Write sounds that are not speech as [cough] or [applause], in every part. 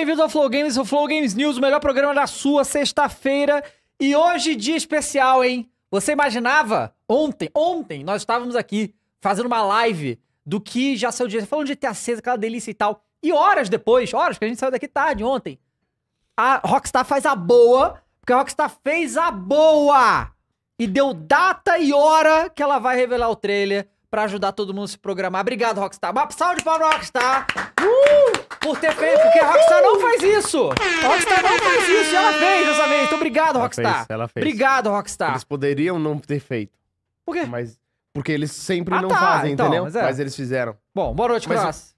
bem-vindos ao Flow Games, o Flow Games News, o melhor programa da sua sexta-feira. E hoje, dia especial, hein? Você imaginava? Ontem, ontem, nós estávamos aqui fazendo uma live do que já saiu dia Falando de ter acesa, aquela delícia e tal. E horas depois, horas, que a gente saiu daqui tarde, ontem, a Rockstar faz a boa, porque a Rockstar fez a boa! E deu data e hora que ela vai revelar o trailer para ajudar todo mundo a se programar. Obrigado, Rockstar. Uma salva de Rockstar! Uh! Por ter feito, porque a Rockstar não faz isso! A Rockstar não faz isso! E ela fez dessa vez! Então, obrigado, ela Rockstar! Fez, ela fez. Obrigado, Rockstar! Eles poderiam não ter feito. Por quê? Mas. Porque eles sempre ah, não tá, fazem, então, entendeu? Mas, é. mas, eles fizeram. Bom, boa noite, mas,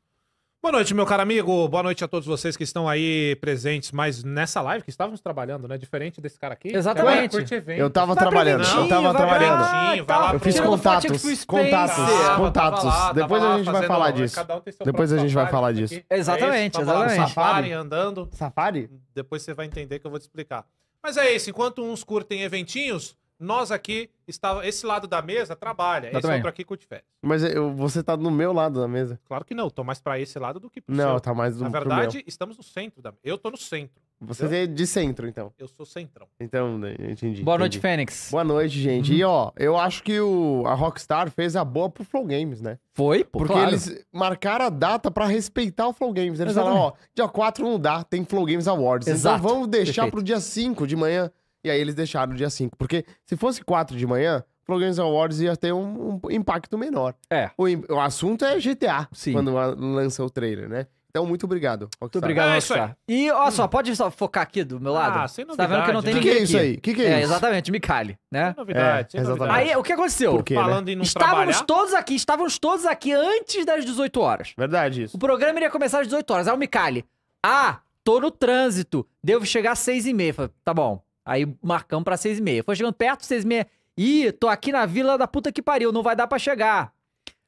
Boa noite, meu caro amigo. Boa noite a todos vocês que estão aí presentes, mas nessa live que estávamos trabalhando, né? Diferente desse cara aqui. É exatamente. Eu tava Vai tá trabalhando. Eu tava vai trabalhando. vai lá tá. Eu fiz contatos, contatos, Ah, contatos. lá, Depois a gente vai falar disso. cada um tem seu Depois a gente vai falar disso. aqui. Exatamente, É exatamente. Safari andando. Safari? Depois você vai entender que eu vou te explicar. Mas é isso, enquanto uns curtem eventinhos, nós aqui, estava, esse lado da mesa trabalha, eu esse também. outro aqui curte férias. Mas eh, eu, você está no meu lado da mesa. Claro que não, tô mais para esse lado do que pro Não, seu. tá mais do Na verdade, estamos no centro da Eu tô no centro. Você entendeu? é de centro, então. Eu sou centrão. Então, né, entendi. Boa noite, Fênix. Boa noite, gente. Uhum. E ó, eu acho que o, a Rockstar fez a boa pro Flow Games, né? Foi, pô, Porque claro. eles marcaram a data para respeitar o Flow Games. Eles Exatamente. falaram, ó, dia 4 não dá, tem Flow Games Awards. Então Exato. Então vamos deixar Perfeito. pro dia 5 de manhã. E aí eles deixaram dia 5. Porque se fosse 4 de manhã, Flowgames Awards ia ter um, um impacto menor. É. O, o, assunto é GTA, Sim. quando lança o trailer, né? Então, muito obrigado. Rockstar. Muito obrigado, ah, E, ó só, pode só focar aqui do meu lado? Ah, sem novidade. tá vendo que não tem né? ninguém O que, é isso aí? O que, que, é, é isso? Exatamente, Micali, né? Sem novidade, é, sem exatamente. Novidade. Aí, o que aconteceu? quê, né? Falando né? em não Estávamos trabalhar? todos aqui, estávamos todos aqui antes das 18 horas. Verdade, isso. O programa iria começar às 18 horas. Aí o Micali, ah, tô no trânsito, devo chegar às 6 e meia. Falei, tá bom, Aí marcamos pra seis e meia. Foi chegando perto, seis e meia. Ih, tô aqui na vila da puta que pariu, não vai dar pra chegar.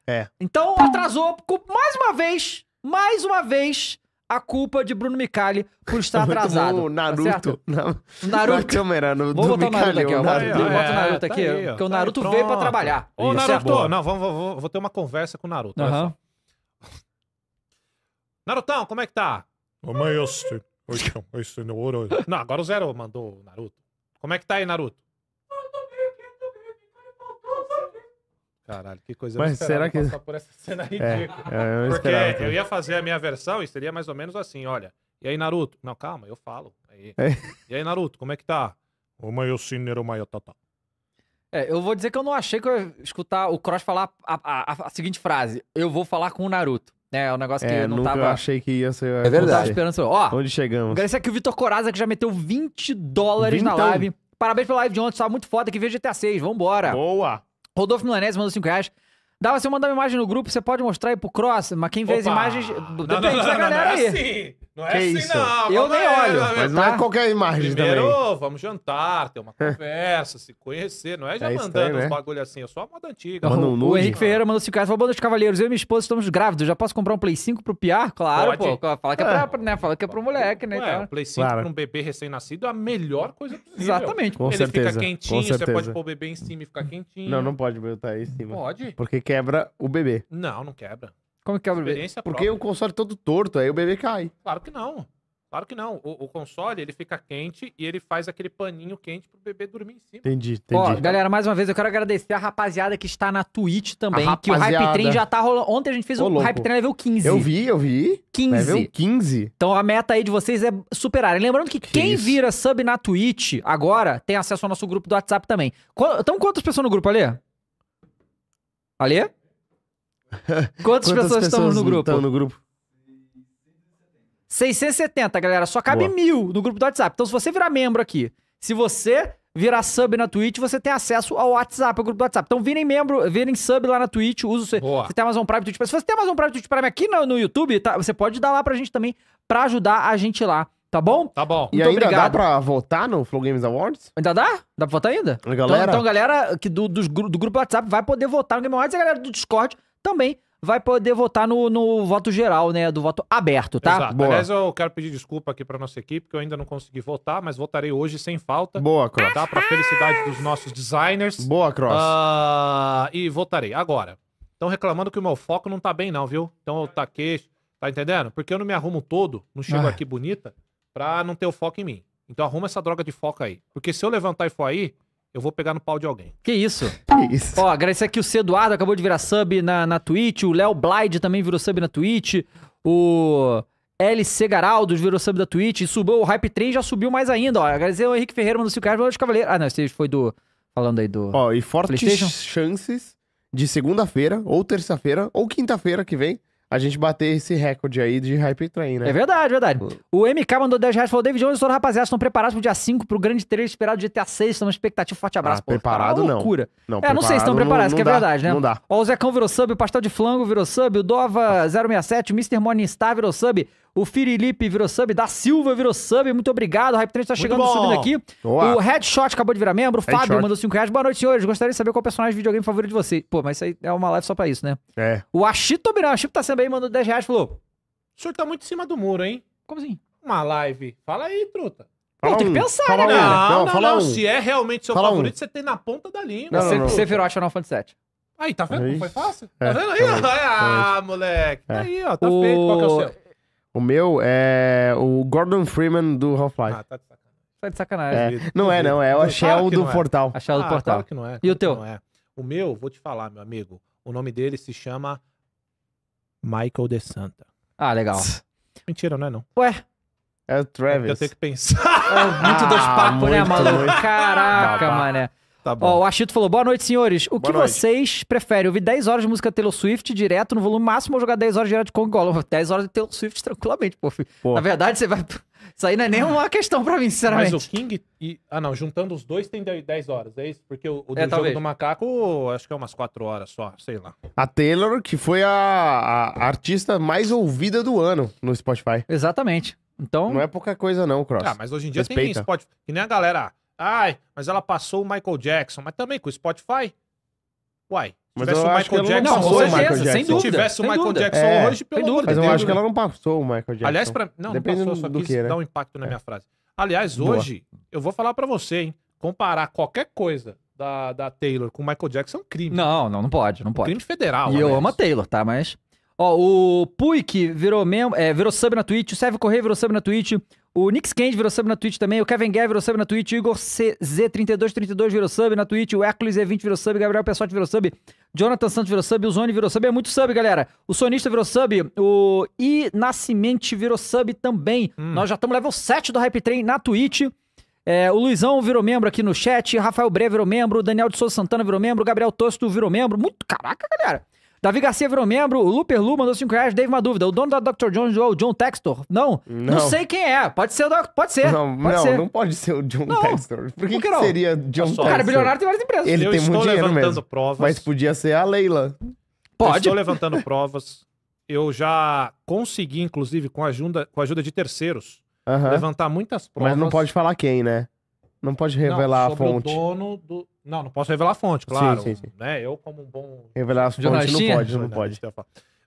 É. Então atrasou, mais uma vez, mais uma vez, a culpa de Bruno Micali por estar atrasado. O tá Naruto. Tá [laughs] na, Naruto. Na câmera, no, Vou botar o Naruto aqui, Naruto. Bota é, o Naruto tá aqui, aí, porque tá o Naruto aí, veio pra trabalhar. Ô, Isso, é Naruto, é não, vamos, vou, vou, ter uma conversa com o Naruto. Uhum. Narutão, como é que tá? Como é isso? Oitão, esse ouro, ouro. Não, agora o Zero mandou o Naruto. Como é que tá aí, Naruto? Caralho, que coisa Mas será que passar por essa cena ridícula. É, é, eu Porque eu ia fazer a minha versão e seria mais ou menos assim, olha. E aí, Naruto? Não, calma, eu falo. Aí. [laughs] É. E aí, Naruto, como é que tá? O Maiocineiro Maiotata. É, eu vou dizer que eu não achei que eu ia escutar o Cross falar a, a, a seguinte frase. Eu vou falar com o Naruto. É, o é um negócio que é, eu não tava. tava. achei que ia ser. É verdade. Esperança. tava esperando. Ó, onde chegamos? Agradecer aqui é o Vitor Coraza, que já meteu 20 dólares na live. Parabéns pela live de ontem, tava tá muito foda. Que veio GTA 6, vambora. Boa. Rodolfo Milanese mandou 5 reais. Dá pra você mandar uma imagem no grupo, você pode mostrar aí pro Cross, mas quem vê Opa. as imagens. Depende não, não, não, da galera aí. É assim. Não é que assim, isso? não. Eu nem olho, mas tá? não é tá. qualquer imagem Primeiro, também. vamos jantar, ter uma conversa, se conhecer. Não é já é mandando estranho, uns né? bagulho assim, é só a moda antiga. Manda um o Henrique Ferreira mandou 5 reais, falou, dos cavaleiros, eu e minha esposa estamos grávidos, já posso comprar um Play 5 pro Piar? Claro, Pode. pô. Fala que é, é. Pra, né? Fala que é pro moleque, né? É, um Play 5 claro. pra um bebê recém-nascido é a melhor coisa possível. Exatamente. Com Ele certeza. fica quentinho, Com você certeza. pode pôr o bebê em cima e ficar quentinho. Não, não pode botar aí em cima. Pode. Porque quebra o bebê. Não, não quebra. Como é que é o bebê? Porque própria. o console todo torto, aí o bebê cai. Claro que não. Claro que não. O, o, console, ele fica quente e ele faz aquele paninho quente pro bebê dormir em cima. Entendi, entendi. Ó, galera, mais uma vez eu quero agradecer a rapaziada que está na Twitch também, que o Hype Train já tá rolando. Ontem a gente fez o um Hype Train level 15. Eu vi, eu vi. 15. Level 15. Então a meta aí de vocês é superar. Lembrando que, que quem isso? vira sub na Twitch agora tem acesso ao nosso grupo do WhatsApp também. Então quantas pessoas no grupo, Alê? Alê? Quantas, Quantas pessoas, estamos no grupo? Estão no grupo? 670, galera. Só cabe Boa. mil no grupo do WhatsApp. Então, se você virar membro aqui, se você virar sub na Twitch, você tem acesso ao WhatsApp, ao grupo do WhatsApp. Então, virem membro, virem sub lá na Twitch, usa você você tem Amazon Prime Twitch. Se você tem Amazon Prime Twitch Prime aqui no, no YouTube, tá, você pode dar lá pra gente também, pra ajudar a gente lá. Tá bom? Tá bom. E ainda obrigado. dá pra votar no Flow Games Awards? Ainda dá? Dá pra votar ainda? A galera... Então, então galera que do, do, do grupo WhatsApp vai poder votar no Game Awards e a galera do Discord também vai poder votar no, no voto geral, né? Do voto aberto, tá? Exato. Boa. Aliás, eu quero pedir desculpa aqui pra nossa equipe, que eu ainda não consegui votar, mas votarei hoje sem falta. Boa, Cross. Tá? Pra felicidade dos nossos designers. Boa, Cross. Uh, e votarei. Agora, estão reclamando que o meu foco não tá bem, não, viu? Então eu taquei, tá entendendo? Porque eu não me arrumo todo, não chego ah. aqui bonita, pra não ter o foco em mim. Então arruma essa droga de foco aí. Porque se eu levantar e for aí, eu vou pegar no pau de alguém. Que isso? Que isso? Ó, agradecer aqui o C. Eduardo, acabou de virar sub na, na Twitch. O Léo Blide também virou sub na Twitch. O LC Garaldos virou sub da Twitch. E subiu o Hype 3 já subiu mais ainda. Ó, agradecer o Henrique Ferreira, mandou Silcar, O mandou Cavaleiro. Ah, não, esse foi do. Falando aí do. Ó, e fortes chances de segunda-feira, ou terça-feira, ou quinta-feira que vem a gente bater esse recorde aí de Hype Train, né? É verdade, verdade. O MK mandou 10 reais, falou, David Jones, todo rapaziada, estão preparados pro dia 5, pro grande trailer esperado de GTA 6, estamos expectativa, forte abraço. Ah, pô, preparado tá não. loucura. Não, é, não sei se estão preparados, não, não que é dá, verdade, né? Não dá. Ó, o Zecão virou sub, o Pastel de Flango virou sub, o Dova067, o Mr. Morningstar virou sub, o Firilipe virou sub, da Silva virou sub. Muito obrigado. O Hype Trend tá chegando subindo aqui. Boa. O Headshot acabou de virar membro. O Fábio mandou 5 reais. Boa noite, senhores. Gostaria de saber qual personagem de videogame favorito de vocês. Pô, mas isso aí é uma live só pra isso, né? É. O Ashito Mirão, Ashito tá sendo aí, mandou 10 reais falou: O senhor tá muito em cima do muro, hein? Como assim? Uma live. Fala aí, truta. tem que pensar, fala né? Um. Não, não, não, não. Um. Se é realmente seu fala favorito, um. você tem na ponta da língua. Não, você, não, você virou a Final Fantasy VII. Aí, tá vendo? Aí. É foi fácil? É, tá vendo aí? É ah, moleque. Tá é. Aí, ó, tá o... feito. Qual que é o seu? O meu é o Gordon Freeman do Half-Life. Ah, tá de sacanagem. Tá de sacanagem. É. Não é, não. É o Shell do é. Portal. A Shell do ah, Portal. Claro que não é. E o teu? É. O meu, vou te falar, meu amigo. O nome dele se chama Michael De Santa. Ah, legal. Mentira, não é não. Ué? É o é Travis. É eu tenho que pensar. É [laughs] muito ah, dois papos, né, ah, maluco? Caraca, mané. Tá bom. Ó, o Achito falou: boa noite, senhores. O boa que noite. vocês preferem? Ouvir 10 horas de música Taylor Swift direto no volume máximo ou jogar 10 horas direto de Kong Golo? 10 horas de Taylor Swift tranquilamente, pô. Filho. pô. Na verdade, você vai. Isso aí não é nenhuma questão pra mim, sinceramente. Mas o King. E... Ah, não, juntando os dois tem 10 horas, é isso? Porque o, o é, do é, jogo do macaco, acho que é umas 4 horas só, sei lá. A Taylor, que foi a, a artista mais ouvida do ano no Spotify. Exatamente. Então. Não é pouca coisa, não, Cross. Ah, mas hoje em dia Respeita. tem Spotify. Que nem a galera Ai, mas ela passou o Michael Jackson. Mas também com o Spotify? Uai. Mas eu acho que ela não passou o Michael Jackson. Sem dúvida, se tivesse o Michael Jackson é, hoje, pelo amor Mas eu acho que ela não passou o Michael Jackson. Aliás, pra... não, Depende não passou, só quis que, né? dar um impacto na é. minha frase. Aliás, Boa. hoje, eu vou falar para você, hein? Comparar qualquer coisa da, da Taylor com o Michael Jackson é um crime. Não, não, não pode, não pode. Um crime federal. E eu amo a Taylor, tá? Mas... Ó, o Puik virou, mem é, virou sub na Twitch, o Sérgio Correia virou sub na Twitch, o Nick Candy virou sub na Twitch também, o Kevin Guerra virou sub na Twitch, o Igor cz 3232 virou sub na Twitch, o Hércules E20 virou sub, Gabriel Pessotti virou sub, Jonathan Santos virou sub, o Zone virou sub, é muito sub, galera. O Sonista virou sub, o I Nascimento virou sub também. Hum. Nós já estamos level 7 do Hype Train na Twitch. É, o Luizão virou membro aqui no chat, Rafael Bre virou membro, Daniel de Souza Santana virou membro, Gabriel Tosto virou membro. Muito caraca, galera. Davi Garcia virou membro, o Luper Lu mandou 5 reais, Dave uma dúvida. O dono da Dr. Jones ou o John Textor? Não, não, não, sei quem é. Pode ser o Dr. pode ser. Não, pode não, ser. não pode ser o John não. Textor. Por que, Por que, que seria tá John Textor? O cara é bilionário tem várias empresas. Ele Eu tem muito dinheiro mesmo. Provas. Mas podia ser a Leila. Pode. Eu estou levantando provas. Eu já consegui, inclusive, com a ajuda, com a ajuda de terceiros, uh -huh. levantar muitas provas. Mas não pode falar quem, né? Não pode revelar não, a fonte. O dono do... Não, não posso revelar a fonte, claro. Sim, sim, sim. Né? Eu, como um bom. Revelar as fontes não pode, não pode.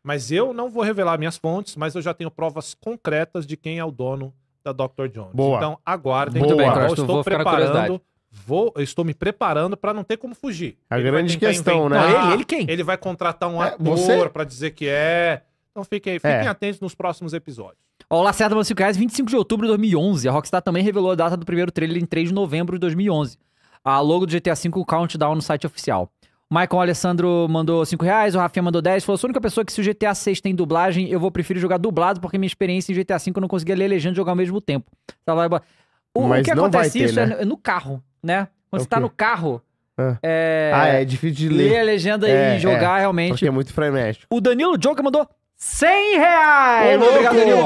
Mas eu não vou revelar minhas fontes, mas eu já tenho provas concretas de quem é o dono da Dr. Jones. Boa. Então, aguardem. Muito bem, eu estou preparando vou, estou me preparando para não ter como fugir. A ele grande questão, inventar, né? Ele, ele, quem? Ele vai contratar um é, ator para dizer que é. Então fiquem, fiquem é. atentos nos próximos episódios. Ó, o Lacerda mandou 5 reais, 25 de outubro de 2011. A Rockstar também revelou a data do primeiro trailer em 3 de novembro de 2011. A logo do GTA V Countdown no site oficial. O Michael Alessandro mandou 5 reais, o Rafinha mandou 10. Falou, sou a única pessoa que se o GTA 6 tem dublagem, eu vou preferir jogar dublado, porque minha experiência em GTA V eu não conseguia ler legenda e jogar ao mesmo tempo. Tá, o, Mas o que acontece ter, isso é né? é no carro, né? Quando okay. É você tá no carro, ah. É... ah, é difícil de ler. Ler a legenda é, e jogar é, realmente. Porque é muito frenético. O Danilo Joker mandou 100 reais! Ô, obrigado, Danilo.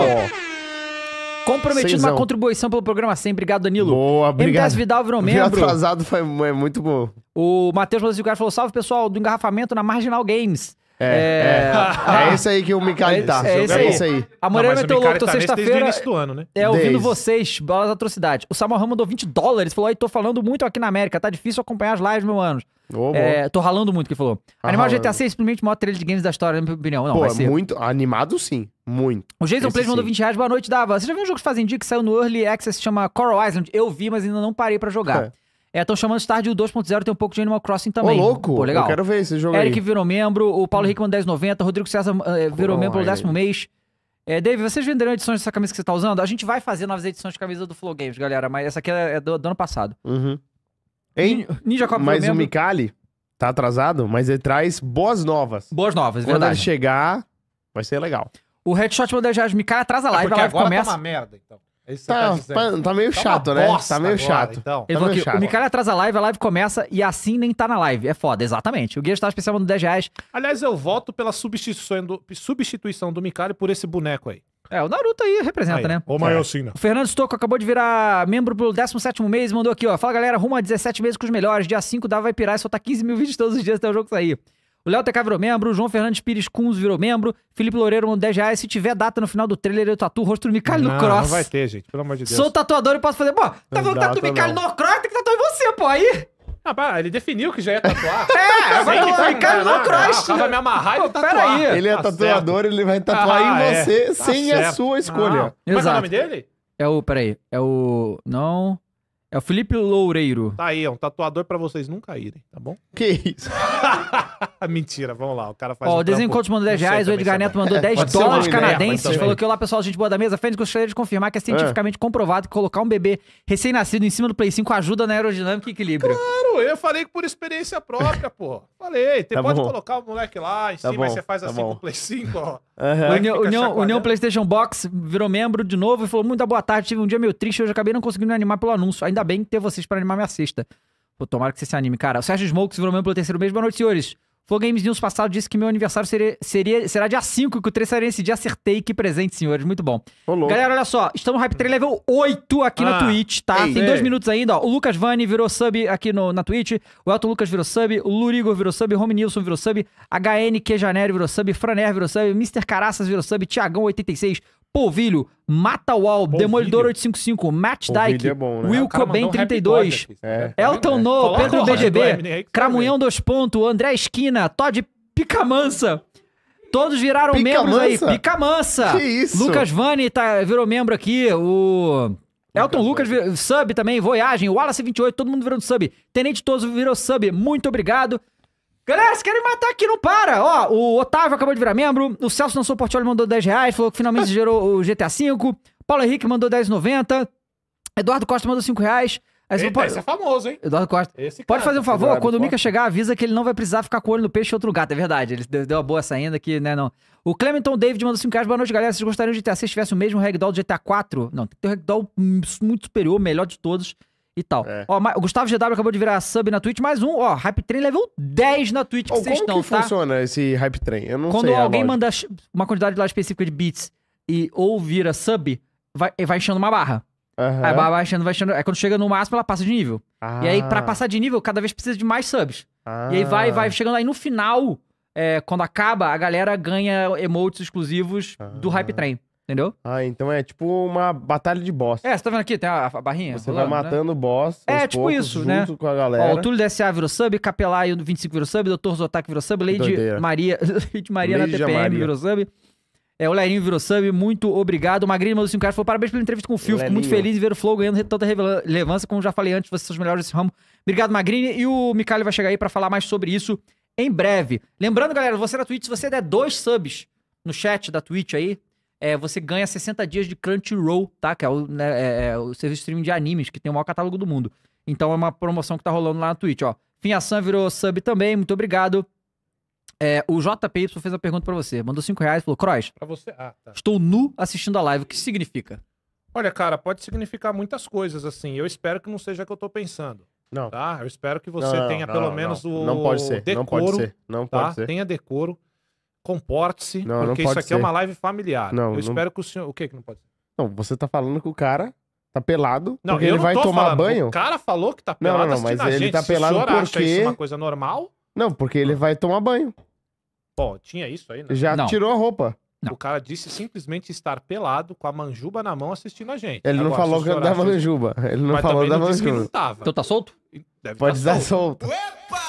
Comprometido Seisão. uma contribuição pelo programa 100. Obrigado, Danilo. Boa, obrigado. MTS Vidal virou membro. atrasado foi é muito bom. O Matheus Rodrigues falou, salve, pessoal, do engarrafamento na Marginal Games. É, é, é, ah. esse aí que o Mikael tá. É esse, é esse aí. Amanhã eu meteu louco, tô tá sexta-feira. do ano, né? É, ouvindo Desde. vocês, balas atrocidades. O Samuel Ramos deu 20 dólares, falou, aí tô falando muito aqui na América, tá difícil acompanhar as lives, meu anos. Oh, é, tô ralando muito, que falou. Ah, Animal GTA 6 é simplesmente o maior trailer de games da história, na minha opinião. Não, Pô, vai ser. muito. Animado sim, muito. O Jason Plays mandou 20 reais, boa noite, Dava. Você já viu um jogo que fazem dia que saiu no Early Access, se chama Coral Island? Eu vi, mas ainda não parei pra jogar. É. É, estão chamando Stardew 2.0, tem um pouco de Animal Crossing também. Ô, louco! Pô, legal. Eu quero ver esse jogo Eric aí. Eric virou membro, o Paulo hum. Rickman 1090, Rodrigo César eh, virou membro pelo décimo mês. É, Dave, vocês venderam edições dessa camisa que você está usando? A gente vai fazer novas edições de camisa do Flow Games, galera, mas essa aqui é, é do, do ano passado. Uhum. Hein? Ninja Cop Mas o Mikali tá atrasado, mas ele traz boas novas. Boas novas, Quando é verdade. Quando ele chegar, vai ser legal. O Headshot mandou já o Mikali atrasa lá. É live, é a live tá começa. Tá uma merda, então. É isso tá, tá, tá, tá, meio tá chato, né? Tá meio agora, chato. Então. Tá meio aqui, chato. O Mikael atrasa a live, a live começa e assim nem tá na live. É foda, exatamente. O Guia está especial mandando 10 reais. Aliás, eu voto pela substituição do, substituição do Mikael por esse boneco aí. É, o Naruto aí representa, aí, né? O maior sim, né? O Fernando Stocco acabou de virar membro pelo 17 mês e mandou aqui, ó. Fala galera, rumo a 17 meses com os melhores. Dia 5 dá, vai pirar e soltar 15 mil vídeos todos os dias até o jogo sair. O Léo TK virou membro, o João Fernandes Pires Kunz virou membro, Felipe Loureiro mandou 10 reais. Se tiver data no final do trailer, eu tatuo o rosto do Micalho no cross. Não vai ter, gente, pelo amor de Deus. Sou tatuador e posso fazer. Pô, tá falando que tatuou o Micalho no cross, tem que tatuar em você, pô. Aí. Ah, pá, ele definiu que já ia tatuar. [laughs] é, agora eu vou ficar no cross. Ah, vai me amarrar e tatuar. Peraí. Ele é tá tatuador, certo. ele vai tatuar ah, em é. você é. sem a sua escolha. Ah, Como é, é o nome dele? É o, peraí, é o... Não... É o Felipe Loureiro. Tá aí, é um tatuador para vocês nunca irem, tá bom? Que isso? [laughs] Mentira, vamos lá. O cara faz. Ó, o desenho mandou 10 reais, o Edgar é Neto mandou 10 [laughs] dólares canadenses. falou que olá, pessoal, gente boa da mesa. Fênix gostaria de confirmar que é cientificamente é. comprovado que colocar um bebê recém-nascido em cima do Play 5 ajuda na aerodinâmica e equilíbrio. Claro, eu falei por experiência própria, pô. Falei, você tá pode bom. colocar o moleque lá em tá cima, bom, você faz tá assim com o Play 5, ó. Uhum. União, União, União PlayStation Box virou membro de novo e falou: Muito boa tarde, tive um dia meio triste, hoje acabei não conseguindo me animar pelo anúncio. Ainda ainda bem ter vocês para animar minha sexta. Pô, tomara que você se anime, cara. O Sérgio se virou membro pelo terceiro mês. Boa noite, senhores. Flow Games News passado disse que meu aniversário seria, seria, será dia 5, que o 3 seria esse dia. Acertei, que presente, senhores. Muito bom. Olô. Galera, olha só. Estamos no Hype 3 Level 8 aqui ah, na Twitch, tá? Ei, Tem ei. dois minutos ainda, ó. O Lucas Vani virou sub aqui no, na Twitch. O Elton Lucas virou sub. O Lurigo virou sub. Rome Nilson virou sub. HNQ Janério virou sub. Franer virou sub. Mr. Caraças virou sub. Tiagão86. Polvilho, Matawal, Demolidor 855, Matt Dyke, é bom, né? Will Cobain 32, é. Elton é. No, Pedro BGB, é Cramunhão 2 ponto, André Esquina, Todd Picamansa. Todos viraram Pica membros mansa? aí. Picamansa! Que isso? Lucas Vani tá, virou membro aqui. O Elton Lucas, Lucas vir, sub também, Voyagem, Wallace 28, todo mundo virou sub. Tenente Toso virou sub, muito obrigado. Galera, se querem matar aqui, não para. Ó, o Otávio acabou de virar membro. O Celso Nassou Portioli mandou 10 reais, falou que finalmente [laughs] gerou o GTA V. Paulo Henrique mandou 10,90. Eduardo Costa mandou 5 reais. Eita, pode... Esse é famoso, hein? Eduardo Costa. Esse pode fazer um né? favor? Eduardo quando o Mika chegar, avisa que ele não vai precisar ficar com o olho no peixe e outro gato. É verdade. Ele deu uma boa saída aqui, né? Não. O Clementon David mandou 5 reais. Boa noite, galera. Vocês gostariam de GTA 6 tivesse o mesmo ragdoll do GTA 4? Não, tem que ter um ragdoll muito superior, melhor de todos e tal. É. Ó, o Gustavo GW acabou de virar sub na Twitch, mais um, ó, Hype Train level 10 na Twitch que vocês que tá? funciona esse Hype Train? Eu não Quando sei. Quando alguém manda uma quantidade lá específica de bits e ou vira sub, vai, vai enchendo uma barra. Uhum. Aí vai enchendo, vai enchendo. É quando chega no máximo, ela passa de nível. Ah. E aí, para ah. passar de nível, cada vez precisa de mais subs. Ah. E aí vai, vai ah. chegando aí no final, é, quando acaba, a galera ganha emotes exclusivos ah. do Hype Train entendeu? Ah, então é tipo uma batalha de boss. É, você tá vendo aqui, tem a, a barrinha? Você rolando, vai né? matando o né? boss. É, tipo poucos, isso, junto né? com a galera. Ó, o Túlio DSA virou sub, Capelaio 25 virou sub, Doutor Zotac virou sub, Lady Doideira. Maria, [laughs] Lady Maria Lady na TPM Maria. virou sub. É, o Lairinho virou sub, muito obrigado. O Magrinho mandou 5 reais, falou parabéns pela entrevista com o Fio, fico muito feliz em ver o Flow ganhando tanta relevância, como já falei antes, vocês são os melhores desse ramo. Obrigado, Magrini e o Mikael vai chegar aí para falar mais sobre isso em breve. Lembrando, galera, você na é Twitch, se você der dois subs no chat da Twitch aí, é, você ganha 60 dias de Crunchyroll, tá? Que é o, né, é, é o serviço de streaming de animes, que tem o maior catálogo do mundo. Então é uma promoção que tá rolando lá na Twitch, ó. Finhaçan virou sub também, muito obrigado. É, o JPY fez uma pergunta para você. Mandou 5 reais, falou, Cross. Pra você. Ah, tá. Estou nu assistindo a live. O que significa? Olha, cara, pode significar muitas coisas, assim. Eu espero que não seja o que eu tô pensando. Não. Tá? Eu espero que você não, tenha não, pelo não, menos o. Não pode ser. Decoro, não pode ser. Não tá? pode tá? ser. Tenha decoro comporte-se, porque não isso aqui ser. é uma live familiar. Não, eu não... espero que o senhor. O que que não pode ser? Não, você tá falando que o cara tá pelado. Não, porque ele vai tomar falando. banho. O cara falou que tá pelado. Não, não, não mas ele gente. tá pelado Se o senhor porque. Acha isso uma coisa normal? Não, porque ele vai tomar banho. Pô, tinha isso aí, né? Já não. tirou a roupa. Não. O cara disse simplesmente estar pelado com a manjuba na mão assistindo a gente. Ele Agora, não falou que da manjuba. Ele não mas falou da manjuba. Disse Então tá solto? Deve Pode estar tá solta. solto.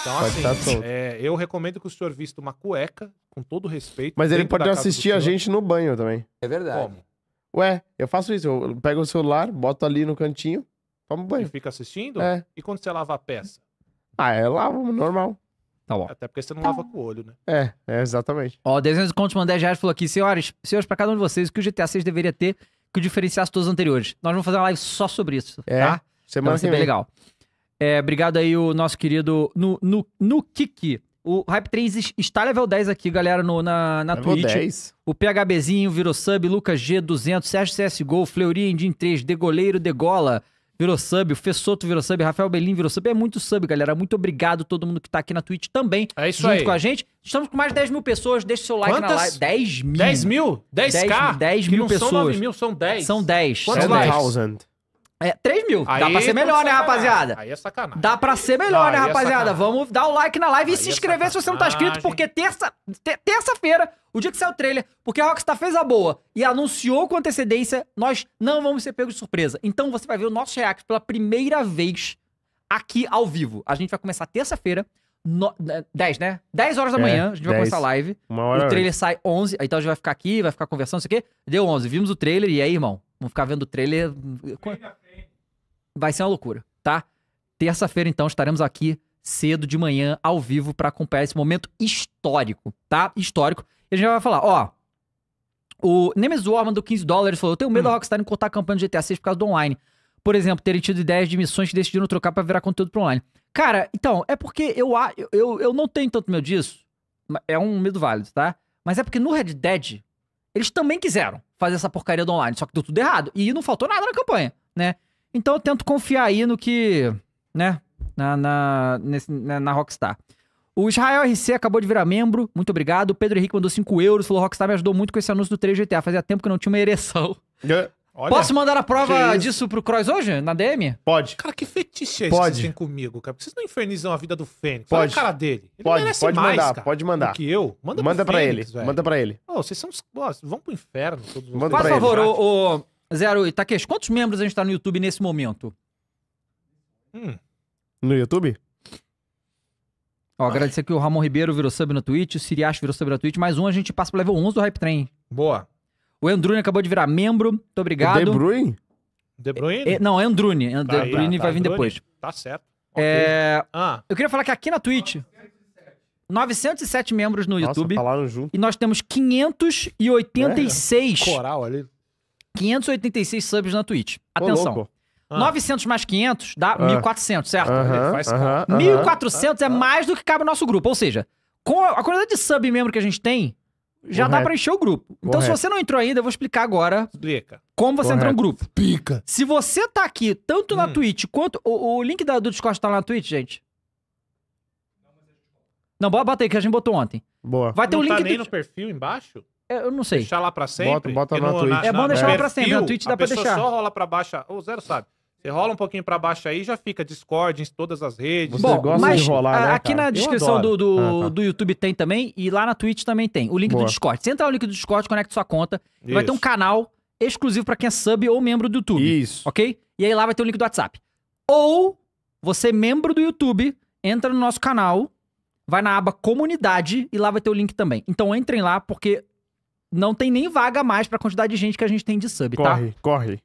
Então, pode assim, tá É, eu recomendo que o senhor vista uma cueca, com todo respeito. Mas ele pode assistir a gente no banho também. É verdade. Como? Ué, eu faço isso. Eu pego o celular, boto ali no cantinho, tomo banho. E fica assistindo? É. E quando você lava a peça? Ah, é lavo, normal. Tá bom. Até porque você não lava com o olho, né? É, é exatamente. Ó, dezembro de contos mandei já falou aqui, senhores, senhores, pra cada um de vocês, o que o GTA 6 deveria ter que diferenciasse todos os anteriores. Nós vamos fazer uma live só sobre isso, é, tá? Semana então, que vem. legal. É, obrigado aí o nosso querido no, no, no Kiki. O Hype 3 está level 10 aqui, galera, no, na, na level Twitch. 10. O PHBzinho virou sub, Lucas G200, Sérgio CSGO, Fleury Indim 3, Degoleiro, Degola virou sub, o Fessoto virou sub, Rafael Belim virou sub. É muito sub, galera. Muito obrigado a todo mundo que está aqui na Twitch também. É isso junto aí. com a gente. Estamos com mais de 10 mil pessoas. Deixa o seu like Quantas? na live. 10 mil. 10 mil? 10k? 10, 10 mil pessoas. Não São 9 mil, são 10. São 10. Quantos likes? É, 3 mil. Aí Dá pra ser melhor, né, rapaziada? Aí é sacanagem. Dá pra ser melhor, né, é rapaziada? É Vamos dar o like na live aí e se é inscrever se você não tá inscrito, porque terça-feira, terça o dia que saiu o trailer, porque a Rockstar fez a boa e anunciou com antecedência, nós não vamos ser pegos de surpresa. Então você vai ver o nosso react pela primeira vez aqui ao vivo. A gente vai começar terça-feira, 10, né? 10 né? horas da é, manhã, a gente 10. vai começar a live. Uma hora o trailer antes. sai 11, então a gente vai ficar aqui, vai ficar conversando, não sei o quê. Deu 11, vimos o trailer e aí, irmão, vamos ficar vendo o trailer... Vai ser uma loucura, tá? Terça-feira, então, estaremos aqui cedo de manhã, ao vivo, para acompanhar esse momento histórico, tá? Histórico. E a gente vai falar, ó. O Nemesis Orman do 15 dólares falou: Eu tenho medo hum. da Rockstar encurtar a campanha do GTA 6 por causa do online. Por exemplo, terem tido ideias de missões que decidiram trocar para virar conteúdo pro online. Cara, então, é porque eu, eu, eu não tenho tanto medo disso. É um medo válido, tá? Mas é porque no Red Dead, eles também quiseram fazer essa porcaria do online, só que deu tudo errado. E não faltou nada na campanha, né? Então eu tento confiar aí no que, né, na, na, nesse, na, na Rockstar. O Israel RC acabou de virar membro, muito obrigado. O Pedro Henrique mandou 5 euros, falou Rockstar me ajudou muito com esse anúncio do 3 GTA. Fazia tempo que não tinha uma ereção. É. Olha, Posso mandar a prova disso pro Cross hoje, na DM? Pode. Cara, que fetiche é esse pode. que vocês têm comigo, cara? vocês não infernizam a vida do Fênix. Pode. Olha a cara dele. Ele pode, pode mais, mandar, cara, pode mandar. que eu. Manda, manda pro pra Fênix, ele. Velho. Manda pra ele. Ô, oh, vocês são. Ó, vão pro inferno todos Manda pra favor, ele. o, o Zero, Itaques, quantos membros a gente tá no YouTube nesse momento? Hum. No YouTube? Ó, agradecer que o Ramon Ribeiro virou sub na Twitch, o Siriacho virou sub na Twitch, mais um a gente passa pro level 11 do Hype Train. Boa. O Andrune acabou de virar membro, muito obrigado. O é De Bruyne? De Bruyne? É, é, não, é Andrune. And é, tá De Bruyne ah, tá, vai vir Andrune. depois. Tá certo. É... Ah. Eu queria falar que aqui na Twitch... 907 membros no Nossa, YouTube. Falaram junto. E nós temos 586. É, coral ali. 586 subs na Twitch. Atenção. Ô, ah. 900 mais 500 dá ah. 1.400, certo? Uh -huh, faz... uh -huh, 1.400 uh -huh. é ah, tá. mais do que cabe no nosso grupo. Ou seja, com a quantidade de sub membro que a gente tem, já Correto. dá pra encher o grupo. Então, Correto. se você não entrou ainda, eu vou explicar agora Explica. como você entra no grupo. Pica. Se você tá aqui, tanto na hum. Twitch quanto. O, o link da, do Discord tá lá na Twitch, gente? Não, bota aí, que a gente botou ontem. Boa. Vai ter não o tá link. Tá do... no perfil embaixo? É, eu não sei. Deixar lá pra sempre? Bota, bota no, na Twitch. Na, é bom deixar é. lá pra sempre. Na Twitch dá pra deixar. só rola pra baixo. O Zero sabe. Você rola um pouquinho para baixo aí, já fica Discord em todas as redes. Você Bom, gosta mas de rolar, né, aqui cara? na descrição do, do, ah, tá. do, YouTube tem também, e lá na Twitch também tem, o link Boa. do Discord. Você entra no link do Discord, conecta sua conta, Isso. vai ter um canal exclusivo para quem é sub ou membro do YouTube. Isso. Ok? E aí lá vai ter o link do WhatsApp. Ou, você membro do YouTube, entra no nosso canal, vai na aba comunidade e lá vai ter o link também. Então entrem lá, porque não tem nem vaga mais pra quantidade de gente que a gente tem de sub, corre, tá? Corre, corre.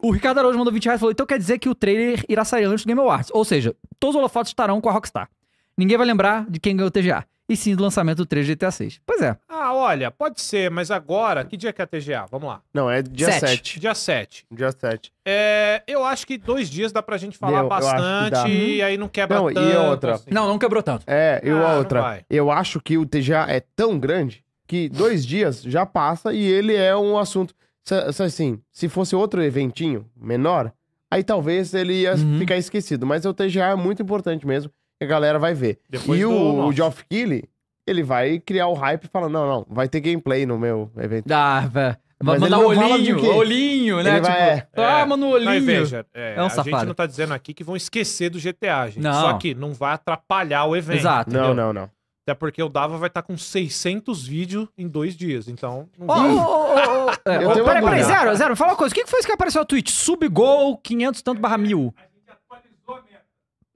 O Ricardo Araújo mandou 20 reais e falou: então quer dizer que o trailer irá sair antes do Game Awards. Ou seja, todos os holofotes estarão com a Rockstar. Ninguém vai lembrar de quem ganhou o TGA. E sim do lançamento do 3 de GTA 6. Pois é. Ah, olha, pode ser, mas agora, que dia que é a TGA? Vamos lá. Não, é dia 7. 7. Dia 7. Dia 7. É, eu acho que dois dias dá pra gente falar bastante uhum. e aí não quebra não, tanto. E outra. Assim. Não, não quebrou tanto. É, e ah, a outra. Eu acho que o TGA é tão grande que dois dias já passa e ele é um assunto. Se, assim, se fosse outro eventinho menor, aí talvez ele ia uhum. ficar esquecido. Mas o TGA é muito importante mesmo, que a galera vai ver. Depois e do... o, o Geoff Keighley, ele vai criar o hype falando, não, não, vai ter gameplay no meu evento. Dá, ah, vai Vai mandar olhinho, olhinho, né? Ele tipo, é. toma no olhinho. Mas veja, é, é um a safado. gente não tá dizendo aqui que vão esquecer do GTA, gente. Não. Só que não vai atrapalhar o evento. Exato. Não, não, não. Até porque o Dava vai estar tá com 600 vídeos em dois dias, então... Ô, ô, ô, peraí, peraí, Zero, Zero, fala uma coisa. O que foi isso que apareceu no tweet? Subgol 500 tanto barra mil.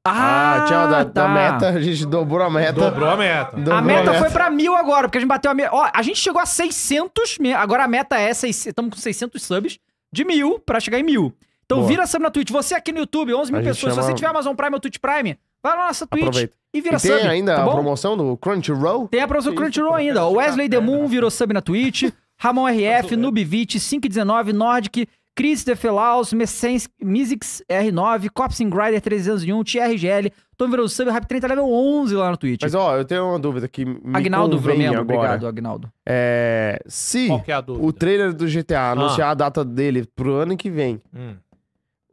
Ah, ah tchau, da, tá. da, meta, a gente dobrou a meta. Dobrou a meta. Dobrou a meta, foi pra mil agora, porque a gente bateu a meta. Ó, a gente chegou a 600, agora a meta é, estamos com 600 subs de mil pra chegar em mil. Então Boa. vira sub na Twitch. Você aqui no YouTube, 11 mil pessoas, chama... se você tiver Amazon Prime ou Twitch Prime, Vai lá na nossa Twitch Aproveita. e vira e tem sub. Tem ainda tá a promoção do Crunchyroll? Tem a promoção do Crunchyroll ainda. O Wesley Moon virou sub na Twitch. Ramon RF, Nubivit, 519, Nordic, Chris Defelaus, Mizix R9, Copsin Grinder 301, TRGL. Tom virou sub, Rap 30 level 11 lá no Twitch. Mas ó, eu tenho uma dúvida que me Agnaldo virou agora. obrigado, Agnaldo. É, se é o trailer do GTA ah. anunciar ah. a data dele pro ano que vem. Hum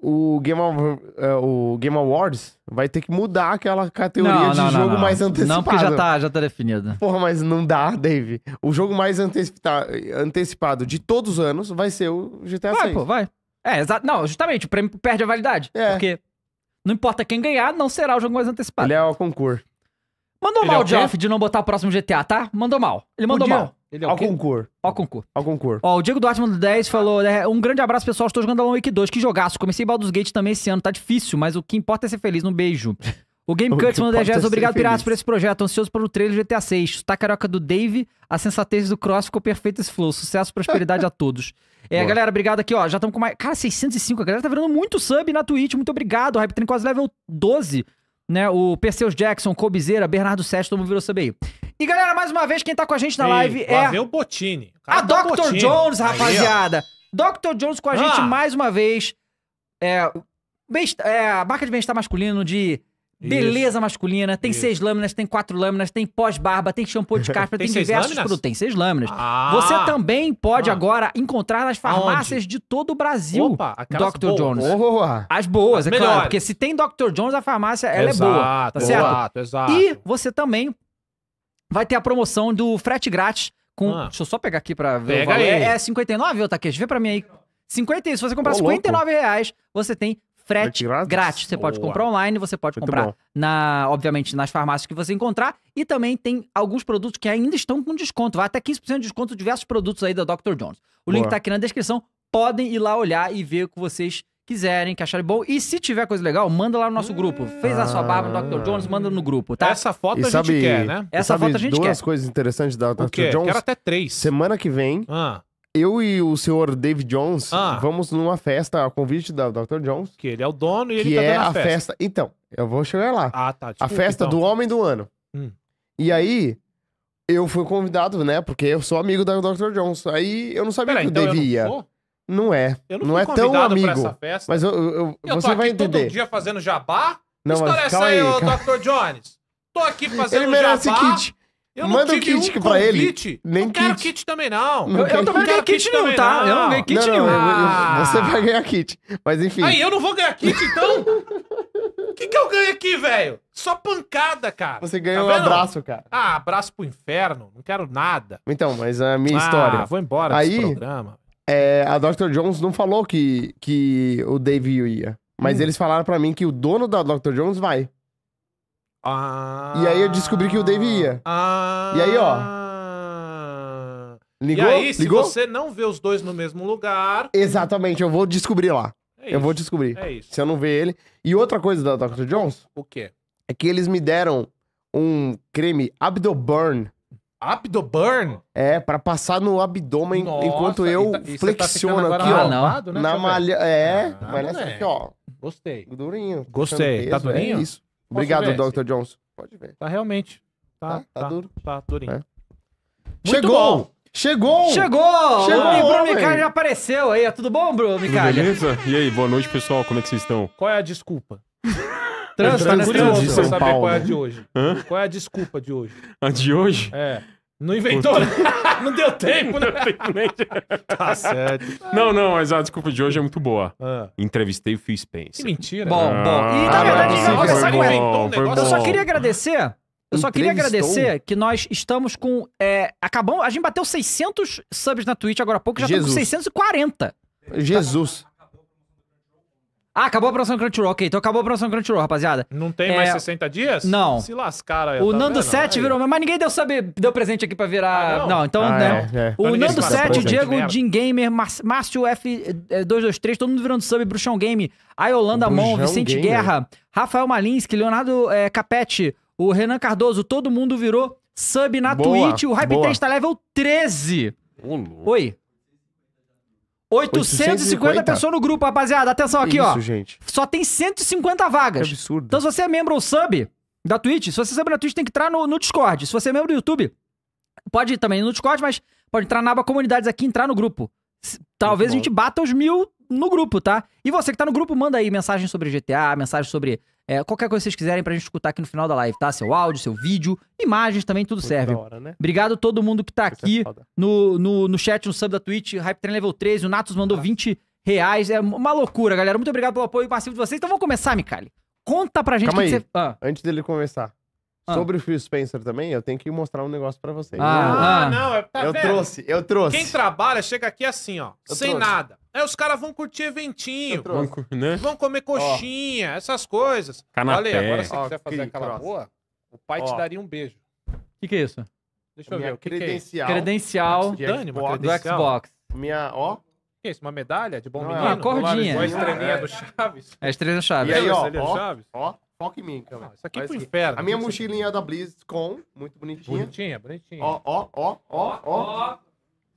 o Game, of, uh, o Game Awards vai ter que mudar aquela categoria não, de não, jogo não, mais antecipado. Não, porque já tá, já tá definido. Porra, mas não dá, Dave. O jogo mais antecipado, antecipado de todos os anos vai ser o GTA vai, 6. Pô, vai. É, exato. Não, justamente, o prêmio perde a validade. É. Porque não importa quem ganhar, não será o jogo mais antecipado. Ele é o concurso. Mandou Ele mal é o Jeff de não botar o próximo GTA, tá? Mandou mal. Ele mandou Podia. mal. Ele é o Algum cor. Ó, concur. Algum Ó, o Diego Duarte mandou 10 falou: né, um grande abraço, pessoal. Estou jogando a Wake 2. Que jogaço. Comecei Baldur's Gate também esse ano. Tá difícil, mas o que importa é ser feliz. Um beijo. O Game [laughs] Cuts mandou 10 é Obrigado, Piratas, por esse projeto. Ansioso pelo trailer do GTA 6. Tá caroca do Dave. A sensatez do Cross ficou perfeito esse flow. Sucesso prosperidade a todos. [laughs] É, Boa. galera, obrigado aqui, ó. Já estamos com mais. Cara, 605. A galera tá virando muito sub na Twitch. Muito obrigado. Hype Train quase level 12 né? O Perseus Jackson, Cobizeira, Bernardo Sesto, todo mundo virou CBI. E galera, mais uma vez, quem tá com a gente na Ei, live é. o Botini. A tá Dr. Botini. Jones, rapaziada. Aí, Dr. Jones com a ah. gente mais uma vez. É, é, a marca de bem-estar masculino de isso. Beleza masculina, tem Isso. seis lâminas, tem quatro lâminas, tem pós-barba, tem shampoo de [laughs] caspa, tem, tem diversos lâminas? produtos. Tem seis lâminas. Ah. Você também pode ah. agora encontrar nas farmácias de todo o Brasil Opa, Dr. Boas. Jones. As boas, As é melhores. claro. Porque se tem Dr. Jones, a farmácia ela exato, é boa. Tá certo? Exato, exato. E você também vai ter a promoção do frete grátis com. Ah. Deixa eu só pegar aqui pra ver Pega o valor. Aí. É, é 59, ô Takeshi. Vê pra mim aí. 50, se você comprar Ô, 59 reais, você tem frete grátis. Você pode comprar online, você pode Muito comprar na, obviamente, nas farmácias que você encontrar. E também tem alguns produtos que ainda estão com desconto. Vai até 15% de desconto diversos produtos aí da Dr. Jones. O Boa. link tá aqui na descrição. Podem ir lá olhar e ver o que vocês quiserem, que acharem bom. E se tiver coisa legal, manda lá no nosso grupo. Fez a sua barba no Dr. Jones, manda no grupo, tá? Essa foto e a sabe, gente quer, né? Essa foto a gente duas quer. duas coisas interessantes da Dr. Jones? Quero até três. Semana que vem... Ah eu e o senhor David Jones Ah. vamos numa festa a convite do Dr. Jones, Que ele é o dono e ele que tá é dando a festa. Então, eu vou chegar lá. Ah, tá. a festa do então. Homem do Ano. Hum. E aí, eu fui convidado, né? Porque eu sou amigo da Dr. Jones. Aí eu não sabia que o então Dave ia. não é. Eu não, não fui é tão pra amigo. essa festa. Mas eu- eu- eu- eu tô você vai entender. todo dia fazendo jabá. Não, que história mas é essa aí, calma. Dr. Jones? Tô aqui fazendo Ele merece jabá. kit. Eu Manda o kit um pra ele. Nem não kit. quero kit também, não. não eu, tá, eu também não ganhei kit, kit nenhum, tá? Não. Eu não ganhei kit não, nenhum. Você ah. vai ganhar kit. Mas enfim. Aí, eu não vou ganhar kit, então? O que, que eu ganho aqui, velho? Só pancada, cara. Você ganhou tá um abraço, cara. Ah, abraço pro inferno. Não quero nada. Então, mas é a minha ah, história. vou embora Aí, desse programa. É, a Dr. Jones não falou que, que o Dave ia. Mas hum. eles falaram para mim que o dono da Dr. Jones vai. Ah, e aí eu descobri que o Dave ia. Ah, e aí, ó. Ligou? E aí, se ligou? você não vê os dois no mesmo lugar. Exatamente, eu vou descobrir lá. É eu isso, vou descobrir. É isso. Se eu não ver ele. E outra coisa da Dr. Jones. O quê? É que eles me deram um creme Abdo Burn. Abdo Burn? É, para passar no abdômen Nossa, enquanto eu tá, tá flexiono tá aqui, ó. Né, na malha. É, ah, mas nessa aqui, ó. Gostei. Durinho. Gostei. Tá é durinho? É isso. Obrigado, Dr. Johnson. Pode ver. Tá realmente. Tá, tá, tá, tá duro. Tá durinho. É. Chegou! Bom. Chegou! Chegou! Chegou! O Bruno Micari já apareceu aí. É tudo bom, Bruno Micari? Beleza? E aí, boa noite, pessoal. Como é que vocês estão? Qual é a desculpa? [laughs] É trânsito, né? Trânsito, saber qual é a de hoje. Hã? Qual é a desculpa de hoje? A de hoje? É. Não inventou? Né? [laughs] não deu tempo, né? Não tá certo. Não, não, mas a desculpa de hoje é muito boa. Ah. Entrevistei o Phil Spencer. Que mentira. Bom, bom. E na ah, verdade, não, olha, sabe qual é? Eu só queria agradecer. Eu só queria agradecer que nós estamos com. É, acabamos, a gente bateu 600 subs na Twitch agora há pouco, já Jesus. estamos com 640. Jesus. Ah, acabou a promoção do Crunchyroll, ok. Então acabou a promoção do Crunchyroll, rapaziada. Não tem é... mais 60 dias? Não. Se lascaram aí. O tá Nando vendo? 7 virou... Mas ninguém deu saber, deu presente aqui pra virar... Ah, não? não? então... Ah, né? É, é. O então Nando 7, o Diego, o Jim Gamer, Márcio F223, eh, todo mundo virando sub, Bruxão Game, Yolanda Mon, Vicente Gamer. Guerra, Rafael Malinski, Leonardo é, Capete, o Renan Cardoso, todo mundo virou sub na boa, Twitch. O Hype 3 tá level 13. Oi. 850, 850 pessoas no grupo, rapaziada. Atenção aqui, Isso, ó. gente. Só tem 150 vagas. Que absurdo. Então, se você é membro ou sub da Twitch, se você é sub da Twitch, tem que entrar no, no Discord. Se você é membro do YouTube, pode ir também no Discord, mas pode entrar na aba comunidades aqui entrar no grupo. Talvez a gente bata os mil no grupo, tá? E você que tá no grupo, manda aí mensagem sobre GTA, mensagem sobre é, qualquer coisa que vocês quiserem pra gente escutar aqui no final da live, tá? Seu áudio, seu vídeo, imagens também, tudo Muito serve. Hora, né? Obrigado a todo mundo que tá é aqui no, no, no chat, no sub da Twitch, Hype Train Level 13, o Natos mandou ah. 20 reais. É uma loucura, galera. Muito obrigado pelo apoio passivo de vocês. Então vamos começar, Mikali. Conta pra gente o que, que você... Ah. Antes dele começar. Ah. Sobre o Phil Spencer também, eu tenho que mostrar um negócio pra vocês. Ah, ah, ah. não, é, tá eu trouxe, eu trouxe. Quem trabalha chega aqui assim, ó, eu sem trouxe. nada. Aí os caras vão curtir eventinho, vão, né? vão comer coxinha, ó. essas coisas. Canapé. Olha, agora se ó, quiser fazer aquela cross. boa, o pai ó. te daria um beijo. O que, que é isso? Deixa eu ver. O que credencial. Que é credencial. Dani, Do Xbox. Minha, ó. O que é isso? Uma medalha de bom não, menino? Uma cordinha. Uma estrelinha do é. Chaves. É a estrelinha do Chaves. E aí, ó, ó, ó, Foca em mim, cara. isso aqui é pro inferno. A minha é mochilinha é da Blizz com, muito bonitinha. Bonitinha, bonitinha. Ó, ó, ó, ó, ó.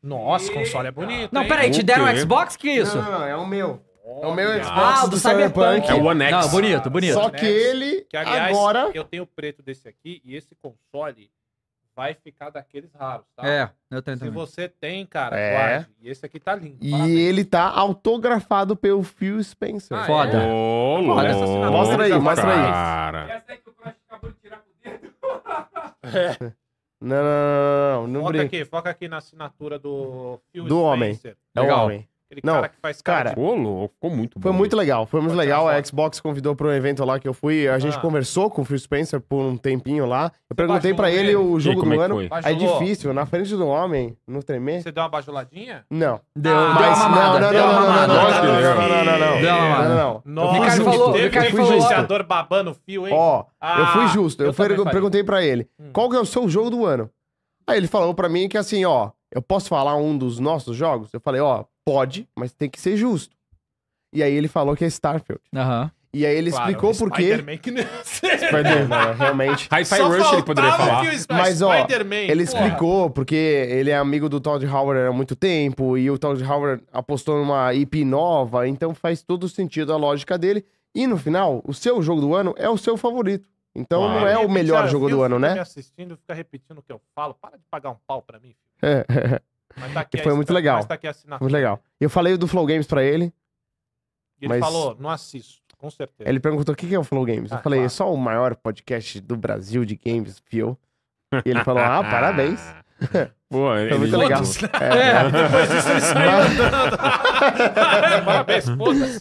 Nossa, o console é bonito. Não, peraí, te deram um Xbox? Que é isso? Não, não, não, é o meu. É o meu Xbox ah, do, do Cyberpunk. É o One X. Não, bonito, bonito. Só que ele, que, aliás, agora... eu tenho o preto desse aqui e esse console vai ficar daqueles raros, tá? É, eu tenho Se também. você tem, cara, é. guarde. E esse aqui tá lindo. E ele tá autografado pelo Phil Spencer. Ah, Foda. É? Oh, oh, mostra aí, mostra aí. Cara. Essa aí que o Crush acabou de tirar com dedo. [laughs] É. Não, não, não, não, não, Foca aqui, foca aqui na assinatura do Phil Do Spencer. homem. É o homem. Aquele não, cara que faz cara. Ô, louco, ficou muito bom. Foi muito legal, foi muito legal. A Xbox convidou pra um evento lá que eu fui. A ah. gente conversou com o Phil Spencer por um tempinho lá. Eu perguntei pra ele o jogo do é ano. É difícil, na frente do homem, no tremer. Você deu uma bajuladinha? Não. Deu ah, mas, deu uma mamada. Não, não, não, não, não, não. Deu Não, não, não. falou, teve um influenciador babando fio, hein? Ó, eu fui ah, justo. Eu perguntei para ele, hum. qual que é o seu jogo do ano? Aí ele falou para mim que assim, ó, eu posso falar um dos nossos jogos? Eu falei, ó, Pode, mas tem que ser justo. E aí ele falou que é Starfield. Aham. E aí ele Claro, explicou por quê. Spider-Man que nem... [laughs] Spider-Man, é realmente. Hi-Fi Rush ele poderia falar. que o Mas, ó, Ele explicou porque ele é amigo do Todd Howard há muito tempo e o Todd Howard apostou numa IP nova, então faz todo sentido a lógica dele. E no final, o seu jogo do ano é o seu favorito. Então Claro. não é o melhor jogo do ano, filmes né? me né? assistindo, fica repetindo o que eu falo. Para de pagar um pau pra mim. filho. É. [laughs] Mas tá aqui e foi muito legal. Mas tá aqui Muito legal. Eu falei do Flow Games pra ele. E ele mas... falou, não assisto, com certeza. Ele perguntou o que é o Flow Games. Ah, eu falei, claro. é só o maior podcast do Brasil de games, fio. E ele falou, ah, parabéns. Boa, [laughs] ele... Foi muito legal. Né? É, é, depois disso ele [laughs] Parabéns,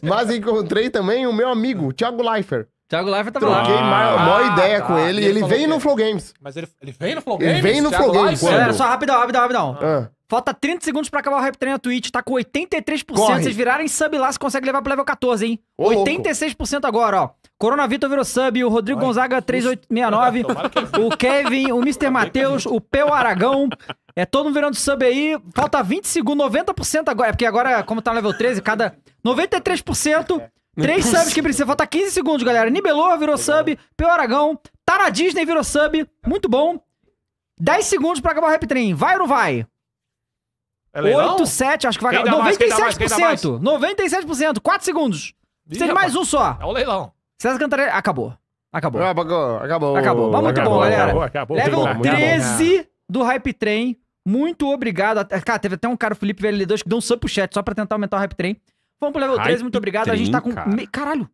Mas encontrei também o meu amigo, Thiago Leifert. Thiago Leifert tava Troquei lá. Ah, maior, ah, ideia tá. com ele. E ele, ele veio no Flow Games. Mas ele, ele veio no Flow Games? Ele veio no Flow Games. Sério, é, só rapidão, rapidão, rapidão. Ah. Falta 30 segundos pra acabar o Hype Train na Twitch. Tá com 83%. Corre. Vocês virarem sub lá, você consegue levar pro level 14, hein? Ô, 86% louco. agora, ó. Corona Vitor virou sub, o Rodrigo Ai, Gonzaga 3869, [laughs] o Kevin, o Mr. Matheus, o Peu Aragão. É todo mundo virando sub aí. Falta 20 segundos, 90% agora. É porque agora, como tá no level 13, cada. 93%. Três subs que precisa. Falta 15 segundos, galera. Nibelou virou sub, Peu Aragão. Tara Disney virou sub. Muito bom. 10 segundos pra acabar o Rap Train. Vai ou não vai? É 8, 7, acho que vai ganhar. 97%. 97%, 4 segundos. Ih, Tem mais um só. É o leilão. César Cantarelli. Acabou. Acabou. Ah, acabou. Acabou. Acabou. Mas muito acabou, bom, galera. Acabou, acabou, Level 13 acabou. do Hype Train. Muito obrigado. Cara, teve até um cara, o Felipe VL2, que deu um sub pro chat só pra tentar aumentar o Hype Train. Vamos pro level Hype 13, muito obrigado. Train, a gente tá com. Cara. Me... Caralho!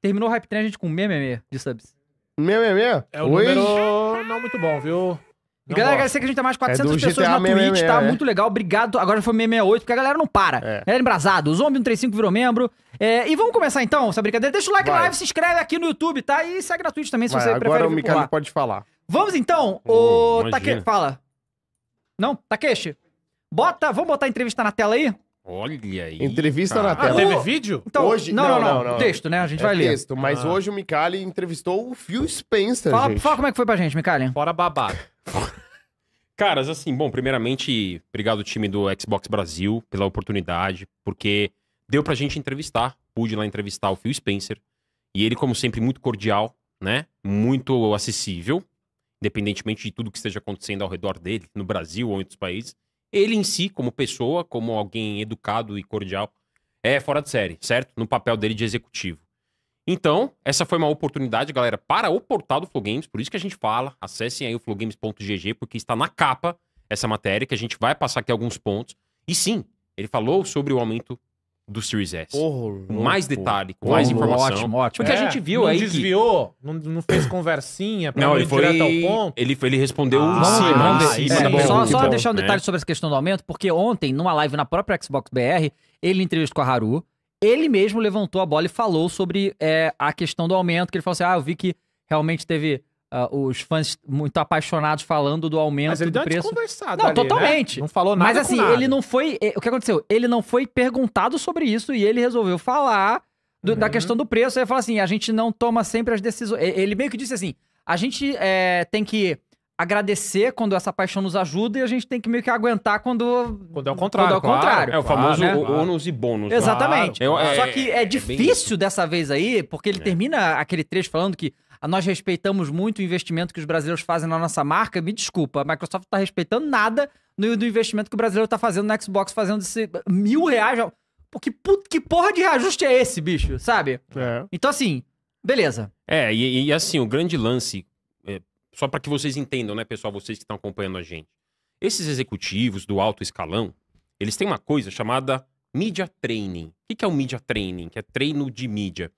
Terminou o Hype Train, a gente com 666 de subs. 666? É o Oi? número não muito bom, viu? Não galera, agradecer que a gente tá mais de 400 é pessoas na Twitch, tá? É. Muito legal, obrigado. Agora foi 668, porque a galera não para. É. Galera embrasado. O Zombie 135 virou membro. É, e vamos começar então essa brincadeira. Deixa o like na live, se inscreve aqui no YouTube, tá? E segue na Twitch também, se Vai. você Agora prefere. Agora o Mikado pode falar. Vamos então, hum, o Takeshi. Fala. Não? Takeshi? Bota, vamos botar a entrevista na tela aí? Olha aí. Entrevista cara. na tela. Ah, teve vídeo? Então, hoje, não, não, não, não, não. Texto, né? A gente é vai texto, ler. Texto, mas ah. hoje o Micali entrevistou o Phil Spencer. Fala, gente. fala como é que foi pra gente, Micali. Fora babado. Caras, assim, bom, primeiramente, obrigado time do Xbox Brasil pela oportunidade, porque deu pra gente entrevistar, pude lá entrevistar o Phil Spencer, e ele, como sempre, muito cordial, né? Muito acessível, independentemente de tudo que esteja acontecendo ao redor dele, no Brasil ou em outros países. Ele em si, como pessoa, como alguém educado e cordial, é fora de série, certo? No papel dele de executivo. Então, essa foi uma oportunidade, galera, para o portal do Flow Games, por isso que a gente fala, acessem aí o flowgames.gg, porque está na capa essa matéria, que a gente vai passar aqui alguns pontos. E sim, ele falou sobre o aumento do Series S. Porra, com mais detalhe, com mais informação. Ótimo, ótimo. Porque é, a gente é. viu não aí. Desviou, que... Não desviou, não fez conversinha pra não, ele foi direto ao ponto. Ele, foi, ele respondeu ah, sim, ah, sim, sim, é, bom, Só, só bom, deixar um detalhe né? sobre essa questão do aumento, porque ontem, numa live na própria Xbox BR, ele entrevistou com a Haru ele mesmo levantou a bola e falou sobre é, a questão do aumento, que ele falou assim, ah, eu vi que realmente teve Uh, os fãs muito apaixonados falando do aumento mas ele do deu preço. Conversado não, ali, né? totalmente. Né? Não falou nada. Mas assim, nada. ele não foi. É, o que aconteceu? Ele não foi perguntado sobre isso e ele resolveu falar do, uhum. da questão do preço. Ele falou assim: a gente não toma sempre as decisões. Ele meio que disse assim: a gente é, tem que agradecer quando essa paixão nos ajuda e a gente tem que meio que aguentar quando quando é o contrário. Quando é o claro, É o famoso claro, né? ônus e bônus. Né? Exatamente. Claro, é, Só é, que é, é difícil dessa vez aí, porque ele é. termina aquele trecho falando que ah, nós respeitamos muito o investimento que os brasileiros fazem na nossa marca. Me desculpa, a Microsoft está respeitando nada no, do investimento que o brasileiro está fazendo no Xbox, fazendo esse mil reais. Pô, que, que porra de reajuste é esse, bicho? Sabe? É. Então, assim, beleza. É, e, e assim, o grande lance só para que vocês entendam, né, pessoal, vocês que estão acompanhando a gente. Esses executivos do alto escalão, eles têm uma coisa chamada media training. O que é o media training? Que é treino de mídia.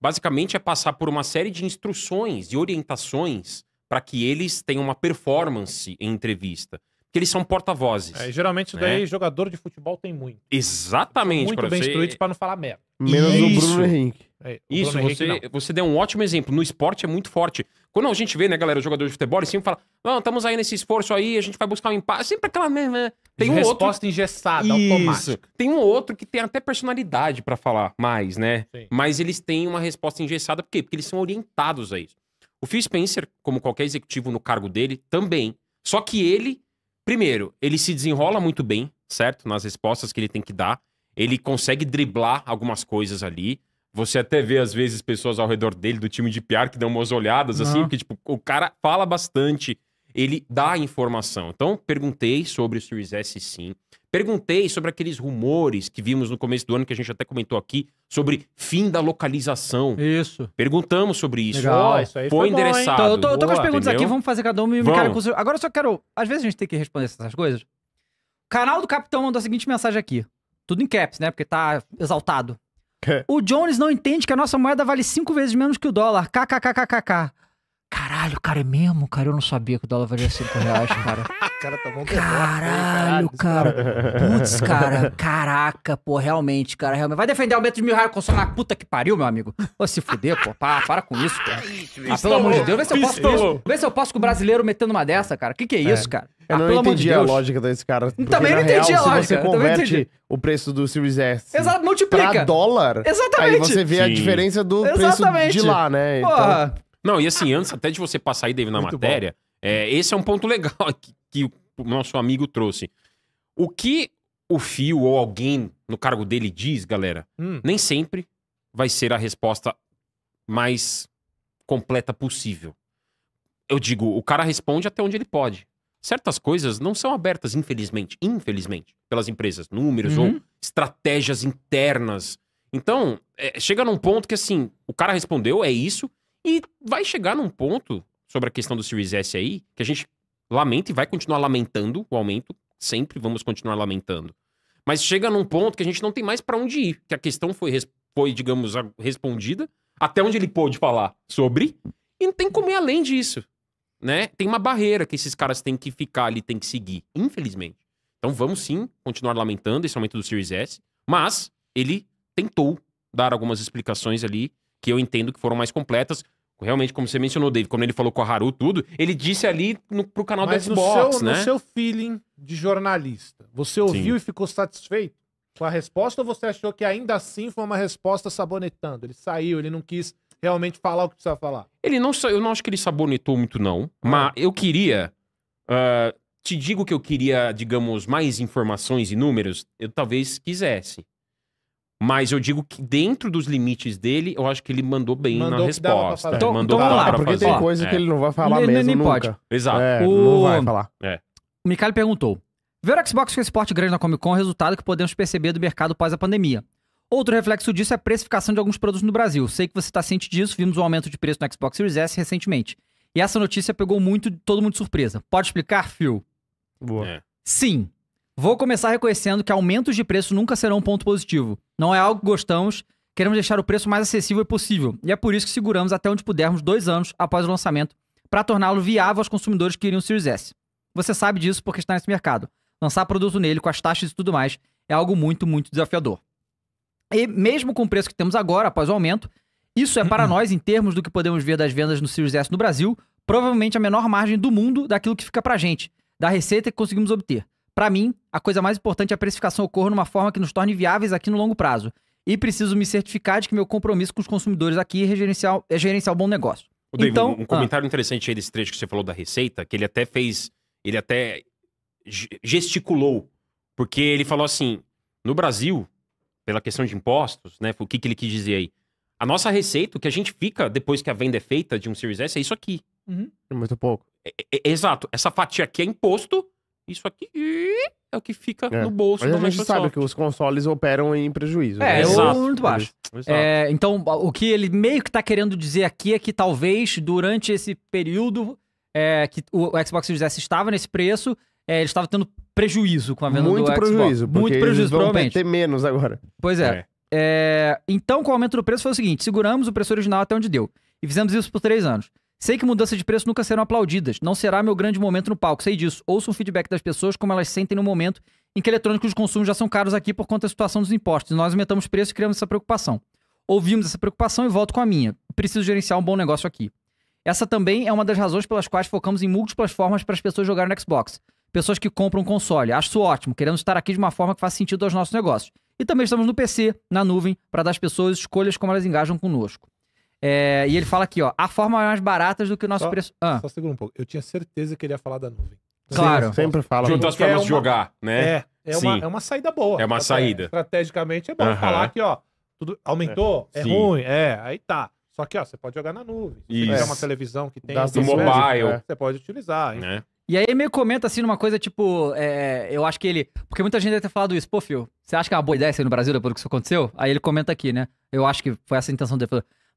Basicamente é passar por uma série de instruções e orientações para que eles tenham uma performance em entrevista. Porque eles são porta-vozes. É, geralmente isso né? daí jogador de futebol tem muito. Exatamente. Muito bem instruídos para não falar merda. Menos Isso. o Bruno Henrique. É, Isso, Bruno você, Henrique, você deu um ótimo exemplo. No esporte é muito forte. Quando a gente vê, né, galera, jogador de futebol, eles sempre fala não, estamos aí nesse esforço aí, a gente vai buscar um empate. Sempre aquela mesma. Né? Tem um Resposta outro... engessada, Isso. automática. Tem um outro que tem até personalidade para falar mais, né? Sim. Mas eles têm uma resposta engessada, por quê? Porque eles são orientados a isso. O Phil Spencer, como qualquer executivo no cargo dele, também. Só que ele, primeiro, ele se desenrola muito bem, certo? Nas respostas que ele tem que dar. Ele consegue driblar algumas coisas ali. Você até vê, às vezes, pessoas ao redor dele, do time de PR, que dão umas olhadas, assim, porque, tipo, o cara fala bastante, ele dá informação. Então, perguntei sobre o Series S, sim. Perguntei sobre aqueles rumores que vimos no começo do ano, que a gente até comentou aqui, sobre fim da localização. Isso. Perguntamos sobre isso. Legal, oh, isso aí foi, foi endereçado. Bom, então, eu tô, tô Boa, com as perguntas entendeu? aqui, vamos fazer cada um me cara com Agora eu só quero. Às vezes a gente tem que responder essas coisas. O canal do Capitão mandou a seguinte mensagem aqui. Tudo em caps, né? Porque tá exaltado. É. o Jones não entende que a nossa moeda vale cinco vezes menos que o dólar. KKKKK. Caralho, cara, é mesmo? Cara, eu não sabia que o dólar valia 5 reais, cara. [laughs] cara tá bom Caralho, cara. Putz, [laughs] cara. Caraca, pô, realmente, cara, realmente. Vai defender o aumento de mil reais com na puta que pariu, meu amigo. Pô, se fuder, pô. Para, para com isso, cara. É ah, pelo amor de Deus, vê se eu posso com Vê se eu posso com o brasileiro metendo uma dessa, cara. Que que é, é. isso, é. cara? Eu ah, não entendi de a lógica desse cara. Também não entendi real, a lógica. Se você converte o preço do Series S Exato, multiplica. pra dólar, Exatamente. aí você vê Sim. a diferença do Exatamente. preço de lá, né? Então, Porra. Então... Não, e assim, antes até de você passar aí, David, na Muito matéria, é, esse é um ponto [laughs] legal que, que o nosso amigo trouxe. O que o Fio ou alguém no cargo dele diz, galera, hum. nem sempre vai ser a resposta mais completa possível. Eu digo, o cara responde até onde ele pode. Certas coisas não são abertas, infelizmente, infelizmente, pelas empresas, números uhum. ou estratégias internas. Então, é, chega num ponto que assim, o cara respondeu, é isso, e vai chegar num ponto sobre a questão do Series S aí, que a gente lamenta e vai continuar lamentando o aumento, sempre vamos continuar lamentando. Mas chega num ponto que a gente não tem mais para onde ir, que a questão foi, foi digamos, respondida até onde ele pôde falar sobre, e não tem como ir além disso. Né? Tem uma barreira que esses caras têm que ficar ali, têm que seguir, infelizmente. Então vamos sim continuar lamentando esse aumento do Series S, mas ele tentou dar algumas explicações ali que eu entendo que foram mais completas, realmente, como você mencionou, David, quando ele falou com a Haru tudo, ele disse ali no, pro canal Mas do Xbox, seu, né? no seu feeling de jornalista, você ouviu Sim. e ficou satisfeito com a resposta ou você achou que ainda assim foi uma resposta sabonetando? Ele saiu, ele não quis realmente falar o que precisava falar. Ele não, eu não acho que ele sabonetou muito não, mas ah. eu queria... Uh, te digo que eu queria, digamos, mais informações e números, eu talvez quisesse. Mas eu digo que dentro dos limites dele, eu acho que ele mandou bem mandou na resposta. Então, mandou então, vamos lá, porque fazer. tem coisa que é. ele não vai falar ele, mesmo nem nunca. pode. Exato. É, o... Não vai falar. É. O Mikael perguntou. Ver o Xbox com esporte grande na Comic Con é resultado que podemos perceber do mercado pós a pandemia. Outro reflexo disso é a precificação de alguns produtos no Brasil. Sei que você está ciente disso, vimos um aumento de preço no Xbox Series S recentemente. E essa notícia pegou muito, todo mundo de surpresa. Pode explicar, Phil? Boa. É. Sim, Vou começar reconhecendo que aumentos de preço nunca serão um ponto positivo. Não é algo que gostamos, queremos deixar o preço mais acessível possível. E é por isso que seguramos até onde pudermos dois anos após o lançamento para torná-lo viável aos consumidores que iriam o Series S. Você sabe disso porque está nesse mercado. Lançar produto nele com as taxas e tudo mais é algo muito, muito desafiador. E mesmo com o preço que temos agora, após o aumento, isso é para [clears throat] nós, em termos do que podemos ver das vendas no Series S no Brasil, provavelmente a menor margem do mundo daquilo que fica para gente, da receita que conseguimos obter. Para mim, a coisa mais importante é a precificação ocorra numa forma que nos torne viáveis aqui no longo prazo. E preciso me certificar de que meu compromisso com os consumidores aqui é gerenciar, é gerenciar um bom negócio. Ô, David, então, um, um ah. comentário ah, interessante aí desse trecho que você falou da Receita, que ele até fez, ele até gesticulou, porque ele falou assim, no Brasil, pela questão de impostos, né, o que, que ele quis dizer aí? A nossa receita, o que a gente fica depois que a venda é feita de um Series S, é isso aqui. Uhum. É muito pouco. É, é, é, exato. Essa fatia aqui é imposto isso aqui é o que fica é. no bolso Mas a gente Microsoft. sabe que os consoles operam em prejuízo. É, né? Exato. muito baixo. É, então, o que ele meio que está querendo dizer aqui é que talvez durante esse período é, que o Xbox Series S estava nesse preço, é, ele estava tendo prejuízo com a venda muito do Xbox. Prejuízo, muito prejuízo, provavelmente. ter menos agora. Pois é. é. é. Então, com o aumento do preço foi o seguinte, seguramos o preço original até onde deu. E fizemos isso por três anos. Sei que mudanças de preço nunca serão aplaudidas. Não será meu grande momento no palco, sei disso. Ouço um feedback das pessoas, como elas sentem no momento em que eletrônicos de consumo já são caros aqui por conta da situação dos impostos. Nós aumentamos preço e criamos essa preocupação. Ouvimos essa preocupação e volto com a minha. Preciso gerenciar um bom negócio aqui. Essa também é uma das razões pelas quais focamos em múltiplas formas para as pessoas jogarem no Xbox. Pessoas que compram um console. Acho ótimo. Queremos estar aqui de uma forma que faça sentido aos nossos negócios. E também estamos no PC, na nuvem, para dar às pessoas escolhas como elas engajam conosco. É, e ele fala aqui, ó, a forma é mais barata do que o nosso só, preço. Ah. Só segura um pouco. Eu tinha certeza que ele ia falar da nuvem. Claro. Sim, sempre fala. É de outras formas é uma, de jogar, né? É, é, Sim. uma, é uma saída boa. É uma saída. Estrategicamente é bom uh -huh. falar que, ó, tudo aumentou, é, é ruim, é, aí tá. Só que, ó, você pode jogar na nuvem. Se Isso. uma televisão que tem... Do mobile. É, você pode utilizar, hein? Né? E aí ele meio comenta assim numa coisa tipo, é, eu acho que ele. Porque muita gente deve ter falado isso, pô, Phil, você acha que é uma boa ideia sair no Brasil depois do que isso aconteceu? Aí ele comenta aqui, né? Eu acho que foi essa a intenção dele.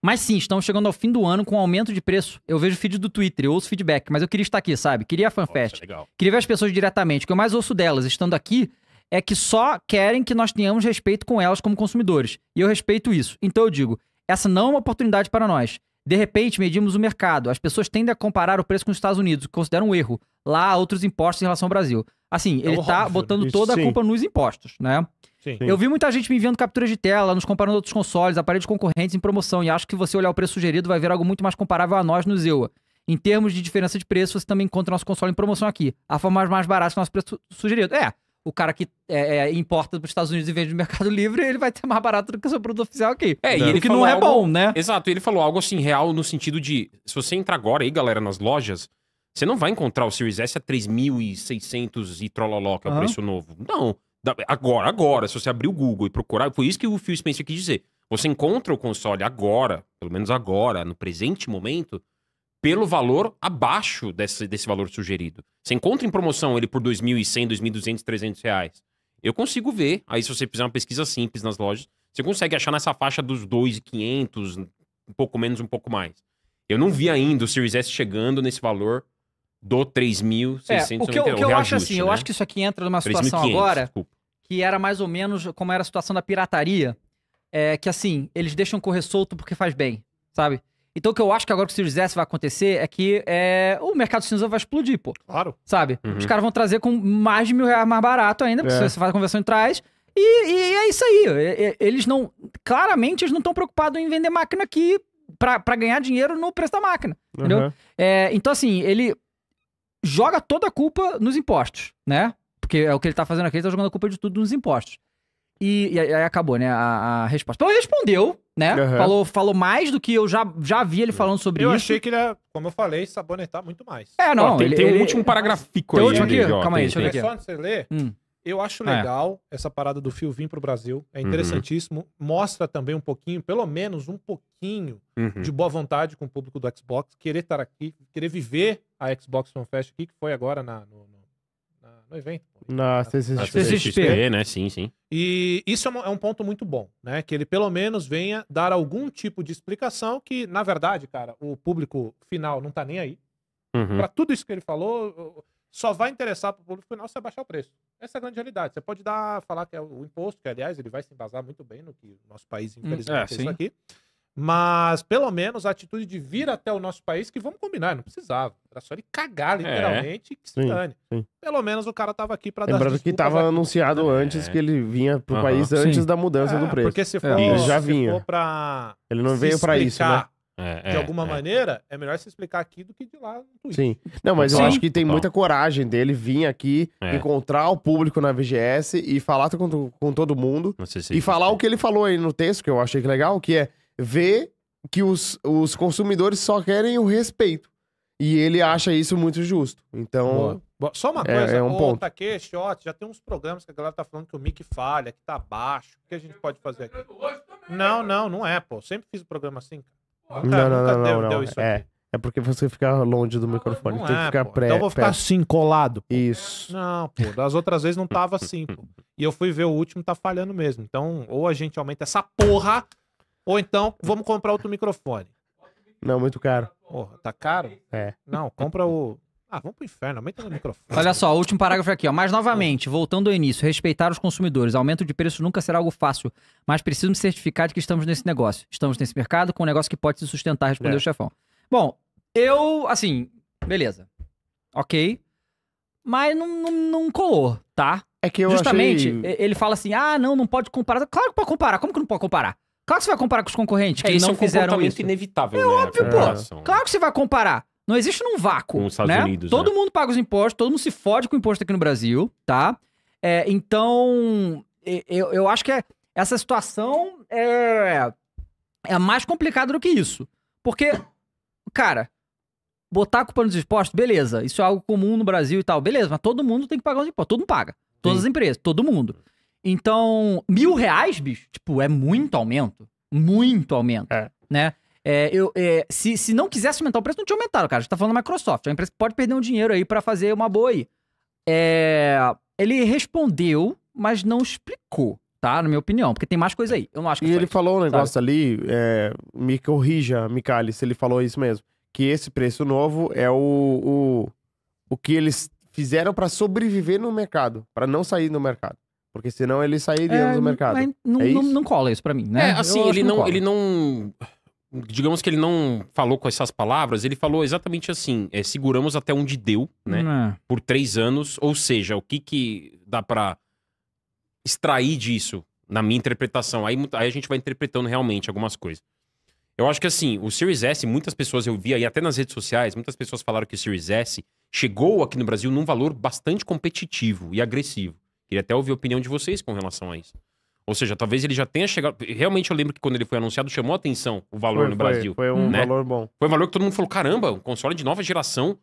Mas sim, estamos chegando ao fim do ano com um aumento de preço. Eu vejo o feed do Twitter, eu ouço feedback, mas eu queria estar aqui, sabe? Queria a FanFest. Nossa, é queria ver as pessoas diretamente. O que eu mais ouço delas estando aqui é que só querem que nós tenhamos respeito com elas como consumidores. E eu respeito isso. Então eu digo, essa não é uma oportunidade para nós. De repente, medimos o mercado. As pessoas tendem a comparar o preço com os Estados Unidos, que consideram um erro. Lá, há outros impostos em relação ao Brasil. Assim, é ele está né? botando toda a culpa nos impostos, né? Sim. Eu vi muita gente me enviando capturas de tela, nos comparando outros consoles, aparelhos concorrentes em promoção, e acho que você olhar o preço sugerido vai ver algo muito mais comparável a nós no Zewa. Em termos de diferença de preço, você também encontra nosso console em promoção aqui. A forma mais barata que nosso preço sugerido. É, o cara que é, é, importa dos Estados Unidos e vende no Mercado [laughs] Livre, ele vai ter mais barato do que o seu produto oficial aqui. É, e ele que não é algo... bom, né? Exato, ele falou algo assim real no sentido de: se você entrar agora aí, galera, nas lojas, você não vai encontrar o Series S a 3.600 e trololó, que é o uhum. preço novo. Não. Agora, agora, se você abrir o Google e procurar, foi isso que o Phil Spencer quis dizer. Você encontra o console agora, pelo menos agora, no presente momento, pelo valor abaixo desse, desse valor sugerido. Você encontra em promoção ele por 2.100, 2.200, 300 reais. Eu consigo ver. Aí, se você fizer uma pesquisa simples nas lojas, você consegue achar nessa faixa dos 2.500, um pouco menos, um pouco mais. Eu não vi ainda o Series S chegando nesse valor do 3.698. É, o que eu, o que eu reajuste, acho assim, né? eu acho que isso aqui entra numa situação 500, agora desculpa. que era mais ou menos como era a situação da pirataria, é, que assim, eles deixam correr solto porque faz bem, sabe? Então o que eu acho que agora que o Series S vai acontecer é que é, o mercado cinza vai explodir, pô. Claro. Sabe? Uhum. Os caras vão trazer com mais de mil reais mais barato ainda, porque é. você faz a conversão e trás E, e, é isso aí. Eles não. Claramente, eles não estão preocupados em vender máquina aqui para ganhar dinheiro no preço da máquina. Entendeu? Uhum. É, então, assim, ele joga toda a culpa nos impostos, né? Porque é o que ele tá fazendo aqui, ele tá jogando a culpa de tudo nos impostos. E, e aí acabou, né, a, a, resposta. Então ele respondeu, né? Uhum. Falou, falou mais do que eu já, já vi ele é. falando sobre eu isso. Eu achei que ele ia, como eu falei, sabonetar muito mais. É, não. Ó, tem, ele, tem ele, um último ele, parágrafo aí. Tem último aqui? Calma aí, deixa eu ver aqui. É só você ler. Hum. Eu acho é. legal é. essa parada do fio vir para o Brasil. É uhum. interessantíssimo. Uhum. Mostra também um pouquinho, pelo menos um pouquinho, uhum. de boa vontade com o público do Xbox. Querer estar aqui, querer viver a Xbox One Fest aqui, que foi agora na, no, no, na, no, evento. Na CCXP. né? Sim, sim. E isso é um, é um, ponto muito bom, né? Que ele pelo menos venha dar algum tipo de explicação que, na verdade, cara, o público final não tá nem aí. Uhum. Para tudo isso que ele falou, só vai interessar para o público final se você baixar o preço. Essa é a grande realidade. Você pode dar, falar que é o imposto, que aliás ele vai se embasar muito bem no que o nosso país, hum, infelizmente, hum, é, aqui. Mas, pelo menos, a atitude de vir até o nosso país, que vamos combinar, não precisava. Era só ele cagar, é, literalmente, é. que se dane. Sim, sim. Pelo menos o cara tava aqui para dar Lembrando que estava anunciado é. antes que ele vinha pro uhum, país sim. antes da mudança é, do preço. Porque se é. for, ele já vinha. Pra... Ele não veio para isso, né? É, de é, alguma é. maneira, é melhor se explicar aqui do que de lá no Twitter. Sim. Não, mas Sim. eu acho que tem muita coragem dele vir aqui, é. encontrar o público na VGS e falar com, com todo mundo. Se e falar o que ele falou aí no texto, que eu achei que legal, que é ver que os, os consumidores só querem o respeito. E ele acha isso muito justo. Então. Boa. Boa. Só uma coisa, é, é um ponto ponto. Aqui, shot já tem uns programas que a galera tá falando que o mic falha, que tá baixo. O que a gente pode fazer aqui? Não, né? não, não é, pô. Sempre fiz o um programa assim, cara. Nunca, não, não, nunca não, deu, não, é. É porque você fica longe do microfone. Não tem é, que ficar pô. pré. Então eu vou ficar pré. assim, colado. Pô. Isso. Não, pô. Das outras vezes não tava assim, pô. E eu fui ver o último, tá falhando mesmo. Então, ou a gente aumenta essa porra, ou então vamos comprar outro microfone. Não, muito caro. Porra, tá caro? É. Não, compra o. Ah, vamos pro inferno, aumenta o microfone. Olha só, o último parágrafo aqui, ó. Mas novamente, voltando ao início, respeitar os consumidores. Aumento de preço nunca será algo fácil, mas preciso me certificar de que estamos nesse negócio. Estamos nesse mercado com um negócio que pode se sustentar, respondeu é. o chefão. Bom, eu, assim, beleza. Ok. Mas não, não, não colou, tá? É que eu Justamente, achei... ele fala assim: ah, não, não pode comparar. Claro que pode comparar, como que não pode comparar? Claro que você vai comparar com os concorrentes que é, não é um fizeram isso. É inevitável, É né, óbvio, pô. Claro que você vai comparar. Não existe num vácuo. Com os Estados né? Unidos. Todo né? mundo paga os impostos, todo mundo se fode com o imposto aqui no Brasil, tá? É, então, eu, eu acho que é, essa situação é, é mais complicada do que isso. Porque, cara, botar a culpa nos impostos, beleza, isso é algo comum no Brasil e tal, beleza, mas todo mundo tem que pagar os impostos, todo mundo paga. Todas Sim. as empresas, todo mundo. Então, mil reais, bicho, tipo, é muito aumento. Muito aumento. É. Né? É, eu, é, se, se não quisesse aumentar o preço, não tinha aumentado, cara. A gente tá falando da Microsoft. É uma empresa que pode perder um dinheiro aí para fazer uma boa aí. É, ele respondeu, mas não explicou, tá? Na minha opinião, porque tem mais coisa aí. Eu não acho que E é ele falou um negócio sabe? ali, é, me corrija, Micali, se ele falou isso mesmo. Que esse preço novo é o, o, o que eles fizeram para sobreviver no mercado, para não sair do mercado. Porque senão ele sairia é, do mercado. Não, é não, não, cola isso pra mim, né? É, assim, ele não, não ele não digamos que ele não falou com essas palavras, ele falou exatamente assim: é, seguramos até onde deu, né? É. Por três anos. Ou seja, o que, que dá para extrair disso, na minha interpretação? Aí, aí a gente vai interpretando realmente algumas coisas. Eu acho que assim, o Series S, muitas pessoas eu vi aí até nas redes sociais, muitas pessoas falaram que o Series S chegou aqui no Brasil num valor bastante competitivo e agressivo. Queria até ouvir a opinião de vocês com relação a isso. Ou seja, talvez ele já tenha chegado. Realmente eu lembro que quando ele foi anunciado chamou a atenção o valor foi, no Brasil. Foi, foi um né? valor bom. Foi um valor que todo mundo falou: caramba, um console de nova geração,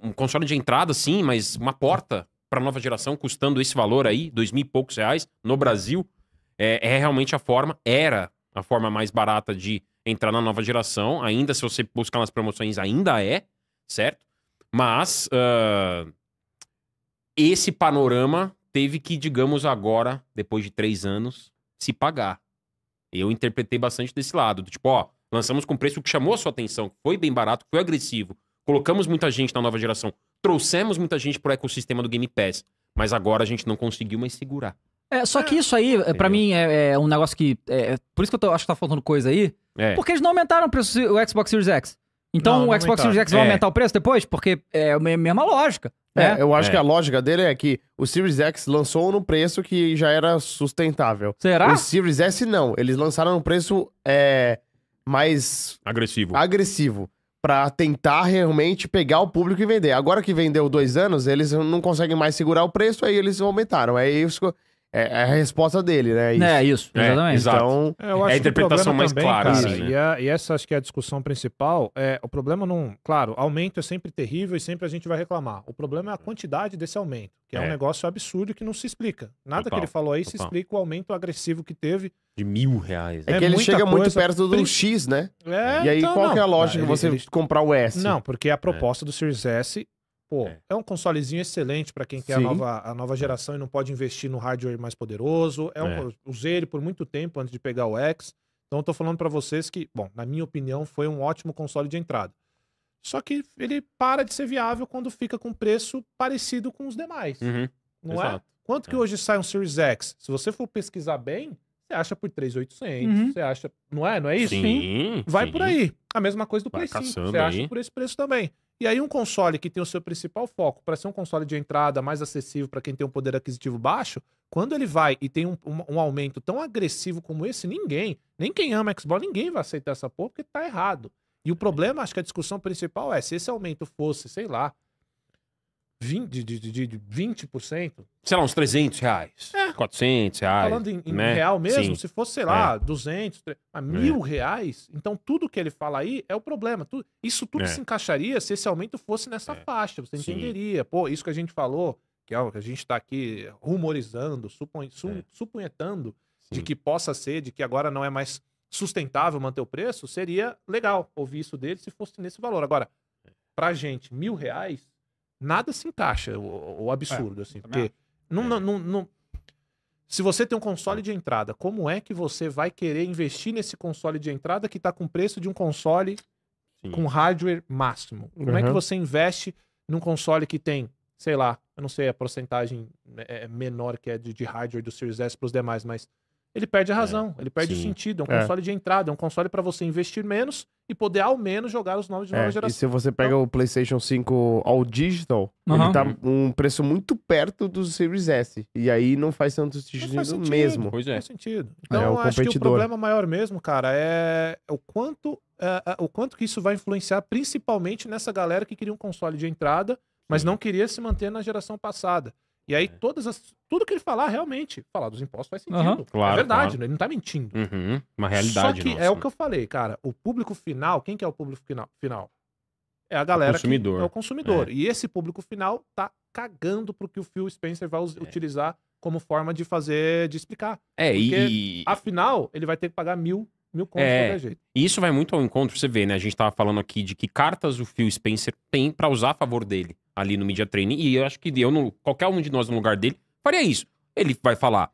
um console de entrada, sim, mas uma porta para nova geração custando esse valor aí, dois mil e poucos reais no Brasil, é, é realmente a forma, era a forma mais barata de entrar na nova geração. Ainda, se você buscar nas promoções, ainda é, certo? Mas uh, esse panorama teve que, digamos, agora, depois de três anos, se pagar. Eu interpretei bastante desse lado. Do tipo, ó, lançamos com preço que chamou a sua atenção, que foi bem barato, que foi agressivo. Colocamos muita gente na nova geração. Trouxemos muita gente pro ecossistema do Game Pass. Mas agora a gente não conseguiu mais segurar. É, só que isso aí, é, para mim, é, é, um negócio que. É, é, por isso que eu tô, acho que tá faltando coisa aí. É. Porque eles não aumentaram o preço do Xbox Series X. Então não, o Xbox Series X vai é. aumentar o preço depois? Porque é a mesma lógica. É, é, eu acho é. que a lógica dele é que o Series X lançou no preço que já era sustentável. Será? O Series S não. Eles lançaram um preço é, mais. Agressivo. Agressivo. Pra tentar realmente pegar o público e vender. Agora que vendeu dois anos, eles não conseguem mais segurar o preço, aí eles aumentaram. Aí é é, é, a resposta dele, né? Isso. É, isso, é, exatamente. É, então, é, é a interpretação mais também, clara. Cara, assim, né? e, a, e, essa acho que é a discussão principal. É, o problema não. Claro, aumento é sempre terrível e sempre a gente vai reclamar. O problema é a quantidade desse aumento, que é, é um negócio absurdo que não se explica. Nada total, que ele falou aí total. se explica o aumento agressivo que teve. De mil reais. É, que ele chega coisa, muito perto do X, né? e aí, então, qual não, é a lógica de você ele... comprar o S? Não, porque a proposta do Series S Pô, é. é, um consolezinho excelente para quem quer a nova, a nova geração e não pode investir no hardware mais poderoso. É um, é. Usei ele por muito tempo antes de pegar o X. Então eu tô falando para vocês que, bom, na minha opinião, foi um ótimo console de entrada. Só que ele para de ser viável quando fica com preço parecido com os demais. Uhum. Não é? Exato. é? Quanto que é. hoje sai um Series X? Se você for pesquisar bem, você acha por 3,800, uhum. você acha... Não é? Não é isso? Sim. sim. Vai sim. por aí. A mesma coisa do Vai Play 5. Você aí. acha por esse preço também. E aí um console que tem o seu principal foco para ser um console de entrada mais acessível para quem tem um poder aquisitivo baixo, quando ele vai e tem um, um, um, aumento tão agressivo como esse, ninguém, nem quem ama Xbox, ninguém vai aceitar essa porra porque tá errado. E o uhum. problema, acho que a discussão principal é se esse aumento fosse, sei lá, 20, de, de, de 20%. Sei lá, uns 300 reais. É. 400 reais. Falando em, em né? real mesmo, Sim. se fosse, sei lá, é. 200, é. mil reais, então tudo que ele fala aí é o problema. Tudo, isso tudo é. se encaixaria se esse aumento fosse nessa é. faixa. Você Sim. entenderia. Pô, isso que a gente falou, que é o que a gente está aqui rumorizando, supon, su, é. supunhetando Sim. de que possa ser, de que agora não é mais sustentável manter o preço, seria legal ouvir isso dele se fosse nesse valor. Agora, pra gente, mil reais nada se encaixa, o, o absurdo, é, assim. Tá porque não, é. não, não, não, se você tem um console de entrada, como é que você vai querer investir nesse console de entrada que está com o preço de um console Sim. com hardware máximo? Como uhum. é que uhum. você investe num console que tem, sei lá, eu não sei a porcentagem é, é menor que é de, de hardware do Series S para os demais, mas ele perde a é, razão, é, ele perde sim. o sentido. É um é. console de entrada, é um console para você investir menos e poder ao menos jogar os novos de nova é, geração. E se você pega então... o PlayStation 5 All Digital, uhum. ele tá um preço muito perto do Series S. E aí não faz tanto não sentido, faz sentido mesmo. Pois é. Não faz sentido. É então é, acho que o problema maior mesmo, cara, é o quanto, é, o quanto que isso vai influenciar principalmente nessa galera que queria um console de entrada, mas não queria se manter na geração passada. E aí, é. todas as, tudo que ele falar, realmente, falar dos impostos faz sentido. Uhum, claro, é verdade, claro. Né? ele não tá mentindo. Uhum, uma realidade. Só que nossa. é o né? que eu falei, cara. O público final, quem que é o público final? É a galera. O consumidor. Que é o consumidor. É. E esse público final tá cagando pro que o Phil Spencer vai é. utilizar como forma de fazer, de explicar. É, Porque, e. Afinal, ele vai ter que pagar mil mil contos é, de qualquer jeito. E isso vai muito ao encontro, você vê, né? A gente tava falando aqui de que cartas o Phil Spencer tem para usar a favor dele ali no media training. E eu acho que eu não, qualquer um de nós no lugar dele faria isso. Ele vai falar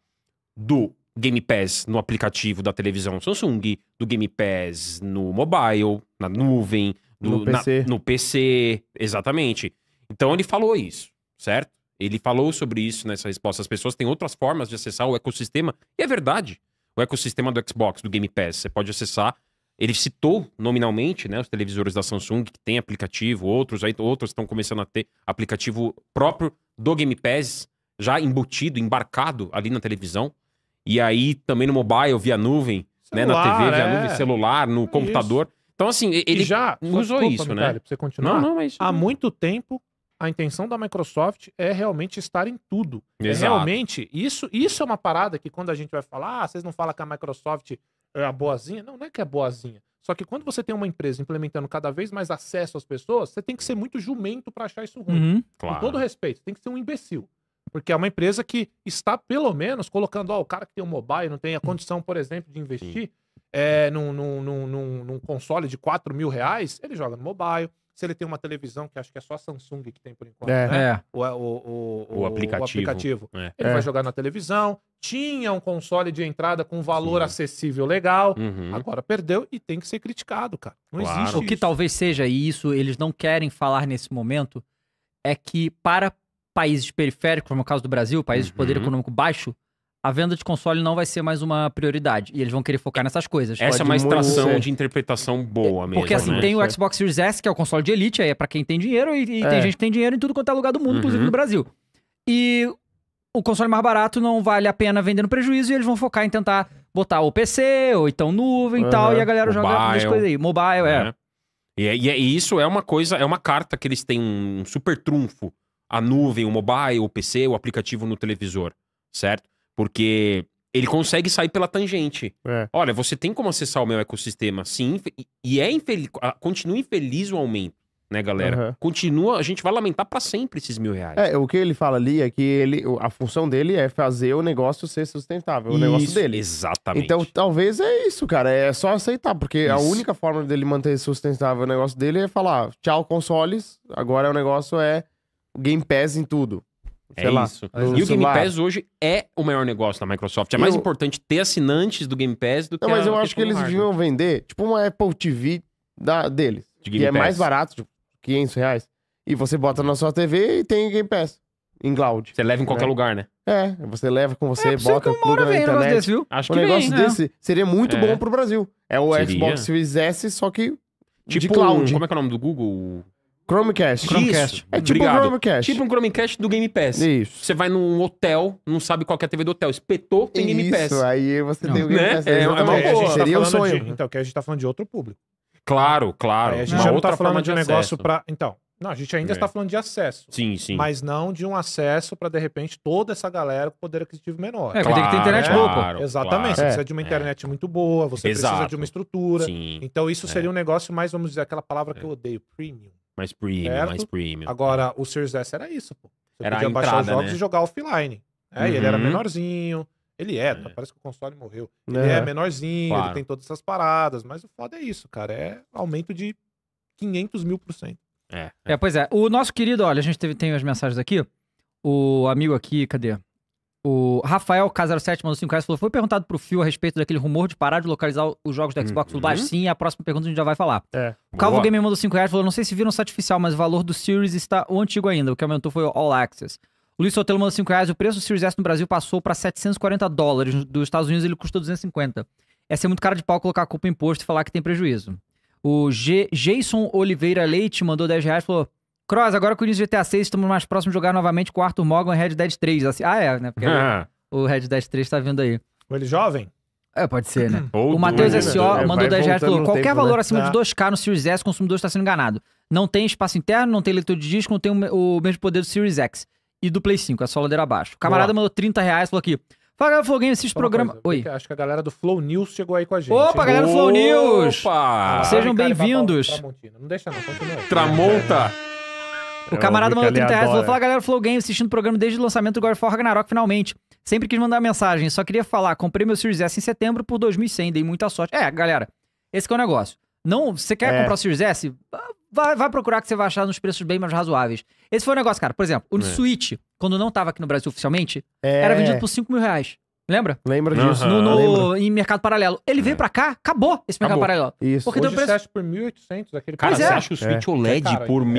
do Game Pass no aplicativo da televisão Samsung, do Game Pass no mobile, na nuvem, do, no, PC. Na, no PC, exatamente. Então ele falou isso, certo? Ele falou sobre isso nessa né, resposta. As pessoas têm outras formas de acessar o ecossistema, e é verdade. O ecossistema do Xbox, do Game Pass, você pode acessar ele citou nominalmente né, os televisores da Samsung, que tem aplicativo, outros aí outros estão começando a ter aplicativo próprio do Game Pass, já embutido, embarcado ali na televisão. E aí também no mobile, via nuvem, celular, né, na TV, via é. nuvem, celular, no é computador. Isso. Então, assim, ele e já usou desculpa, isso, né? você continuar. Não, não, mas... Há muito tempo, a intenção da Microsoft é realmente estar em tudo. É Exato. realmente, isso, isso é uma parada que quando a gente vai falar, ah, vocês não falam que a Microsoft é a boazinha. Não, não é que é boazinha. Só que quando você tem uma empresa implementando cada vez mais acesso às pessoas, você tem que ser muito jumento para achar isso ruim. Uhum, claro. Com todo respeito, tem que ser um imbecil. Porque é uma empresa que está, pelo menos, colocando, ó, o cara que tem um mobile, não tem a condição, por exemplo, de investir é, num, num, num, num, console de 4 mil reais, ele joga no mobile se ele tem uma televisão, que acho que é só a Samsung que tem por enquanto, é, né? é. O, é, o, o, o, aplicativo. aplicativo. É. Ele vai é. jogar na televisão, tinha um console de entrada com valor Sim. acessível legal, uhum. agora perdeu e tem que ser criticado, cara. Não claro. existe O que talvez seja isso, eles não querem falar nesse momento, é que para países periféricos, como é o caso do Brasil, países uhum. de poder uhum. econômico baixo, a venda de console não vai ser mais uma prioridade. E eles vão querer focar nessas coisas. Essa é uma extração de interpretação boa é, mesmo. Porque assim, né? tem o Xbox Series S, que é o console de elite, aí é pra quem tem dinheiro, e, e é. tem gente que tem dinheiro em tudo quanto é lugar do mundo, uhum. inclusive no Brasil. E o console mais barato não vale a pena vender no prejuízo, e eles vão focar em tentar botar o PC, ou então nuvem e tal, e a galera Mobile. joga as coisas aí. Mobile, é. Né? E, é, e é isso é uma coisa, é uma carta que eles têm um super trunfo. A nuvem, o mobile, o PC, o aplicativo no televisor, certo? Porque ele consegue sair pela tangente. É. Olha, você tem como acessar o meu ecossistema, sim, e é infeliz, continua infeliz o aumento, né, galera? Uhum. Continua, a gente vai lamentar para sempre esses mil reais. É, o que ele fala ali é que ele, a função dele é fazer o negócio ser sustentável, isso, o negócio dele. Exatamente. Então, talvez é isso, cara, é só aceitar, porque isso. a única forma dele manter sustentável o negócio dele é falar, tchau consoles, agora o negócio é Game Pass em tudo. É Sei é lá, isso. E o Game Pass hoje é o maior negócio da Microsoft. É mais importante ter assinantes do Game Pass do que Não, mas a... eu acho que eles deviam vender, tipo, uma Apple TV da, deles. De que Pass. é mais barato, tipo, 500 reais. E você bota na sua TV e tem Game Pass. Em cloud. Você leva em qualquer né? lugar, né? É, você leva com você, é, bota, pluga na internet. Desse, viu? Acho um que negócio vem, né? desse né? seria muito é. bom pro Brasil. É o seria? Xbox Series S, só que tipo, de cloud. Como é que é o nome do Google? Chromecast. Chromecast. Isso. É tipo Obrigado. um Chromecast. Tipo um Chromecast do Game Pass. Isso. Você vai num hotel, não sabe qual é a TV do hotel, espetou, tem Game Pass. Isso, aí você não. tem o Game né? Pass. É, é uma boa. Seria tá o sonho. De, então, que a gente tá falando de outro público. Claro, claro. a gente uma já outra não tá falando de, de negócio para Então, não, a gente ainda é. está falando de acesso. Sim, sim. Mas não de um acesso para, de repente, toda essa galera com poder aquisitivo menor. É, claro, tem que ter internet boa. Claro, Exatamente. Claro. Você precisa de uma internet é. muito boa, você Exato. precisa de uma estrutura. Sim. Então, isso é. seria um negócio mais, vamos dizer, aquela palavra que é. eu odeio, premium. Mais premium, certo? mais premium. Agora, o Series S era isso, pô. Você era podia entrada, baixar os jogos né? e jogar offline. É, uhum. ele era uhum. menorzinho. Ele é, é, parece que o console morreu. Ele é, é menorzinho, claro. ele tem todas essas paradas, mas o foda é isso, cara. É aumento de 500 mil por cento. É, é, é. pois é. O nosso querido, olha, a gente teve, tem as mensagens aqui. O amigo aqui, cadê? O Rafael Casar 7 mandou 5 reais falou: foi perguntado pro fio a respeito daquele rumor de parar de localizar os jogos do hum, Xbox uhum. baixo. Sim, a próxima pergunta a gente já vai falar. É. O Calvo Gamer mandou 5 reais falou: não sei se viram o site oficial, mas o valor do Series está o antigo ainda. O que aumentou foi o All Access. O Luiz Sotelo mandou 5 reais. O preço do Series S no Brasil passou para 740 dólares. Dos Estados Unidos ele custa 250. É ser muito cara de pau colocar a culpa em imposto e falar que tem prejuízo. O G Jason Oliveira Leite mandou 10 reais falou: Cross, agora com o início do GTA 6, estamos mais próximos de jogar novamente com o Arthur Morgan em Red Dead 3. Assim, ah, é, né? Porque [laughs] o Red Dead 3 tá vindo aí. Ou ele é jovem? É, pode ser, né? [clears throat] Ou o Matheus S.O. É, né? mandou 10 reais falou: qualquer tempo, né? valor né? acima de 2K tá. no Series S, o consumidor está sendo enganado. Não tem espaço interno, não tem leitor de disco, não tem o mesmo poder do Series X e do Play 5, é só ladeira abaixo. O camarada Boa. mandou 30 reais falou aqui. Fala, galera Flow Game, esses programas. Oi. Acho que a galera do Flow News chegou aí com a gente. Opa, galera do Flow News! Opa! Sejam bem-vindos. Não deixa não, continua. Tramonta! O é, camarada mandou 30 reais Vou falar, galera, Flow Game assistindo o programa desde o lançamento do God of War Ragnarok, finalmente. Sempre quis mandar mensagem, só queria falar: comprei meu Series S em setembro por 2100, dei muita sorte. É, galera, esse é o negócio. Não, você quer é. comprar o Series S? Ah, vai, vai, procurar que você vai achar nos preços bem mais razoáveis. Esse foi o negócio, cara. Por exemplo, o é. Switch, quando não tava aqui no Brasil oficialmente, é. era vendido por 5 mil reais. Lembra? Lembra disso. No, no Em mercado paralelo. Ele veio é. pra cá, acabou esse mercado paralelo. Isso. Porque Hoje deu preço... você acha por 1.800 aquele Cara, preço. É. você acha o Switch OLED é, é por 1.800,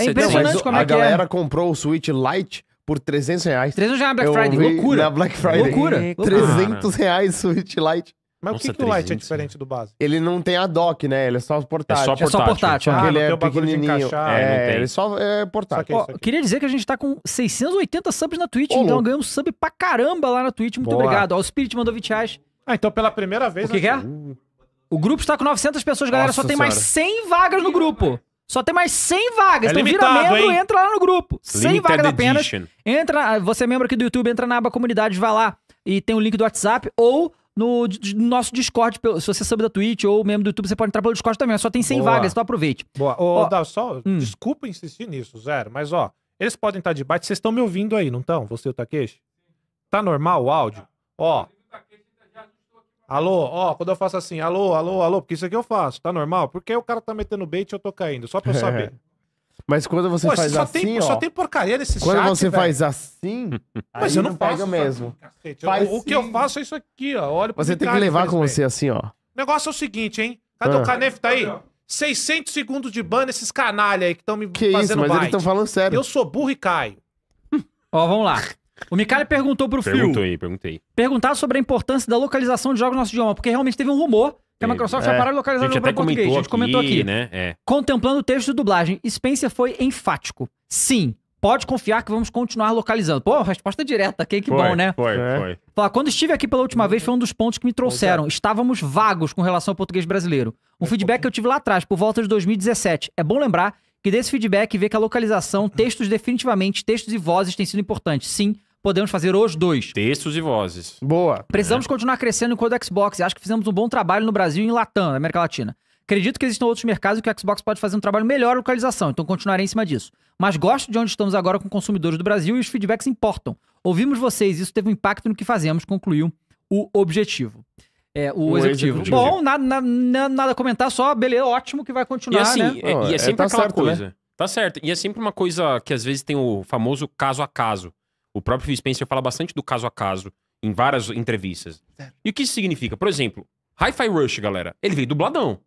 é. é impressionante Não, como é que A galera comprou o Switch Lite por 300 reais. 300 reais na Black Friday, loucura. Na Black Friday. Loucura. 300 reais Switch Lite. Mas Nossa, o que, que o Lite é diferente né? do base? Ele não tem a dock, né? Ele é só portátil. É só portátil. É só portátil. Ah, ele é pequenininho. É, é ele só é portátil. Só queria dizer que a gente tá com 680 subs na Twitch, oh, então ganhamos um sub pra caramba lá na Twitch. Muito Boa. obrigado. Ó, o Spirit mandou 20 reais. Ah, então pela primeira vez... O que, que é? Assim. O grupo está com 900 pessoas, galera. Nossa só tem senhora. mais 100 vagas no grupo. Só tem mais 100 vagas. É então limitado, vira membro, e entra lá no grupo. 100 Limited vagas apenas. Entra, você é membro aqui do YouTube, entra na aba Comunidade, vai lá e tem o um link do WhatsApp ou no nosso Discord. Se você é sabe da Twitch ou membro do YouTube, você pode entrar pelo Discord também. Só tem 100 Boa. vagas, então aproveite. Boa. Ô, ó, Dá, só hum. desculpa insistir nisso, Zero, mas ó, eles podem estar de baixo. Vocês estão me ouvindo aí, não estão? Você e o Takeshi? Tá normal o áudio? Ó. Alô, ó, quando eu faço assim, alô, alô, alô, porque isso aqui eu faço, tá normal? Porque o cara tá metendo bait e eu tô caindo, só pra eu saber. [laughs] Mas quando você Pô, faz só assim, tem, ó, só tem porcaria nesse quando chat, Quando você faz assim, mas eu não, não faço mesmo. Faz o que eu faço é isso aqui, ó. Olha Você tem que levar com você assim, ó. O negócio é o seguinte, hein? Cadê ah. o tá aí? 600 segundos de ban esses canalha aí que estão me que fazendo isso, mas bite. eles estão falando sério. Eu sou burro e caio. [laughs] ó, vamos lá. O Micali perguntou pro Phil. Perguntei, perguntei. Perguntar sobre a importância da localização de jogos no nosso idioma, porque realmente teve um rumor a Microsoft é, já parou de localizar o jogo para português. Aqui, a gente comentou aqui. Né? É. Contemplando o texto de dublagem, Spencer foi enfático. Sim, pode confiar que vamos continuar localizando. Pô, resposta direta que foi, bom, né? Foi, é. foi. Fala, quando estive aqui pela última uhum. vez, foi um dos pontos que me é. trouxeram. Estávamos vagos com relação ao português brasileiro. Um feedback que eu tive lá atrás, por volta de 2017. É bom lembrar que desse feedback vê que a localização, [laughs] textos definitivamente, textos e vozes têm sido importantes. Sim, podemos fazer os dois. Textos e vozes. Boa. Precisamos é. continuar crescendo enquanto o Xbox acho que fizemos um bom trabalho no Brasil e em Latam, na América Latina. Acredito que existam outros mercados que o Xbox pode fazer um trabalho melhor localização, então continuarei em cima disso. Mas gosto de onde estamos agora com consumidores do Brasil e os feedbacks importam. Ouvimos vocês, isso teve um impacto no que fazemos, concluiu o objetivo. É, o, o executivo. executivo. Bom, nada, nada, nada a comentar, só beleza, ótimo que vai continuar. E assim, né? é, e é sempre é, tá aquela certo, coisa. Né? Tá certo. E é sempre uma coisa que às vezes tem o famoso caso a caso. O próprio Phil Spencer fala bastante do caso a caso em várias entrevistas. E o que isso significa? Por exemplo, Hi-Fi Rush, galera, ele veio dubladão.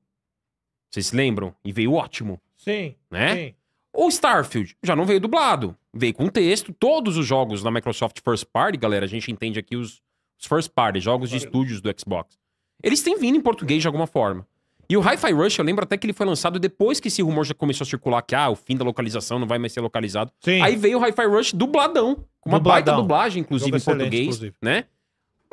Vocês se lembram? E veio ótimo. Sim. Né? Sim. O Starfield já não veio dublado. Veio com texto. Todos os jogos da Microsoft First Party, galera, a gente entende aqui os, os First Party, jogos de estúdios do Xbox. Eles têm vindo em português de alguma forma. E o Hi-Fi Rush, eu lembro até que ele foi lançado depois que esse rumor já começou a circular que, ah, o fim da localização não vai mais ser localizado. Sim. Aí veio o Hi-Fi Rush dubladão, com uma dubladão. baita dublagem, inclusive, em português, inclusive. né?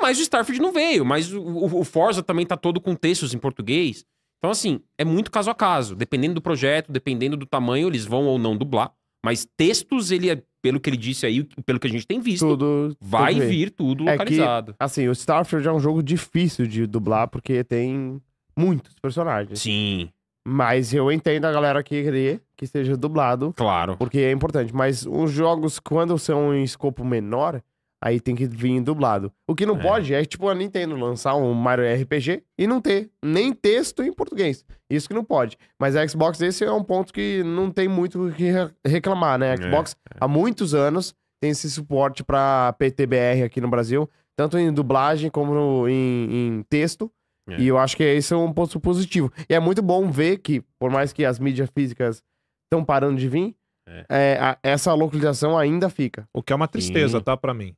Mas o Starfield não veio, mas o, o Forza também tá todo com textos em português. Então, assim, é muito caso a caso. Dependendo do projeto, dependendo do tamanho, eles vão ou não dublar. Mas textos, ele, é, pelo que ele disse aí, pelo que a gente tem visto, tudo, vai tudo vir tudo localizado. É que, assim, o Starfield é um jogo difícil de dublar, porque tem muitos personagens. Sim. Mas eu entendo a galera que querer que seja dublado. Claro. Porque é importante. Mas os jogos, quando são em escopo menor, aí tem que vir dublado. O que não é. pode é, tipo, a Nintendo lançar um Mario RPG e não ter nem texto em português. Isso que não pode. Mas a Xbox, esse é um ponto que não tem muito o que reclamar, né? A é, Xbox, é. há muitos anos, tem esse suporte para PTBR aqui no Brasil, tanto em dublagem como no, em, em texto. É. E eu acho que esse é um ponto positivo. E é muito bom ver que, por mais que as mídias físicas estão parando de vir, é. é. A, essa localização ainda fica. O que é uma tristeza, Sim. tá, para mim.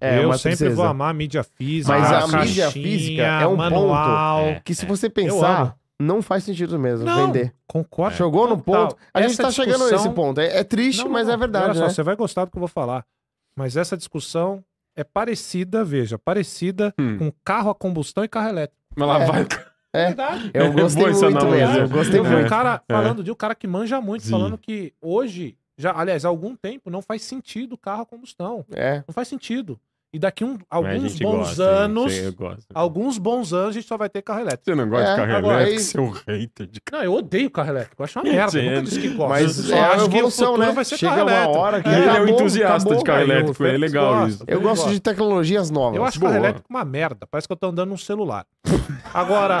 É, eu sempre tristeza. vou amar a mídia física. Mas a, a caixinha, mídia física é um manual. ponto é, que, se é. você pensar, não faz sentido mesmo não, vender. Concordo. Jogou no ponto. A essa gente tá discussão... chegando nesse ponto. É, é triste, não, mas é verdade. Olha só, né? você vai gostar do que eu vou falar. Mas essa discussão é parecida, veja, parecida hum. com carro a combustão e carro elétrico. Mas lá é. vai. É, é Verdade. É eu gostei é muito mesmo. Eu gostei eu Um cara é. falando de um cara que manja muito, Sim. falando que hoje, já, aliás, há algum tempo, não faz sentido carro a combustão. É. Não faz sentido. E daqui um, alguns bons gosta, anos. alguns bons anos a gente só vai ter carro elétrico. Você não gosta é, de carro agora, elétrico? Aí... Seu hater de carro. Não, eu odeio carro elétrico. Eu acho uma merda. Eu nunca disse que gosto. Mas eu só é acho que o né? vai ser Chega carro uma elétrico. hora que é, ele é um entusiasta acabou, de carro acabou, é, elétrico. É legal isso. Eu, eu gosto de tecnologias novas. Eu acho Boa. carro elétrico uma merda. Parece que eu tô andando num celular. agora.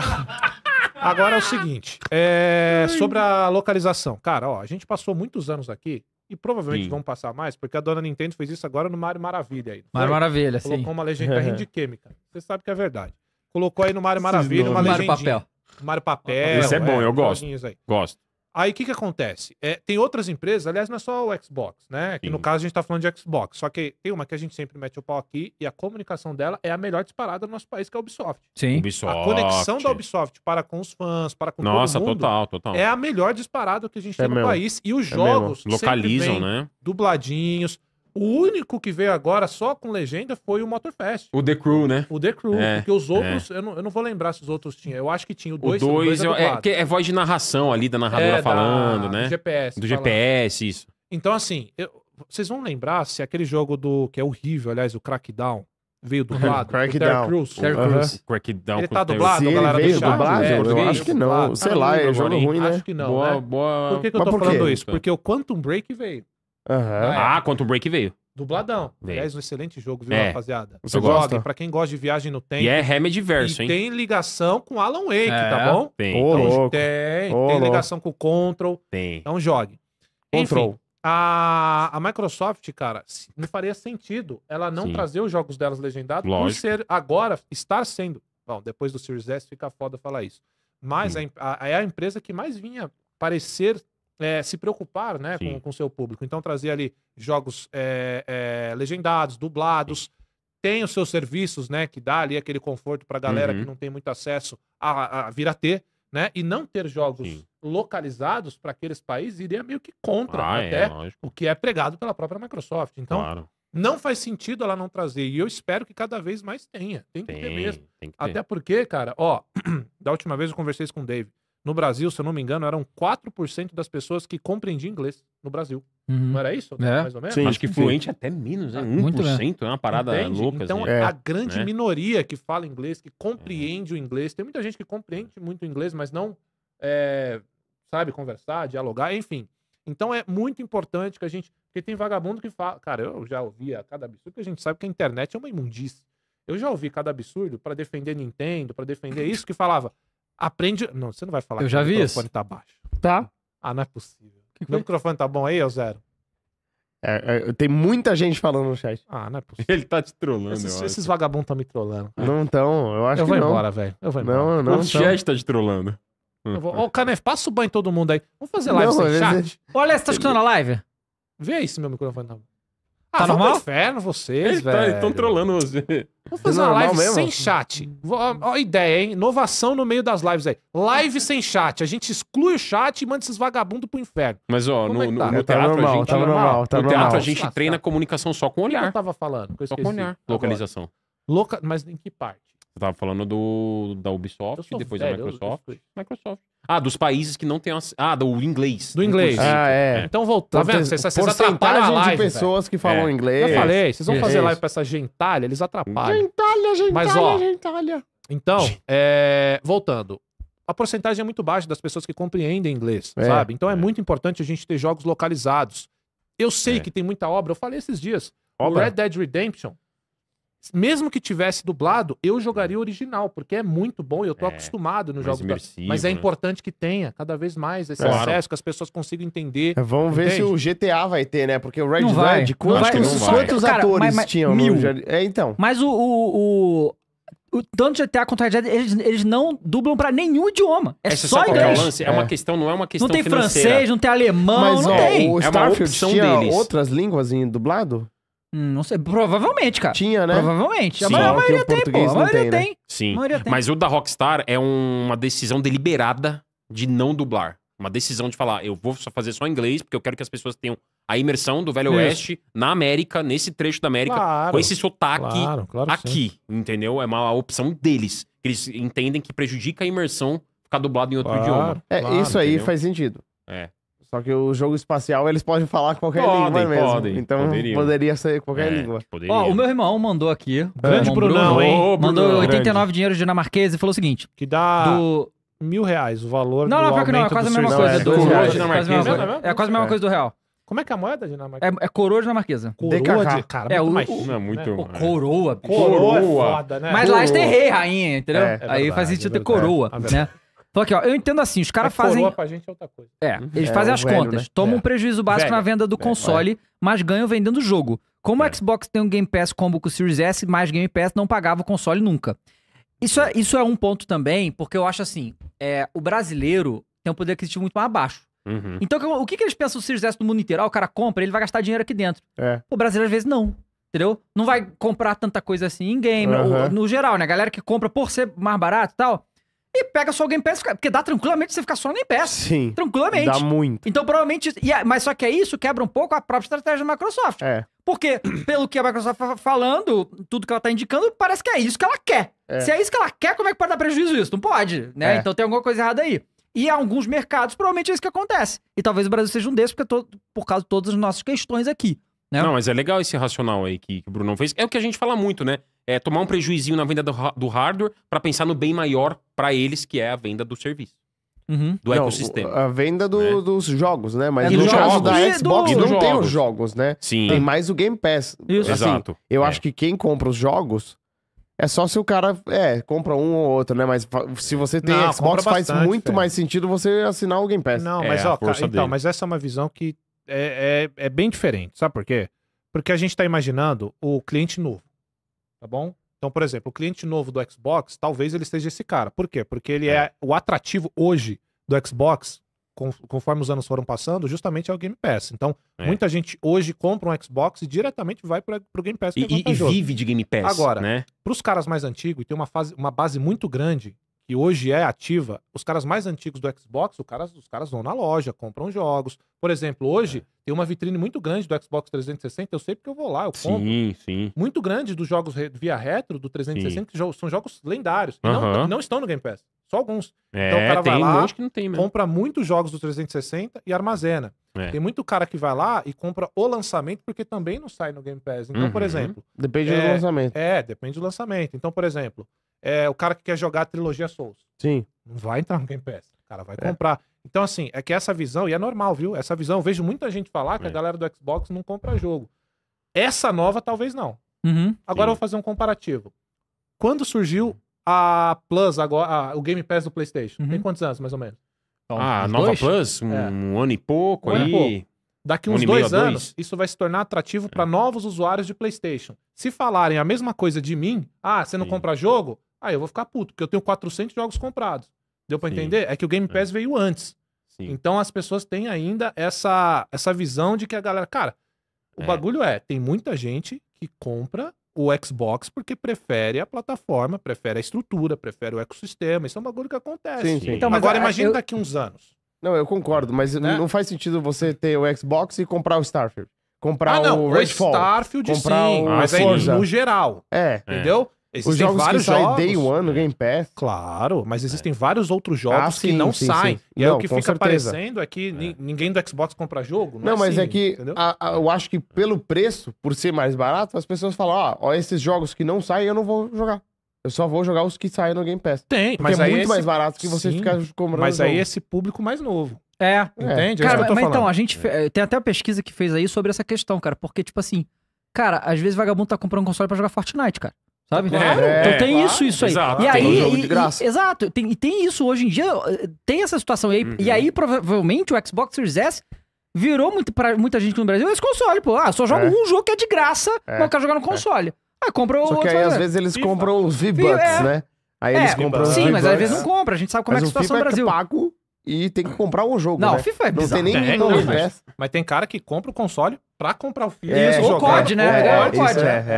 Agora é o seguinte, é, sobre a localização. Cara, ó, a gente passou muitos anos aqui e provavelmente sim. vão passar mais, porque a dona Nintendo fez isso agora no Mario Maravilha. Aí, Mario Maravilha, Colocou sim. Colocou uma legenda [laughs] de química. Você sabe que é verdade. Colocou aí no Mario Maravilha uma legendinha. Mario Papel. Mario Papel. Isso é bom, é, eu gosto. Gosto. Aí o que, que acontece? É, tem outras empresas, aliás, não é só o Xbox, né? Que no caso a gente está falando de Xbox. Só que tem uma que a gente sempre mete o pau aqui e a comunicação dela é a melhor disparada no nosso país, que é a Ubisoft. Sim. Ubisoft. A conexão da Ubisoft para com os fãs, para com Nossa, todo mundo. total, total. É a melhor disparada que a gente é tem mesmo. no país. E os é jogos. Mesmo. Localizam, vem né? Dubladinhos. O único que veio agora só com legenda foi o Motorfest. O The Crew, né? O The Crew, é, porque os é. outros, é. eu, não, eu não vou lembrar se os outros tinham. Eu acho que tinha o 2 O 2 é, é, é, é, voz de narração ali, da narradora é, falando, da, né? Do GPS. Do falando. GPS, isso. Então, assim, eu, vocês vão lembrar se aquele jogo do. que é horrível, aliás, o Crackdown veio [laughs] dublado. Crackdown. Cruz. Terry Cruz. Crackdown. Ele tá dublado, Sim, galera veio dublado? É, eu acho que não. Sei lá, tá é jogo ruim, né? Acho que não, boa, né? Boa... Por que, que eu tô falando isso? Porque o Quantum Break veio. Uhum. Ah, quanto o Break veio. Dubladão. Veio. Aliás, um excelente jogo, viu, é. rapaziada? Você Joguem, gosta? pra quem gosta de viagem no tempo. E é Remedy Verso, hein? tem ligação com Alan Wake, é. tá bom? Tem. Então, louco. Tem. tem ligação com o Control. Tem. Então jogue. Control. Enfim, a, a Microsoft, cara, me faria sentido ela não Sim. trazer os jogos delas legendados Lógico. por ser agora, estar sendo. Bom, depois do Series S fica foda falar isso. Mas hum. a, a, é a empresa que mais vinha parecer é, se preocupar né, com o seu público. Então, trazer ali jogos é, é, legendados, dublados. Sim. Tem os seus serviços, né? Que dá ali aquele conforto para a galera uhum. que não tem muito acesso a, a, vir a ter, né? E não ter jogos Sim. localizados para aqueles países iria meio que contra ah, até é, o que é pregado pela própria Microsoft. Então, claro. Não faz sentido ela não trazer. E eu espero que cada vez mais tenha. Tem que tem, ter mesmo. Ter. Até porque, cara, ó, [clears throat] da última vez eu conversei com o Dave. No Brasil, se eu não me engano, eram 4% das pessoas que compreendiam inglês no Brasil. Uhum. Não era isso? É. Mais ou menos? Sim, Acho que fluente até menos, né? 1% ah, Muito, né? é uma parada Entende? louca. Então, assim. é. a grande é. minoria que fala inglês, que compreende é. o inglês, tem muita gente que compreende muito inglês, mas não é, sabe conversar, dialogar, enfim. Então é muito importante que a gente. Porque tem vagabundo que fala. Cara, eu já ouvia cada absurdo, porque a gente sabe que a internet é uma imundícia. Eu já ouvi cada absurdo para defender Nintendo, para defender isso, que falava. Aprende. Não, você não vai falar Eu já vi o microfone isso. tá baixo. Tá? Ah, não é possível. Que Meu microfone tá bom aí, ou zero? É, é, tem muita gente falando no chat. Ah, não é possível. Ele tá te trollando, Esses, esses vagabundos estão me trollando. Não estão, eu acho Eu que vou não. embora, velho. Eu vou embora. Não, não. O chat tá te trollando. Eu vou... Ô, Canef, passa o banho em todo mundo aí. Vamos fazer live Não, sem chat? É- Olha, você tá escutando a live? Vê aí se meu microfone tá bom. Ah, tá normal? inferno vocês, velho. estão trollando você. Vamos fazer uma live mesmo? sem chat. Ó, ideia, hein? Inovação no meio das lives aí. Live sem chat. A gente exclui o chat e manda esses vagabundos pro inferno. Mas, ó, no, é no, tá? no, teatro normal, a gente. Tá normal, tá no teatro a gente treina a comunicação só com olhar. O que eu tava falando? Eu só com olhar. Tá Localização. Loca... Mas em que parte? Você tava falando do, da Ubisoft, e depois da Microsoft. Eu, Microsoft. Ah, dos países que não tem... Ac... Ah, do inglês. Do inglês. Ah, é. é. Então, voltando. Tá vendo? Vocês, vocês atrapalham a live, de pessoas que falam é. inglês. Eu falei. Vocês vão fazer live pra essa gentalha, eles atrapalham. Gentalha, gentalha, Mas, ó, gentalha. Então, é, voltando a porcentagem é muito baixa das pessoas que compreendem inglês, é, sabe? Então é. é, muito importante a gente ter jogos localizados. Eu sei é. que tem muita obra, eu falei esses dias. Obra? O Red Dead Redemption mesmo que tivesse dublado, eu jogaria original, porque é muito bom e eu tô é, acostumado no jogo. Imersivo, mas é né? importante que tenha cada vez mais esse claro. acesso, que as pessoas consigam entender. É, vamos entende? ver se o GTA vai ter, né? Porque o Red Dead, quantos, quantos Cara, atores mas, mas, tinham mil. no É, então. Mas o, o, o tanto GTA quanto Red Dead, eles, eles não dublam para nenhum idioma. É, só é inglês. Lance, é, é, uma questão, não é uma questão Não tem financeira. francês, não tem alemão, Mas, não ó, tem. O Starfield é uma opção tinha deles. outras línguas em dublado? Hum, não sei, provavelmente, cara. Tinha, né? Provavelmente. A, a maioria tem, pô. A maioria tem, né? Sim. maioria tem. Mas o da Rockstar é uma decisão deliberada de não dublar. Uma decisão de falar, eu vou só fazer só inglês, porque eu quero que as pessoas tenham a imersão do Velho Oeste na América, nesse trecho da América, Claro, com esse sotaque claro, claro sim. aqui, entendeu? É uma opção deles. Eles entendem que prejudica a imersão ficar dublado em outro Claro, idioma. É, claro, isso aí entendeu? faz sentido. É. Só que o jogo espacial eles podem falar qualquer podem, língua mesmo. Podem, então poderiam. poderia ser qualquer é, língua. Ó, o meu irmão mandou aqui. É. Grande Bruno, Brunão, hein? mandou 89 grande. dinheiro dinamarquês e falou o seguinte: Que dá. Do... Mil reais o valor não, do Não, não, pior que não, é quase a é mesma coisa. Do... É quase a mesma é. coisa do real. Como é que é a moeda dinamarquesa? É, é coroa dinamarquesa. Coroa de... Cara, é o, mais o, não, é muito né? coroa, bicho. Coroa, É foda, né? Mas coroa. lá eles têm rei, rainha, entendeu? É, Aí verdade, faz sentido ter coroa, né? Falou então, aqui, ó. Eu entendo assim, os caras é fazem. Coroa pra gente é outra coisa. É, uhum. eles é, fazem as velho, contas. Né? Tomam é. um prejuízo básico velho, na venda do velho, console, mas ganham vendendo o jogo. Como o Xbox tem um Game Pass combo com o Series S, mais Game Pass não pagava o console nunca. Isso é, isso é um ponto também, porque eu acho assim: é, o brasileiro tem um poder aquisitivo muito mais baixo. Uhum. Então, o que, que eles pensam do Series S no mundo inteiro? Ah, o cara compra, ele vai gastar dinheiro aqui dentro. É. O brasileiro, às vezes, não. Entendeu? Não vai comprar tanta coisa assim em game, uhum. ou, no geral, né? A galera que compra por ser mais barato e tal e pega só o Game Pass, porque dá tranquilamente você ficar só no Game Pass. Sim. Tranquilamente. Dá muito. Então, provavelmente. É, mas só que é isso quebra um pouco a própria estratégia da Microsoft. É. Porque, [clears throat] pelo que a Microsoft tá falando, tudo que ela tá indicando, parece que é isso que ela quer. É. Se é isso que ela quer, como é que pode dar prejuízo isso? Não pode, né? É. Então tem alguma coisa errada aí. E alguns mercados, provavelmente é isso que acontece. E talvez o Brasil seja um desses, porque por causa de todas as nossas questões aqui. Né? Não, mas é legal esse racional aí que, que o Bruno fez. É o que a gente fala muito, né? É tomar um prejuízo na venda do, do hardware para pensar no bem maior para eles, que é a venda do serviço. Uhum. do não, ecossistema. A venda do, né? dos jogos, né? Mas é, no caso da Xbox do... não jogos. tem os jogos, né? Sim. Tem mais o Game Pass. Isso. Assim, Exato. Eu é. acho que quem compra os jogos é só se o cara é, compra um ou outro, né? Mas se você tem não, Xbox, faz muito mais sentido você assinar o Game Pass. Não, é, mas ó, cara, tá, então, mas essa é uma visão que é, é, é bem diferente. Sabe por quê? Porque a gente está imaginando o cliente novo, tá bom? Então, por exemplo, o cliente novo do Xbox, talvez ele seja esse cara. Por quê? Porque ele é, é o atrativo hoje do Xbox, conforme os anos foram passando, justamente é o Game Pass. Então, é. muita gente hoje compra um Xbox e diretamente vai para o Game Pass. E, é e, vive de Game Pass. Agora, né? para os caras mais antigos, tem uma, fase, uma base muito grande que hoje é ativa, os caras mais antigos do Xbox, os caras, os caras vão na loja, compram jogos. Por exemplo, hoje é. tem uma vitrine muito grande do Xbox 360, eu sei porque eu vou lá, eu compro. Sim, sim. Muito grande dos jogos via retro do 360, sim. que são jogos lendários. Uhum. Não, não, estão no Game Pass, só alguns. É, então o cara vai lá, tem, compra muitos jogos do 360 e armazena. É. Tem muito cara que vai lá e compra o lançamento porque também não sai no Game Pass. Então, uhum. por exemplo. Depende do é, lançamento. É, depende do lançamento. Então, por exemplo, é, o cara que quer jogar a trilogia Souls. Sim. Não vai entrar no Game Pass. O cara vai é. comprar. Então, assim, é que essa visão, e é normal, viu? Essa visão, eu vejo muita gente falar que é. a galera do Xbox não compra jogo. Essa nova, talvez não. Uhum. Agora Sim. eu vou fazer um comparativo. Quando surgiu a Plus, agora, a, o Game Pass do PlayStation? Uhum. Tem quantos anos, mais ou menos? Então, ah, a nova dois? Plus? Um, é. um, ano e pouco um aí. Pouco. Daqui uns um dois anos, dois. isso vai se tornar atrativo é. para novos usuários de PlayStation. Se falarem a mesma coisa de mim, ah, você não Sim. compra jogo? Aí eu vou ficar puto, porque eu tenho 400 jogos comprados. Deu para entender? É que o Game Pass é. veio antes. Sim. Então as pessoas têm ainda essa, essa visão de que a galera. Cara, o é. bagulho é: tem muita gente que compra o Xbox porque prefere a plataforma, prefere a estrutura, prefere o ecossistema. Isso é um bagulho que acontece. Sim, sim. Então, Agora, é, imagina eu... daqui uns anos. Não, eu concordo, mas né? não faz sentido você ter o Xbox e comprar o Starfield. Comprar ah, não, o Redfall. Starfield, comprar sim, o... mas aí, no geral. É. Entendeu? Existem Os jogos vários que saem jogos. Day One no Game Pass. Claro, mas existem é. vários outros jogos ah, sim, que não sim, saem. Sim. E não, aí o que fica certeza. aparecendo é que é. ninguém do Xbox compra jogo. Não, não é mas é assim, é que a, a, eu acho que pelo preço, por ser mais barato, as pessoas falam: ó, ah, ó, esses jogos que não saem eu não vou jogar. Eu só vou jogar os que saem no Game Pass. Tem, mas é muito esse... mais barato que você ficar comprando. Mas aí esse público mais novo. É, é. entende? É cara, mas então, falando. então, a gente. Eh, tem até a pesquisa que fez aí sobre essa questão, cara. Porque, tipo assim, cara, às vezes vagabundo tá comprando um console para jogar Fortnite, cara. Sabe? É. Claro. Então é, então tem claro. isso, isso aí. Exato. E aí, um e, e, exato. Tem, e tem isso hoje em dia, tem essa situação. E aí, uhum. e aí provavelmente, o Xbox Series S virou muito, pra muita gente no Brasil esse console, pô. Ah, só joga é. um jogo que é de graça, é. mas eu quero jogar no é. console. É. Ah, compra o Só Porque aí, às vezes, eles FIFA. compram os V-Bucks, é. né? Aí eles compram Sim, mas às vezes não compra. A gente sabe como mas é a situação no Brasil. É pago e tem que comprar o jogo. Não, né? FIFA é bizarro. Não tem nem tem, Game Mas tem cara que compra o console pra comprar o FIFA. É, ou COD, né? É, é,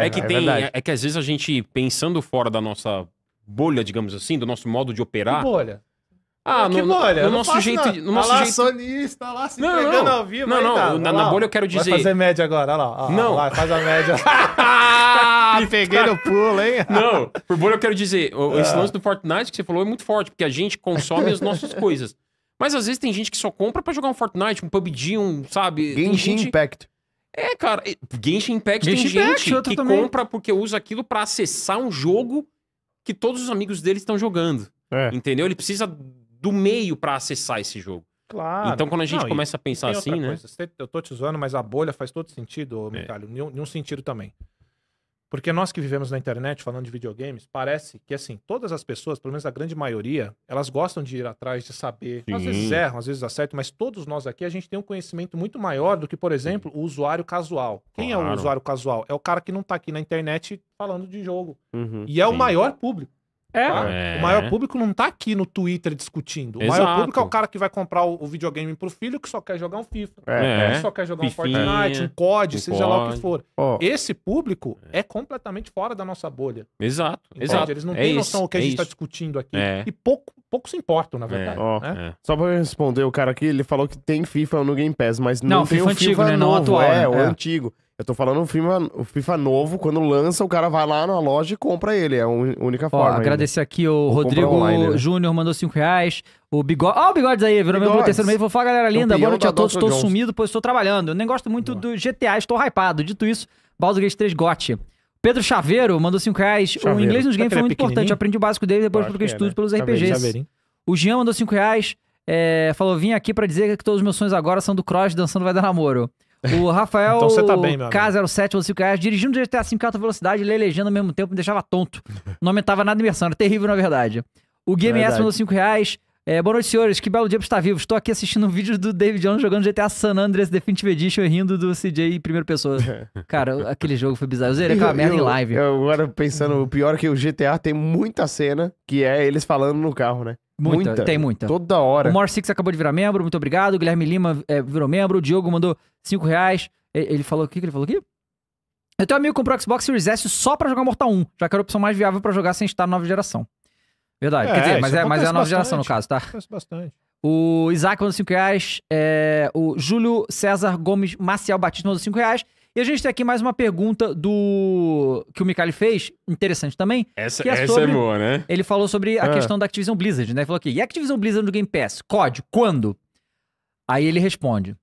é, é, que é tem. É, é que às vezes a gente, pensando fora da nossa bolha, digamos assim, do nosso modo de operar. Que bolha. Ah, que bolha? No, no nosso jeito. No nosso lá, jeito... sonista lá se não, não. ao vivo. Não, não, tá, na, na, bolha eu quero dizer. Vai fazer média agora, olha lá. não. Lá, faz a média. [laughs] Ah, Me peguei no pulo, hein? [laughs] Não, por bolha eu quero dizer. Esse ah. lance do Fortnite que você falou é muito forte, porque a gente consome as nossas coisas. Mas às vezes tem gente que só compra para jogar um Fortnite, um PUBG, um, sabe? Genshin gente... Impact. É, cara, Genshin Impact Genshin tem Impact, gente que também. compra porque usa aquilo para acessar um jogo que todos os amigos dele estão jogando. É. Entendeu? Ele precisa do meio para acessar esse jogo. Claro. Então, quando a gente Não, começa a pensar assim, né? Coisa. Eu tô te zoando, mas a bolha faz todo sentido, Micalho, é. em nenhum sentido também. Porque nós que vivemos na internet falando de videogames, parece que assim, todas as pessoas, pelo menos a grande maioria, elas gostam de ir atrás de saber. Sim. Às vezes erram, às vezes acertam, mas todos nós aqui a gente tem um conhecimento muito maior do que, por exemplo, o usuário casual. Quem claro. é o usuário casual? É o cara que não tá aqui na internet falando de jogo. Uhum, e é sim. o maior público. É. Tá? é. O maior público não tá aqui no Twitter discutindo. O Exato. maior público é o cara que vai comprar o, o videogame pro filho que só quer jogar um FIFA. É. Que é. só quer jogar Fifinha, um Fortnite, um COD, um seja COD. lá o que for. Oh. Esse público é completamente fora da nossa bolha. Exato. Exato. Eles não é têm isso. noção do que a é gente está discutindo aqui. E pouco, pouco se importam, na verdade. Oh. Né? Só pra responder o cara aqui, ele falou que tem FIFA no Game Pass, mas não, não FIFA tem o FIFA antigo, né? novo, não atual. É, né? o antigo. Eu tô falando um FIFA, o FIFA novo, quando lança, o cara vai lá na loja e compra ele. É a única forma. Ó, agradecer ainda. aqui o Ou Rodrigo né? Júnior, mandou 5 reais. O Bigode. Ó, oh, o Bigodes aí, virou Bigodes. meu terceiro meio. Vou falar, galera linda. Boa noite a todos. Estou sumido, pois estou trabalhando. Eu nem gosto muito Boa. do GTA, estou hypado. Dito isso, Baldur's Gate 3 GOT. Pedro Chaveiro mandou 5 reais. Chaveiro. O inglês nos games é foi muito importante. Eu aprendi o básico dele depois porque é, estudo né? pelos RPGs. Chaveirinho. O Jean mandou 5 reais. É, falou: vim aqui para dizer que todos os meus sonhos agora são do Cross dançando vai dar namoro. O Rafael então tá K07, 5 reais, dirigindo GTA 5 em alta velocidade, lê legenda ao mesmo tempo, me deixava tonto. [laughs] Não aumentava nada de imersão, era terrível na verdade. O Game S mandou 5 reais. É, boa noite, senhores. Que belo dia pra estar vivo. Estou aqui assistindo um vídeo do David Jones jogando GTA San Andreas Definitive Edition e rindo do CJ em primeira pessoa. [laughs] Cara, aquele jogo foi bizarro. Eu zerei aquela merda em live. Eu agora pensando, o pior é que o GTA tem muita cena que é eles falando no carro, né? Muita, muita. Tem muita. Toda hora. O More Six acabou de virar membro, muito obrigado. O Guilherme Lima é, virou membro. O Diogo mandou 5 reais. Ele falou o que, que ele falou aqui? Eu tenho um amigo que comprou Xbox Series S só pra jogar Mortal 1, já que era a opção mais viável para jogar sem estar na nova geração. Verdade. É, Quer dizer, mas é, mas é a nova bastante, geração no caso, tá? bastante. O Isaac mandou 5 reais. É, o Júlio César Gomes Maciel Batista mandou 5 reais. E a gente tem aqui mais uma pergunta do que o Mikali fez, interessante também. Essa, é, essa é sobre... é, boa, né? Ele falou sobre a ah. questão da Activision Blizzard, né? Ele falou aqui, e a Activision Blizzard do Game Pass? COD, quando? Aí ele responde,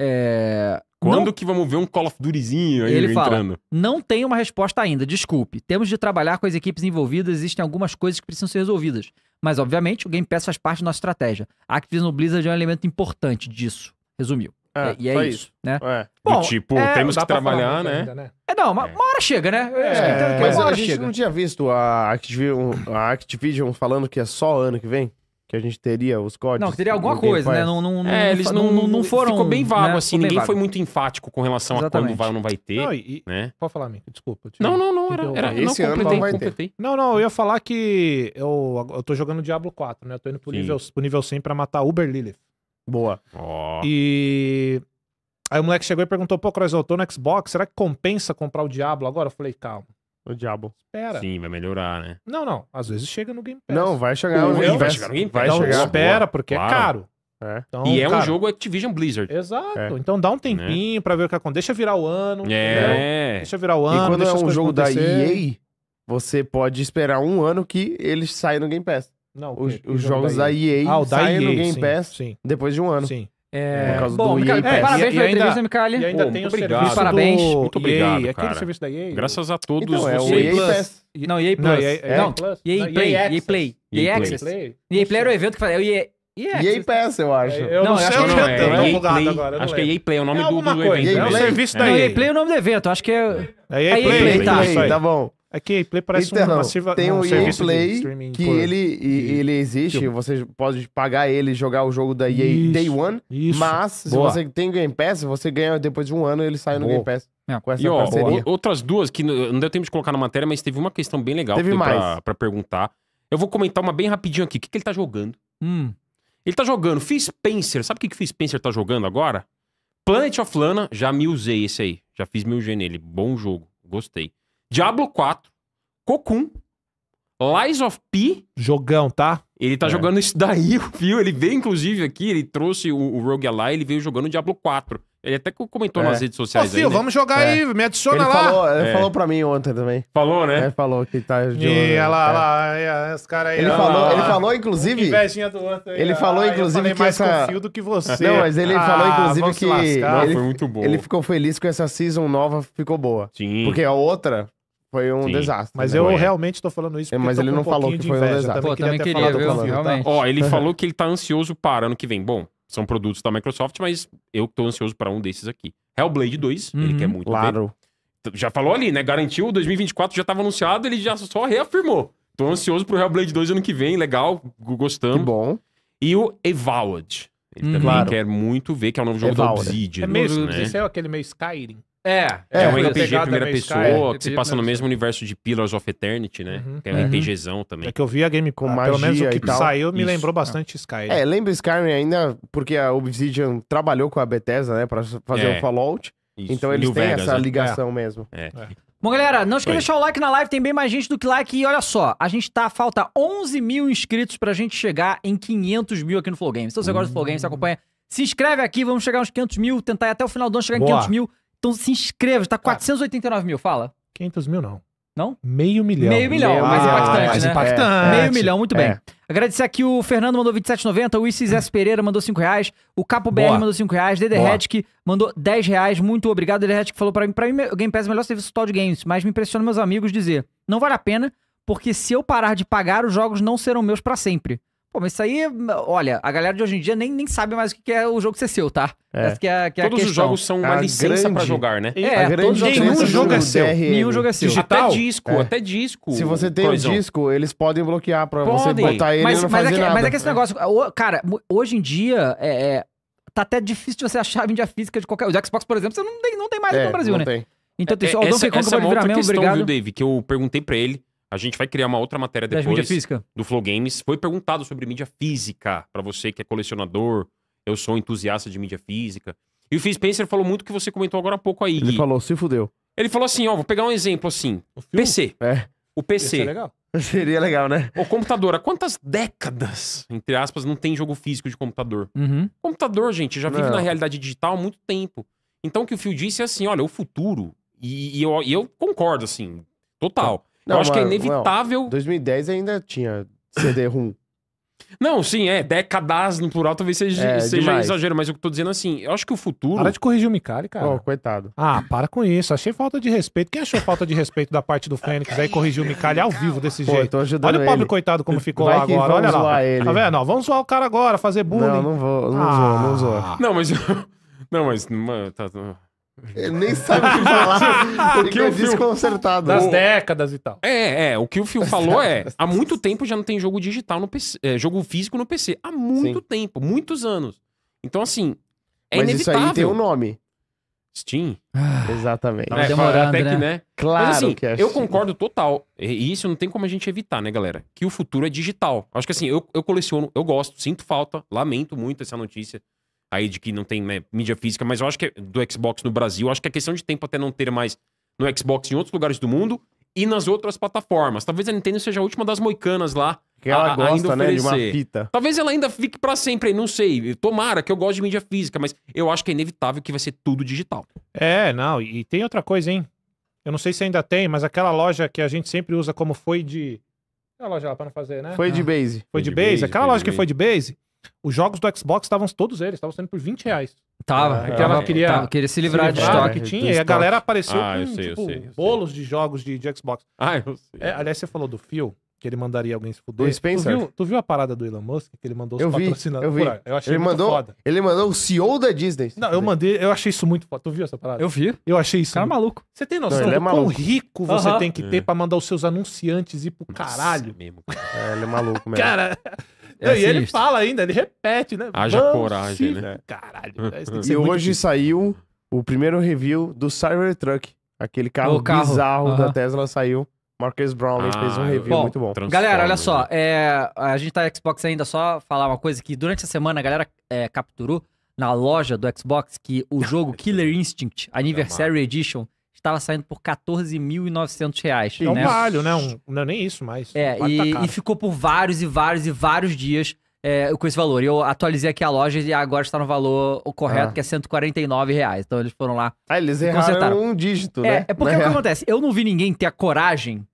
é... Quando não... que vamos ver um Call of Dutyzinho aí ele entrando? Fala, não tem uma resposta ainda, desculpe. Temos de trabalhar com as equipes envolvidas, existem algumas coisas que precisam ser resolvidas. Mas, obviamente, o Game Pass faz parte da nossa estratégia. A Activision Blizzard é um elemento importante disso. Resumiu. É, é, e é isso, isso, né? É. Bom, Do tipo, é, temos que trabalhar, né? Ainda, né? É, não, uma, é. uma hora chega, né? É, mas a gente chega. não tinha visto a Activision, a Activision falando que é só ano que vem? que a gente teria os códigos. Não, teria alguma coisa, né? Não, não, é, eles não, não, não foram. Ficou bem né? vago, né? assim. ninguém vago. foi muito enfático com relação Exatamente. a quando vai ou não vai ter. Não, e, né? Pode falar, amigo. Desculpa. Te... Não, não, não. Era, era, era Esse não, ano completei, não vai ter. Não, não. Eu ia falar que eu, eu tô jogando Diablo 4, né? Eu tô indo pro, nível, pro nível 100 pra matar Uber Lilith. Boa. Oh. E aí o moleque chegou e perguntou: pô, Cross, eu tô no Xbox, será que compensa comprar o Diablo agora? Eu falei: calma. O Diablo. Espera. Sim, vai melhorar, né? Não, não. Às vezes chega no Game Pass. Não, vai chegar no Game Pass. Vai chegar no Game Pass. Então chegar. espera, porque é claro. é caro. É. Então, e é cara, um jogo Activision Blizzard. Exato. É. Então dá um né? tempinho é. pra ver o que acontece. Deixa virar o ano. É. Deixa virar o ano. É e quando é um jogo acontecer. da EA, você pode esperar um ano que ele sai no Game Pass. Não, os, os jogos da EA, ah, saem no Game sim, Pass sim. depois de um ano. Sim. É... Por causa Bom, do Micali, é, parabéns e, pela entrevista, Micali. E ainda tem o obrigado. serviço Parabéns. Do... Muito obrigado, EA, Aquele serviço da EA. Graças a todos. Então, é o EA Plus. Pass. Não, EA Plus. Não, EA, é. não, EA, Play. EA Play. EA Access. EA Play era o evento que fazia. EA, EA, EA Pass, eu acho. Eu não, não sei, acho que não, é. Eu tô bugado agora. Acho que é EA Play, o nome do evento. É o serviço da EA. EA Play é o nome do evento, acho que é... É EA Play, tá. Tá bom. É que Play parece então, uma massiva, tem um, um EA Play que por... ele, e, ele existe, você pode pagar ele jogar o jogo da EA isso, Day One, isso. mas boa. se você tem Game Pass, você ganha depois de um ano ele sai boa. no Game Pass. É. Com essa e, ó, parceria. outras duas que não deu tempo de colocar na matéria, mas teve uma questão bem legal teve que mais. Pra, pra, perguntar. Eu vou comentar uma bem rapidinho aqui. O que, que ele tá jogando? Hum. Ele tá jogando Fiz Spencer. Sabe o que, que Fiz Spencer tá jogando agora? Planet of Lana, já me usei esse aí. Já fiz meu G nele. Bom jogo. Gostei. Diablo 4, Cocoon, Lies of P. Jogão, tá? Ele tá é. jogando isso daí, [laughs] viu? Ele veio, inclusive, aqui, ele trouxe o, o Rogue Ally, ele veio jogando Diablo 4. Ele até comentou é. nas redes sociais Ô, filho, aí, né? vamos jogar é. aí, me adiciona ele lá. Falou, ele é. falou pra mim ontem também. Falou, né? Ele é, falou que tá de E olha lá, é. lá, é, os caras aí. Ele, lá, falou, lá, ele falou, inclusive... Invejinha do outro aí, Ele falou, ah, inclusive, que mais essa... do que você. Não, mas ele ah, falou, inclusive, que... não, ele, foi muito bom. Ele ficou feliz com essa season nova, ficou boa. Sim. Porque a outra... Foi um Sim. desastre. Mas né? eu é. realmente tô falando isso é, porque Mas ele não um falou que foi um desastre. Também Pô, queria também queria, viu? realmente. Ó, ele falou que ele tá ansioso para ano que vem. Bom, são produtos da Microsoft, mas eu tô ansioso para um desses aqui. Hellblade 2, uhum, ele quer muito. Claro. Já falou ali, né? Garantiu 2024, já estava anunciado, ele já só reafirmou. Tô ansioso pro Hellblade 2 ano que vem, legal, gostamos. Que bom. E o Evalad. Ele uhum. também claro. quer muito ver, que é o novo jogo do da Obsidian. É mesmo, né? é aquele meio Skyrim. É, é, é um RPG primeira pessoa, Sky, que se passa no mesmo universo de Pillars of Eternity, né? Uhum. Que é um uhum. RPGzão também. É que eu vi a Gamecom, ah, pelo menos o que saiu me Isso. lembrou ah. bastante ah. Skyrim. É, lembra Skyrim ainda, porque a Obsidian trabalhou com a Bethesda, né, pra fazer é. o Fallout. Isso. Então eles New têm Vegas, essa né? ligação é. mesmo. É. é. Bom, galera, não esqueça de deixar o like na live, tem bem mais gente do que like. E olha só, a gente tá, falta 11 mil inscritos pra gente chegar em 500 mil aqui no Flow Games. Então, se você gosta do Flow Games, uhum. acompanha, se inscreve aqui, vamos chegar uns 500 mil, tentar até o final do ano chegar Boa. em 500 mil. Então se inscreva, está 489 mil, fala. 500 mil não. Não? Meio milhão. Meio milhão, Meio mais ah, impactante, mais né? impactante. É, Meio milhão, muito bem. É. Agradecer aqui o Fernando mandou 27,90, o Isis S. Pereira mandou 5 reais, o Capo BR mandou 5 reais, Dede Redk mandou 10 reais, muito obrigado. Dede Redk falou para mim, para mim o Game Pass é o melhor serviço total de games, mas me impressiona meus amigos dizer, não vale a pena, porque se eu parar de pagar, os jogos não serão meus para sempre. Pô, mas isso aí, olha, a galera de hoje em dia nem, nem sabe mais o que é o jogo ser seu, tá? É. que é, que é todos a os jogos são uma a licença grande, pra jogar, né? É, todos nenhum jogo é seu. DRM. Nenhum jogo é seu. Digital? Até disco, é. até disco. Se você tem o disco, eles podem bloquear pra podem. você botar ele mas, não mas é fazer é que, nada. Mas é que esse negócio... Cara, hoje em dia, é, é, tá até difícil de você achar a mídia física de qualquer... O Xbox, por exemplo, você não tem, não tem mais aqui é, no Brasil, né? Tem. Então, é, o Donkey Kong essa, essa pode virar mesmo, questão, Viu, Dave, que eu perguntei pra ele. A gente vai criar uma outra matéria depois. Da mídia física. Do Flow Games. Foi perguntado sobre mídia física para você que é colecionador. Eu sou entusiasta de mídia física. E o Phil Spencer falou muito que você comentou agora há pouco aí. Ele falou, se fudeu. Ele falou assim, ó, vou pegar um exemplo assim. O PC. É. O PC. Seria é legal. [laughs] Seria legal, né? O computador, há quantas décadas, entre aspas, não tem jogo físico de computador? Uhum. Computador, gente, já vive não. na realidade digital há muito tempo. Então o que o Phil disse é assim, olha, o futuro, e, e eu, e eu concordo, assim, total. Tá. Não, eu acho que é inevitável. Não, 2010 ainda tinha CD-ROM. [laughs] Não, sim, é. Décadas no plural talvez seja, é, seja exagero, mas eu tô dizendo é assim, eu acho que o futuro. Para de corrigir o Micali, cara. Oh, coitado. Ah, para com isso. Achei falta de respeito. Quem achou falta de respeito da parte do Fênix aí corrigiu o Micali ao vivo desse Pô, jeito? Olha o pobre coitado como ficou Vai lá agora. Olha lá. Ele. Tá vendo? vamos zoar o cara agora, fazer bullying. Não, não vou, não ah. zoa, não zoa. Não, mas. [laughs] Não, mas. Tá, tá, ele nem sabe o que falar. [laughs] o que o desconcertado. Das décadas e tal. É, é. O que o Phil falou é: [laughs] há muito tempo já não tem jogo digital no PC, é, jogo físico no PC. Há muito Sim. tempo, muitos anos. Então, assim, é Mas inevitável. isso aí tem um nome. Steam? Ah. Exatamente. é, demorando, até né? que, né? né? Claro Mas, assim, que é eu concordo total. E isso não tem como a gente evitar, né, galera? Que o futuro é digital. Acho que assim, eu, eu coleciono, eu gosto, sinto falta, lamento muito essa notícia aí de que não tem né, mídia física, mas eu acho que é do Xbox no Brasil, acho que é questão de tempo até não ter mais no Xbox em outros lugares do mundo e nas outras plataformas. Talvez a Nintendo seja a última das moicanas lá. Que ela a, gosta, ainda né, de uma fita. Talvez ela ainda fique para sempre, não sei. Tomara que eu gosto de mídia física, mas eu acho que é inevitável que vai ser tudo digital. É, não, e tem outra coisa, hein? Eu não sei se ainda tem, mas aquela loja que a gente sempre usa como foi de... É a loja lá pra não fazer, né? Foi de ah. base. Foi de, base? Aquela loja que foi de base, os jogos do Xbox estavam todos eles, estavam sendo por 20 reais. Tava. É, que ela queria, tava, queria se livrar, se livrar de estoque. que tinha, e a galera apareceu ah, com sei, tipo, sei, sei. bolos de jogos de, de Xbox. Ah, eu sei. É, aliás, você falou do Phil, que ele mandaria alguém se fuder. Spencer. Tu viu, tu viu, a parada do Elon Musk, que ele mandou os eu vi, Eu vi, eu achei ele mandou, foda. Ele mandou o CEO da Disney. Não, eu mandei, eu achei isso muito foda. Tu viu essa parada? Eu vi. Eu achei isso. Cara é muito... maluco. Você tem noção Não, do é quão rico você uh -huh. tem que ter é. pra mandar os seus anunciantes ir pro caralho? Nossa, é mesmo, É, ele é maluco [laughs] mesmo. cara... Não, e ele fala ainda, ele repete, né? Haja Vamos coragem, se... né? Caralho. [laughs] E hoje difícil. saiu o primeiro review do Cybertruck. Aquele carro, carro. bizarro uhum. da Tesla saiu. Marcus Brown ah, fez um ah, review bom, muito bom. Galera, olha né? só, é, a gente tá Xbox ainda, só falar uma coisa que durante a semana a galera é, capturou na loja do Xbox que o [laughs] jogo Killer Instinct Anniversary Edition estava saindo por 14.900 reais. É né? um palho, né? Um, não, é nem isso mais. É, um tá e, tá e, ficou por vários e vários e vários dias é, com esse valor. E eu atualizei aqui a loja e agora está no valor correto, ah. que é 149 reais. Então eles foram lá. Ah, eles erraram um dígito, é, né? É, é porque o que acontece? Eu não vi ninguém ter a coragem,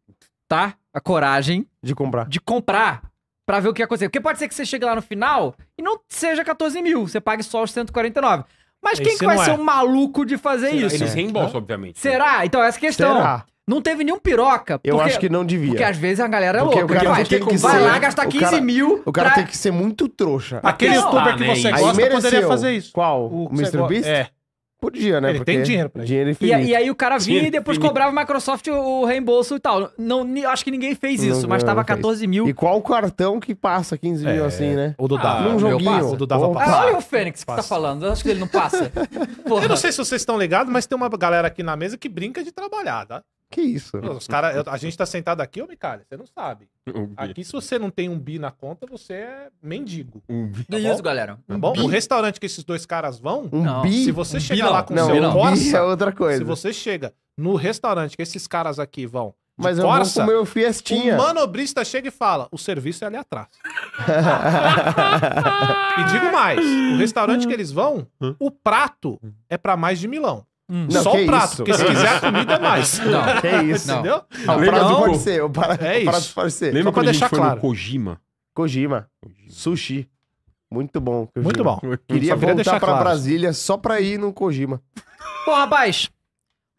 tá? A coragem. De comprar. De comprar para ver o que ia acontecer. Porque pode ser que você chegue lá no final e não seja 14 mil, você pague só os 149. Mas quem que vai ser é. o maluco de fazer isso? Eles reembolsam, obviamente. Né? Será? Então, essa é a questão. Será? Não teve nenhum piroca. Eu acho que não devia. Porque às vezes a galera é Porque o cara vai, tem tipo, que vai ser- lá gastar 15 cara- mil. O cara pra- tem que ser muito trouxa. Aquele Não, youtuber que ah, você gosta poderia fazer isso. Qual? O, O Beast? É. Podia, né? Ele Porque tem dinheiro pra dinheiro e, e, aí o cara vinha e depois infinito. cobrava a Microsoft o reembolso e tal. Não, acho que ninguém fez isso, não, mas tava 14 mil. E qual cartão que passa 15 mil é, assim, né? O do ah, Dava. Ah, joguinho. O do Dava passa. olha o Fênix que está tá falando. Eu acho que ele não passa. [laughs] eu não sei se vocês estão ligados, mas tem uma galera aqui na mesa que brinca de trabalhar, tá? Que isso? Os cara, a gente tá sentado aqui, ô Micalha, você não sabe. Um aqui, se você não tem um bi na conta, você é mendigo. Um bi. Tá isso, galera. Tá bom? O restaurante que esses dois caras vão, um bi? se você um chega lá com não, seu não. Corsa, é outra coisa. Se você chega no restaurante que esses caras aqui vão, mas eu Corsa, vou comer o fiestinha. O manobrista chega e fala: o serviço é ali atrás. [laughs] e digo mais: o restaurante que eles vão, o prato é para mais de milão. Hum. Não, Só o prato, isso? porque se quiser a comida é mais. Não, que isso. Não. Entendeu? Não, é o prato pode ser. O prato, é isso. O pode ser. Lembra Só quando a gente foi no Kojima? Kojima. Kojima. Sushi. Muito bom. Kojima. Muito bom. Queria, queria voltar pra claro. Brasília só pra ir no Kojima. Bom, rapaz,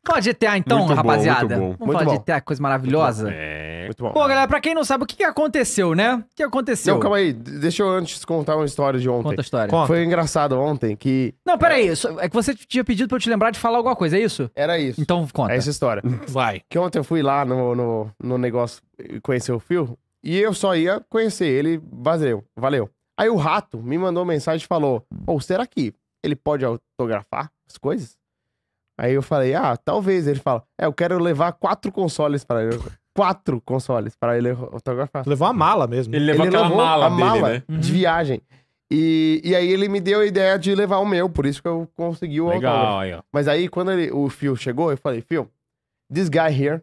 pode GTA então, muito rapaziada. Bom, muito bom. Vamos muito falar bom. de GTA, coisa maravilhosa. É. Muito bom. Bom, galera, pra quem não sabe, o que aconteceu, né? O que aconteceu? Não, calma aí. Deixa eu antes contar uma história de ontem. Conta a história. Conta. Foi engraçado ontem que... Não, peraí. É. é que você tinha pedido pra eu te lembrar de falar alguma coisa, é isso? Era isso. Então conta. É essa história. Vai. Que ontem eu fui lá no, no, no negócio conhecer o Phil e eu só ia conhecer ele, valeu, valeu. Aí o rato me mandou mensagem e falou: Ou oh, será que ele pode autografar as coisas? Aí eu falei: Ah, talvez. Ele fala: É, eu quero levar quatro consoles para ele quatro consoles para ele autografar. Levou a mala mesmo. Né? Ele levou ele aquela levou mala, a dele, mala né? de uhum. viagem. E, e aí ele me deu a ideia de levar o meu, por isso que eu consegui o Legal, autógrafo. Mas aí quando ele, o Phil chegou, eu falei, Phil, this guy here,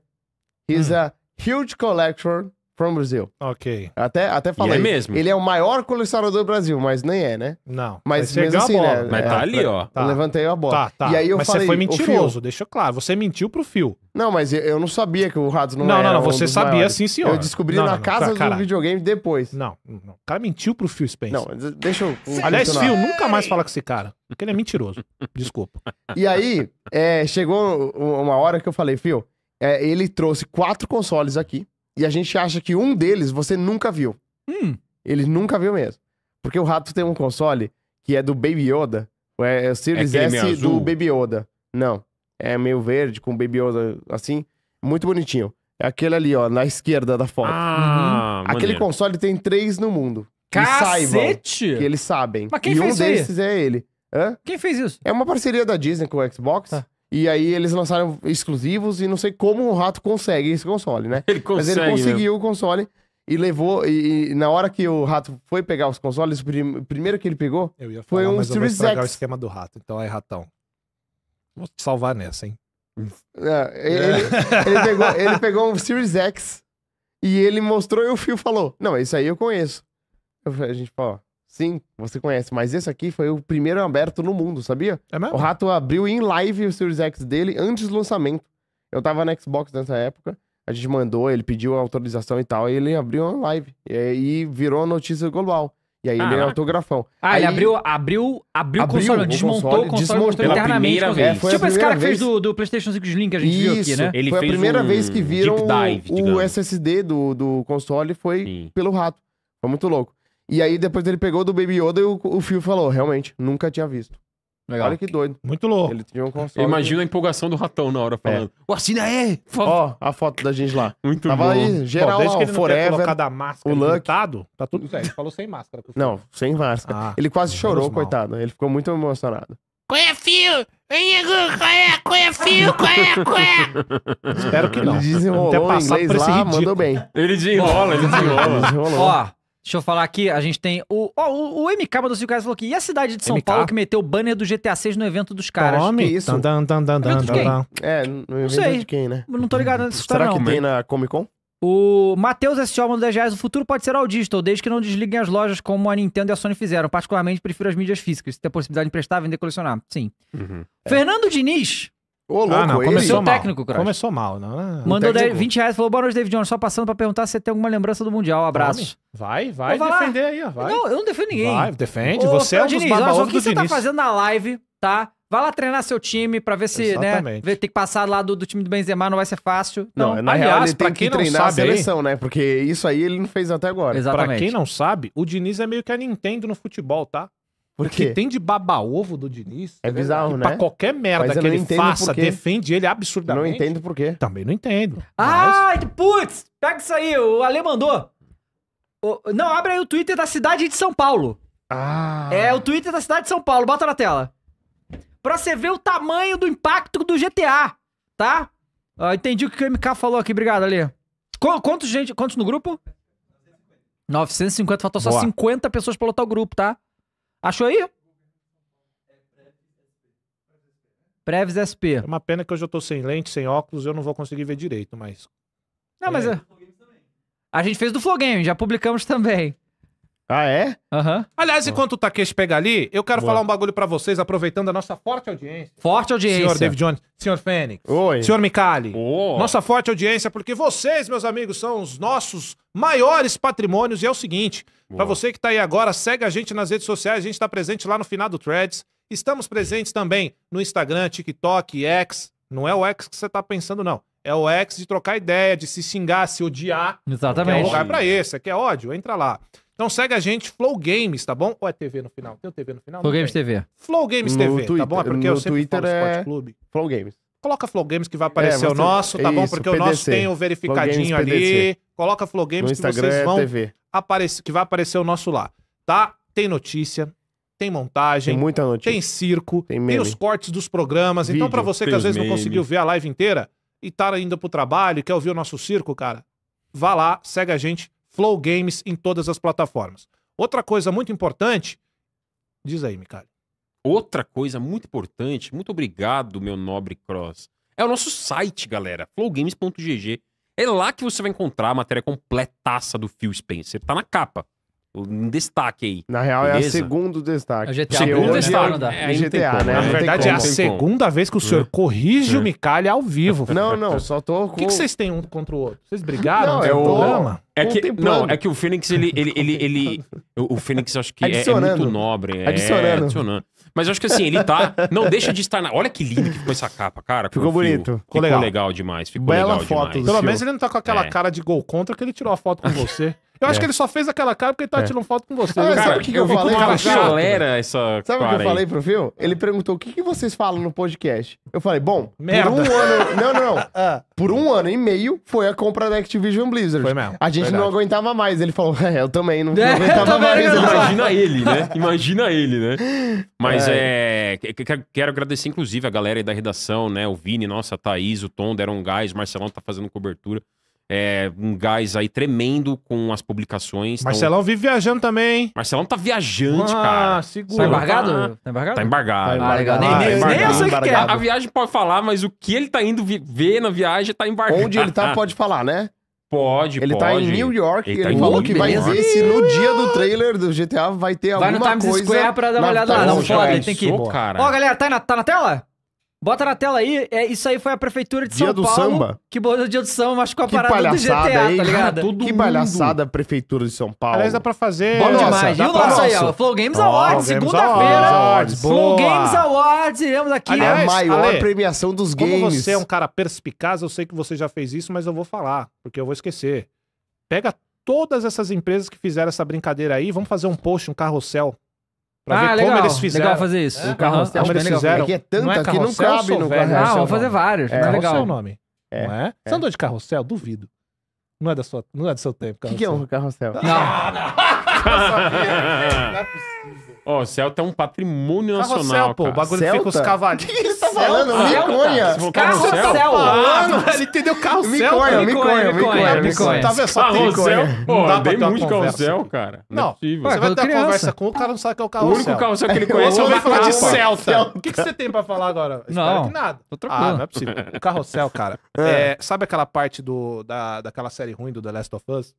he's hum. a huge collector From Brazil. Ok. Até, até falei. E é mesmo. Ele é o maior colecionador do Brasil, mas nem é, né? Não. Mas, mesmo assim, bola, né? Mas tá é, ali, ó. Tá. levantei a bola. Tá, tá. E aí eu mas falei, você foi mentiroso, deixa claro. Você mentiu pro fio. Não, mas eu não sabia que o Rados não, não era Não, não, você um sabia maiores. sim, senhor. Eu descobri não, na não, casa do videogame depois. Não, não. O cara mentiu pro fio Spencer. Não, deixa eu... Aliás, fio, nunca mais fala com esse cara. Porque ele é mentiroso. Desculpa. E aí, é, chegou uma hora que eu falei, fio, é, ele trouxe quatro consoles aqui e a gente acha que um deles você nunca viu. Hum. Ele nunca viu mesmo. Porque o rato tem um console que é do Baby Yoda. É, é o Series é S do Baby Yoda. Não. É meio verde, com Baby Yoda assim. Muito bonitinho. É aquele ali, ó, na esquerda da foto. Ah, uhum. Aquele console tem três no mundo. Cacete! Que, eles sabem. Mas quem e fez um isso desses aí? é ele. Hã? Quem fez isso? É uma parceria da Disney com o Xbox. Tá. E aí eles lançaram exclusivos e não sei como o rato consegue esse console, né? [laughs] Ele consegue, Mas né? ele conseguiu o console e levou. E, e, na hora que o rato foi pegar os consoles, o prim, primeiro que ele pegou falar, foi um mas Series X. o esquema do rato, então é ratão. Vou te salvar nessa, hein? É, ele, é. ele, pegou, ele [laughs] pegou um Series X e ele mostrou e o Fio falou: Não, isso aí eu conheço. Eu, a gente falou: Sim, você conhece. Mas esse aqui foi o primeiro aberto no mundo, sabia? É mesmo? O Rato abriu em live o Series X dele antes do lançamento. Eu tava na Xbox nessa época. A gente mandou, ele pediu autorização e tal, e ele abriu uma live. E aí virou notícia global. E aí é ah, ele é autografão. Ah, aí, ele abriu, abriu, abriu, abriu o console, desmontou o console, desmontou pela internamente. Primeira vez. É, tipo esse cara vez... que fez do, do PlayStation 5 Slim que a gente Isso, viu aqui, né? Ele foi a primeira um vez que viram dive, o SSD do, do console foi Sim. pelo rato. Foi muito louco. E aí depois ele pegou do Baby Yoda e o, fio falou, realmente, nunca tinha visto. Legal. Olha que doido. Muito louco. Ele tinha um console. imagino que... a empolgação do ratão na hora é. falando. É. O assina aí! Ó, a foto da gente lá. Muito Tava bom. aí, geral, Pô, desde lá, que ele forever, a máscara o limitado, tá tudo certo. falou sem máscara. Não, sem máscara. Ah, ele quase chorou, coitado. Ele ficou muito emocionado. Qual é, fio? Qual é, qual é, fio? Qual é, qual é? Espero que não. Ele desenrolou Até em inglês lá, mandou bem. Ele desenrola, ele desenrola. Ó, Deixa eu falar aqui, a gente tem o. Ó, o, o MK mandou 5 reais falou aqui. E a cidade de São MK? Paulo que meteu o banner do GTA 6 no evento dos caras? Tome isso. Dan, dan, dan, dan, dan, É, no evento não sei. de quem, né? Não tô hum. ligado nessa história, Será não. Será que tem na Comic Con? O Matheus S.O. mandou 10 reais. O futuro pode ser audível, desde que não desliguem as lojas como a Nintendo e a Sony fizeram. Particularmente, prefiro as mídias físicas. Se tem a possibilidade de emprestar, vender, colecionar. Sim. Uhum. Fernando é. Diniz Ô, louco, ah, não, começou mal. técnico, Começou mal, não. não. Né? Mandou técnico... 20 reais, falou, boa noite, David Jones, só passando pra perguntar se você tem alguma lembrança do Mundial, um abraço. Então vai, vai defender aí, ó, vai. Não, eu não defendo ninguém. Vai, defende, Ô, você é um dos Diniz, olha só, o que você tá Diniz. tá fazendo na live, tá? Vai lá treinar seu time pra ver se, né, Exatamente. né, tem que passar lá do, do, time do Benzema, não vai ser fácil. Não, não é, na aliás, real ele tem que treinar a seleção, aí, né? Porque isso aí ele não fez até agora. Exatamente. Pra quem não sabe, o Diniz é meio que a Nintendo no futebol, tá? Porque tem de baba-ovo do Diniz. É né? bizarro, né? Pra qualquer merda que ele faça, defende ele absurdamente. Não entendo por quê. Também não entendo. Ah, putz! Pega isso aí, o Ale mandou. Não, abre aí o Twitter da cidade de São Paulo. Ah. É o Twitter da cidade de São Paulo, bota na tela. Pra você ver o tamanho do impacto do GTA, tá? Ah, entendi o que o MK falou aqui, obrigado, Ale. Qu- quantos, gente, quantos no grupo? 950, faltou só 50 pessoas pra lotar o grupo, tá? Achou aí? Preves SP. É uma pena que hoje eu tô sem lente, sem óculos, eu não vou conseguir ver direito, mas. Não, mas. É. é. A... gente fez do Game, já publicamos também. Ah, é? Aham. Uhum. Aliás, enquanto o Takeshi pega ali, eu quero Boa. falar um bagulho para vocês, aproveitando a nossa forte audiência. Forte audiência. Senhor David Jones, senhor Fênix, Oi. senhor Micali. Oh. Nossa forte audiência, porque vocês, meus amigos, são os nossos maiores patrimônios. E é o seguinte, para você que tá aí agora, segue a gente nas redes sociais, a gente tá presente lá no final do Threads. Estamos presentes também no Instagram, TikTok, X. Não é o X que você tá pensando, não. É o X de trocar ideia, de se xingar, se odiar. Exatamente. É o lugar pra esse, aqui é ódio, entra lá. Então segue a gente, Flow Games, tá bom? Ou é TV no final? Tem o TV no final? Flow Games TV. Flow Games no TV, tá Twitter, tá bom? É porque no eu sempre Twitter falo é... Sport Clube. Flow Games. Coloca Flow Games que vai aparecer é, o nosso, tá isso, bom? Porque PDC. o nosso tem o verificadinho Games, ali. PDC. Coloca Flow Games no que vocês é vão TV. aparecer, que vai aparecer o nosso lá, tá? Tem notícia, tem montagem, tem, muita notícia. tem circo, tem, tem os cortes dos programas. Então, Vídeo, então, para você que às vezes meme. não conseguiu ver a live inteira e tá indo pro trabalho, quer ouvir o nosso circo, cara, vá lá, segue a gente Flow Games em todas as plataformas. Outra coisa muito importante, diz aí, Micali. Outra coisa muito importante, muito obrigado, meu nobre Cross. É o nosso site, galera, flowgames.gg. É lá que você vai encontrar a matéria completaça do Phil Spencer. Tá na capa um destaque aí. Na real, beleza? é a segundo destaque. É GTA. Né? É segundo destaque. É, é GTA, né? né? Na verdade, é a segunda vez que o senhor é. corrige o Micalha ao vivo. Não, não, só tô... O que, vocês têm um contra o outro? Vocês brigaram? Não, é o... É que, não, é que o Phoenix, ele... ele, ele, ele, [laughs] o Phoenix, acho que é, é muito nobre. Adicionando. adicionando. Mas eu acho que assim, ele tá. Não deixa de estar na. Olha que lindo que ficou essa capa, cara. Ficou bonito. Ficou, ficou legal. legal. demais. Ficou Bela legal foto. Demais. Pelo menos ele não tá com aquela é. cara de gol contra que ele tirou a foto com você. Eu acho é. que ele só fez aquela cara porque ele tá é. tirando foto com você. Ah, né? cara, sabe o que, eu, eu falei? Cara, galera, essa sabe o que eu aí. falei pro Phil? Ele perguntou o que, que, vocês falam no podcast. Eu falei, bom, Merda. por um ano. Não, não, não. [laughs] ah. Por um ano e meio foi a compra da Activision Blizzard. Foi mesmo. A gente Verdade. não aguentava mais. Ele falou, é, eu também não, não [laughs] aguentava também mais. Não. Imagina ele, né? Imagina ele, né? [laughs] Mas mas é. é quero agradecer, inclusive, a galera aí da redação, né? O Vini, nossa, a Thaís, o Tom deram um gás, o Marcelão tá fazendo cobertura. É, um gás aí tremendo com as publicações. Então, Marcelão então... vive viajando também, hein? Marcelão tá viajante, ah, cara. Segura. Tá embargado? Tá, tá embargado? Tá embargado. Tá ah, nem, eu sei o que é. a viagem pode falar, mas o que ele tá indo ver na viagem tá embargado. Onde ele tá pode falar, né? Pode, ele pode. tá em New York, ele, ele tá falou que vai existir ver se no dia do trailer do GTA vai ter vai alguma coisa. Vai no Times Square pra dar uma olhada lá, não não pode, tem que ir. Ó, oh, galera, tá na, tá na tela? Bota na tela aí, é, isso aí foi a prefeitura de dia São do Paulo. Samba. Que botou dia do samba, mas com a tá [laughs] que parada do GTA, aí, tá ligado? Cara, que palhaçada a prefeitura de São Paulo. Aliás, dá pra fazer. Bom demais. Nossa, e o nosso, aí, ó. Flow Games Awards, segunda-feira. Flow Games Awards, iremos aqui. Aliás, é a maior Ale, premiação dos games. Como você é um cara perspicaz, eu sei que você já fez isso, mas eu vou falar, porque eu vou esquecer. Pega todas essas empresas que fizeram essa brincadeira aí, vamos fazer um post, um carrossel Pra ah, ver legal. como eles fizeram. Legal fazer isso. É? O carrossel, é como eles fizeram. Aqui é, é tanta não é que não cabe no carro. Ah, vamos fazer vários. É. é. Carrossel é o nome. É. Não é? Você andou de carrossel? Duvido. Não é, da sua, não é do seu tempo, carrossel. O que, que é um carrossel? Não, ah, não sabia. Ó, o Celta é um patrimônio Carrossel, nacional. pô, o bagulho que fica os Celta? cavalinhos. Ele tá falando, Celta. Miconha. Vocês vão estar no Carrossel? Carrossel. Falando, ele entendeu carrossel. Miconha, Miconha, Miconha, Miconha, Tá, tá vendo só tem Pô, dá dei muito conversa. carrossel, cara. Não, é possível. você vai ter criança. conversa com o cara, não sabe que é o O carrossel. único carrossel que ele é, conhece é o Ouvi falar de Celta. O que, que você tem pra falar agora? Não. nada. Tô Ah, não é possível. O carrossel, cara. [laughs] É. É, sabe aquela parte do, da, daquela série ruim do The Last of Us?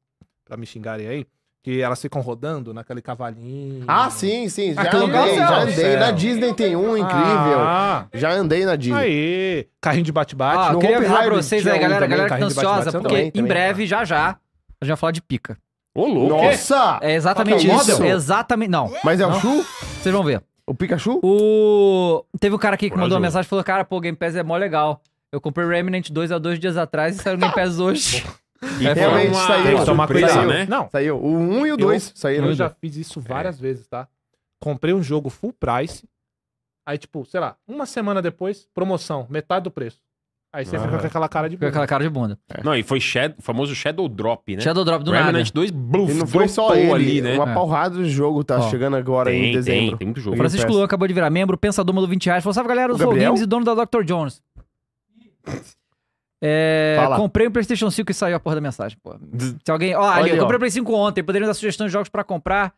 Pra me xingarem aí? Que elas ficam rodando naquele cavalinho. Ah, sim, sim. Já Aquilo andei, já né? andei. Na Disney tem um incrível. Ah. Já andei na Disney. Aí, carrinho de bate-bate. Ah, eu queria avisar pra vocês aí, galera, também, galera que tá ansiosa, porque também, em breve, tá. já já, a gente vai falar de pica. Ô, louco! Nossa! É exatamente é isso. exatamente. Não. Mas é o Chu? Vocês vão ver. O Pikachu? O... Teve um cara aqui que Brasil. mandou uma mensagem e falou: Cara, pô, o Game Pass é mó legal. Eu comprei Remnant 2 há dois dias atrás e saiu o Game Pass hoje. [laughs] E é Realmente uma... saiu. Tem que tomar surpresa, cuidado, né? né? Não. Saiu. O 1 um e o 2 saíram. Eu já fiz isso várias é. vezes, tá? Comprei um jogo full price. Aí, tipo, sei lá, uma semana depois, promoção, metade do preço. Aí você ah. fica com aquela cara de bunda. Fica aquela cara de bunda. É. Não, e foi o famoso Shadow Drop, né? Shadow Drop do Remnant nada. 2, bluff, não foi só ele, ali, né? Uma é. porrada de jogo tá Ó, chegando agora tem, em dezembro. Tem, tem muito jogo. O Francisco Luan acabou de virar membro, pensador do 20 reais. Falou, salve galera, eu sou o Games e dono da Dr. Jones. [laughs] É, comprei um PlayStation 5 e saiu a porra da mensagem, pô. Se alguém. Ó, ali, Olha, eu comprei o PlayStation 5 ontem, poderiam dar sugestões de jogos pra comprar.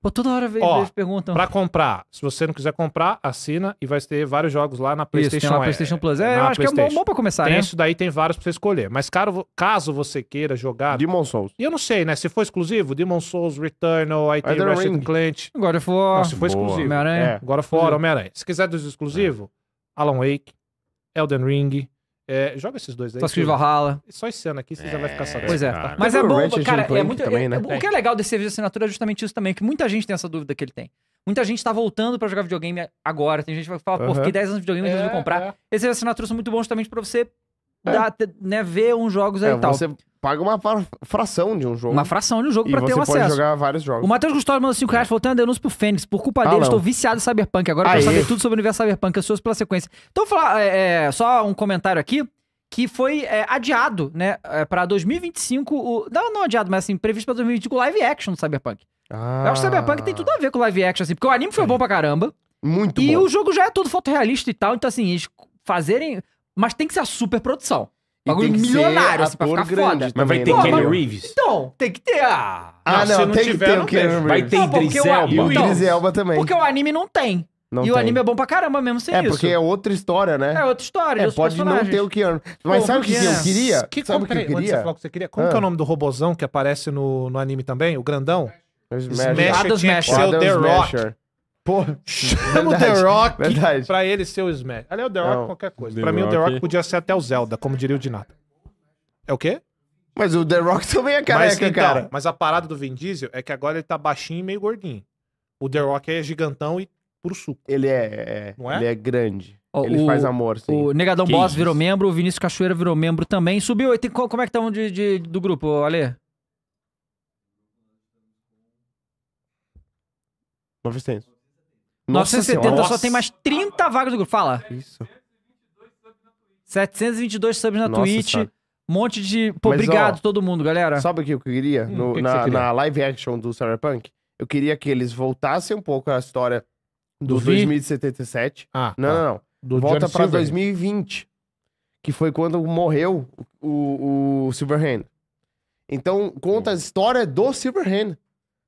Pô, toda hora vem, ó, eles perguntam. Pra comprar, se você não quiser comprar, assina e vai ter vários jogos lá na PlayStation Isso, tem lá PlayStation Plus. É, é eu acho que é bom, bom pra começar, tem né? Isso daí tem vários pra você escolher. Mas caro, caso você queira jogar. Demon Souls. E eu não sei, né? Se for exclusivo, Demon Souls, Returnal, aí tem Resident Clint. Agora for. Não, se for Boa. exclusivo. Homem-Aranha. É. Agora for Homem-Aranha. É. Se quiser dos exclusivos, é. Alan Wake, Elden Ring. É, joga esses dois aí. Só que Valhalla. Só esse ano aqui você é, já vai ficar sabendo. É, pois é. Cara. Mas é bom, cara. É muito, também, é, né? O que é legal desse serviço de assinatura é justamente isso também, que muita gente tem essa dúvida que ele tem. Muita gente tá voltando para jogar videogame agora. Tem gente que fala, pô, uhum. fiquei 10 anos de videogame e resolvi é, comprar. Esses assinaturas são muito bons justamente pra você dar, né, ver uns jogos aí e tal. Você paga uma fração de um jogo. Uma fração de um jogo para ter o acesso. Você pode jogar vários jogos. O Matheus Gustavo mandou 5 reais, é. falou: tenho denúncia pro Fênix. Por culpa ah, dele, não. estou viciado em Cyberpunk. Agora eu quero saber tudo sobre o universo Cyberpunk. Ansioso pela sequência. Então, vou falar é, é só um comentário aqui. Que foi é, adiado, né? É, pra 2025. O... Não, não adiado, mas assim, previsto pra 2025 o live action do Cyberpunk. Ah. Eu acho que o ah. Cyberpunk tem tudo a ver com live action, assim, porque o anime foi bom pra caramba. Muito e bom. E o jogo já é todo fotorrealista e tal, então assim, eles fazerem. Mas tem que ser a super produção. Bagulho milionário, assim, pra ficar grande. Mas vai ter né? Kenny Reeves? Então, tem que ter a... Ah, ah, ah não, se não tem tiver, que ter o Kenny Reeves. Vai ter Idris Elba. E o Idris então, Elba também. Porque o anime não tem. Não e tem. o anime é bom pra caramba mesmo sem é, isso. É, porque é outra história, né? É outra história. É, pode não ter o Keanu. Mas Pô, sabe o que, que eu é. queria? Que, sabe o que eu queria? Você que você queria? Como ah. que é ah. o nome do robozão que aparece no, no anime também? O grandão? Smash. Smash. Adam Adam The Rock. Porra. Chama verdade, o The Rock verdade. pra ele ser o Smash. Ali é o The Rock é Não, qualquer coisa. The pra mim, o The Rock podia ser até o Zelda, como diria o Dinata. É o quê? Mas o The Rock [laughs] também é careca, mas, então, cara. Mas a parada do Vin Diesel é que agora ele tá baixinho e meio gordinho. O The Rock é gigantão e puro suco. Ele é, é Não é? ele é grande. O, ele faz amor, sim. O Negadão que Boss isso? virou membro, o Vinícius Cachoeira virou membro também. Subiu, tem, como é que tá um de, de, do grupo, Ale? 900. 970 senhora. só tem mais 30 vagas do grupo. Fala. Isso. 722 subs na Nossa Twitch. senhora. Um monte de. Pô, Mas, obrigado ó, todo mundo, galera. Sabe o que eu queria? Hum, no- que na, queria? na live action do Cyberpunk? Eu queria que eles voltassem um pouco a história Do dos 2077. Ah, tá. Não, não, não. Volta Johnny pra 2020, que foi quando morreu o, o Silverhand. Então, conta a história do Silverhand,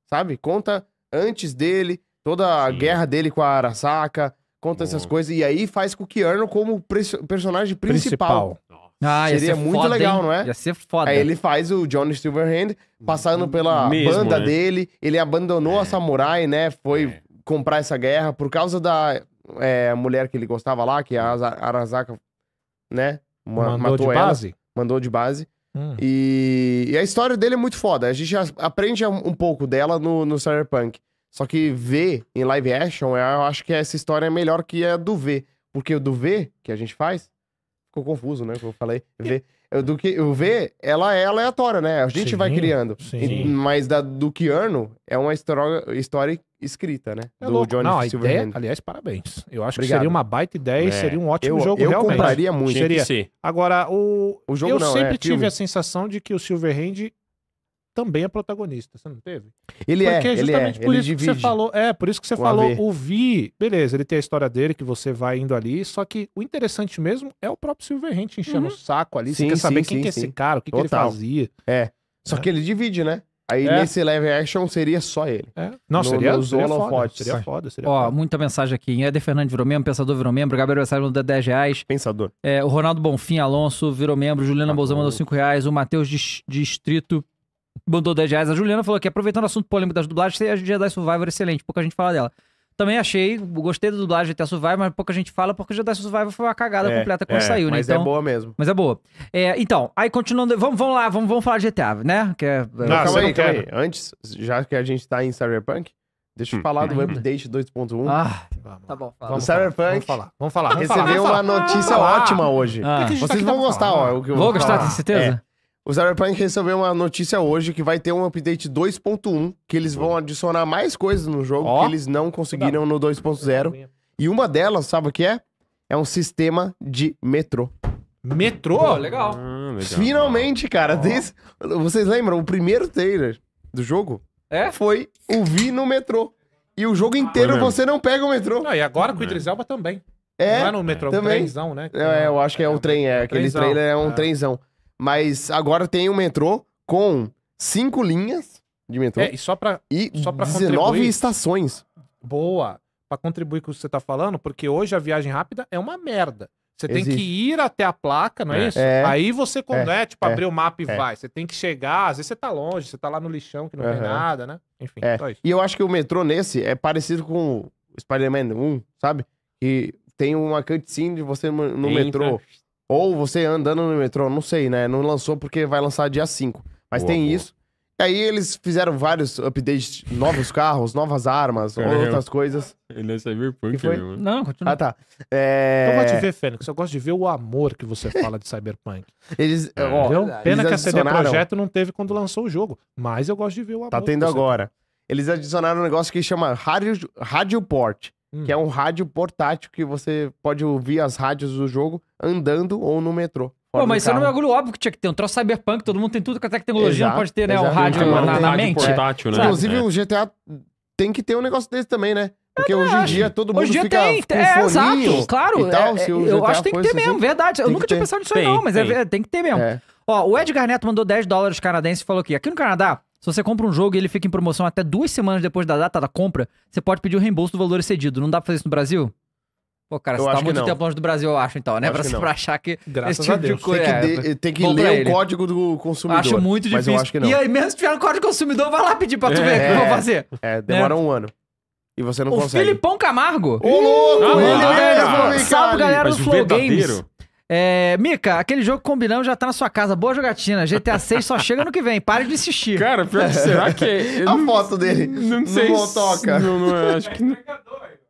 sabe? Conta antes dele, Toda a Sim. guerra dele com a Arasaka, conta essas coisas. E aí faz com que Arno como personagem principal. principal. Ah, Seria muito foda, legal, hein? não é? Ia ser foda. Aí ele faz o Johnny Silverhand passando pela Mesmo, banda né? dele. Ele abandonou é. a samurai, né? Foi é. comprar essa guerra por causa da é, mulher que ele gostava lá, que é a Arasaka, né? mandou matou de ela, base? Mandou de base. Hum. E, e, a história dele é muito foda. A gente aprende um pouco dela no, no Cyberpunk. Só que v em live action, é, eu acho que essa história é melhor que a do V. Porque o do V, que a gente faz, ficou confuso, né? Como eu falei, V. Do que, o V, ela é aleatória, né? A gente sim, vai criando. E, mas da, do Keanu, é uma história, história escrita, né? É do louco. Johnny Não, Silverhand. Ideia, aliás, parabéns. Eu acho Obrigado. que seria uma baita ideia, é. seria um ótimo eu, jogo eu realmente. compraria muito. Seria. Agora, o, o jogo eu não, sempre é, tive filme. a sensação de que o Silverhand também é protagonista, você não teve? Ele é, Porque é, justamente ele é. por isso que você falou, é, por isso que você falou, o Vi, beleza, ele tem a história dele que você vai indo ali, só que o interessante mesmo é o próprio Silverhand enchendo uhum. o saco ali, sim, você quer saber sim, quem sim, que é esse cara, o que, que, ele fazia. É, só é. que ele divide, né? Aí é. nesse live action seria só ele. É. Não, no, seria, no seria, foda, Fox. seria foda. Seria Ó, foda. muita mensagem aqui. Eder Fernandes virou membro, Pensador virou membro, Gabriel Versalhes mandou 10 reais. Pensador. É, o Ronaldo Bonfim Alonso virou membro, Juliana ah, tá Bolzão mandou 5 reais, o Matheus Distrito mandou 10 reais. A Juliana falou que aproveitando o assunto polêmico das dublagens, a Jedi Survivor excelente, pouca gente fala dela. Também achei, gostei da dublagem até Survivor, mas pouca gente fala porque o Jedi Survivor foi uma cagada é, completa quando é, saiu, né? Mas é então, é boa mesmo. Mas é boa. É, então, aí continuando, vamos, vamos lá, vamos, vamos falar de GTA, né? Que é, é, não, calma aí, calma aí. Antes, já que a gente tá em Cyberpunk, Deixa eu hum. falar do update 2.1. Ah, tá bom. Fala. Cyberpunk. Vamos falar. Vamos falar. recebeu uma notícia ótima hoje. Ah, tá Vocês vão gostar, ó. vou gostar, tem certeza? É. O Cyberpunk recebeu uma notícia hoje que vai ter um update 2.1, que eles vão adicionar mais coisas no jogo que eles não conseguiram no 2.0. E uma delas, sabe o que é? É um sistema de metrô. Metrô? Ah, legal. Finalmente, cara. Vocês lembram? O primeiro trailer do jogo É? foi o Vi no metrô. E o jogo inteiro você não pega o metrô. Não, e agora com o é. Idris Elba também. É, não É, no metrô, é um também. trenzão, né? É, eu acho que é, é um trem, é. Aquele Trenzão. trailer é um É. trenzão. Mas agora tem um metrô com cinco linhas de metrô. É, e só pra, e só pra 19 contribuir. estações. Boa. Pra contribuir com o que você tá falando, porque hoje a viagem rápida é uma merda. Você Existe. tem que ir até a placa, não é, é. isso? É. Aí você, conecta, é. é, tipo, é. abrir o mapa e é. vai. Você tem que chegar, às vezes você tá longe, você tá lá no lixão que não uhum. tem nada, né? Enfim, é. só isso. E eu acho que o metrô nesse é parecido com o Spider-Man 1, sabe? Que tem uma cutscene de você no Entra. metrô. Ou você andando no metrô, não sei, né? Não lançou porque vai lançar dia 5. Mas boa, tem boa. isso. E aí eles fizeram vários updates, novos carros, novas armas, Caramba. outras coisas. Ele é cyberpunk, foi? Né, Mesmo. Não, continua. Ah, tá. É... Eu gosto de ver, Fênix. Eu gosto de ver o amor que você fala de cyberpunk. Eles, é, ó, Pena eles que a CD Projeto não teve quando lançou o jogo. Mas eu gosto de ver o tá amor. Tá tendo agora. Tem. Eles adicionaram um negócio que chama rádio port. Hum. Que é hum. um rádio portátil que você pode ouvir as rádios do jogo andando ou no metrô. Pô, mas isso é um bagulho óbvio que tinha que ter. Um troço cyberpunk, todo mundo tem tudo com a tecnologia, exato, não pode ter, né? Exato, rádio na, na, na mente. Portátil, né? Inclusive, é. o GTA tem que ter um negócio desse também, né? Porque é hoje em dia todo mundo hoje dia fica tem, é, exato, claro. Tal, é, é eu acho que tem que ter assim, mesmo, assim, verdade. Eu nunca tinha pensado nisso aí, não, mas é tem. É, tem que ter mesmo. Ó, o Edgar Neto mandou 10 dólares canadenses e falou que aqui no Canadá, se você compra um jogo e ele fica em promoção até duas semanas depois da data da compra, você pode pedir o reembolso do valor excedido. Não dá pra fazer isso no Brasil? Pô, cara, eu você tá muito tempo longe do Brasil, eu acho, então, né? Pra, pra, [laughs] achar que Graças esse tipo de coisa. Tem que, é, tem que ler ele. o código do consumidor. Acho muito difícil. Mas eu acho que não. E aí, mesmo se tiver o código do consumidor, vai lá pedir pra tu ver o é, que eu vou é. fazer. É, demora né? um ano. E você não o consegue. O Filipão Camargo. Ô, louco! salve, galera do Flow Games. É, Mica, aquele jogo combinão combinamos já tá na sua casa. Boa jogatina. GTA 6 só chega no que vem. Pare de insistir. Cara, pior que será [laughs] que. É? a foto dele. Não, não sei. Não toca. Não, não é. Acho que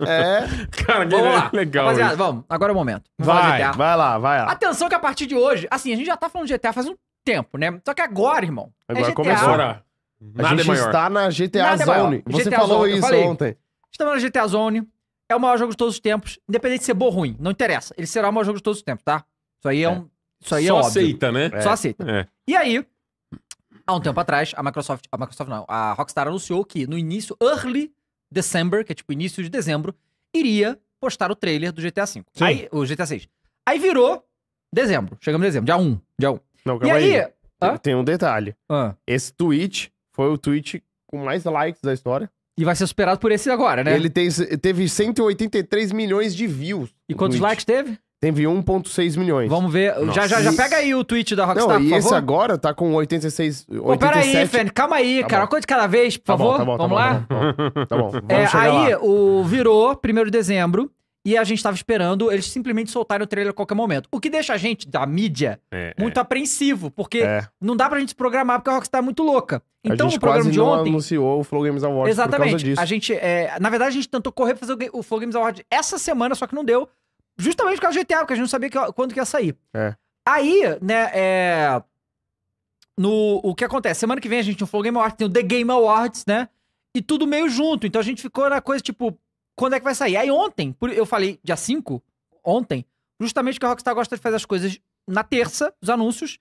É. [laughs] Cara, vamos lá. É legal. Rapaziada, isso. vamos. Agora é o momento. Vamos vai, vai lá, vai lá. Atenção que a partir de hoje, assim, a gente já tá falando de GTA faz um tempo, né? Só que agora, irmão. É agora é começou. Agora. Nada a gente é maior. está na GTA Nada Zone. É Você GTA falou Zone. isso ontem. Estamos na GTA Zone é o maior jogo de todos os tempos, independente de ser bom ou ruim, não interessa. Ele será o maior jogo de todos os tempos, tá? Isso aí é, é. um. Isso aí é Só é aceita, né? Só aceita. É. E aí, há um tempo atrás, a Microsoft. A Microsoft não, a Rockstar anunciou que no início, early December, que é tipo início de dezembro, iria postar o trailer do GTA V. Sim. Aí, o GTA VI. Aí virou dezembro. Chegamos em dezembro, dia 1. Dia 1. Não, calma e aí. aí Tem um detalhe. Hã? Esse tweet foi o tweet com mais likes da história. E vai ser superado por esse agora, né? Ele tem, teve 183 milhões de views. E quantos likes teve? Teve 1.6 milhões. Vamos ver. Já, já, já pega aí o tweet da Rockstar, Não, e esse agora tá com 86... 87... peraí, Fênix. calma aí, tá cara. Uma coisa de cada vez, por tá favor. Tá bom, tá bom, Vamos tá lá? Bom, tá bom. Tá bom. É, aí, lá. o virou, 1 de dezembro, e a gente tava esperando eles simplesmente soltarem o trailer a qualquer momento. O que deixa a gente, da mídia, é, é. muito é. apreensivo, porque é. não dá pra gente se programar porque a Rockstar é muito louca. Então, o programa de ontem. anunciou o Flow Games Awards. Exatamente. A gente, é, na verdade, a gente tentou correr pra fazer o, Flow Games Awards essa semana, só que não deu. Justamente por causa do GTA, porque a gente não sabia que, quando que ia sair. É. Aí, né, é. No, o que acontece? Semana que vem a gente o Flow Game Awards tem o The Game Awards, né? E tudo meio junto. Então a gente ficou na coisa tipo, quando é que vai sair? Aí ontem, eu falei dia 5, ontem, justamente que a Rockstar gosta de fazer as coisas na terça, os anúncios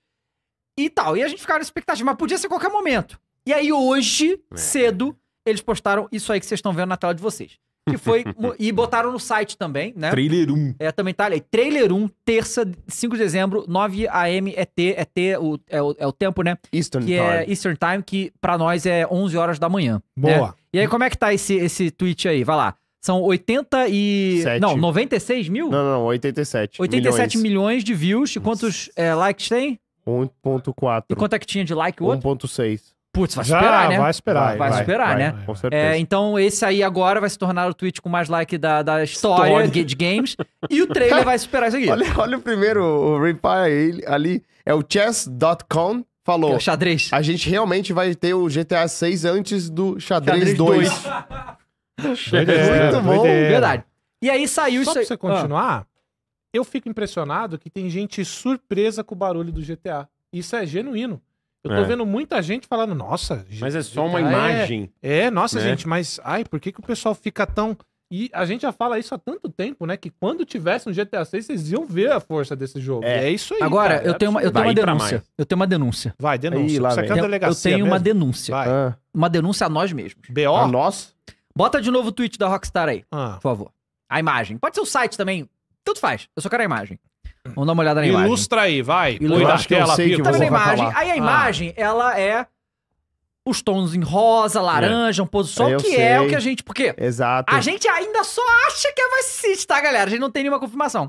e tal. E a gente ficava na expectativa, mas podia ser qualquer momento. E aí hoje, é. cedo, eles postaram isso aí que vocês estão vendo na tela de vocês. Que foi. [laughs] e botaram no site também, né? Trailer 1. É, também tá ali. Trailer 1, terça, 5 de dezembro, 9 AM, ET, t o, é, o, é o tempo, né? Eastern que é Time. É Eastern Time, que pra nós é 11 horas da manhã. Né? Boa. Né? E aí, como é que tá esse, esse tweet aí? Vai lá. São 80 e. Sete. Não, 96 mil? Não, não, 87. 87 milhões, milhões de views. E quantos é, likes tem? 1,4. E quanto é que tinha de like o outro? 1,6. Putz, vai Já esperar, né? Vai esperar. Vai, vai, vai esperar, vai, né? Com certeza. É, então, esse aí agora vai se tornar o tweet com mais like da, da história, história. de games. e o trailer vai superar isso aqui. [laughs] Olha, olha o primeiro, o Reply ali. É o chess.com. Falou. Que é o xadrez. A gente realmente vai ter o GTA 6 antes do xadrez, xadrez 2. 2. [laughs] É Muito bom. Doideira. Verdade. E aí saiu Só isso aí. Pra você ah. continuar, ah. eu fico impressionado que tem gente surpresa com o barulho do GTA. Isso é genuíno. Eu tô é. vendo muita gente falando, nossa. Mas é só uma é imagem. É, é nossa, né? gente, mas ai, por que, que o pessoal fica tão. E a gente já fala isso há tanto tempo, né? Que quando tivesse um GTA 6, vocês iam ver a força desse jogo. É, é isso aí. Agora, cara, eu, tenho uma, eu tenho uma denúncia. Eu tenho uma denúncia. Vai, denúncia. Aí, lá, uma delegacia. eu tenho mesmo? uma denúncia. Vai. Ah. Uma denúncia a nós mesmos. BO? A nós? Bota de novo o tweet da Rockstar aí, ah. por favor. A imagem. Pode ser o site também. Tanto faz. Eu só quero a imagem. Vamos dar uma olhada na imagem. Ilustra aí, vai. Ilustra que ela Pico. Tá a imagem? Aí a ah. imagem, ela é os tons em rosa, é. laranja, um pôr Só ah, que sei. é o que a gente... Porque Exato. a gente ainda só acha que é Vice City, tá, galera? A gente não tem nenhuma confirmação.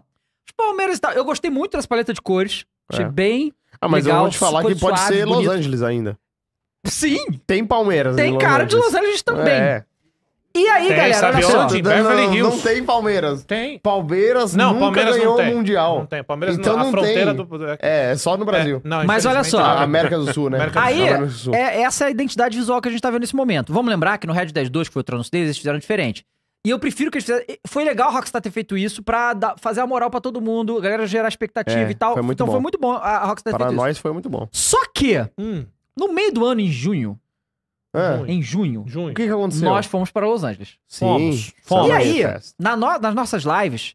Os Palmeiras e tal. Eu gostei muito das paletas de cores. Achei é. bem Ah, mas legal, eu vou te falar que pode suave, ser bonito. Los Angeles ainda. Sim! Tem Palmeiras Tem cara de Los Angeles também. É. E aí, tem, galera, sabe olha só. Onde? Não, Beverly Hills. Não tem Palmeiras. Tem. Palmeiras não, nunca Palmeiras ganhou não tem. o Mundial. Não tem. Palmeiras então, não, a fronteira tem. do... É, é só no é, Brasil. É, não, Mas olha só. A América do Sul, né? América aí, do Sul. É, essa é a identidade visual que a gente tá vendo nesse momento. Vamos lembrar que no Red 10 2, que foi o trono deles, eles fizeram diferente. E eu prefiro que eles fizeram... Foi legal o Rockstar ter feito isso pra dar, fazer a moral pra todo mundo, a galera gerar expectativa é, e tal. Foi então bom. foi muito bom a Rockstar ter feito isso. Pra nós foi muito bom. Só que, hum. no meio do ano, em junho, é. Em junho. junho. O que, que aconteceu? Nós fomos para Los Angeles. Sim. Fomos. fomos. E aí, na no, nas nossas lives,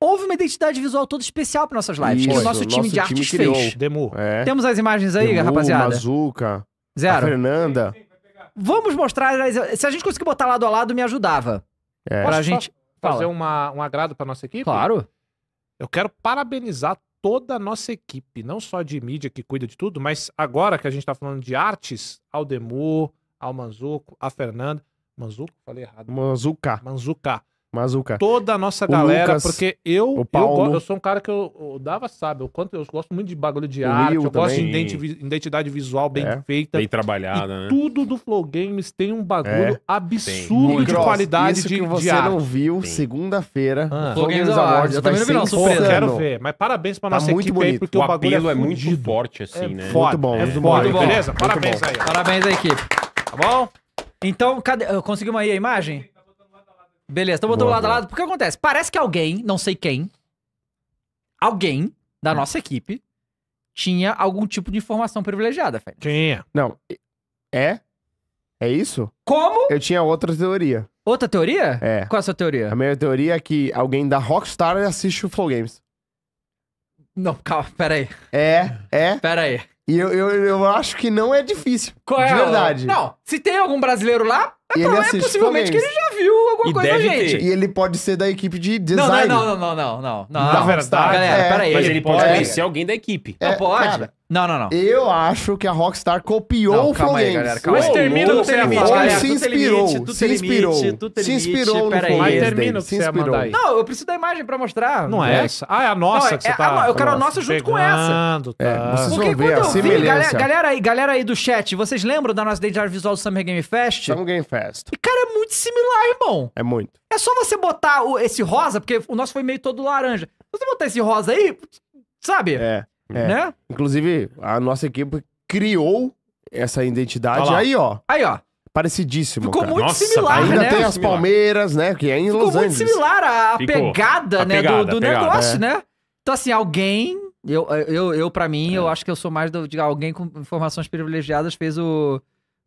houve uma identidade visual toda especial para nossas lives, Isso. que o nosso time nosso de artes time fez. Demu. É. Temos as imagens aí, Demu, rapaziada? Mazuca. Zero. Fernanda. Vamos mostrar. Se a gente conseguir botar lado a lado, me ajudava. É. a gente. Fazer uma, um agrado para nossa equipe? Claro. Eu quero parabenizar toda a nossa equipe, não só de mídia que cuida de tudo, mas agora que a gente tá falando de artes, Aldemur, ao Manzuco, a Fernanda. Manzuco? Falei errado. Manzuca. Manzuca. Manzuca. Toda a nossa o galera, Lucas, porque eu, eu, eu, sou um cara que eu, eu dava, sabe, eu, quanto, eu gosto muito de bagulho de o arte, Rio eu também. gosto de identidade visual bem é, feita. Bem trabalhada, né? Tudo do Flow Games tem um bagulho é, absurdo de Gross, qualidade isso de, que você não viu, segunda-feira, ah, Flow Games é Awards. Eu também não vi, não, quero ver, mas parabéns pra tá nossa muito equipe bonito. aí, porque o, o bagulho é, é muito forte, assim, é né? Muito bom, é bom. Beleza? Parabéns aí. Parabéns à equipe. Tá bom? Então, cadê? Eu consegui uma aí a imagem? Beleza, então botou lado a lado. Porque acontece? Parece que alguém, não sei quem, alguém da hum. nossa equipe tinha algum tipo de informação privilegiada, velho. Tinha. Não. É? É isso? Como? Eu tinha outra teoria. Outra teoria? É. Qual é a sua teoria? A minha teoria é que alguém da Rockstar assiste o Flow Games. Não, calma, peraí É, é. peraí e eu, eu, eu acho que não é difícil. Qual de é? verdade. Não, se tem algum brasileiro lá, é, E ele então é possivelmente que ele já viu alguma E coisa da gente. ter. E ele pode ser da equipe de Não, design. não, não, não, não, não, não. Na verdade, tá. Galera, é, peraí. Mas ele pode pode. conhecer alguém da equipe. Não é, pode. cara, não, não, não. Eu acho que a Rockstar copiou não, o From Games. Galera, calma Mas termina o seu é, se inspirou. se inspirou. se inspirou. no se inspirou. Mas termina o que se você inspirou. Aí. Não, eu preciso da imagem pra mostrar. Não é, é. essa. Ah, é a nossa não, é, que você é tá. A, eu quero a nossa junto pegando, com essa. Tá. É, vocês Porque vão ver a semelhança. Vi, galera, galera, aí, galera aí do chat, vocês lembram da nossa Dejar Visual do Summer Game Fest? Summer Game Fest. E, cara, é muito similar, irmão. É muito. É só você botar esse rosa, porque o nosso foi meio todo laranja. Você botar esse rosa aí, sabe? É. É. Né? Inclusive, a nossa equipe criou essa identidade. Aí, ó. Aí, ó. Parecidíssimo. Ficou cara. muito Nossa, similar, ainda né? tem as Palmeiras, né? Que é em Ficou Los Angeles. Ficou muito similar a pegada, né? Pegada, do, do pegada, negócio, é. né? Então, assim, alguém. Eu, eu, eu para mim, é. eu acho que eu sou mais do, de alguém com informações privilegiadas fez o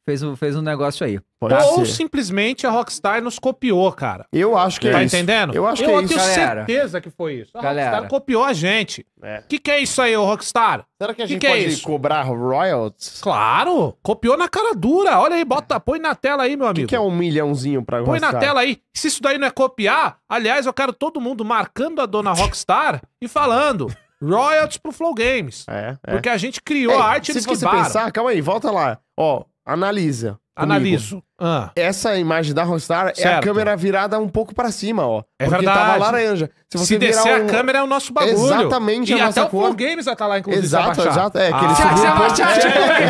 fez, fez um negócio aí. Pode Ou ser. simplesmente a Rockstar nos copiou, cara. Eu acho que é tá é isso. Tá entendendo? Eu acho eu que é isso. Eu tenho certeza que foi isso. A Galera. Rockstar copiou a gente. O é. que, que é isso aí, o Rockstar? Será que a gente que é pode é cobrar royalties? Claro! Copiou na cara dura. Olha aí, bota, põe na tela aí, meu amigo. O que, que, é um milhãozinho pra Rockstar? Põe na tela aí. Se isso daí não é copiar, aliás, eu quero todo mundo marcando a dona Rockstar [laughs] e falando. Royalties pro Flow Games. É, é. Porque a gente criou a arte e eles Se você pensar, calma aí, volta lá. Ó, Analisa. Comigo. Analiso. Ah. Essa imagem da Rockstar certo. é a câmera virada um pouco para cima, ó. É porque verdade. tava laranja. Se, você Se descer um... a câmera é o nosso bagulho. Exatamente, e a até o cor. Games vai estar tá lá, inclusive. Exato, exato. É, ah. que ele subiu ah. um pouco.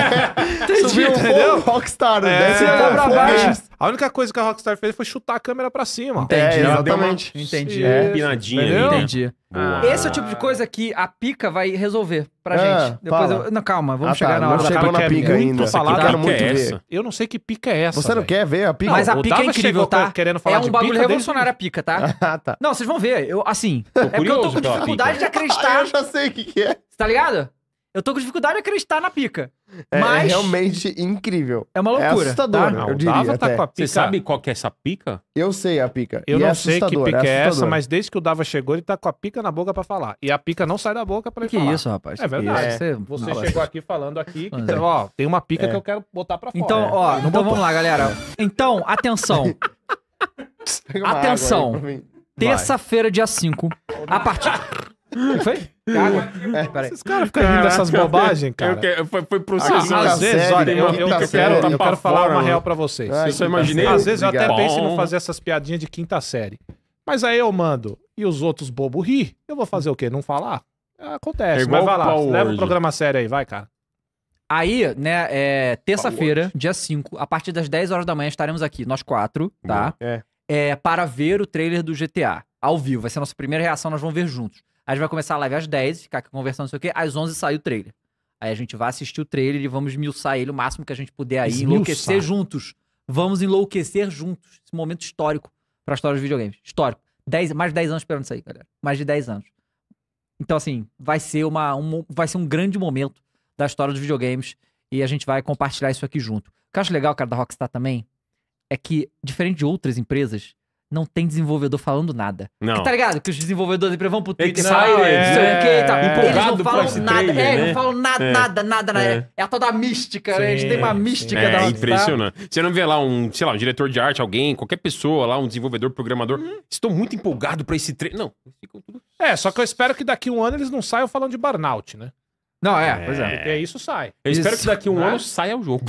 [laughs] É. Entendi, entendeu? Um Rockstar, né? é. desce é. pouco pra baixo. A única coisa que a Rockstar fez foi chutar a câmera pra cima. Entendi. É, exatamente. Uma... Entendi. É. Pinadinha. Entendeu? Né? Entendi. Ah. Esse é o tipo de coisa que a pica vai resolver pra é, gente. Depois eu... Não, calma, vamos ah, tá, chegar tá, na hora. Não é pica, ainda. É eu não sei que pica é essa. Você não quer ver a pica? mas a pica é incrível, tá? tá? Querendo falar é um bagulho revolucionário desde... a pica, tá? [laughs] ah, tá. Não, vocês vão ver. Eu, assim, é porque eu tô com dificuldade de acreditar. [laughs] Ah, eu já sei o que, que é. Você tá ligado? Eu tô com dificuldade de acreditar na pica. É, é, Mas- é realmente incrível. É uma é loucura. É assustador, tá? eu diria Dava tá até. com a pica. Você sabe qual que é essa pica? Eu sei a pica. Eu e é não sei que é pica é, essa, mas desde que o Dava chegou, ele tá com a pica na boca pra falar. E a pica não sai da boca pra ele que falar. isso, rapaz? É verdade. isso? Você- Você chegou aqui falando aqui que, ó, tem uma pica que eu quero botar pra fora. Então, ó, então vamos lá, galera. Então, atenção. [laughs] Atenção. Terça-feira, dia 5, a partir, [laughs] que foi? Cara, é. é, peraí. Esses caras ficam rindo dessas bobagens, cara. Eu, eu, foi, foi processando. Às vezes, olha, eu, eu, eu quero, eu quero falar uma real pra vocês. Ah, Isso imaginei. Às vezes eu até penso em não fazer essas piadinhas de quinta série. Mas aí eu mando e os outros bobos ri. Eu vou fazer o quê? Não falar? Acontece. É mas vai lá, leva hoje. o programa sério aí, vai, cara. Aí, né, é, terça-feira, dia 5, a partir das 10 horas da manhã, estaremos aqui, nós quatro, tá? É. é. Para ver o trailer do GTA, ao vivo. Vai ser a nossa primeira reação, nós vamos ver juntos. A gente vai começar a live às 10, ficar conversando, não sei o quê. Às 11 sai o trailer. Aí a gente vai assistir o trailer e vamos esmiuçar ele o máximo que a gente puder aí, Esmiuçar. enlouquecer juntos. Vamos enlouquecer juntos. Esse momento histórico para a história dos videogames. Histórico. Dez mais de 10 anos esperando isso aí, galera. Mais de 10 anos. Então, assim, vai ser, uma, um, vai ser um grande momento da história dos videogames e a gente vai compartilhar isso aqui junto. O que eu acho legal, cara, da Rockstar também é que, diferente de outras empresas, não tem desenvolvedor falando nada. Não. tá ligado? Que os desenvolvedores vão pro Twitter e falam, é, é, é, tá. eles não falam nada, trailer, é, né? não falam é. nada, nada, nada, né? nada. É. é. a tal da mística, né? A gente tem uma mística é, da É impressionante. Tá? Você não vê lá um, sei lá, um diretor de arte, alguém, qualquer pessoa lá, um desenvolvedor, programador. Hum. Estou muito empolgado pra esse treino. Não, ficam tudo. É, só que eu espero que daqui um ano eles não saiam falando de burnout, né? Não, é, é. pois é. Porque isso sai. Eu isso, espero que daqui um né? ano saia o jogo.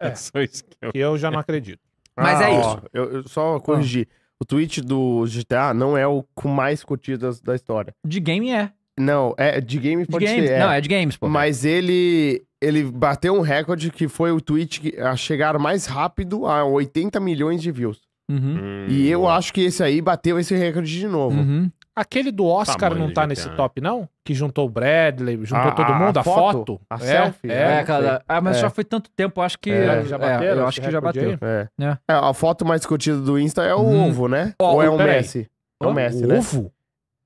É, [laughs] é só isso que eu... que eu já não acredito. Mas é ah, é isso. Ó, eu, eu só corrigir. Ah. O tweet do GTA não é o com mais curtidas da história. De game é. Não, é de game de pode games. ser. É. Não, é de games, pô. Mas ele ele bateu um recorde que foi o tweet a chegar mais rápido a 80 milhões de views. Uhum. Hum, e eu boa. acho que esse aí bateu esse recorde de novo. Uhum. Aquele do Oscar não tá nesse né? top, não? Que juntou o Bradley, juntou ah, a, todo mundo, a, a foto, foto, A é, selfie. É, é, é cara. Ah, mas é. já foi tanto tempo, acho que. É, é, já bateram, eu acho que já bateu. É. a foto mais discutida do Insta é o hum. ovo, né? Oh, Ou é o Messi? É o Messi, o né? Ovo?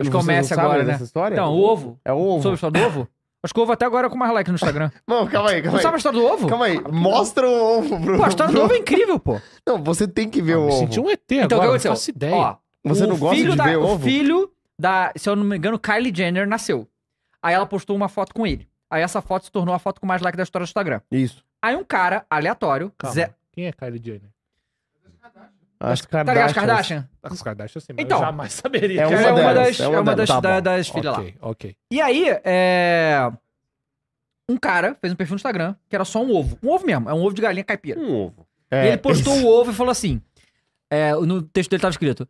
Acho que é o Messi agora, né? História? Então, o ovo. É o ovo. Sobre a história do ovo? Acho que o ovo até agora é com mais like no Instagram. [laughs] Não, calma aí, calma aí. Sabe a história do ovo? Calma aí, mostra o ovo, Bruno. Pô, a história do ovo é incrível, pô. Não, você tem que ver ah, o ovo. Eu senti um ET então, agora, que não faço ideia. você não gosta de da, ver o ovo? O filho da, se eu não me engano, Kylie Jenner nasceu. Aí ela postou uma foto com ele. Aí essa foto se tornou a foto com mais like da história do Instagram. Isso. Aí um cara aleatório. Calma. Zé... Quem é Kylie Jenner? As Kardashian. Tá as Kardashian? Tá as Kardashian, sim, mas então, eu jamais saberia. É, é, é uma, é uma das, é uma, é uma das, tá das filhas okay, lá. Ok, E aí, é... um cara fez um perfil no Instagram que era só um ovo. Um ovo mesmo, é um ovo de galinha caipira. Um ovo. É, e ele postou [laughs] o ovo e falou assim, é, no texto dele estava escrito,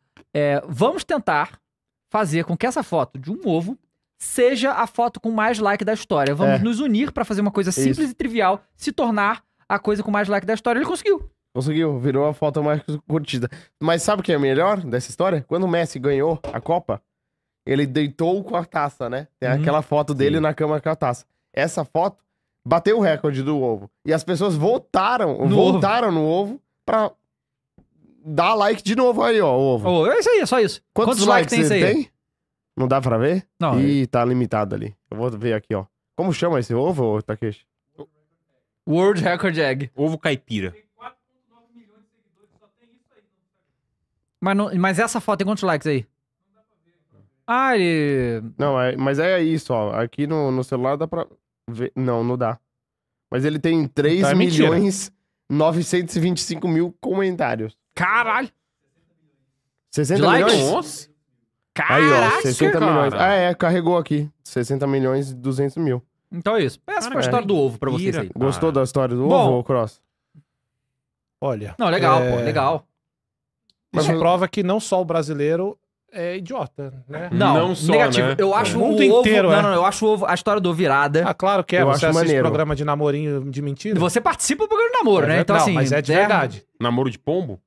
vamos tentar fazer com que essa foto de um ovo seja a foto com mais like da história. Vamos É. nos unir para fazer uma coisa simples e trivial se tornar a coisa com mais like da história. Ele conseguiu. Conseguiu, virou a foto mais curtida. Mas sabe o que é melhor dessa história? Quando o Messi ganhou a Copa, ele deitou com a taça, né? Tem uhum. aquela foto dele na cama com a taça. Essa foto bateu o recorde do ovo. E as pessoas voltaram, No ovo. voltaram no ovo pra Dá like de novo aí, ó, ovo. é isso aí, é só isso. Quantos, likes, tem isso aí? tem? Não dá pra ver? Não. Ih, é. tá limitado ali. Eu vou ver aqui, ó. Como chama esse ovo, Takeshi? World Record Egg. Ovo caipira. Mas, não, mas essa foto tem quantos likes aí? Ah, ele... Não, é, mas é isso, ó. Aqui no, no celular dá pra ver. Não, não dá. Mas ele tem 3 Então é milhões 925 mil comentários. Caralho! 60 de milhões? Nossa! Caraca, Aí, ó, 60 cara. milhões. Ah, é, carregou aqui. 60 milhões e 200 mil. Então é isso. Essa foi a história do ovo pra vocês aí. Gostou da história do Bom. ovo, Cross? Olha. Não, legal, é... pô, legal. Mas isso prova que não só o brasileiro é idiota, né? Não, não só, negativo. Né? Eu acho o, mundo ovo, inteiro, não, é. não, eu acho ovo, a história do virada. Ah, claro que é, eu você acho assiste programa de namorinho de mentira. Você participa do programa de namoro, é, né? Então não, assim, mas é de der... Né? verdade. Namoro de pombo?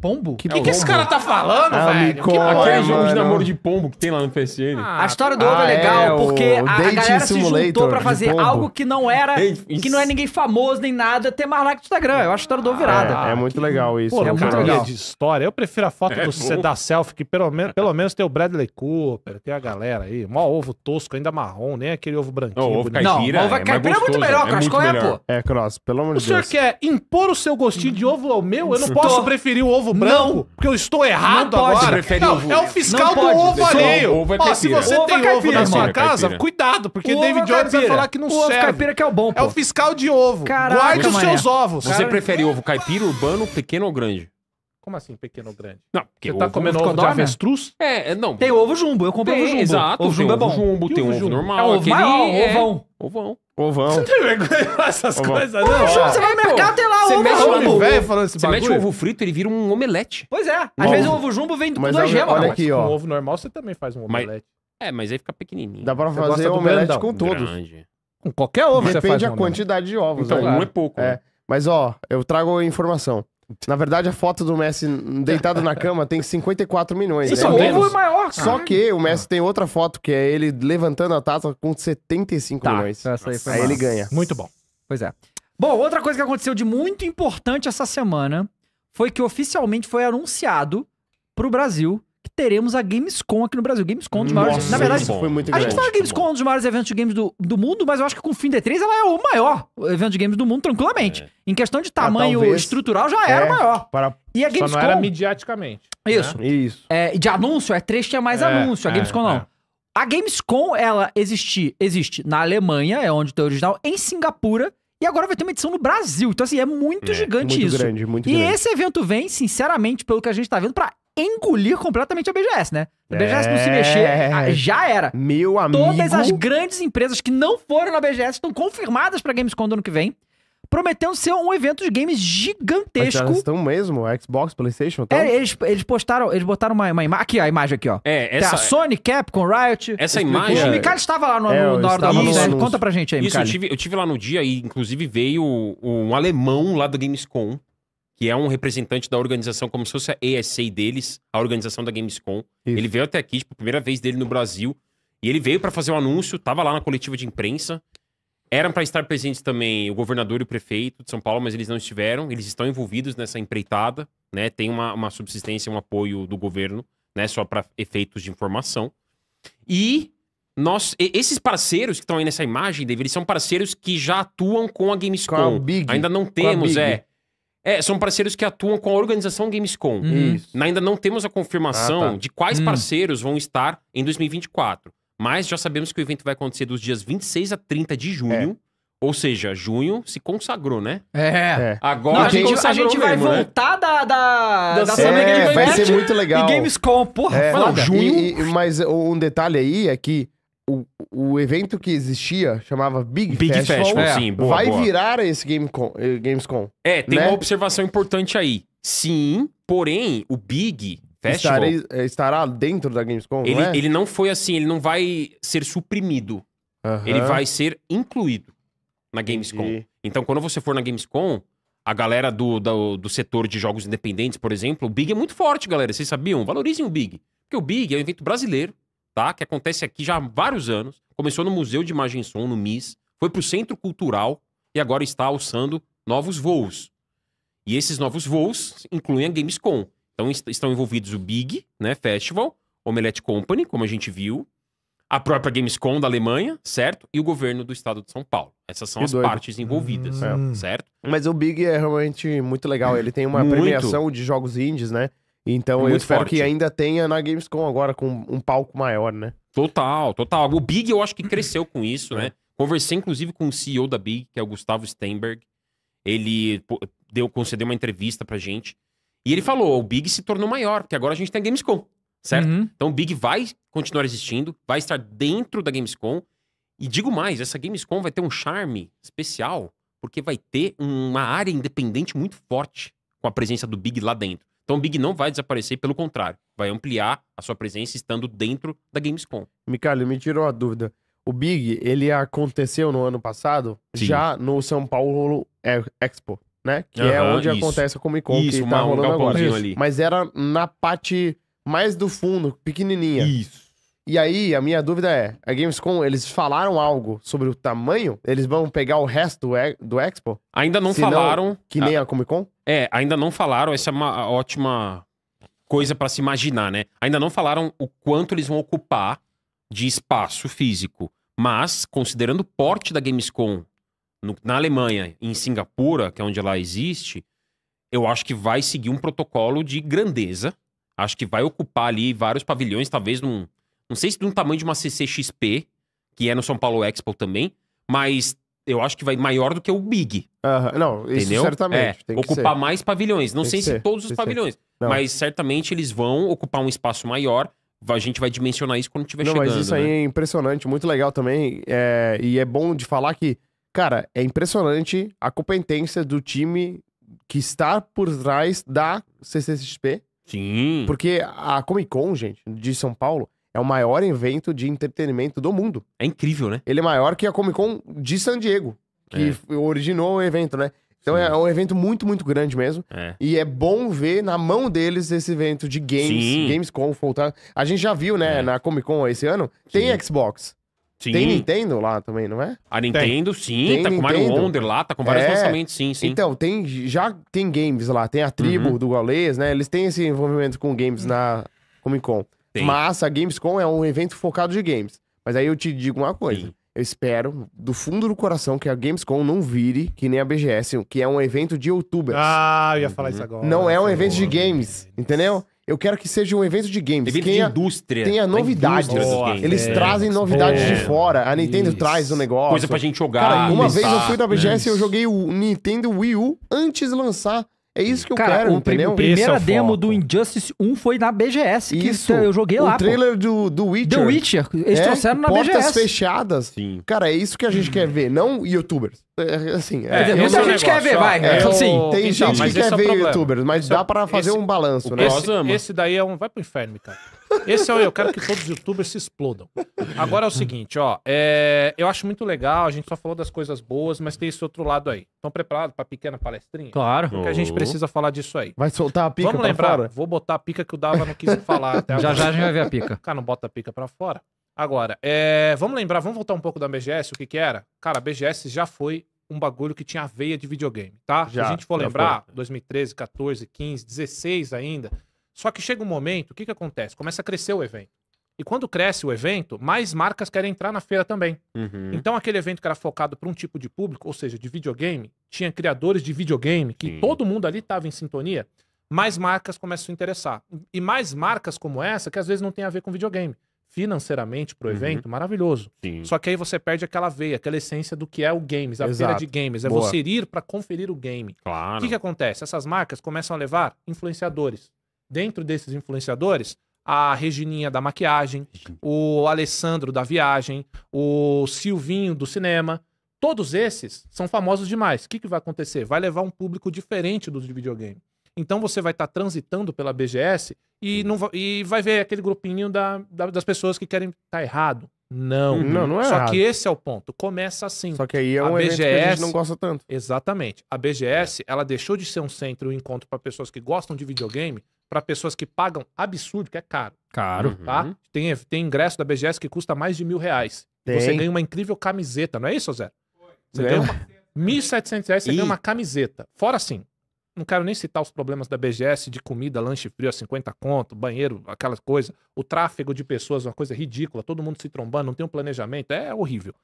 Pombo? Que, que, que é esse cara tá falando, ah, velho? Que Aquele jogo de namoro de pombo que tem lá no PSN. Ah, a história do ovo é ah, legal, é porque a, a galera se juntou pra fazer algo que não era... Que não é ninguém famoso nem nada, ter mais like no Instagram. Eu acho a história do ovo é, virada. É, é muito legal isso. é muito legal. de história. Eu prefiro a foto do, da selfie, que pelo, menos, pelo menos tem o Bradley Cooper, tem a galera aí. Mó ovo tosco, ainda marrom, nem aquele ovo branquinho. Não, ovo caipira, não, ovo é, caipira é, muito melhor, Cross. Qual é, pô? É, Cross, pelo amor de Deus. O senhor quer impor o seu gostinho de ovo ao meu? Eu não posso preferir o ovo ovo branco? Não. Porque eu estou errado não pode, agora. Não, ovo. é o fiscal não do pode, ovo alheio. Ovo é Ó, se você ovo é tem ovo na sua casa, cuidado, porque o é David Jones vai falar que não o serve. caipira que é o bom, é pô. É o fiscal de ovo. Caraca, Guarde os seus ovos. Você prefere ovo caipira, urbano, pequeno ou grande? Como assim, pequeno ou grande? Não, porque você tá comendo ovo de né? avestruz? É, é, não. Tem ovo jumbo, eu comprei ovo jumbo. Exato, ovo jumbo é bom. Jumbo, tem ovo normal. É ovo maior, é. ovão. Ovão. Ovão. Você não tem vergonha dessas ovão. coisas, não? você vai no é, mercado, tem lá ovo mexe jumbo. Velho falando esse você mete o ovo frito, ele vira um omelete. Pois é. Às ovo. vezes o ovo jumbo vem com duas gemas. Olha aqui, ó. Com ovo normal, você também faz um omelete. É, mas aí fica pequenininho. Dá pra fazer omelete com todos. Com qualquer ovo Depende você faz Depende da quantidade de ovos. Então, né? um é pouco. É. Mas, ó, eu trago informação. Na verdade, a foto do Messi deitado na cama tem 54 milhões. Isso né? é ovo maior, cara. Só que o Messi ah. tem outra foto que é ele levantando a taça com 75 tá, milhões. Essa aí foi aí ele ganha. Muito bom. Pois é. Bom, outra coisa que aconteceu de muito importante essa semana foi que oficialmente foi anunciado pro Brasil teremos a Gamescom aqui no Brasil. Gamescom dos maiores. na verdade, foi muito a gente fala Gamescom um dos maiores eventos de games do, do mundo, mas eu acho que com o fim de 3 ela é o maior evento de games do mundo, tranquilamente. É. Em questão de tamanho ah, estrutural, já era é, maior. Para... E a Gamescom. Só não era mediaticamente. Isso. Né? Isso. É, de anúncio, a é três 3 tinha mais é, anúncio, a é, Gamescom não. A Gamescom, ela existe, existe na Alemanha, é onde tem o original, em Singapura. E agora vai ter uma edição no Brasil. Então, assim, é muito é, gigante muito isso. Muito grande, muito e grande. E esse evento vem, sinceramente, pelo que a gente tá vendo, para engolir completamente a BGS, né? A BGS é... não se é. mexer, ah, já era. Meu amigo. Todas as grandes empresas que não foram na BGS estão confirmadas pra Gamescom do ano que vem. Prometendo ser um evento de games gigantesco. Mas estão mesmo, Xbox, Playstation, então? É, eles, eles postaram, eles botaram uma, imagem. Aqui, a imagem aqui, ó. É, essa. Tem a Sony, Capcom, Riot. Essa imagem. O é. Mikael estava lá no, é, no, na hora da isso, Conta pra gente aí, Isso, eu tive, eu tive lá no dia e, inclusive, veio um alemão lá da Gamescom que é um representante da organização, como se fosse a ESA deles, a organização da Gamescom. Isso. Ele veio até aqui, tipo, primeira vez dele no Brasil. E ele veio para fazer o um anúncio, tava lá na coletiva de imprensa. Eram para estar presentes também o governador e o prefeito de São Paulo, mas eles não estiveram. Eles estão envolvidos nessa empreitada, né? Tem uma, uma subsistência, um apoio do governo, né? Só para efeitos de informação. E nós, esses parceiros que estão aí nessa imagem, David, eles são parceiros que já atuam com a Gamescom. Com a Big, Ainda não temos, é. É, são parceiros que atuam com a organização Gamescom. Uhum. Isso. Ainda não temos a confirmação ah, tá. de quais hum. parceiros vão estar em 2024. Mas já sabemos que o evento vai acontecer dos dias 26 a 30 de junho. É. Ou seja, junho se consagrou, né? É. é. Agora não, a, gente, a gente vai mesmo, né? voltar né? da, da, da, da Summer Game é, Vai ser muito legal. E Gamescom, porra, é. Não, junho. E, e, mas um detalhe aí é que o, o evento que existia chamava Big, Big Festival, Festival é. sim, boa, vai boa. virar esse Game eh, Gamescom. É, tem né? uma observação importante aí. Sim, porém, o Big Festival... Estarei, eh, estará dentro da Gamescom, ele, não é? Ele não foi assim, ele não vai ser suprimido. Ele vai ser incluído na Gamescom. Entendi. Então, quando você for na Gamescom, a galera do, do, do, setor de jogos independentes, por exemplo, o Big é muito forte, galera. Vocês sabiam? Valorizem o Big. Porque o Big é um evento brasileiro tá? Que acontece aqui já há vários anos. Começou no Museu de Imagem e Som, no MIS, foi para o Centro Cultural e agora está alçando novos voos. E esses novos voos incluem a Gamescom. Então est estão envolvidos o Big, né, Festival, Omelette Company, como a gente viu, a própria Gamescom da Alemanha, certo? E o governo do estado de São Paulo. Essas são que as doido. partes envolvidas, hum. certo? Mas o Big é realmente muito legal. Ele tem uma muito. premiação de jogos indies, né? Então é Muito eu espero forte. que ainda tenha na Gamescom agora, com um palco maior, né? Total, total. O Big eu acho que [clears throat] cresceu com isso, né? É. Conversei inclusive com o CEO da Big, que é o Gustavo Steinberg. Ele deu, concedeu uma entrevista pra gente. E ele falou: o Big se tornou maior, porque agora a gente tem a Gamescom, certo? Uhum. Então o Big vai continuar existindo, vai estar dentro da Gamescom. E digo mais: essa Gamescom vai ter um charme especial, porque vai ter uma área independente muito forte com a presença do Big lá dentro. Então o Big não vai desaparecer, pelo contrário, vai ampliar a sua presença estando dentro da Gamescom. Micalho, me tirou a dúvida. O Big, ele aconteceu no ano passado, Sim. já no São Paulo é, Expo, né? Que é onde isso. acontece a Comic Con isso, que tá uma, tá rolando um agora. Ali. Mas era na parte mais do fundo, pequenininha. Isso. E aí, a minha dúvida é: a Gamescom, eles falaram algo sobre o tamanho? Eles vão pegar o resto do, do Expo? Ainda não falaram. que nem a, ah, a Comic Con? É, ainda não falaram. Essa é uma ótima coisa para se imaginar, né? Ainda não falaram o quanto eles vão ocupar de espaço físico. Mas, considerando o porte da Gamescom no, na Alemanha em Singapura, que é onde ela existe, eu acho que vai seguir um protocolo de grandeza. Acho que vai ocupar ali vários pavilhões, talvez num não sei se do tamanho de uma CCXP, que é no São Paulo Expo também, mas eu acho que vai maior do que o Big. Uhum. Não, isso entendeu? certamente. É, ocupar mais pavilhões. Não tem sei se ser, todos os pavilhões, mas certamente eles vão ocupar um espaço maior. A gente vai dimensionar isso quando tiver Não, chegando. Mas isso né? aí é impressionante, muito legal também. É... E é bom de falar que, cara, é impressionante a competência do time que está por trás da CCXP. Sim. Porque a Comic Con, gente, de São Paulo, é o maior evento de entretenimento do mundo. É incrível, né? Ele é maior que a Comic Con de San Diego, que é. originou o evento, né? Então Sim. é um evento muito, muito grande mesmo. É. E é bom ver na mão deles esse evento de games, Sim. Gamescom, voltar. A gente já viu, né, é. na Comic Con esse ano, Sim. tem Xbox. Sim. Tem Nintendo lá também, não é? A Nintendo, tem. sim. Tem tá com Mario Wonder lá, tá com vários é. lançamentos, sim, sim. Então, tem, já tem games lá. Tem a tribo uhum. do Gaules, né? Eles têm esse envolvimento com games uhum. na Comic Con. Sim. Mas a Gamescom é um evento focado de games. Mas aí eu te digo uma coisa. Sim. Eu espero, do fundo do coração, que a Gamescom não vire que nem a BGS, que é um evento de youtubers. Ah, eu ia falar uhum. isso agora. Não é um evento de games, entendeu? Eu quero que seja um evento de games. Evento tenha, de é- indústria. Tenha é novidades. Indústria Eles é. trazem novidades é, de fora. A Nintendo isso. traz o um negócio. Coisa pra gente jogar. Cara, uma vez eu fui na ah, BGS e eu joguei o Nintendo Wii U antes de lançar. É isso que eu Cara, quero, o entendeu? A primeira é demo foco. do Injustice 1 foi na BGS, que isso. eu joguei o lá. O trailer do, do Witcher. The Witcher, eles é, trouxeram na portas BGS. Portas fechadas. Sim. Cara, é isso que a gente quer ver, não youtubers. É, é assim, é, é, é muita gente quer ver, vai. É, tipo assim, tem então, gente que quer ver problema. youtubers, mas esse, dá para fazer esse, um balanço, né? Esse, esse daí é um... Vai pro inferno, cara. Então. Esse é o eu quero que todos os youtubers se explodam. Agora é o seguinte, ó. É, eu acho muito legal, a gente só falou das coisas boas, mas tem esse outro lado aí. Estão preparados pra pequena palestrinha? Claro. Porque a gente oh. precisa falar disso aí. Vai soltar a pica Vamos pra lembrar, fora? vou botar a pica que o Dava não quis falar. Até [laughs] já agora. já a gente vai ver a pica. Cara, não bota a pica pra fora. Agora, é, vamos lembrar, vamos voltar um pouco da BGS, o que que era? Cara, a BGS já foi um bagulho que tinha veia de videogame, tá? Já, Se a gente for lembrar, foi. 2013, 14, 15, 16 ainda só que chega um momento, o que, que acontece? Começa a crescer o evento. E quando cresce o evento, mais marcas querem entrar na feira também. Uhum. Então, aquele evento que era focado para um tipo de público, ou seja, de videogame, tinha criadores de videogame, que Sim. todo mundo ali estava em sintonia, mais marcas começam a se interessar. E mais marcas como essa, que às vezes não tem a ver com videogame. Financeiramente, para o uhum. evento, uhum. maravilhoso. Sim. Só que aí você perde aquela veia, aquela essência do que é o games, a Exato. feira de games. É Boa. você ir para conferir o game. Claro. O que, que acontece? Essas marcas começam a levar influenciadores dentro desses influenciadores, a Regininha da maquiagem, o Alessandro da viagem, o Silvinho do cinema. Todos esses são famosos demais. O que, que vai acontecer? Vai levar um público diferente dos de videogame. Então você vai estar tá transitando pela BGS e, não, e vai ver aquele grupinho da, da, das pessoas que querem estar tá errado. Não. Uhum. Não, não é Só errado. que esse é o ponto. Começa assim. Só que aí é um a BGS, evento que a gente não gosta tanto. Exatamente. A BGS, ela deixou de ser um centro, um encontro para pessoas que gostam de videogame para pessoas que pagam absurdo, que é caro. Caro. Uhum. Tá? Uhum. Tem, tem ingresso da BGS que custa mais de mil reais. Tem. Você ganha uma incrível camiseta, não é isso, Zé? Você né? ganha uma... 1.700 reais, você e... ganha uma camiseta. Fora assim, não quero nem citar os problemas da BGS de comida, lanche frio a 50 conto, banheiro, aquelas coisas. O tráfego de pessoas, uma coisa ridícula, todo mundo se trombando, não tem um planejamento, é horrível.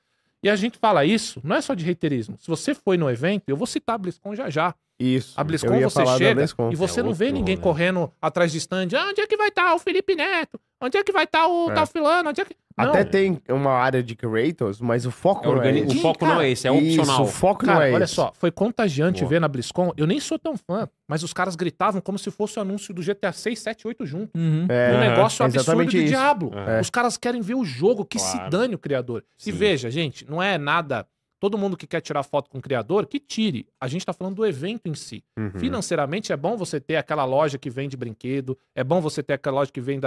E a gente fala isso, não é só de reiterismo. Se você foi no evento, eu vou citar a BlizzCon já já. Isso. A BlizzCon você chega BlizzCon. e você é não vê ninguém rolê. correndo atrás de stand. Ah, onde é que vai estar tá o Felipe Neto? Onde é que vai estar tá o é. tal Onde é que... Não. Até tem uma área de creators, mas o foco é não é esse. O foco cara, não é esse, é opcional. Isso, o foco cara, não é olha esse. só, foi contagiante Boa. ver na BlizzCon. Eu nem sou tão fã, mas os caras gritavam como se fosse o anúncio do GTA 6, 7, 8 junto. Uhum. É, um negócio absurdo de isso. diabo. É. Os caras querem ver o jogo, que claro. se dane o criador. Sim. E veja, gente, não é nada Todo mundo que quer tirar foto com o criador, que tire. A gente está falando do evento em si. Uhum. Financeiramente, é bom você ter aquela loja que vende brinquedo, é bom você ter aquela loja que vende,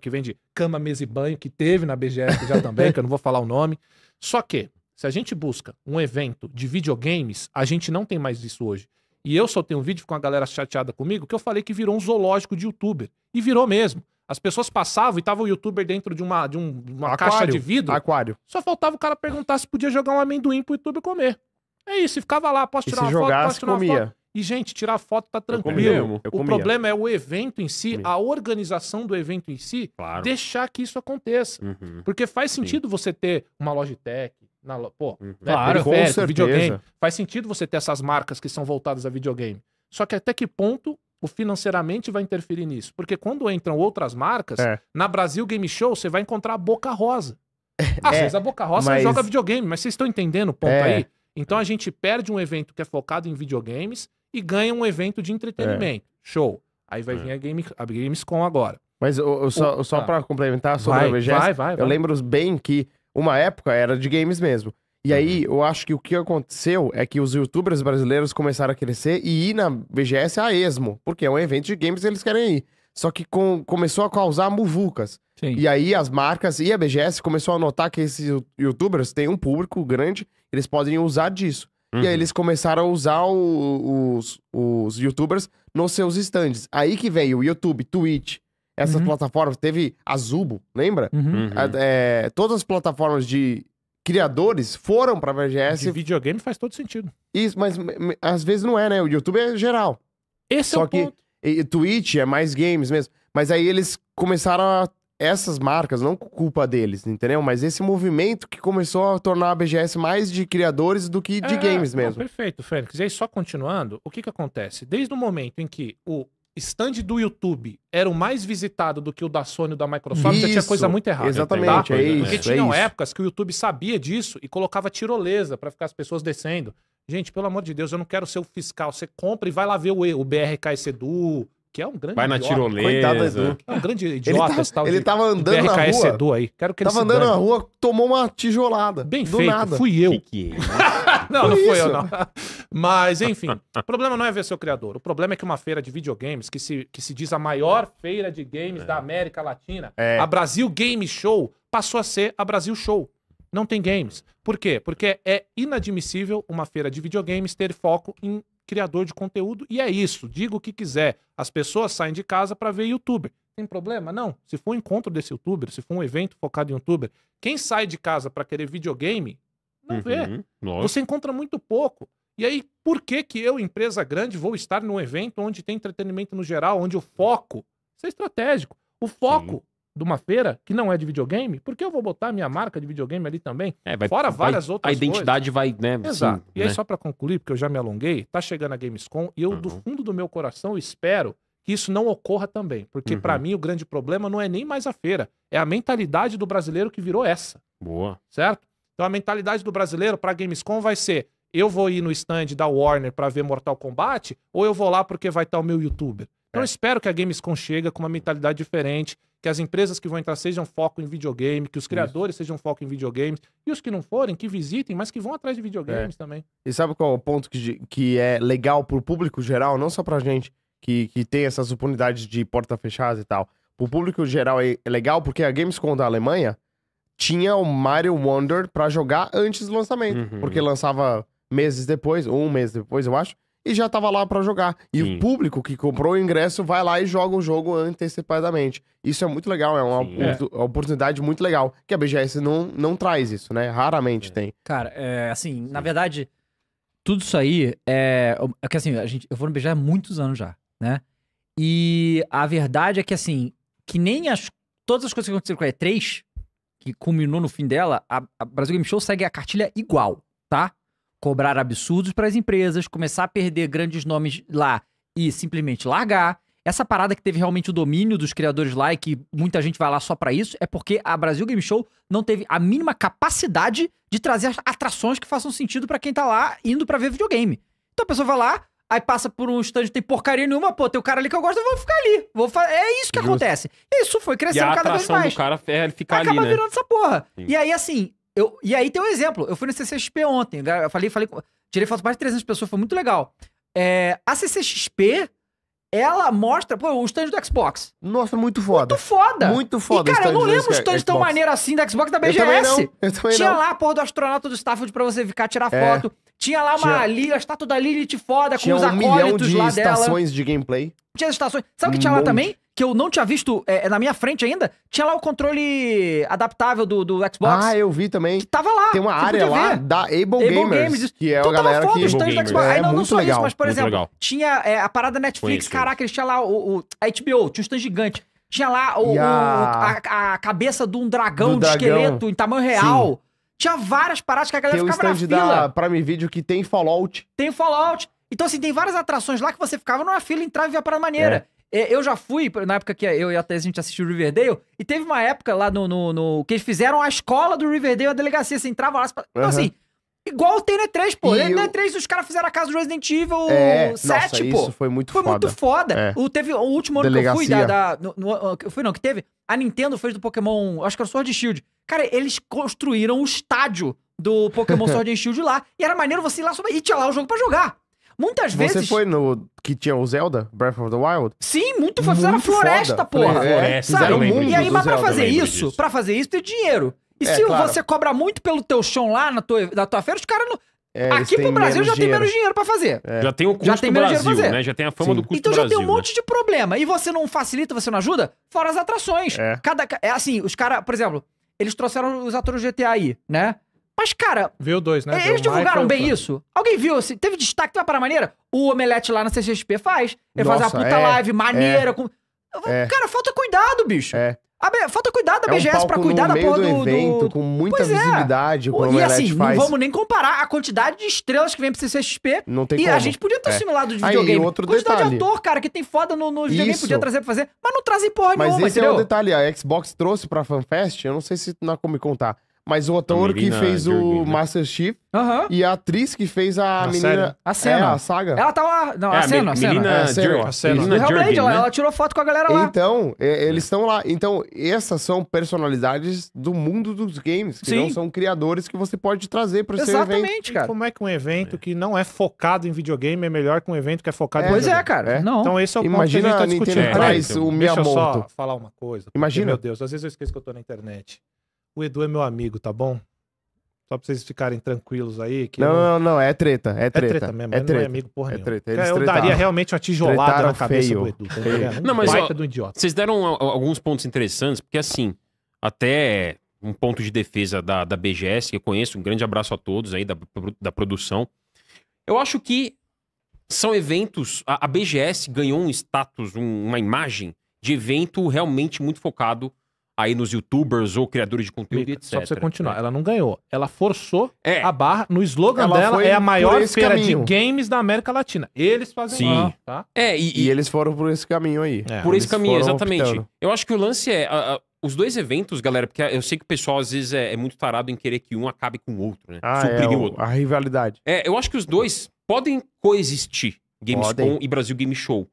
que vende cama, mesa e banho, que teve na BGS já também, [laughs] que eu não vou falar o nome. Só que, se a gente busca um evento de videogames, a gente não tem mais isso hoje. E eu só tenho um vídeo com a galera chateada comigo que eu falei que virou um zoológico de youtuber. E virou mesmo. As pessoas passavam e tava o youtuber dentro de uma, de um, uma aquário, caixa de vidro. Aquário. Só faltava o cara perguntar se podia jogar um amendoim pro youtuber comer. É isso, e ficava lá, posso tirar e se uma jogasse, foto, posso tirar comia. uma foto. E, gente, tirar foto tá tranquilo. o problema é o evento em si, a organização do evento em si, claro. deixar que isso aconteça. Uhum. Porque faz sentido Sim. você ter uma Logitech, na, pô, uhum. né, claro, videogame. Faz sentido você ter essas marcas que são voltadas a videogame. Só que até que ponto o financeiramente vai interferir nisso. Porque quando entram outras marcas, é. na Brasil Game Show você vai encontrar a Boca Rosa. Às é, vezes a Boca Rosa mas... joga videogame, mas vocês estão entendendo o ponto é. aí? Então a gente perde um evento que é focado em videogames e ganha um evento de entretenimento. É. Show. Aí vai é. vir a, Game, a Gamescom agora. Mas eu, eu só, o... só ah. Tá. para complementar sobre vai, a vai, vai, vai. eu lembro bem que uma época era de games mesmo. E aí, uhum. eu acho que o que aconteceu é que os youtubers brasileiros começaram a crescer e ir na BGS a esmo, porque é um evento de games e eles querem ir. Só que com, começou a causar muvucas. Sim. E aí as marcas e a BGS começou a notar que esses youtubers têm um público grande, eles podem usar disso. Uhum. E aí uhum. eles começaram a usar o, os, os youtubers nos seus stands. Aí que veio o YouTube, Twitch, essas uhum. plataformas. Teve a Zubo, lembra? Uhum. É, todas as plataformas de criadores foram pra VGS. De videogame faz todo sentido. Isso, mas às vezes não é, né? O YouTube é geral. Esse é Só é o que ponto. E, Twitch é mais games mesmo. Mas aí eles começaram a. Essas marcas, não culpa deles, entendeu? Mas esse movimento que começou a tornar a BGS mais de criadores do que de é, games mesmo. Não, perfeito, Fênix. E aí, só continuando, o que que acontece? Desde o momento em que o stand do YouTube era o mais visitado do que o da Sony e da Microsoft, isso, já tinha coisa muito errada. Exatamente, tá? é isso. Porque é tinham épocas que o YouTube sabia disso e colocava tirolesa para ficar as pessoas descendo. Gente, pelo amor de Deus, eu não quero ser o fiscal. Você compra e vai lá ver o, e, o BRKS Edu, que é um grande Vai na idiota. tirolesa. Coitado Edu. É um grande idiota. Ele tava, ele de, tava andando na rua. Edu aí. Quero que ele tava andando na rua, tomou uma tijolada. Bem feito, nada. fui eu. Que que é, né? Não, foi não foi eu, não. [laughs] Mas, enfim, o problema não é ver seu criador. O problema é que uma feira de videogames, que se, que se diz a maior feira de games é. da América Latina, é. a Brasil Game Show, passou a ser a Brasil Show. Não tem games. Por quê? Porque é inadmissível uma feira de videogames ter foco em criador de conteúdo e é isso. Diga o que quiser. As pessoas saem de casa para ver youtuber. Tem problema? Não. Se for um encontro desse youtuber, se for um evento focado em youtuber, quem sai de casa para querer videogame não uhum, vê. Você encontra muito pouco. E aí, por que que eu, empresa grande, vou estar num evento onde tem entretenimento no geral, onde o foco, isso é estratégico, o foco Sim. de uma feira que não é de videogame, por que eu vou botar minha marca de videogame ali também? É, vai, Fora várias vai, outras A identidade coisas. vai, né? Exato. Sim, e aí, né? só para concluir, porque eu já me alonguei, tá chegando a Gamescom e eu, uhum. do fundo do meu coração, espero que isso não ocorra também. Porque, uhum. para mim, o grande problema não é nem mais a feira, é a mentalidade do brasileiro que virou essa. Boa. Certo? Então a mentalidade do brasileiro para Gamescom vai ser: eu vou ir no stand da Warner para ver Mortal Kombat ou eu vou lá porque vai estar o meu youtuber. Então é. eu espero que a Gamescom chegue com uma mentalidade diferente, que as empresas que vão entrar sejam foco em videogame, que os criadores Isso. sejam foco em videogames e os que não forem, que visitem, mas que vão atrás de videogames é. também. E sabe qual é o ponto que, que é legal para o público geral, não só para gente que, que tem essas oportunidades de porta fechada e tal? Para o público geral é, é legal porque a Gamescom da Alemanha tinha o Mario Wonder para jogar antes do lançamento, uhum. porque lançava meses depois, um mês depois, eu acho, e já tava lá para jogar. E Sim. o público que comprou o ingresso vai lá e joga o jogo antecipadamente. Isso é muito legal, é uma Sim, é. oportunidade muito legal, que a BGS não, não traz isso, né? Raramente é. tem. Cara, é, assim, Sim. na verdade, tudo isso aí é, é que assim, a gente, eu vou no BGS há muitos anos já, né? E a verdade é que assim, que nem as todas as coisas que aconteceram com a E3, que culminou no fim dela, a, a Brasil Game Show segue a cartilha igual, tá? Cobrar absurdos para as empresas, começar a perder grandes nomes lá e simplesmente largar. Essa parada que teve realmente o domínio dos criadores lá e que muita gente vai lá só para isso é porque a Brasil Game Show não teve a mínima capacidade de trazer atrações que façam sentido para quem tá lá indo para ver videogame. Então a pessoa vai lá, Aí passa por um stand, tem porcaria nenhuma, pô, tem o cara ali que eu gosto, eu vou ficar ali. Vou fa... É isso que Justo. acontece. Isso foi crescendo cada vez mais. o cara é ele ficar Acaba ali, né? virando essa porra. Sim. E aí, assim, eu... e aí tem um exemplo. Eu fui no CCXP ontem, né, eu falei, falei, tirei foto mais de 300 pessoas, foi muito legal. É... A CCXP ela mostra, pô, o stand do Xbox. Nossa, muito foda. Muito foda. Muito foda. E, cara, eu não lembro um stand tão maneiro assim da Xbox da BGS. Eu também não. Eu também Tinha não. lá a porra do astronauta do Stafford pra você ficar tirar é. foto. Tinha lá uma tinha... a estátua da Lilith foda, tinha com os um acólitos milhão de lá dela. estações de gameplay. Tinha as estações. Sabe o que tinha lá também? que eu não tinha visto é, é, na minha frente ainda, tinha lá o controle adaptável do, do Xbox. Ah, eu vi também. Que tava lá. Tem uma área lá da Able, Able Gamers, Games. Que é então, a galera tava foda, que... tava foda, Xbox. É, Aí, não, é não só legal, isso, mas, por exemplo, legal. tinha é, a parada Netflix, Conheci. caraca, eles tinham lá o, o, a HBO, tinha um stand gigante. Tinha lá o, a... o a, a... cabeça de um dragão do de dragão. esqueleto em tamanho real. Sim. Tinha várias paradas que a galera tem ficava na fila. Da Prime Video que tem Fallout. Tem Fallout. Então, assim, tem várias atrações lá que você ficava numa fila, entrava e via para maneira. É. É, eu já fui, na época que eu e a a gente assistiu Riverdale, e teve uma época lá no, no, no que eles fizeram a escola do Riverdale, a delegacia, assim, entrava lá. Então, uhum. assim, igual o TN3, pô. E TN3, eu... os caras fizeram a casa do Resident Evil é, 7, nossa, pô. Isso foi muito foi foda. Foi muito foda. É. O, teve, o último ano delegacia. que eu fui, da. da no, no, eu fui, não, que teve. A Nintendo fez do Pokémon, acho que era o Sword Shield. Cara, eles construíram o estádio do Pokémon [laughs] Sword and Shield lá. E era maneiro você ir lá E tinha lá o jogo pra jogar. Muitas vezes. Você foi no que tinha o Zelda, Breath of the Wild? Sim, muito foi. Fizeram a floresta, foda. porra. É, é floresta, sabe? E aí, mas pra fazer isso, para fazer isso, tem dinheiro. E é, se claro. você cobra muito pelo teu chão lá na tua, na tua feira, os caras não. É, Aqui pro Brasil já dinheiro. tem menos dinheiro para fazer. É. Já tem o custo já tem do Brasil, né? Já tem a fama Sim. do custo Então já Brasil, tem um né? monte né? de problema. E você não facilita, você não ajuda? Fora as atrações. É. Cada, é assim, os caras, por exemplo, eles trouxeram os atores GTA aí, né? Mas, cara. Viu dois, né? É, eles Deu divulgaram bem isso? Alguém viu? Assim, teve destaque de uma para maneira? O Omelete lá na CCXP faz. Ele Nossa, faz a puta é, live maneira. É, com... É. Cara, falta cuidado, bicho. É. Falta cuidado da BGS é um pra cuidar da porra do, do, evento, do... com muita pois é. visibilidade. É. O e assim, faz. não vamos nem comparar a quantidade de estrelas que vem pro CCXP. Não tem E como. a gente podia ter é. simulado de videogame. Aí, outro quantidade detalhe. de ator cara, que tem foda no, no videogame, Isso. podia trazer pra fazer, mas não trazem porra mas nenhuma, Mas esse entendeu? é o um detalhe. A Xbox trouxe pra FanFest, eu não sei se na como me contar. Tá, mas o ator que fez o né? Master Chief e a atriz que fez a, A menina. série? A cena. É, a saga. Ela tá lá. Não, É, a cena, a cena. a cena. É a cena. ela, né? ela tirou foto com a galera lá. Então, é, é. eles estão lá. Então, essas são personalidades do mundo dos games, que Sim. não são criadores que você pode trazer para o seu evento. Exatamente, cara. Como é que um evento que não é focado em videogame é melhor que um evento que é focado É. em Pois é, cara. É. Não. Então esse é o ponto Imagina que a gente tá Nintendo É, traz então. o Deixa eu só falar uma coisa. Imagina. Meu Deus, às vezes eu esqueço que eu tô na internet. O Edu é meu amigo, tá bom? Só pra vocês ficarem tranquilos aí. Que não, eu... não, não, é treta. É, é treta, é treta mesmo. É treta. Não é amigo porra É treta. Eles eu daria realmente uma tijolada tretaram na cabeça feio. do Edu. Tá não, mas ó, do idiota. Vocês deram alguns pontos interessantes, porque assim, até um ponto de defesa da, da BGS, que eu conheço, um grande abraço a todos aí da, da produção. Eu acho que são eventos. A, a BGS ganhou um status, um, uma imagem de evento realmente muito focado aí nos youtubers ou criadores de conteúdo, etc. Só pra você continuar. É. Ela não ganhou. Ela forçou é. a barra. No slogan ela dela é a maior feira caminho. de games da América Latina. Eles fazem Sim. Lá, tá? É, e, e... e, eles foram por esse caminho aí. É. Por esse caminho, exatamente. Optando. Eu acho que o lance é... A, a, os dois eventos, galera, porque eu sei que o pessoal às vezes é, é muito tarado em querer que um acabe com o outro, né? Ah, é, o outro. A rivalidade. É, eu acho que os dois podem coexistir. Gamescom podem. e Brasil Game Show.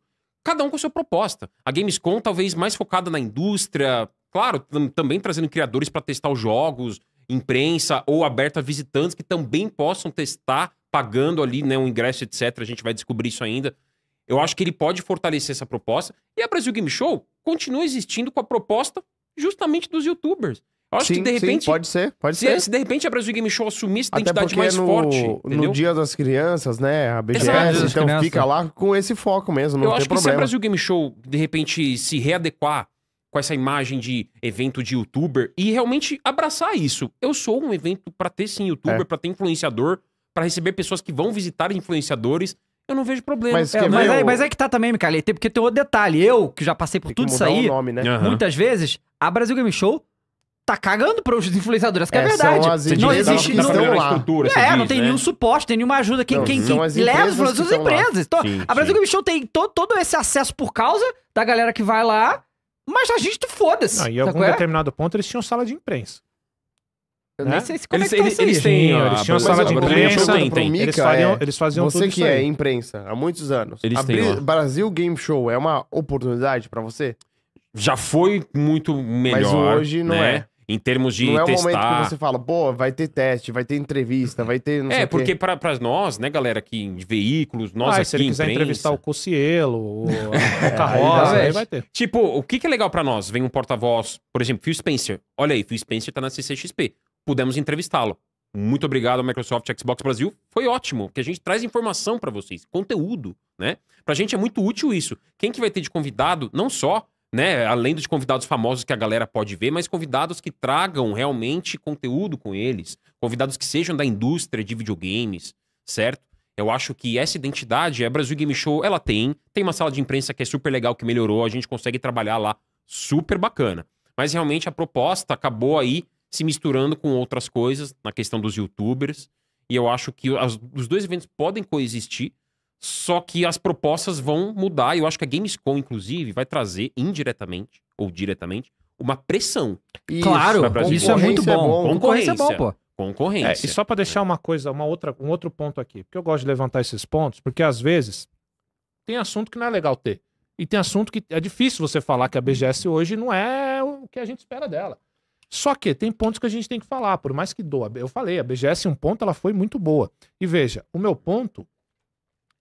Cada um com a sua proposta. A Gamescom talvez mais focada na indústria, Claro, também trazendo criadores para testar os jogos, imprensa ou aberta a visitantes que também possam testar, pagando ali né, um ingresso, etc. A gente vai descobrir isso ainda. Eu acho que ele pode fortalecer essa proposta. E a Brasil Game Show continua existindo com a proposta justamente dos youtubers. Eu acho sim, que de repente. Sim, pode ser, pode se, ser. Se de repente a Brasil Game Show assumir essa identidade mais no, forte. Entendeu? No Dia das Crianças, né? A BGS, Exato, então fica lá com esse foco mesmo. Eu acho que problema. se a Brasil Game Show, de repente, se readequar com essa imagem de evento de youtuber e realmente abraçar isso. Eu sou um evento para ter sim youtuber, é. para ter influenciador, para receber pessoas que vão visitar influenciadores. Eu não vejo problema. Mas, é, é mas, meu... é, mas é que tá também, Micalete, porque tem outro detalhe. Eu, que já passei por tem tudo isso aí, nome, né? uhum. muitas vezes, a Brasil Game Show tá cagando para os influenciadores, que é, é verdade. não existe não, é, não, estrutura, é, diz, não tem né? nenhum suporte, tem nenhuma ajuda. Quem, não, quem, quem leva os influenciadores são as empresas. Então, sim, a Brasil Game Show tem to, todo esse acesso por causa da galera que vai lá mas a gente foda-se. Não, e em algum é? determinado ponto eles tinham sala de imprensa. Eu né? nem sei se como eles, é eles, eles, têm, a, eles tinham sala de imprensa, Eles, faziam, é, eles faziam você tudo que é imprensa há muitos anos. Eles têm. Brasil Game Show é uma oportunidade para você? Já foi muito melhor, mas hoje não né? é. Em termos de Não é o momento que você fala, pô, vai ter teste, vai ter entrevista, vai ter. é, porque para nós, né, galera, que em veículos, nós ah, aqui. Se ele quiser imprensa... entrevistar o Cocielo, o, o [laughs] é, Carroça, aí, aí vai ter. Tipo, o que, que é legal para nós? Vem um porta-voz, por exemplo, Phil Spencer. Olha aí, Phil Spencer tá na CCXP. Pudemos entrevistá-lo. Muito obrigado Microsoft Xbox Brasil. Foi ótimo, que a gente traz informação para vocês, conteúdo, né? Pra gente é muito útil isso. Quem que vai ter de convidado, não só né? Além de convidados famosos que a galera pode ver, mas convidados que tragam realmente conteúdo com eles, convidados que sejam da indústria de videogames, certo? Eu acho que essa identidade, é a Brasil Game Show, ela tem, tem uma sala de imprensa que é super legal, que melhorou, a gente consegue trabalhar lá, super bacana. Mas realmente a proposta acabou aí se misturando com outras coisas, na questão dos youtubers, e eu acho que as, os dois eventos podem coexistir, só que as propostas vão mudar. E eu acho que a Gamescom, inclusive, vai trazer indiretamente ou diretamente uma pressão. Isso, claro, isso é muito é bom. É bom. Concorrência é bom, pô. Concorrência. É, e só para deixar uma coisa, uma outra, um outro ponto aqui, porque eu gosto de levantar esses pontos, porque às vezes tem assunto que não é legal ter. E tem assunto que é difícil você falar que a BGS hoje não é o que a gente espera dela. Só que tem pontos que a gente tem que falar, por mais que doa. Eu falei, a BGS, um ponto, ela foi muito boa. E veja, o meu ponto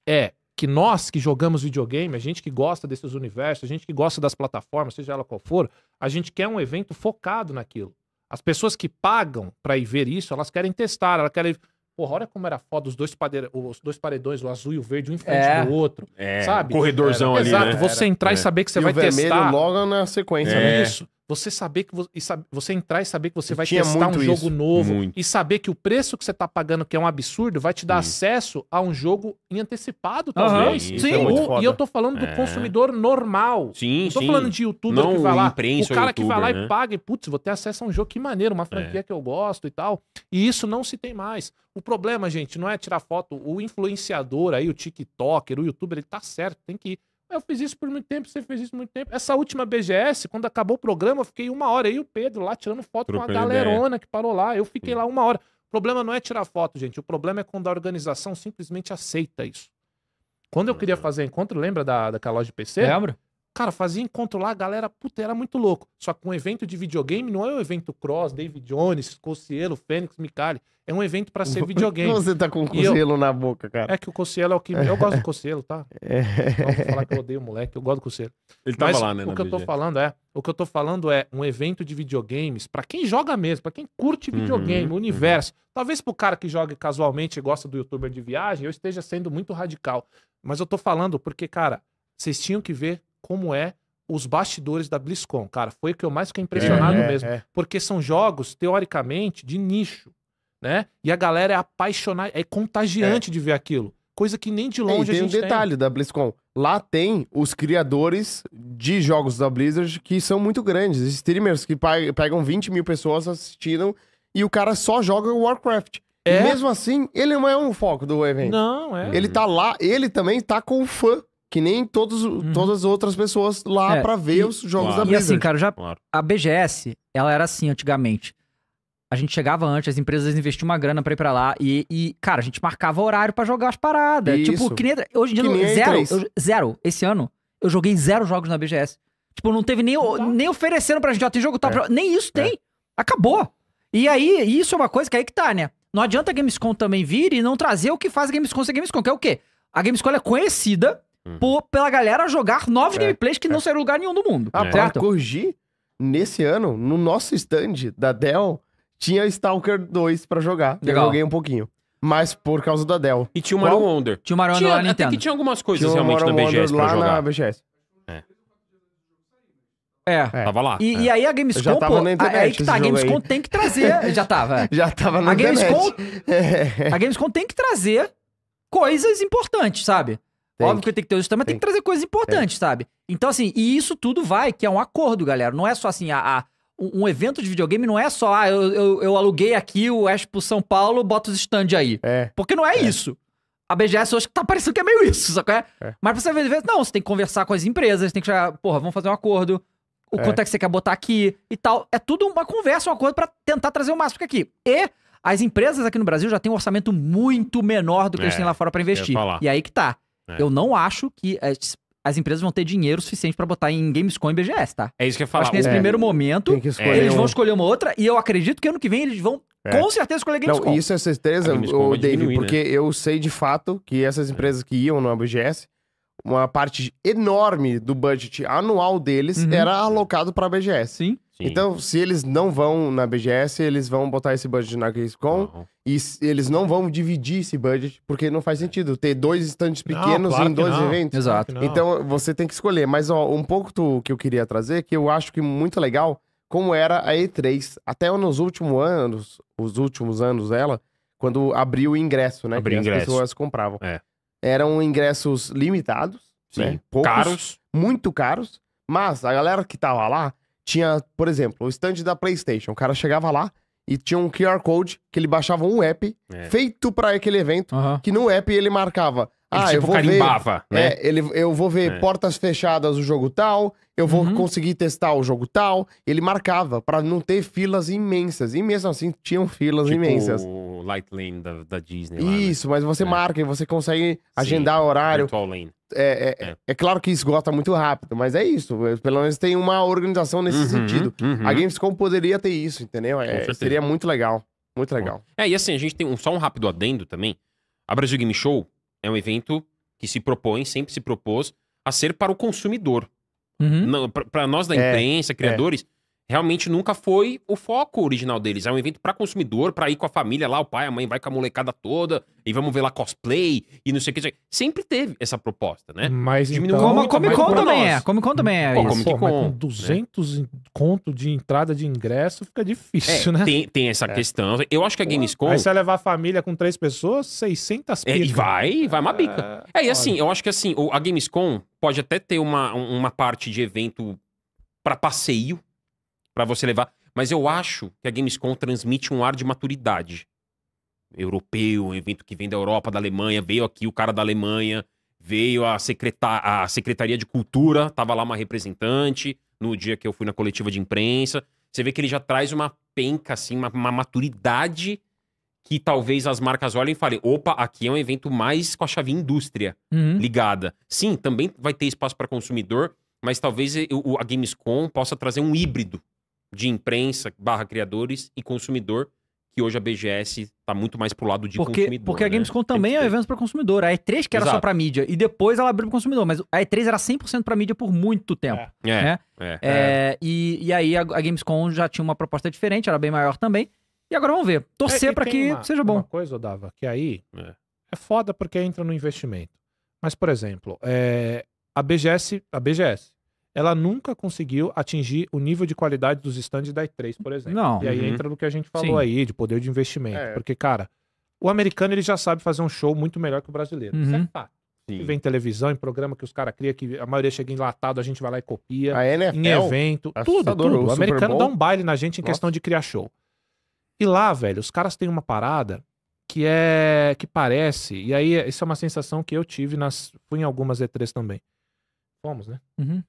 é que nós que jogamos videogame, a gente que gosta desses universos, a gente que gosta das plataformas, seja ela qual for, a gente quer um evento focado naquilo. As pessoas que pagam para ir ver isso, elas querem testar, elas querem. Porra, olha como era foda os dois, padeira, os dois paredões, o azul e o verde, um em frente é. do outro. É, sabe? Corredorzão era, ali. Exato, né? você entrar e é. saber que você e vai o vermelho testar. logo na sequência, é. Né? Isso. Você saber que você, você entrar e saber que você e vai testar um jogo novo muito. e saber que o preço que você tá pagando, que é um absurdo, vai te dar acesso a um jogo em antecipado, talvez. Uhum. Sim, é e eu tô falando do é. consumidor normal. Sim, não tô sim. falando de youtuber não que vai lá. o cara YouTuber, que vai lá né? e paga e, putz, vou ter acesso a um jogo que maneiro, uma franquia é. que eu gosto e tal. E isso não se tem mais. O problema, gente, não é tirar foto. O influenciador aí, o TikToker, o youtuber, ele tá certo, tem que ir. Eu fiz isso por muito tempo, você fez isso por muito tempo. Essa última BGS, quando acabou o programa, eu fiquei uma hora. aí o Pedro lá tirando foto com a galerona ideia. que parou lá. Eu fiquei Sim. lá uma hora. O problema não é tirar foto, gente. O problema é quando a organização simplesmente aceita isso. Quando eu queria ah. fazer encontro, lembra da, daquela loja de PC? Lembro. Cara, fazia encontro lá, a galera, puta, era muito louco. Só que um evento de videogame não é um evento cross, David Jones, Cossielo, Fênix, Micali. É um evento para ser [laughs] videogame. Você tá com o Cossielo eu... na boca, cara. É que o Cossielo é o que. Eu gosto do Cossielo, tá? [laughs] É. Não vou falar que eu odeio o moleque, eu gosto do Cossielo. Ele tava Mas lá, né? O que eu tô BG. falando é. O que eu tô falando é um evento de videogames para quem joga mesmo, para quem curte uhum, videogame, uhum, universo. Uhum. Talvez pro cara que joga casualmente e gosta do youtuber de viagem, eu esteja sendo muito radical. Mas eu tô falando porque, cara, vocês tinham que ver como é os bastidores da BlizzCon. Cara, foi o que eu mais fiquei é, impressionado é, mesmo. É. Porque são jogos, teoricamente, de nicho, né? E a galera é apaixonada, é contagiante é. de ver aquilo. Coisa que nem de é, longe tem, a gente tem. um detalhe tem. da BlizzCon. Lá tem os criadores de jogos da Blizzard que são muito grandes. Streamers que pegam 20 mil pessoas assistindo e o cara só joga Warcraft. É? Mesmo assim, ele não é um foco do evento. Não, é. Ele tá lá, ele também tá com o fã que nem todos, uhum. todas as outras pessoas lá é, para ver e, os jogos claro. da Blizzard. E assim, cara, já claro. a BGS, ela era assim antigamente. A gente chegava antes, as empresas investiam uma grana pra ir pra lá e, e cara, a gente marcava horário para jogar as paradas. Tipo, isso. Tipo, que nem, hoje em dia, zero, eu, zero. Esse ano, eu joguei zero jogos na BGS. Tipo, não teve nem, nem oferecendo pra gente, ó, tem jogo tal. É. Pra... Nem isso é. tem. Acabou. E aí, isso é uma coisa que aí que tá, né? Não adianta a Gamescom também vir e não trazer o que faz a Gamescom ser Gamescom, que é o quê? A Gamescom é conhecida, Uhum. Por, pela galera jogar novos é, gameplays que é. não saíram lugar nenhum do mundo. Ah, pra corrigir, nesse ano, no nosso stand da Dell, tinha Stalker 2 pra jogar. Legal. Eu joguei um pouquinho. Mas por causa da Dell. E tinha o Mario Wonder. Tinha o Mario Wonder é lá na Nintendo. Até que tinha algumas coisas tinha realmente Mario na BGS Wonder pra jogar. na BGS. É. é. é. Tava lá. E, é. e aí a Gamescom, já tava pô, na é internet, aí que tá, a Gamescom aí. tem que trazer... [laughs] Já tava. já tava na a internet. Gamescom, [laughs] a Gamescom tem que trazer coisas importantes, sabe? Tem Óbvio que, que tem que ter o sistema, tem, tem que trazer coisas importantes, é. sabe? Então, assim, e isso tudo vai, que é um acordo, galera. Não é só assim, a, a um evento de videogame não é só, ah, eu, eu, eu aluguei aqui o Expo São Paulo, bota os stand aí. É. Porque não é, é. isso. A BGS hoje tá parecendo que é meio isso, sacou? É? é. Mas pra você ver, não, você tem que conversar com as empresas, tem que chegar, porra, vamos fazer um acordo, o é. quanto é que você quer botar aqui e tal. É tudo uma conversa, um acordo para tentar trazer o máximo aqui. E as empresas aqui no Brasil já têm um orçamento muito menor do que eles é. têm lá fora para investir. E aí que tá. É. Eu não acho que as, as, empresas vão ter dinheiro suficiente para botar em Gamescom e BGS, tá? É isso que eu falo. Acho que nesse é. primeiro momento, eles vão escolher uma outra e eu acredito que ano que vem eles vão é. Com certeza escolher Gamescom. Não, isso é certeza, o David, né? porque né? eu sei de fato que essas é. empresas que iam no BGS, uma parte enorme do budget anual deles uhum. era alocado para BGS. Sim. Sim. Então, se eles não vão na BGS, eles vão botar esse budget na Gamescom uhum. e eles não vão dividir esse budget, porque não faz sentido ter dois estandes pequenos não, claro em dois não. eventos. Exato. então, você tem que escolher. Mas, ó, um pouco do que eu queria trazer, que eu acho que é muito legal, como era a E3. Até nos últimos anos, os últimos anos dela, quando abriu o ingresso, né? Abriu que ingresso. as pessoas compravam. É. Eram ingressos limitados, Sim. Né? Poucos, caros. Muito caros. Mas a galera que tava lá tinha, por exemplo, o stand da PlayStation. O cara chegava lá e tinha um QR Code que ele baixava um app é. feito para aquele evento, uhum. que no app ele marcava. Ah, ele, tipo, eu vou carimbava, ver, é, né? É, ele, eu vou ver é. portas fechadas o jogo tal, eu vou uhum. conseguir testar o jogo tal. Ele marcava para não ter filas imensas. E mesmo assim, tinham filas tipo, imensas. Light Lane da, da Disney. Lá, né? isso, né? mas você é. marca e você consegue agendar Sim, horário. Virtual Lane. É, é, é. é claro que esgota muito rápido, mas é isso. É, pelo menos tem uma organização nesse uhum, sentido. Uhum. A Gamescom poderia ter isso, entendeu? É, seria muito legal. Muito legal. É, e assim, a gente tem um, só um rápido adendo também. A Brasil Game Show é um evento que se propõe, sempre se propôs, a ser para o consumidor. Uhum. Para nós da é, imprensa, é. criadores, realmente nunca foi o foco original deles. É um evento para consumidor, para ir com a família lá, o pai, a mãe vai com a molecada toda e vamos ver lá cosplay e não sei o que. Sempre teve essa proposta, né? Mas diminuiu então, muito, Comic Con também é. Comic Con também é. Pô, isso. Pô, com 200 né? conto de entrada de ingresso fica difícil, é, né? Tem, tem essa é. questão. Eu acho que a Gamescom. Aí você vai levar a família com três pessoas, 600 pica. É, e vai, vai uma bica. É, é e assim, eu acho que assim, a Gamescom pode até ter uma, uma parte de evento para passeio, para você levar. Mas eu acho que a Gamescom transmite um ar de maturidade. Europeu, um evento que vem da Europa, da Alemanha, veio aqui o cara da Alemanha, veio a, secretar, a Secretaria de Cultura, tava lá uma representante no dia que eu fui na coletiva de imprensa. Você vê que ele já traz uma penca, assim, uma, uma maturidade que talvez as marcas olhem e falem: opa, aqui é um evento mais com a chave indústria uhum. ligada. Sim, também vai ter espaço para consumidor, mas talvez eu, a Gamescom possa trazer um híbrido de imprensa barra criadores e consumidor, que hoje a BGS está muito mais pro lado de porque, consumidor. Porque né? a Gamescom também é um evento para consumidor. A E3 que era Exato. só para mídia e depois ela abriu para consumidor, mas a E3 era 100% para mídia por muito tempo. É. é né? É, é, é. E, e aí a, a, Gamescom já tinha uma proposta diferente, era bem maior também. E agora vamos ver. Torcer é, para que uma, seja bom. Uma coisa, Dava, que aí é. é foda porque entra no investimento. Mas, por exemplo, é, a BGS, a BGS, ela nunca conseguiu atingir o nível de qualidade dos estandes da E3, por exemplo. Não. E aí uhum. entra no que a gente falou Sim. aí, de poder de investimento. É. Porque, cara, o americano ele já sabe fazer um show muito melhor que o brasileiro. É uhum. Isso Sim. Vem televisão, em programa que os caras criam, que a maioria chega enlatado, a gente vai lá e copia. A NFL, em evento, tudo, tudo. O, o americano dá um baile na gente em Nossa. questão de criar show. E lá, velho, os caras têm uma parada que é. que parece. E aí, isso é uma sensação que eu tive nas. Fui em algumas E3 também. Fomos, né? Uhum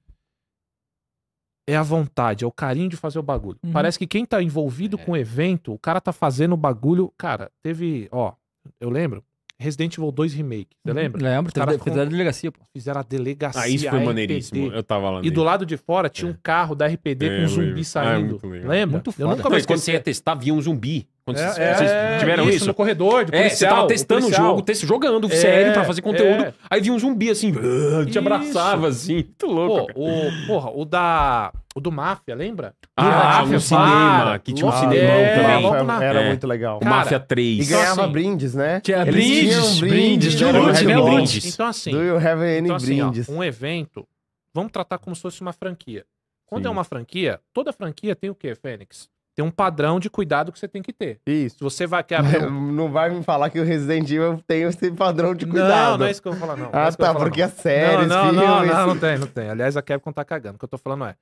é a vontade, é o carinho de fazer o bagulho. Uhum. Parece que quem tá envolvido é. com o evento, o cara tá fazendo o bagulho. Cara, teve, ó, eu lembro, Resident Evil 2 Remake, você uhum. lembra? Lembro, Os caras fizeram a delegacia, pô. Fizeram a delegacia. Ah, isso foi RPD. maneiríssimo, eu tava lá. E do lado de fora tinha é. um carro da RPD é, com um zumbi ah, é saindo. Muito lembra? Muito foda. Eu nunca mais. Quando você ia testar, via um zumbi. Quando é, vocês, é, tiveram isso, isso? no corredor, de policial, é, Você tava testando o jogo, test, jogando sério é, pra fazer conteúdo. É. Aí vinha um zumbi assim, [laughs] te isso. abraçava assim. Muito louco. Pô, o, porra, o da. O do Máfia, lembra? Ah, Máfia, o cinema, que tinha um cinema é, também. Era muito legal. O Máfia 3. E ganhava assim, brindes, né? Tinha brindes, brindes, brindes, brindes, brindes. Então assim, Do you have any então, assim, Ó, um evento, vamos tratar como se fosse uma franquia. Quando Sim. é uma franquia, toda franquia tem o quê, Fênix? tem um padrão de cuidado que você tem que ter. Isso. Se você vai quer abrir um... [laughs] Não vai me falar que o Resident Evil tem esse padrão de cuidado. Não, não é isso que eu vou falar, não. É ah, é tá, falar, porque não. a série, não, não, não, não, não, tem, não tem. Aliás, a Capcom tá cagando. O que eu tô falando é,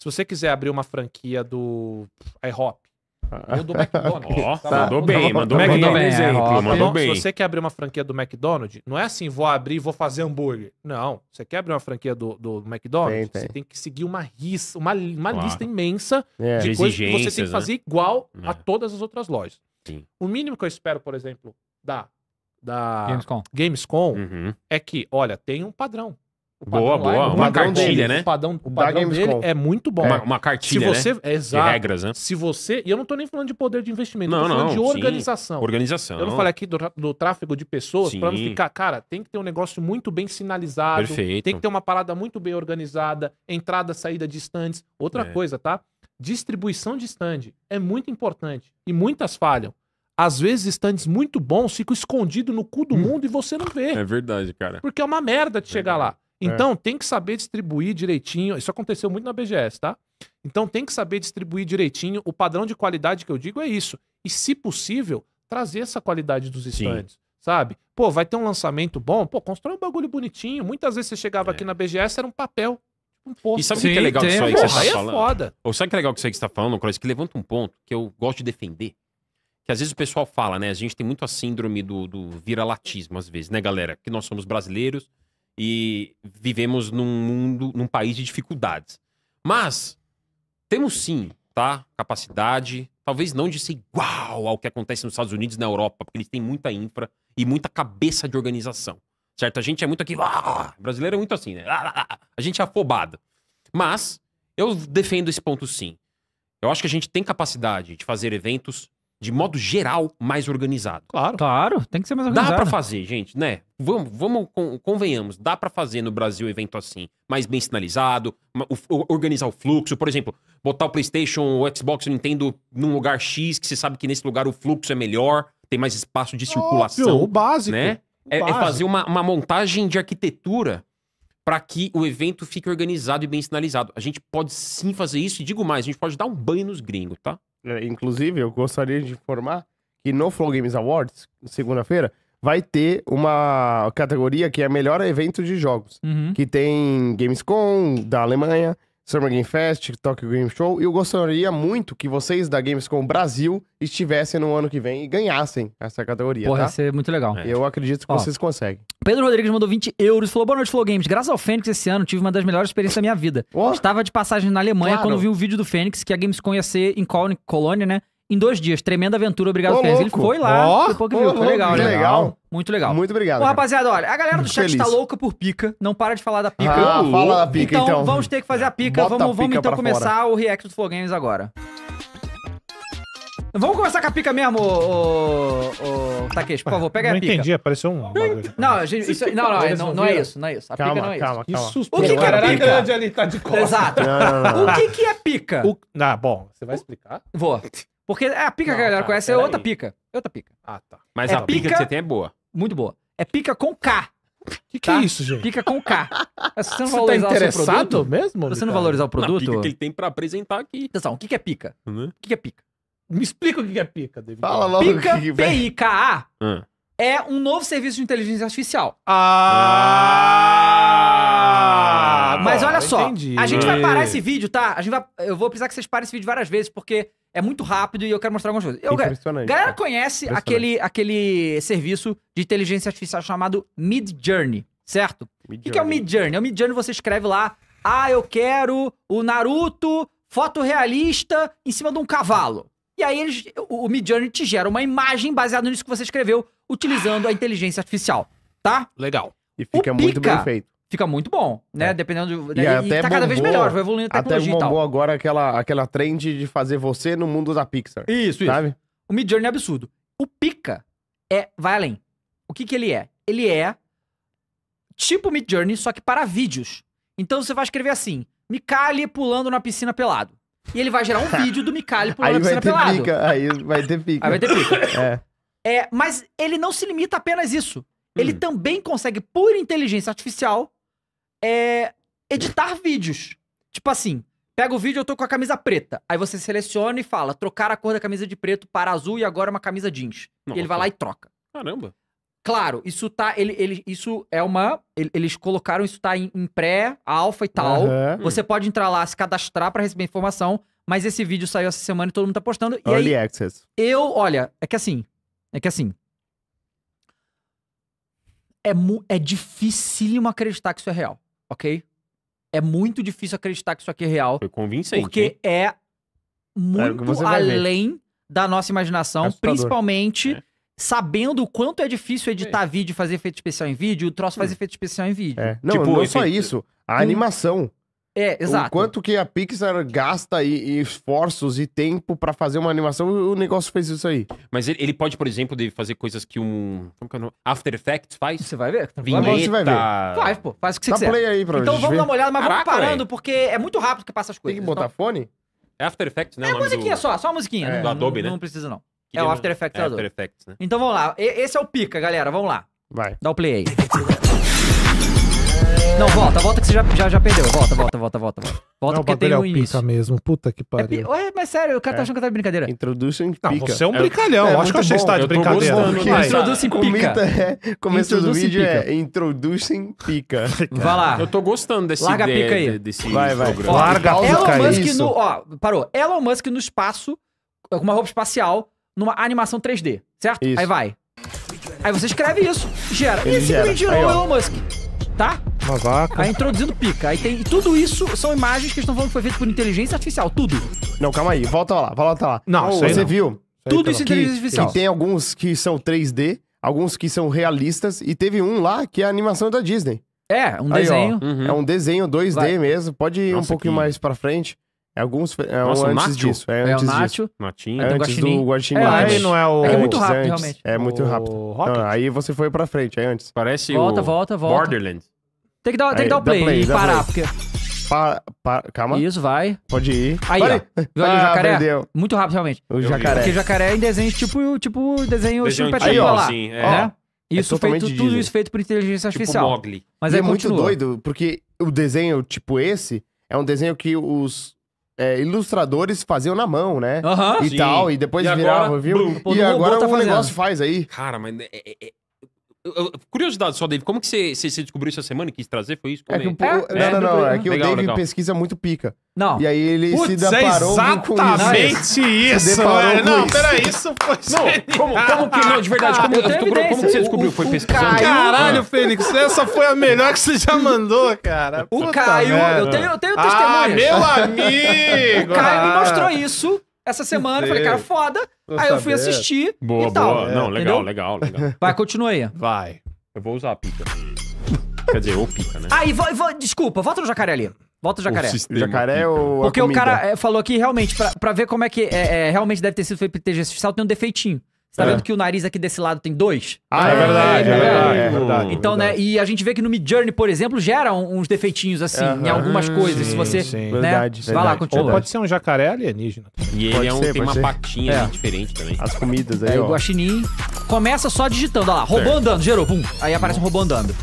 se você quiser abrir uma franquia do iHop, é do McDonald's. [laughs] tá mandou bem, mandou, bem. exemplo, mandou bem. Se você quer abrir uma franquia do McDonald's, não é assim, vou abrir e vou fazer hambúrguer. Não, você quer abrir uma franquia do, do McDonald's, tem, tem. você tem que seguir uma, ris, uma, uma claro. lista imensa é. de, de coisas que você tem que né? fazer né? igual é. a todas as outras lojas. Sim. O mínimo que eu espero, por exemplo, da, da Gamescom, Gamescom uhum. é que, olha, tem um padrão boa, boa. É uma cartilha, né? O padrão, o padrão é dele é muito bom. Uma, uma cartilha, se você, né? exato. De regras, né? Se você... E eu não tô nem falando de poder de investimento. Não, eu tô falando não, de organização. Sim, organização. Eu não falei aqui do, do tráfego de pessoas para não ficar... Cara, tem que ter um negócio muito bem sinalizado. Perfeito. Tem que ter uma parada muito bem organizada. Entrada, saída de stands. Outra é. coisa, tá? Distribuição de stand é muito importante. E muitas falham. Às vezes, estandes muito bons ficam escondidos no cu do hum. mundo e você não vê. É verdade, cara. Porque é uma merda de é chegar lá. É. Então, é. tem que saber distribuir direitinho. Isso aconteceu muito na BGS, tá? Então, tem que saber distribuir direitinho. O padrão de qualidade que eu digo é isso. E, se possível, trazer essa qualidade dos estandes, sabe? Pô, vai ter um lançamento bom? Pô, constrói um bagulho bonitinho. Muitas vezes você chegava é. aqui na BGS, era um papel. Um posto. E sabe o que, que é legal disso aí que você tá falando? é foda. Ou sabe o que é legal que você está falando, Cross? Que levanta um ponto que eu gosto de defender que às vezes o pessoal fala, né? A gente tem muito a síndrome do, do vira-latismo, às vezes, né, galera? Que nós somos brasileiros, e vivemos num mundo, num país de dificuldades. Mas temos sim, tá? Capacidade, talvez não de ser igual ao que acontece nos Estados Unidos e na Europa, porque eles têm muita infra e muita cabeça de organização. Certo? A gente é muito aqui. Ah, brasileiro é muito assim, né? Ah, ah, ah. a gente é afobado. Mas eu defendo esse ponto sim. Eu acho que a gente tem capacidade de fazer eventos de modo geral, mais organizado. Claro. Claro, tem que ser mais organizado. Dá para fazer, gente, né? Vamos, vamos convenhamos, dá para fazer no Brasil evento assim, mais bem sinalizado, organizar o fluxo, por exemplo, botar o PlayStation, o Xbox, o Nintendo num lugar X, que você sabe que nesse lugar o fluxo é melhor, tem mais espaço de circulação, Óbvio, o básico, né? é, é, fazer uma, uma montagem de arquitetura para que o evento fique organizado e bem sinalizado. A gente pode sim fazer isso e digo mais, a gente pode dar um banho nos gringos, tá? É, inclusive, eu gostaria de informar que no Flow Games Awards, segunda-feira, vai ter uma categoria que é melhor evento de jogos. Uhum. Que tem Gamescom, da Alemanha, Summer Game Fest, Tokyo Game Show. Eu gostaria muito que vocês da Gamescom Brasil estivessem no ano que vem e ganhassem essa categoria. Porra, tá? ia ser muito legal. É. Eu acredito que Ó, vocês conseguem. Pedro Rodrigues mandou 20 euros, falou: Boa noite, Flow Games. Graças ao Fênix esse ano tive uma das melhores experiências da minha vida. Oh. Estava de passagem na Alemanha claro. quando vi um vídeo do Fênix que a Gamescom ia ser em Colônia, né? em dois dias. Tremenda aventura, obrigado, Fez. Ele foi lá, oh, foi oh, viu. Foi legal, né? legal. Muito legal. Muito obrigado. Bom, rapaziada, olha, a galera do chat Feliz. tá louca por pica. Não para de falar da pica. Ah, uh, fala da pica, então. Então vamos ter que fazer a pica. vamos, a pica vamos então começar fora. o react do Flow Games agora. Vamos começar com a pica mesmo, ô. ô, Takeshi, por favor, pega não a pica. Não entendi, apareceu um. Não, gente, isso, não, não, é, não, não, é isso, não é isso. A calma, pica não é calma, isso. Calma, calma. O que, que é pica? grande ali, tá de costas. Exato. Não, não, o que, que é pica? O... Ah, bom, você vai explicar? Vou. Porque a ah, pica não, que a galera tá, conhece é outra aí. pica. É outra pica. Ah, tá. Mas é a pica, pica, que você tem é boa. Muito boa. É pica com K. Que que tá? é isso, gente? Pica com K. [laughs] Tá você não tá você valorizar tá o produto, mesmo? você tá não valorizar o produto, pica que ele tem para apresentar aqui. Atenção, o que que é pica? Uhum. O que que é pica? Me explica o que é pica, David. Fala logo. Pica, P-I-K-A, hum é um novo serviço de inteligência artificial. Ah! ah mas olha só, entendi. a gente vai parar esse vídeo, tá? A gente vai, eu vou precisar que vocês parem esse vídeo várias vezes, porque é muito rápido e eu quero mostrar algumas coisas. Eu, Impressionante. Galera conhece Impressionante. Aquele, aquele serviço de inteligência artificial chamado Mid Journey, certo? Mid -Journey. O que é o Mid Journey? É o Mid Journey você escreve lá, ah, eu quero o Naruto fotorrealista em cima de um cavalo. E aí eles, o Mid Journey te gera uma imagem baseada nisso que você escreveu, utilizando a inteligência artificial, tá? Legal. E fica o muito pica, bem feito. Fica muito bom, né? É. Dependendo Né? E, e até tá bombou, cada vez melhor, vai evoluindo a tecnologia. Até bombou e tal. agora aquela, aquela trend de fazer você no mundo da Pixar. Isso, sabe? isso. O Mid Journey é absurdo. O Pica é. Vai além. O que, que ele é? Ele é tipo Mid Journey, só que para vídeos. Então você vai escrever assim: Mikali pulando na piscina pelado. E ele vai gerar um [laughs] vídeo do Mikali pulando aí na piscina pelado. Pica, aí vai ter pica. Aí vai ter pica. É. É, mas ele não se limita a apenas isso. Hum. Ele também consegue, por inteligência artificial, é, editar vídeos. Tipo assim, pega o vídeo, eu tô com a camisa preta. Aí você seleciona e fala, trocar a cor da camisa de preto para azul e agora uma camisa jeans. Nossa. E ele vai lá e troca. Caramba. Claro, isso tá. Ele, ele, isso é uma. Ele, eles colocaram isso tá em, em pré, alfa e tal. Uhum. Você pode entrar lá, se cadastrar para receber informação. Mas esse vídeo saiu essa semana e todo mundo tá postando. Early aí, access. Eu, olha, é que assim, é que assim. É, é dificílimo acreditar que isso é real, ok? É muito difícil acreditar que isso aqui é real. Foi convincente. Porque hein? é, é muito é além da nossa imaginação, principalmente é. sabendo o quanto é difícil editar é. vídeo, fazer efeito especial em vídeo, o troço faz efeito especial em vídeo. É. Não, tipo, não efeito... só isso, a hum. animação. É, exato. O quanto que a Pixar gasta e, e esforços e tempo para fazer uma animação, o negócio fez isso aí. Mas ele, ele pode, por exemplo, fazer coisas que um. Como que é o nome? After Effects faz? Você vai ver. Vinheta. Você vai ver. Vai pô. Faz o que você Dá quiser. play aí pra Então vamos ver. dar uma olhada, mas Caraca, vamos parando, véi. porque é muito rápido que passa as coisas. Tem que botar então... fone? É After Effects, né? É a musiquinha do... só, só a musiquinha. É. do Adobe, né? Não precisa, não. é o After Effects é Adobe. After Effects, né? Então vamos lá. esse é o pica, galera. Vamos lá. Vai. Dá o play aí. Não, volta, volta que você já, já, já perdeu. Volta, volta, volta, volta. Volta, não, porque tem é um é início. pica mesmo, puta que é pariu. É, ué, mas sério, o cara tá é. achando que tá de brincadeira. em pica. Não, você é um brincalhão. É, acho que eu achei que tá de brincadeira. Né? em pica. Começo do vídeo é em pica. Vai lá. Eu tô gostando desse Larga a pica aí. Desse vai, vai. Programa. Larga a pica Elon Musk no... Ó, parou. Elon Musk no espaço, com uma roupa espacial, numa animação 3D, certo? Aí vai. Aí você escreve isso, gera. E e simplesmente gerou o Elon Musk, tá? Uma vaca. Aí introduzindo pica. Aí tem. E tudo isso são imagens que estão falando que foi feito por inteligência artificial. Tudo. Não, calma aí. Volta lá, volta lá. Não, isso aí você não. viu. Tudo isso é inteligência artificial. E tem alguns que são 3D, alguns que são realistas, e teve um lá que é a animação da Disney. É, um Aí, desenho. Uhum. Uhum. É um desenho 2D Vai. mesmo, pode ir um pouquinho que- mais pra frente. É alguns. É Nossa, o antes disso. É, É antes disso. Nacho. Matinho. É antes do Guaxinim. É, aí é, não é o. É é muito rápido, realmente. É muito rápido. Não, ah, aí você foi pra frente, é antes. Parece Volta, o volta, volta. Borderlands. Tem que dar, aí, tem que dar o play, play e parar, play. porque... Pa, pa, calma. Isso, vai. Pode ir. Aí, ó. Viu ah, o jacaré? Muito rápido, realmente. O jacaré. Porque jacaré é em desenho tipo, tipo desenho, desenho tipo Patrick lá. Sim, é. Né? É isso feito, Disney. tudo isso feito por inteligência tipo artificial. Mowgli. Mas e é aí é continua. muito doido, porque o desenho tipo esse é um desenho que os é, ilustradores faziam na mão, né? Uhum, e sim. tal, e depois e virava, agora, viu? Blum, e agora tá o fazendo. negócio faz aí. Cara, mas é, é, é Curiosidade só, Dave, como que você, você, descobriu essa semana e quis trazer? Foi isso? É, é, é que o, é? Não, não, não. É que legal, o Dave legal. pesquisa muito pica. Não. E aí ele Putz, é se deparou é com Exatamente isso, velho. Não, peraí, isso foi. Não, como, como, que. Não, de verdade, como, eu, como que você descobriu? O, foi pesquisando? Caralho, Fênix, essa foi a melhor que você já mandou, cara. Puta o Caio. Eu tenho, eu tenho testemunhas. Ah, meu amigo! o Caio me mostrou isso essa semana. Eu falei, cara, foda. Vou aí eu fui assistir boa, e tal. Boa. É. Não, legal, Entendeu? legal, legal. Vai, continua aí. Vai. Eu vou usar a pica. Quer dizer, ou pica, né? Aí, vo, vo, desculpa, volta no jacaré ali. Volta o jacaré. O jacaré ou Porque o cara é, falou que realmente, pra, pra ver como é que é, é, realmente deve ter sido feito pro inteligência oficial tem um defeitinho. Você tá é. vendo que o nariz aqui desse lado tem dois? Ah, é, é verdade, é, verdade, é, é. verdade. Então, né, e a gente vê que no Mid Journey, por exemplo, gera uns defeitinhos assim, em algumas coisas. Sim, se você. Sim. Né, verdade, Vai verdade. lá, continua. Ou pode ser um jacaré alienígena. E ele é um, ser, tem uma ser. patinha é. diferente também. As comidas aí. É, ó. o guaxinim começa só digitando, olha lá, robô é. andando, gerou, pum. Aí aparece um robô andando.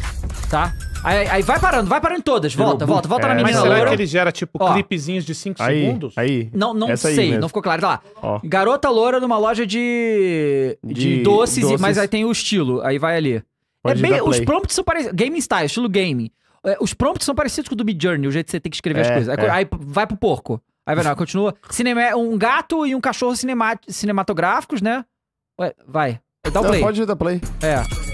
Tá? Aí, aí vai parando, vai parando em todas. Volta, volta, volta é, na menina mas será loura. que ele gera, tipo, Ó. clipezinhos de 5 segundos? aí. Não, não aí sei, não ficou claro. Tá lá. Ó. Garota loura numa loja de, de, De doces, doces. mas aí tem o estilo. Aí vai ali. Pode é bem, os prompts são parecidos. Game style, estilo game. É, Os prompts são parecidos com o do Mid Journey, o jeito que você tem que escrever as é, coisas. Aí, é. aí vai pro porco. Aí vai, não, continua. Cinema, um gato e um cachorro cinema, cinematográficos, né? Ué, vai. Dá o Não, play. pode dar play. É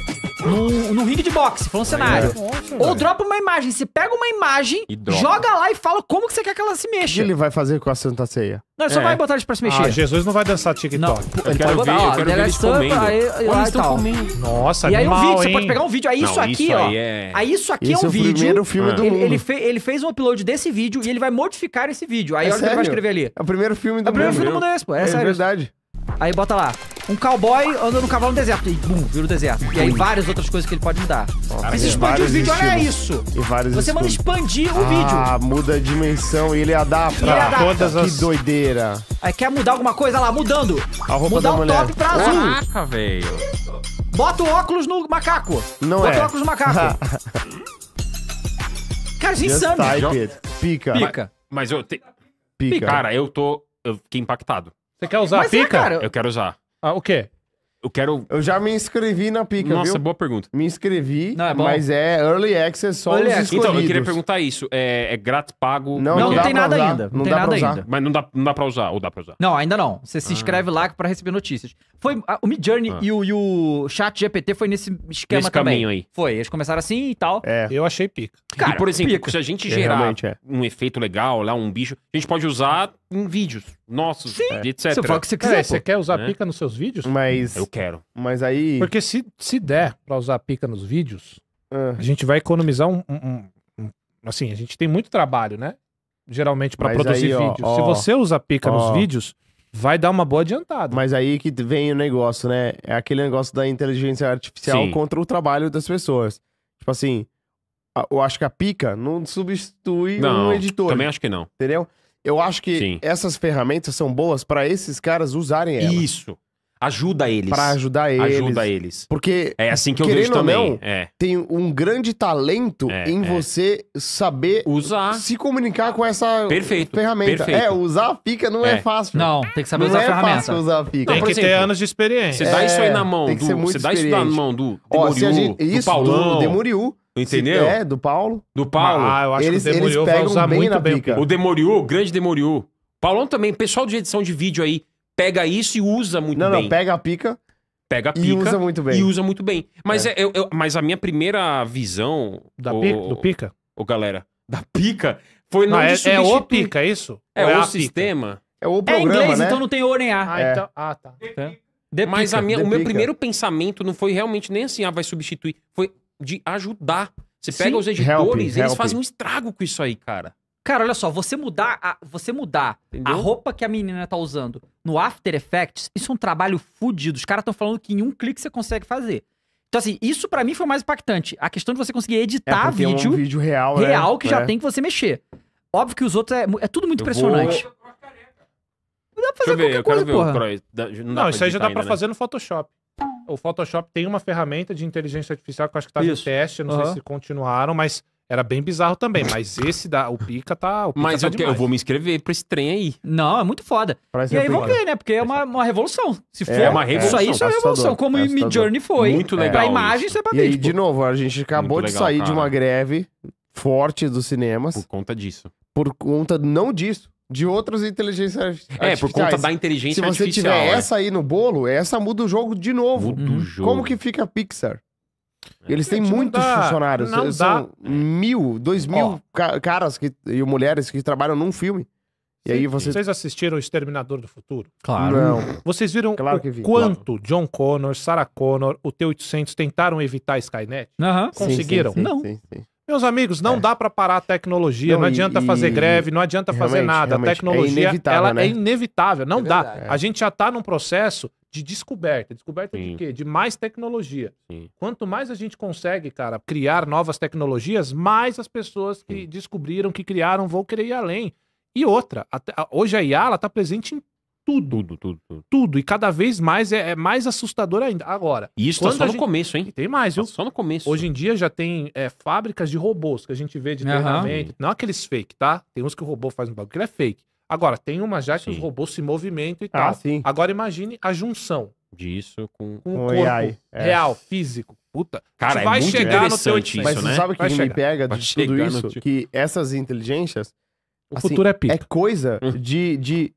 num, num ringue de boxe, foi um cenário. É. Ou dropa uma imagem. Você pega uma imagem, joga lá e fala como que você quer que ela se O que mexa. ele vai fazer com a Santa Ceia? Não, só É. vai botar eles pra se mexer. Ah, Jesus não vai dançar Não, TikTok. Eu ele quero ver, botar, eu quero ver eles é comendo. Olha, eles estão tá comendo. Nossa, E aí um vídeo, você pode pegar um vídeo. Aí isso Não, aqui, ó. Aí, é... isso aqui é é um o vídeo. primeiro filme Ah. do Ele, mundo. ele, fe- ele fez um upload desse vídeo e ele vai modificar esse vídeo. Aí É olha o que ele vai escrever ali. É o primeiro filme do É o primeiro filme do mundo é É, verdade. Aí bota lá. Um cowboy anda no cavalo no deserto. E bum, vira o deserto. E aí várias outras coisas que ele pode mudar. Mas expandir o vídeo, estilos. olha isso. E vários Você manda expandir o vídeo. Ah, muda a dimensão e ele adapta. ele adapta. Todas as... Que doideira. Aí quer mudar alguma coisa lá, mudando. A roupa Mudar da o mulher. top pra azul. Caraca, velho. Bota o óculos no macaco. Não Bota é. Bota o óculos no macaco. [laughs] Cara, isso é insano. type it. Pica. Pica. Mas eu... Te... Pica. Cara, eu tô... Eu fiquei impactado. Você quer usar Mas a é, pica? É, cara... Eu quero usar. Ah, o quê? Eu quero. Eu já me inscrevi na pica, Nossa, viu? boa pergunta. Me inscrevi, Não, é mas é early access só Early os access. Então, eu queria perguntar isso. É, é grátis, pago? Não, Não, não tem nada usar. ainda. Não, Não tem dá nada ainda. Mas não dá, não dá pra usar, ou dá pra usar? Não, ainda não. Você se ah. inscreve lá pra receber notícias. Foi o Midjourney Ah. e, o, e o Chat GPT foi nesse esquema Nesse também. caminho aí. Foi, eles começaram assim e tal. É. Eu achei pica. Cara, e, por exemplo, pica. se a gente é, gerar é. um efeito legal lá, um bicho, a gente pode usar em vídeos nossos, Sim. etc. o que você quiser. É, você quer usar né? pica nos seus vídeos? Mas. Eu quero. Mas aí. Porque se, se der pra usar pica nos vídeos, ah. a gente vai economizar um, um, um, Assim, a gente tem muito trabalho, né? Geralmente para produzir aí, vídeos. Ó, se você usa pica ó. nos vídeos, vai dar uma boa adiantada. Mas aí que vem o negócio, né? É aquele negócio da inteligência artificial Sim. contra o trabalho das pessoas. Tipo assim, eu acho que a pica não substitui não, um editor. Também acho que não. Entendeu? Eu acho que Sim. essas ferramentas são boas para esses caras usarem elas. Isso ajuda eles. Pra ajudar eles. Ajuda eles. Porque. É assim que eu vejo também. Não, é. Tem um grande talento é, em é. você saber usar. se comunicar com essa Perfeito. ferramenta. É, perfeito. É, usar a pica não é, é, fácil. Não, tem que saber não usar a é ferramenta. é fácil usar a pica. Tem então, que exemplo, ter anos de experiência. Você dá isso aí na mão tem que do. Ser muito você dá isso na mão do. Ó, gente, isso, do Paulão. Do Demuriu. Entendeu? é, do Paulo. Do Paulo. Ah, eu acho eles, que o Demoriu vai usar muito bem. O Demoriu, o grande Demoriu. Paulão também, pessoal de edição de vídeo aí, pega isso e usa muito não, bem. Não, não, pega a pica. Pega a pica. E usa muito bem. E usa muito bem. Mas, é. é eu, eu, mas a minha primeira visão. Da o, pica, do pica? Ô, galera, da pica foi não, não ah, é, é o pica, é isso? É, é o sistema. Pica. É o é programa, É inglês, né? então não tem O nem A. Ah, é. então, ah tá. mas a minha, o meu primeiro pensamento não foi realmente nem assim, ah, vai substituir. Foi de ajudar. Você pega Sim, os editores, help, eles help. fazem um estrago com isso aí, cara. Cara, olha só, você mudar a, você mudar a roupa que a menina tá usando no After Effects, isso é um trabalho fudido. Os caras estão falando que em um clique você consegue fazer. Então, assim, isso para mim foi mais impactante. A questão de você conseguir é, editar é, vídeo, um vídeo real, é. real né? que é. já tem que você mexer. Óbvio que os outros é, é tudo muito impressionante. Vou... Não dá pra fazer ver, qualquer coisa, porra. Não, não isso aí já dá ainda, pra né? fazer no Photoshop. O Photoshop tem uma ferramenta de inteligência artificial que eu acho que tá isso. no teste, não uhum. sei se continuaram, mas era bem bizarro também, [laughs] mas esse da o Pica tá. O pica mas tá eu, eu vou me inscrever pra esse trem aí. Não, é muito foda. Parece e aí vamos ver, né? Porque é uma, uma revolução. Se é, for. É uma revolução. Isso aí é revolução, como o Mid Journey foi. Muito legal. Pra imagem, isso é pra mim. E aí, tipo... de novo, a gente acabou de sair cara. de uma greve forte dos cinemas. Por conta disso. Por conta não disso de outras inteligências artificiais. É, por conta da inteligência artificial. Se você artificial, tiver é. essa aí no bolo, essa muda o jogo de novo. Muda o hum. jogo. Como que fica a Pixar? É. Eles têm muitos dá, funcionários. São dá. mil, dois mil caras que, e mulheres que trabalham num filme. E aí vocês... vocês assistiram O Exterminador do Futuro? Claro. Não. Vocês viram claro vi, quanto claro. John Connor, Sarah Connor, o T-800 tentaram evitar a Skynet? Uhum. Conseguiram? Sim, sim, não. Meus amigos, não é. dá para parar a tecnologia, não, não adianta e, fazer e... greve, não adianta fazer nada. A é tecnologia é inevitável, ela é né? é inevitável, não é dá. A gente já tá num processo de descoberta. Descoberta Sim. de quê? De mais tecnologia. Sim. Quanto mais a gente consegue, cara, criar novas tecnologias, mais as pessoas que Sim. descobriram, que criaram, vão querer ir além. E outra, até, hoje a IA está presente em tudo. Tudo, tudo, tudo. Tudo. E cada vez mais é, é mais assustador ainda. Agora. E isso tá só no gente... começo, hein? E tem mais, tá viu? só no começo. Hoje em dia já tem é, fábricas de robôs que a gente vê de uhum. Não aqueles fake, tá? Tem uns que o robô faz um bagulho que ele é fake. Agora, tem uma já que sim. os robôs se movimentam e ah, tal. Sim. Agora imagine a junção disso com, com um o corpo AI. É. real, é. físico. Puta, cara, vai é muito chegar no seu isso, Mas né? sabe o que, que me pega vai de tudo isso? Que essas inteligências. O assim, futuro é pico. É coisa hum. de. de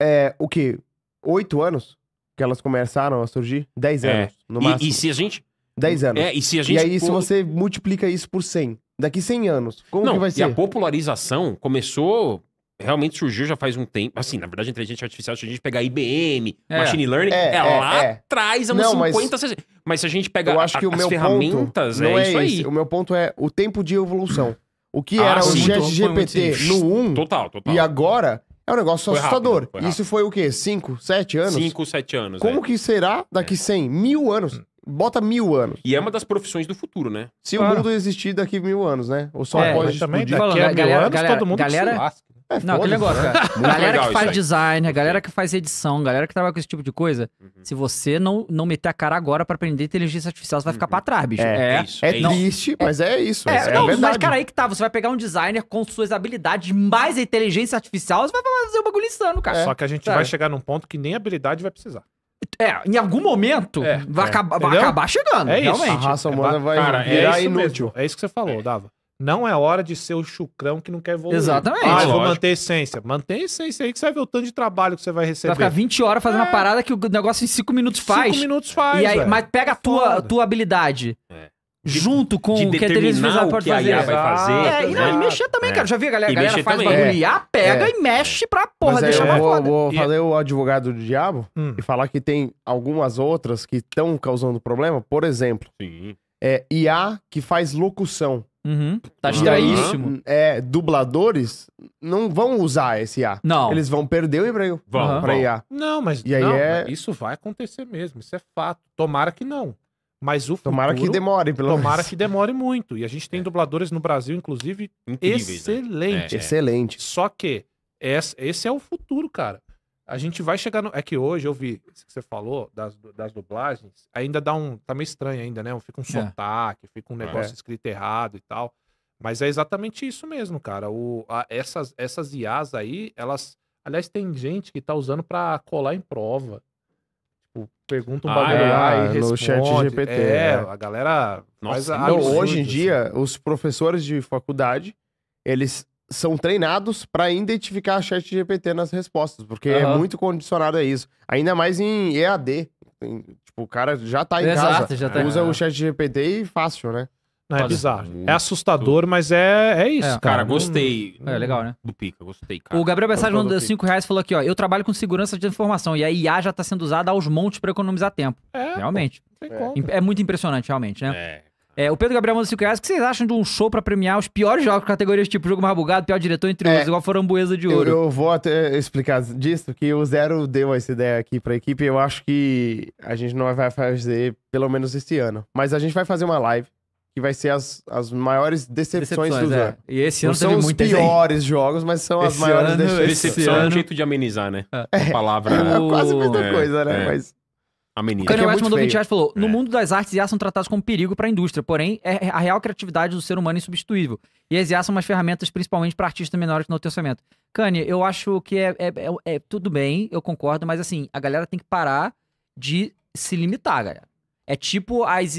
é, o quê? Oito anos que elas começaram a surgir? Dez é. anos, no máximo. E, e, se a gente. Dez anos. É, e, se a gente... e aí, se você multiplica isso por cem, daqui 100 anos, como Não, que vai ser? E a popularização começou realmente surgiu já faz um tempo. Assim, na verdade, a inteligência artificial, se a gente pegar IBM, é. Machine Learning, é, é lá é, é. atrás, é. anos 50, mas, 60. Mas se a gente pegar as ferramentas, é, é, isso aí. O meu ponto é o tempo de evolução. O que ah, era sim, o ChatGPT no 1 total, total. e agora é um negócio foi assustador. Rápido, foi isso foi o quê? 5, 7 anos? 5, 7 anos. Como que será daqui 100, mil anos? bota mil anos. E é uma das profissões do futuro, né? Se claro. o mundo existir daqui mil anos, né? Ou só é, pode explodir. Tá daqui a mil galera, anos galera, todo mundo galera, se lasca. É, não, aquele negócio, né? cara. galera que faz design, a galera que faz edição, galera que trabalha com esse tipo de coisa, uhum. se você não, não meter a cara agora para aprender inteligência artificial, você vai ficar uhum. pra trás, bicho. É, é, é isso, é, é triste, mas é isso. É, é não, verdade. mas cara, aí que tá, você vai pegar um designer com suas habilidades mais a inteligência artificial, você vai fazer o um bagulho insano, cara. É. Só que a gente vai chegar num ponto que nem habilidade vai precisar. É, em algum momento vai, acabar, vai acabar chegando, é realmente. Isso. A raça humana vai cara, virar é inútil. Mesmo. É isso que você falou, Dava. Não é hora de ser o chucrão que não quer voltar. Exatamente. Ah, eu vou manter a essência. Mantém a essência aí que você vai ver o tanto de trabalho que você vai receber. Vai ficar 20 horas fazendo é. uma parada que o negócio em 5 minutos faz. 5 minutos faz. E aí, mas pega a tua, tua habilidade. É. De, junto com de o que a inteligência pode fazer. A IA vai fazer. É, tá e, não, e mexer também, é. cara. Já vi a galera, a galera faz bagulho é. IA, pega e mexe pra porra, Mas deixa mais foda. Vou e... fazer o advogado do diabo hum. e falar que tem algumas outras que estão causando problema. Por exemplo, Sim. É, IA que faz locução. Uhum. Tá estranhíssimo. Uhum. Aí, uhum. é, dubladores não vão usar esse A. Não. Eles vão perder o emprego vão, pra vão. IA. Não, mas e aí não, é... isso vai acontecer mesmo. Isso é fato. Tomara que não. Mas o Tomara que demore, pelo menos. Tomara que demore muito. E a gente tem é. dubladores no Brasil, inclusive, excelente. Né? É. Excelente. Só que esse é o futuro, cara. A gente vai chegar no. É que hoje eu vi isso que você falou das, das dublagens, ainda dá um. Tá meio estranho ainda, né? Fica um é. sotaque, fica um é. negócio é. escrito errado e tal. Mas é exatamente isso mesmo, cara. O, a, essas, essas IAs aí, elas. Aliás, tem gente que tá usando para colar em prova. Tipo, pergunta um ah, bagulho é, lá e responde. Ah, no chat GPT. É, é, a galera. Nossa, não, absurdo, hoje em assim. dia, os professores de faculdade, eles são treinados para identificar a chat GPT nas respostas, porque uhum. é muito condicionado a isso. Ainda mais em EAD. Em, tipo, o cara já tá em Exato, casa, já tá usa em... o chat GPT e fácil, né? Não, é Olha, bizarro. É assustador, mas é, é isso, é, cara. Cara, gostei. É, é legal, né? Do pica, gostei, cara. O Gabriel Bessage mandou 5 reais falou aqui, ó. Eu trabalho com segurança de informação e a IA já tá sendo usada aos montes para economizar tempo. É, realmente. Pô, é. é. muito impressionante, realmente, né? É. É, o Pedro Gabriel manda 5 reais. O que vocês acham de um show pra premiar os piores jogos, categorias tipo jogo mais bugado, pior diretor, entre outros, é, igual Framboesa de Ouro? Eu, eu, vou até explicar disso, que o Zero deu essa ideia aqui pra equipe. Eu acho que a gente não vai fazer, pelo menos este ano. Mas a gente vai fazer uma live que vai ser as, as maiores decepções, decepções do é. ano. E esse ano não são os piores aí. jogos, mas são esse as maiores ano, decepções. Decepção é um jeito de amenizar, né? É. A palavra. É, né? quase a mesma é, coisa, né? É. Mas a menina. O Kanye é West é mandou 20 reais e falou: No é. mundo das artes, IA são tratadas como perigo para a indústria, porém, é, é a real criatividade do ser humano é insubstituível. E as IA são umas ferramentas principalmente para artistas menores no orçamento. Kanye, eu acho que é, é, é, tudo bem, eu concordo, mas assim, a galera tem que parar de se limitar, galera. É tipo as,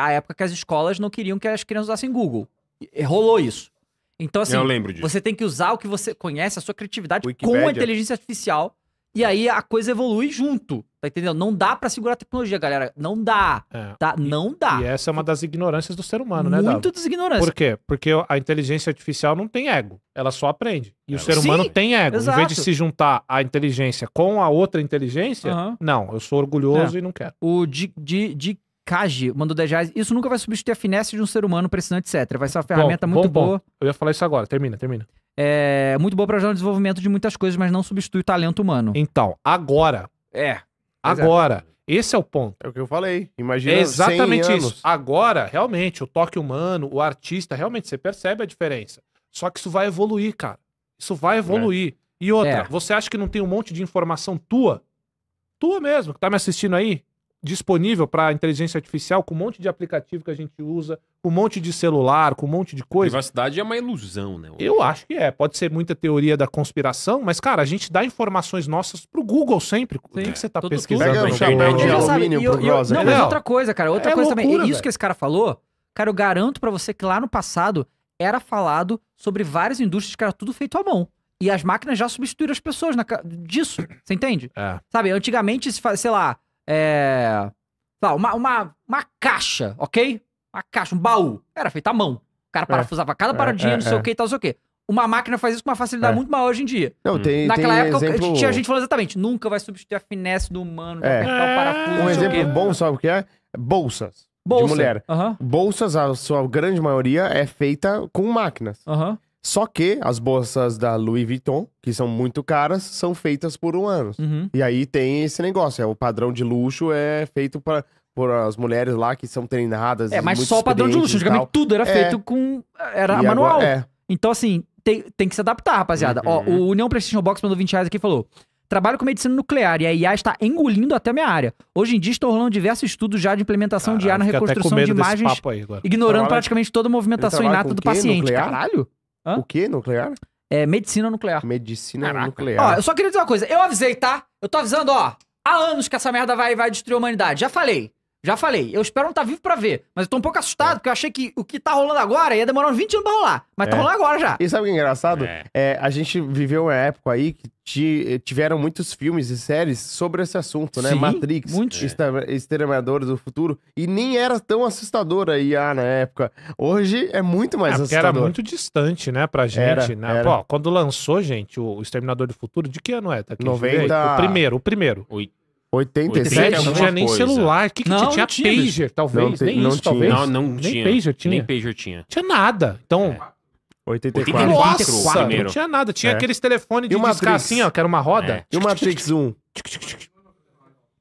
a época que as escolas não queriam que as crianças usassem Google. E, rolou isso. Então, assim, eu lembro disso. você tem que usar o que você conhece, a sua criatividade Wikipedia. com a inteligência artificial, e aí a coisa evolui junto. Tá entendendo? Não dá para segurar a tecnologia, galera. Não dá. É. Tá? Não dá. E essa é uma das ignorâncias do ser humano, Muito né, Muito das ignorâncias. Por quê? Porque a inteligência artificial não tem ego. Ela só aprende. E é. o ser humano tem ego. Exato. Em vez de se juntar a inteligência com a outra inteligência, não, eu sou orgulhoso é. e não quero. O de, de, de Kaji mandou 10 reais. Isso nunca vai substituir a finesse de um ser humano precisando, etc. Vai ser uma ferramenta bom, muito bom, boa. Bom. Eu ia falar isso agora. Termina, termina. É muito boa para ajudar no desenvolvimento de muitas coisas, mas não substitui o talento humano. Então, agora. É. Agora, é. esse é o ponto. É o que eu falei. Imagina é exatamente isso. Agora, realmente, o toque humano, o artista, realmente você percebe a diferença. Só que isso vai evoluir, cara. Isso vai é. evoluir. É. E outra, é. você acha que não tem um monte de informação tua? Tua mesmo, que tá me assistindo aí? disponível para inteligência artificial com um monte de aplicativo que a gente usa, com um monte de celular, com um monte de coisa. A privacidade é uma ilusão, né? Eu acho que é. Pode ser muita teoria da conspiração, mas, cara, a gente dá informações nossas pro Google sempre. O que, você tá Tudo pesquisando? Pega um chapéu de alumínio pro Grosa. Não, mas é. outra coisa, cara. Outra é coisa loucura, também. Isso que esse cara falou, cara, eu garanto para você que lá no passado era falado sobre várias indústrias que era tudo feito à mão. E as máquinas já substituíram as pessoas na... disso. Você entende? É. Sabe, antigamente, sei lá, é. uma, uma, uma caixa, ok? Uma caixa, um baú. Era feito à mão. O cara é, parafusava cada é, paradinha, não é, sei o que e tal, não sei o que. Uma máquina faz isso com uma facilidade muito maior hoje em dia. Não, hum. tem, Naquela tem época, exemplo... tinha gente falando exatamente, nunca vai substituir a finesse do humano, é. o parafuso. Um exemplo bom, sabe o que é? Bolsas. Bolsa. de mulher. Bolsas, a sua grande maioria, é feita com máquinas. Uhum. Só que as bolsas da Louis Vuitton, que são muito caras, são feitas por humanos. Uhum. E aí tem esse negócio, é o padrão de luxo é feito para por as mulheres lá que são treinadas. É, mas só o padrão de luxo. Antigamente tudo era é. feito com. Era e manual. Agora, é. Então, assim, tem, tem que se adaptar, rapaziada. Uhum. Ó, o União Precision Box mandou 20 reais aqui e falou. Trabalho com medicina nuclear e a IA está engolindo até a minha área. Hoje em dia estão rolando diversos estudos já de implementação Caralho, de IA na reconstrução de imagens, ignorando praticamente toda a movimentação inata do quê? paciente. Nuclear? Caralho! Hã? O que? Nuclear? É medicina nuclear. Medicina Caraca. nuclear. Ó, eu só queria dizer uma coisa. Eu avisei, tá? Eu tô avisando, ó. Há anos que essa merda vai, vai destruir a humanidade. Já falei. Já falei, eu espero não estar tá vivo para ver, mas eu tô um pouco assustado, é. porque eu achei que o que tá rolando agora ia demorar uns 20 anos pra rolar, mas tá é. tá rolando agora já. E sabe o que é engraçado? É. é a gente viveu uma época aí que tiveram muitos filmes e séries sobre esse assunto, né? Sim, Matrix, muitos. do Futuro, e nem era tão assustadora aí na época. Hoje é muito mais é, assustador. era muito distante, né, pra gente. Era, né? Era. Pô, quando lançou, gente, o Exterminador do Futuro, de que ano é? Tá 90... O primeiro, o primeiro. Oito. 87? 87 não tinha nem coisa. celular. O que, que não, tinha? Não tinha pager, talvez. Não te, nem não isso, tinha. talvez. Não, não nem tinha. pager tinha. Nem pager tinha. Tinha nada. Então... É. 84. 84. Nossa, primeiro. não tinha nada. Tinha é. aqueles telefones de uma discar assim, ó, que era uma roda. É. E o Matrix 1?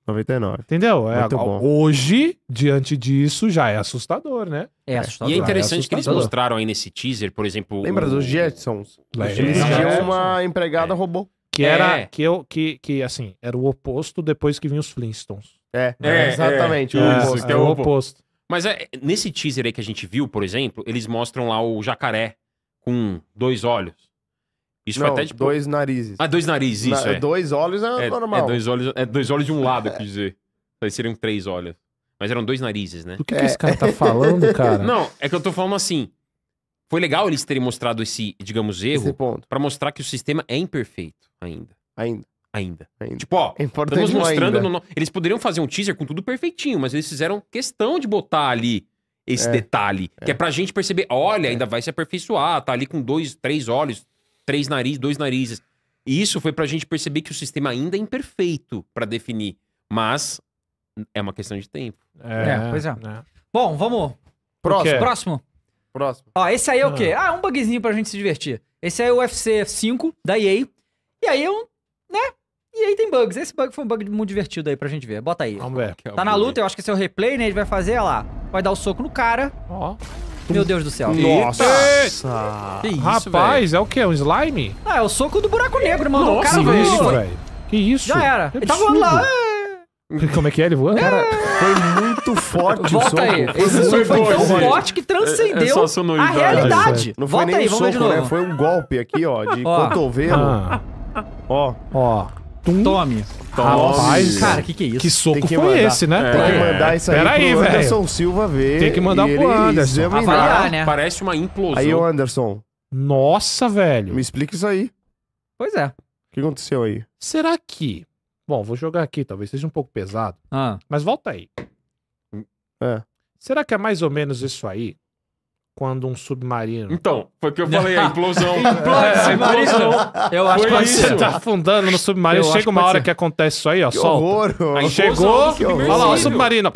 99. Entendeu? É, hoje, diante disso, já é assustador, né? É, é. assustador. E é, é interessante é que eles mostraram aí nesse teaser, por exemplo... Lembra o... dos Jetsons? Os Jetsons é uma empregada robô. Que era, é. que eu, que, que assim, era o oposto depois que vinha os Flintstones. É, é, é, é. exatamente, o oposto. que é o oposto. Mas é, nesse teaser aí que a gente viu, por exemplo, eles mostram lá o jacaré com dois olhos. Isso Não, foi até tipo... dois narizes. Ah, dois narizes, isso, Na, é. Dois olhos é, é, normal. É dois olhos, é dois olhos de um lado, quer dizer. Aí seriam três olhos. Mas eram dois narizes, né? O que, que esse cara tá falando, cara? [laughs] Não, é que eu tô falando assim, foi legal eles terem mostrado esse, digamos, erro para mostrar que o sistema é imperfeito ainda. Ainda. Ainda. ainda. Tipo, ó, é estamos mostrando. No... Eles poderiam fazer um teaser com tudo perfeitinho, mas eles fizeram questão de botar ali esse é. detalhe. É. Que é pra gente perceber, olha, é. ainda vai se aperfeiçoar, tá ali com dois, três olhos, três narizes, dois narizes. E isso foi pra gente perceber que o sistema ainda é imperfeito para definir. Mas é uma questão de tempo. É, pois é. Bom, vamos. Próximo. Próximo. Próximo. Ó, esse aí é o quê? Ah. ah, é um bugzinho pra gente se divertir. Esse aí é o UFC 5 da EA. E aí é um. Né? E aí tem bugs. Esse bug foi um bug muito divertido aí pra gente ver. Bota aí. Vamos ver. É tá na luta, eu acho que esse é o replay, né? Ele vai fazer, olha lá. Vai dar o um soco no cara. Ó. Meu Deus do céu. Nossa! Que isso, Rapaz, véio? é o quê? Um slime? Ah, é o soco do buraco negro, mano. Nossa, o cara que isso, velho. Que isso? Já era. Que Ele tava lá. [laughs] Como é que é ele voando? Cara, foi muito forte Volta o soco. aí. Esse soco foi tão forte que transcendeu é, é a é, realidade. Não foi Volta nem aí, um soco, Né? Foi um golpe aqui, ó, de ó. cotovelo. Ah. Ó. Ó. Tum. Tome. Rapaz, cara, que que é isso? Que soco que foi esse, né? É, tem que é. mandar isso aí, aí pro Anderson véio. Silva ver. Tem que mandar pro Anderson. Avaliar, né? Parece uma implosão. Aí, Anderson. Nossa, velho. Me explica isso aí. Pois é. O que aconteceu aí? Será que Bom, vou jogar aqui, talvez seja um pouco pesado. Ah. Mas volta aí. Hum, é. Será que é mais ou menos isso aí? Quando um submarino. Então, foi o que eu falei, a [laughs] implosão. é, a é, implosão. Eu acho foi que pode Você tá afundando no submarino, eu chega uma hora ser. que acontece isso aí, ó. Que Aí chegou, olha lá, o submarino.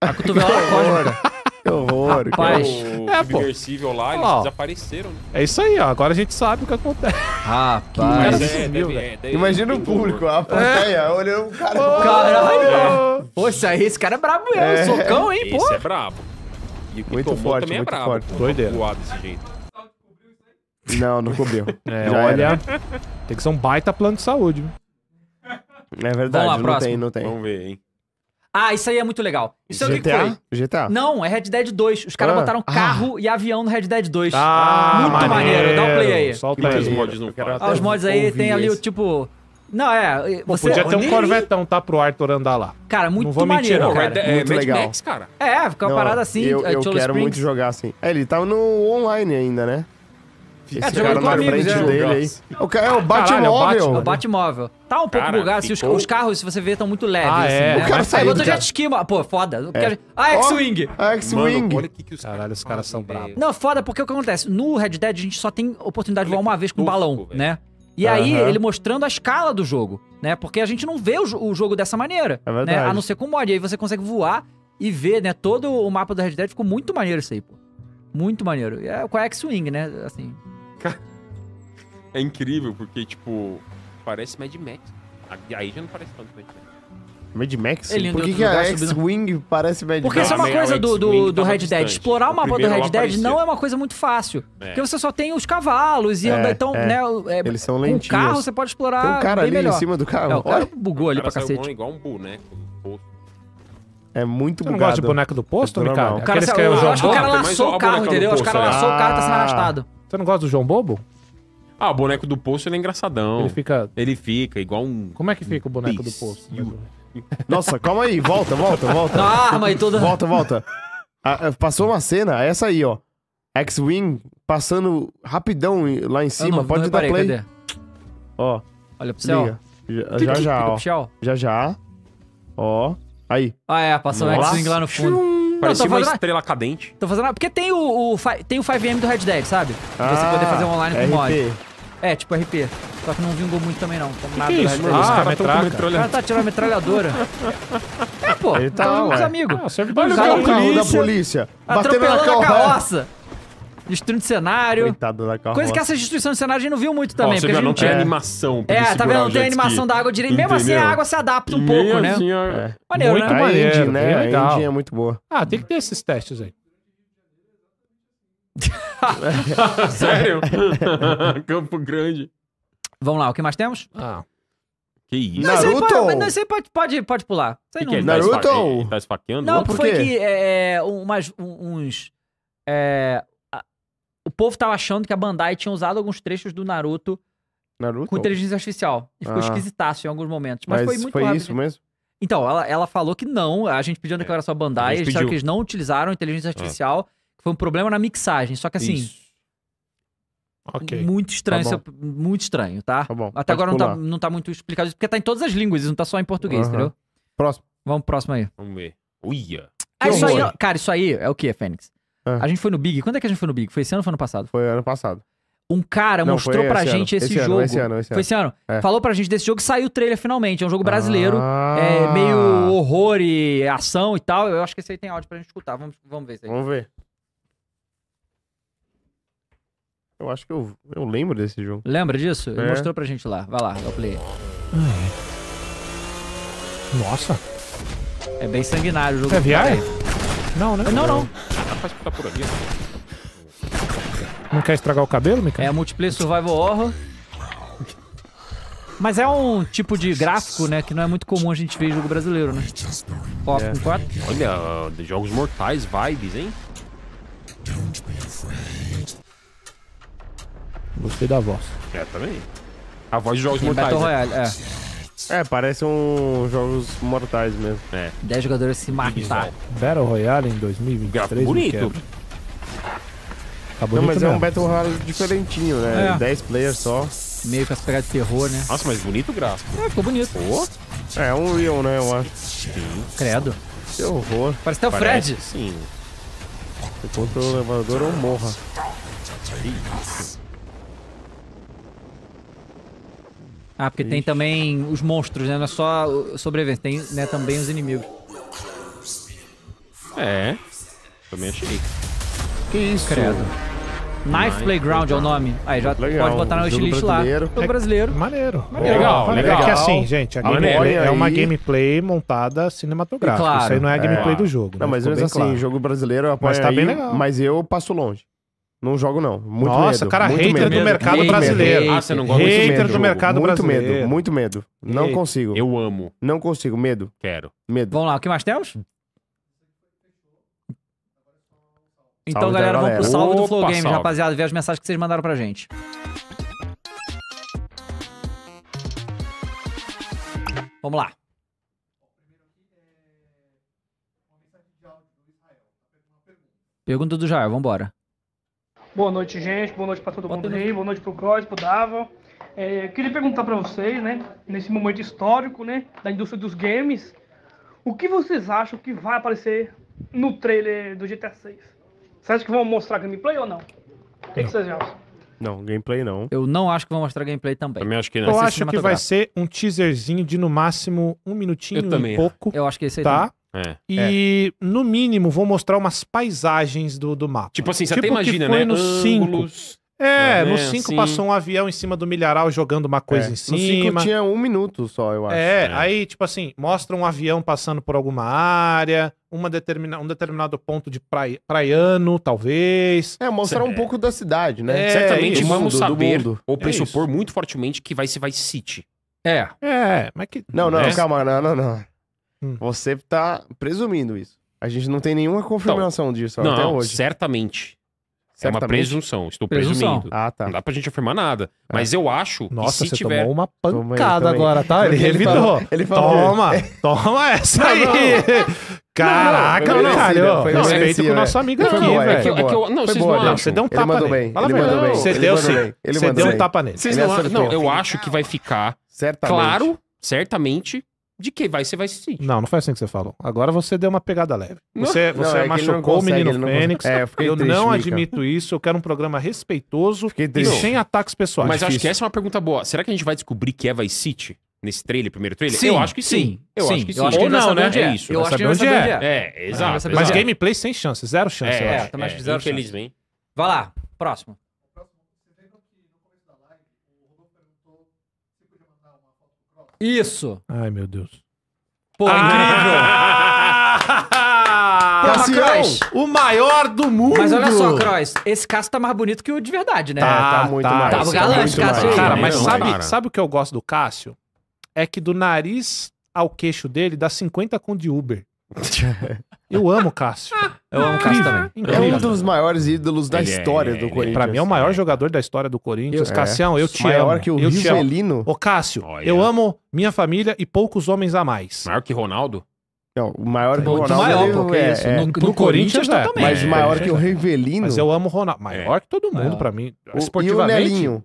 A cotovelada [laughs] cósmica. Que horror, Rapaz. O é, pô. subversível é, lá, eles desapareceram. né? É isso aí, ó. Agora a gente sabe o que acontece. Rapaz. Mas é, sumiu, deve- é, Imagina o público, a é. plateia, olhando o cara. Caralho! Poxa, esse cara é brabo mesmo. É. Socão, hein, pô. Esse é brabo. E o Muito forte, também é muito brabo. forte. Doideira. Não, não cobriu. [laughs] É, Já olha. era. Tem que ser um baita plano de saúde. É verdade, lá, não próximo. tem, não tem. Vamos ver, hein? Ah, isso aí é muito legal. Isso é o que foi? GTA? GTA. Não, é Red Dead 2. Os caras Ah. botaram ah. carro e avião no Red Dead 2. Ah, muito maneiro. Dá um play aí. Solta Mas os mods não quero ah, os mods aí tem ali o tipo. Não, é. Pô, podia é ter um corvetão, tá pro Arthur andar lá. Cara, muito vou mentir, maneiro, não, cara. é Muito Mad legal. Max, cara. É, fica uma Não, parada assim. Eu, é eu quero Springs. muito jogar assim. É, ele tava no online ainda, né? Esse é, cara na amigos, frente é. dele aí. É o ca... É o Batmóvel. É o Batmóvel. Tá um pouco cara, bugado, assim, os, os, carros, se você ver, estão muito leves. Ah, assim, é. Né? O cara Mas, saiu. Botou jet ski, Pô, foda. É. Ah, X-Wing. Oh, X-Wing. Olha aqui que os Caralho, os caras são é. bravos. Não, foda, porque o que acontece? No Red Dead, a gente só tem oportunidade de voar uma vez com um balão, né? E aí, ele mostrando a escala do jogo, né? Porque a gente não vê o, o jogo dessa maneira. É né? verdade. Né? A não ser com mod. E aí você consegue voar e ver, né? Todo o mapa do Red Dead ficou muito maneiro isso aí, pô. Muito maneiro. E é com a X-Wing, né? Assim, é incrível, porque, tipo, parece Mad Max. Aí já não parece tanto Mad Max. Mad Max? Ele Por que, que a X-Wing subindo... parece Mad Max? Porque isso é uma coisa do, do, do Red Dead. Explorar o, mapa do Red Dead aparecia. não é uma coisa muito fácil. É. Porque você só tem os cavalos e é, andar, então, é. né? É, Eles são lentinhos. O carro você pode explorar. Tem um cara ali melhor. em cima do carro. É, o cara Olha. bugou o ali pra cacete. igual um boneco. É muito você bugado. Você não gosta de boneco do posto, é Ricardo? É eu acho que o cara laçou o carro, entendeu? Acho que o cara laçou o carro e tá sendo ah. arrastado. Você não gosta do João Bobo? Ah, o boneco do poço ele é engraçadão. Ele fica. Ele fica igual um. Como é que fica o boneco do poço? Nossa, calma aí, volta, volta, volta. Tá, arma e toda. Volta, volta. Ah, eh, passou uma cena, essa aí, ó. X-Wing passando rapidão lá em cima. Não, Pode não reparei, play. Cadê? Ó. Olha pro céu. Liga. Já já, ó. Já já. Ó. Aí. Ah, é, passou o X-Wing lá no fundo. Parecia uma estrela cadente. Tô fazendo... Porque tem o, o, tem o 5M do Red Dead, sabe? Ah, você poder fazer online com mod. É, tipo RP. Só que não vingou muito também, não. Como tá nada que isso? Mano, ah, cara tá, tá metralha... O cara ah, tá tirando a metralhadora. [laughs] é, pô. Ele tá, tá com amigos. Ah, servidor Olha o carro da polícia. Batendo na carroça destruindo cenário. Coitado da carroça. Coisa que essa destruição de cenário a gente não viu muito também. Ó, você porque não tem é. animação pra É, tá vendo? Não tem animação da água direito. Mesmo assim, a água se adapta um pouco, né? Assim, é. Maneiro, muito né? Maneiro, né? a engine, né? A engine é muito boa. Ah, tem que ter esses testes aí. [laughs] Sério? [laughs] Campo Grande. Vamos lá, o que mais temos? Ah. Que isso? Naruto? Não, isso pode, não, isso pode, pode, pode pular. Isso que é não... Tá que Naruto? Tá, esfaqueando? Não, porque foi que é, é, um, umas, uns... É, povo tava achando que a Bandai tinha usado alguns trechos do Naruto, Naruto? com inteligência artificial. E ficou ah. esquisitaço em alguns momentos. Mas, Mas foi muito foi rápido. isso mesmo? Então, ela, ela falou que não. A gente pediu uma é. declaração à Bandai, eles disseram que eles não utilizaram inteligência ah. artificial. Foi um problema na mixagem. Só que assim. Isso. Okay. Muito estranho, tá muito estranho, tá? tá Até Pode agora não tá, não tá, muito explicado isso, porque tá em todas as línguas, não tá só em português, entendeu? Próximo. Vamos pro próximo aí. Vamos ver. Uia. É isso aí, cara, isso aí é o que, Fênix? É. A gente foi no Big. Quando é que a gente foi no Big? Foi esse ano ou foi ano passado? Foi ano passado. Um cara não, mostrou pra esse gente ano, esse, esse ano, jogo. esse ano, esse ano. Foi esse ano. É. Falou pra gente desse jogo e saiu o trailer finalmente. É um jogo brasileiro. É ah. É meio horror e ação e tal. Eu acho que esse aí tem áudio pra gente escutar. Vamos, vamos ver isso aí. Vamos ver. Eu acho que eu, eu lembro desse jogo. Lembra disso? Ele é. mostrou pra gente lá. Vai lá, dá o play. Nossa. É bem sanguinário o jogo. É VR? Não, né? Não, não rapaz que tá por ali. Né? Não quer estragar o cabelo, Mika? É multiplayer survival horror. Mas é um tipo de gráfico, né, que não é muito comum a gente ver em jogo brasileiro, né? Ó, é. com quatro. Olha, jogos mortais, vibes, hein? Gostei da voz. É, também. A voz de jogos Sim, mortais. Battle né? Royale, é. É, parece um jogos mortais mesmo. É. 10 jogadores se matar. Battle Royale em 2023. É? Bonito. Tá bonito. Não, mas mesmo. é um Battle Royale diferentinho, né? É. 10 players só. Meio com as pegadas de terror, né? Nossa, mas bonito o gráfico. É, ficou bonito. Pô. É, um Real, né? Eu acho. Sim. Credo. Que horror. Parece até o Fred. sim. Enquanto o elevador, eu morra. isso. Ah, porque Ixi. tem também os monstros, né? Não é só sobreviventes, tem né, também os inimigos. É. Também achei. Que isso? Credo. Knife, Playground é o nome. Aí já legal. pode botar no wishlist lá. Jogo brasileiro. É, maneiro. maneiro. Legal, legal. É que assim, gente, a Game Boy é uma gameplay montada cinematográfica. Claro. Isso aí não é a gameplay é. do jogo. Né? Não, né? mas mesmo assim, claro. jogo brasileiro apoia mas tá aí, bem legal. mas eu passo longe. Não jogo, não. Muito Nossa, medo. cara, muito hater medo. do mercado brasileiro. Ah, você não gosta hater muito medo. do mercado muito brasileiro. Muito medo, muito medo. Não hater. consigo. Eu amo. Não consigo, medo. Quero. Medo. Vamos lá, o que mais temos? Então, galera, vamos pro salve Opa, do Flow Games, rapaziada. Ver as mensagens que vocês mandaram pra gente. Vamos lá. Pergunta do Jair, vambora. Boa noite, gente. Boa noite para todo Boa mundo noite. aí. Boa noite para o Cross, para o Davo. É, queria perguntar para vocês, né, nesse momento histórico, né, da indústria dos games, o que vocês acham que vai aparecer no trailer do GTA 6? Vocês acham que vão mostrar gameplay ou não? O que, que vocês acham? Não, gameplay não. Eu não acho que vão mostrar gameplay também. Também acho que não. Eu acho que vai ser um teaserzinho de no máximo um minutinho e pouco. Eu acho que esse aí tá? É. E, é. no mínimo, vou mostrar umas paisagens do, do mapa. Tipo assim, você tipo até imagina, né? No 5. É, é, no 5 passou um avião em cima do milharal jogando uma coisa é. em cima. No 5 tinha um minuto só, eu acho. É, é, aí, tipo assim, mostra um avião passando por alguma área, uma determina, um determinado ponto de praia, praiano, talvez. É, mostrar um pouco da cidade, né? É, Certamente isso. vamos saber, ou pressupor muito fortemente que vai ser Vice City. É. É, mas que... Não, não, né? calma, não, não, não. Hum. Você está presumindo isso. A gente não tem nenhuma então, confirmação então, disso não, até hoje. Certamente. É uma presunção, estou presunção. presumindo. Ah, tá. Não dá pra gente afirmar nada. É. Mas eu acho Nossa, que se tiver... tomou uma pancada agora, tá? Ele, ele revidou. Ele falou... Toma, toma essa aí. Não. Caraca, não, não, não, foi respeito com o é. nosso amigo aqui, é velho. É não, vocês não acham. Você deu um tapa nele. Fala ele mandou bem. Você deu sim. Você deu um tapa nele. Vocês não, não, eu acho que vai ficar... Certamente. Claro, certamente, de que vai? Você vai sentir? Não, não foi assim que você falou. Agora você deu uma pegada leve. Você, não, você é machucou consegue, o menino Fênix. É, eu, é, eu triste, não admito isso. Eu quero um programa respeitoso e sem ataques pessoais. Mas acho que essa é uma pergunta boa. Será que a gente vai descobrir que é Vice City? Nesse trailer, primeiro trailer? Sim, eu acho que sim. sim. Eu sim. acho que sim. Ou não, né? É. é. isso. Eu, acho que onde é. É. é, exato. Mas gameplay sem chance, zero chance, eu acho. Também acho que zero chance. Infelizmente. Vai lá, próximo. Isso. Ai, meu Deus. Pô, ah! incrível. [laughs] Cassião, o maior do mundo. Mas olha só, Cross, esse Cássio tá mais bonito que o de verdade, né? Tá, tá, tá muito tá, mais. Tava tá galante, tá Cássio. Cara, né? mas sabe, sabe o que eu gosto do Cássio? É que do nariz ao queixo dele dá 50 com de Uber. Eu amo o Cássio. Eu amo o Cássio também. É um dos maiores ídolos da Ele é, história do é Corinthians. Pra mim é o maior é. jogador da história do Corinthians. Eu, É eu te maior amo. que o eu Rivelino. Ô Cássio, Olha. eu amo minha família e poucos homens a mais. Maior que Ronaldo? Não, o maior que o Ronaldo. Maior, porque é, isso. É, no, Corinthians, Corinthians também. Mas maior que o Rivelino. Mas eu amo o Ronaldo. Maior que todo mundo pra mim. O, e o Nelinho.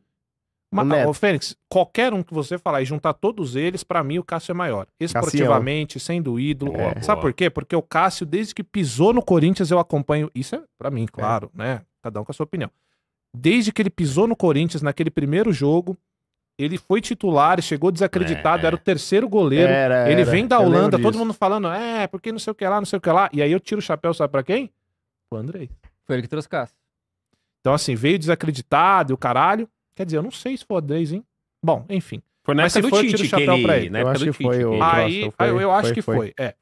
Mas, o ô, Fênix, qualquer um que você falar e juntar todos eles, para mim o Cássio é maior. É Esportivamente, Cassião. sendo ídolo. É. Sabe por quê? Porque o Cássio, desde que pisou no Corinthians, eu acompanho. Isso é para mim, é. claro, é. né? Cada um com a sua opinião. Desde que ele pisou no Corinthians naquele primeiro jogo, ele foi titular, chegou desacreditado, é, é. era o terceiro goleiro. Era, ele era. vem da Holanda, todo mundo falando, é, porque não sei o que lá, não sei o que lá. E aí eu tiro o chapéu, sabe pra quem? O Andrei. Foi ele que trouxe Cássio. Então, assim, veio desacreditado e o caralho. Quer dizer, eu não sei se foi o Odez, hein? Bom, enfim. Foi nessa época do o Tite que ele... Eu acho que Foi o aí, aí, eu acho que foi, é.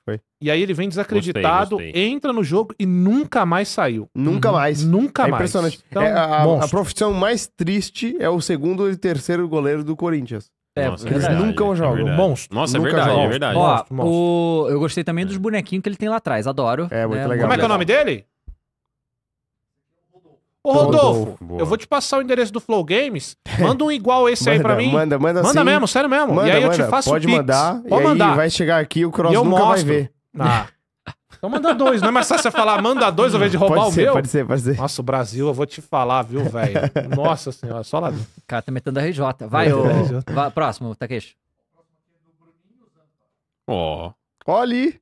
E aí ele vem desacreditado, gostei, gostei. entra no jogo e nunca mais saiu. Nunca uhum. mais. Nunca é mais. Impressionante. Então, é, a, a, profissão mais triste é o segundo e terceiro goleiro do Corinthians. É, Nossa, é eles verdade, nunca é jogam. É monstro. Nossa, é verdade, jogam. é verdade. Ó, monstro, monstro. O... Eu gostei também dos bonequinhos que ele tem lá atrás, adoro. É, muito é, legal. Como é que é o nome dele? Ô, Rodolfo, eu vou te passar o endereço do Flow Games. [laughs] Manda um igual esse manda, aí pra mim. Manda, manda Manda mesmo, sério mesmo. Manda, e aí eu te faço Pode o pix. mandar. Pode mandar. vai chegar aqui o Cross e eu nunca mostro. vai ver. Ah. Então manda dois, não é mais fácil você falar manda dois ao invés de roubar pode o ser, meu? Pode ser, pode ser. Nossa, o Brasil, eu vou te falar, viu, velho? Nossa senhora, só lá. O cara tá metendo a RJ. Vai, ô. próximo, Takeshi. Ó. Oh. Olha ali.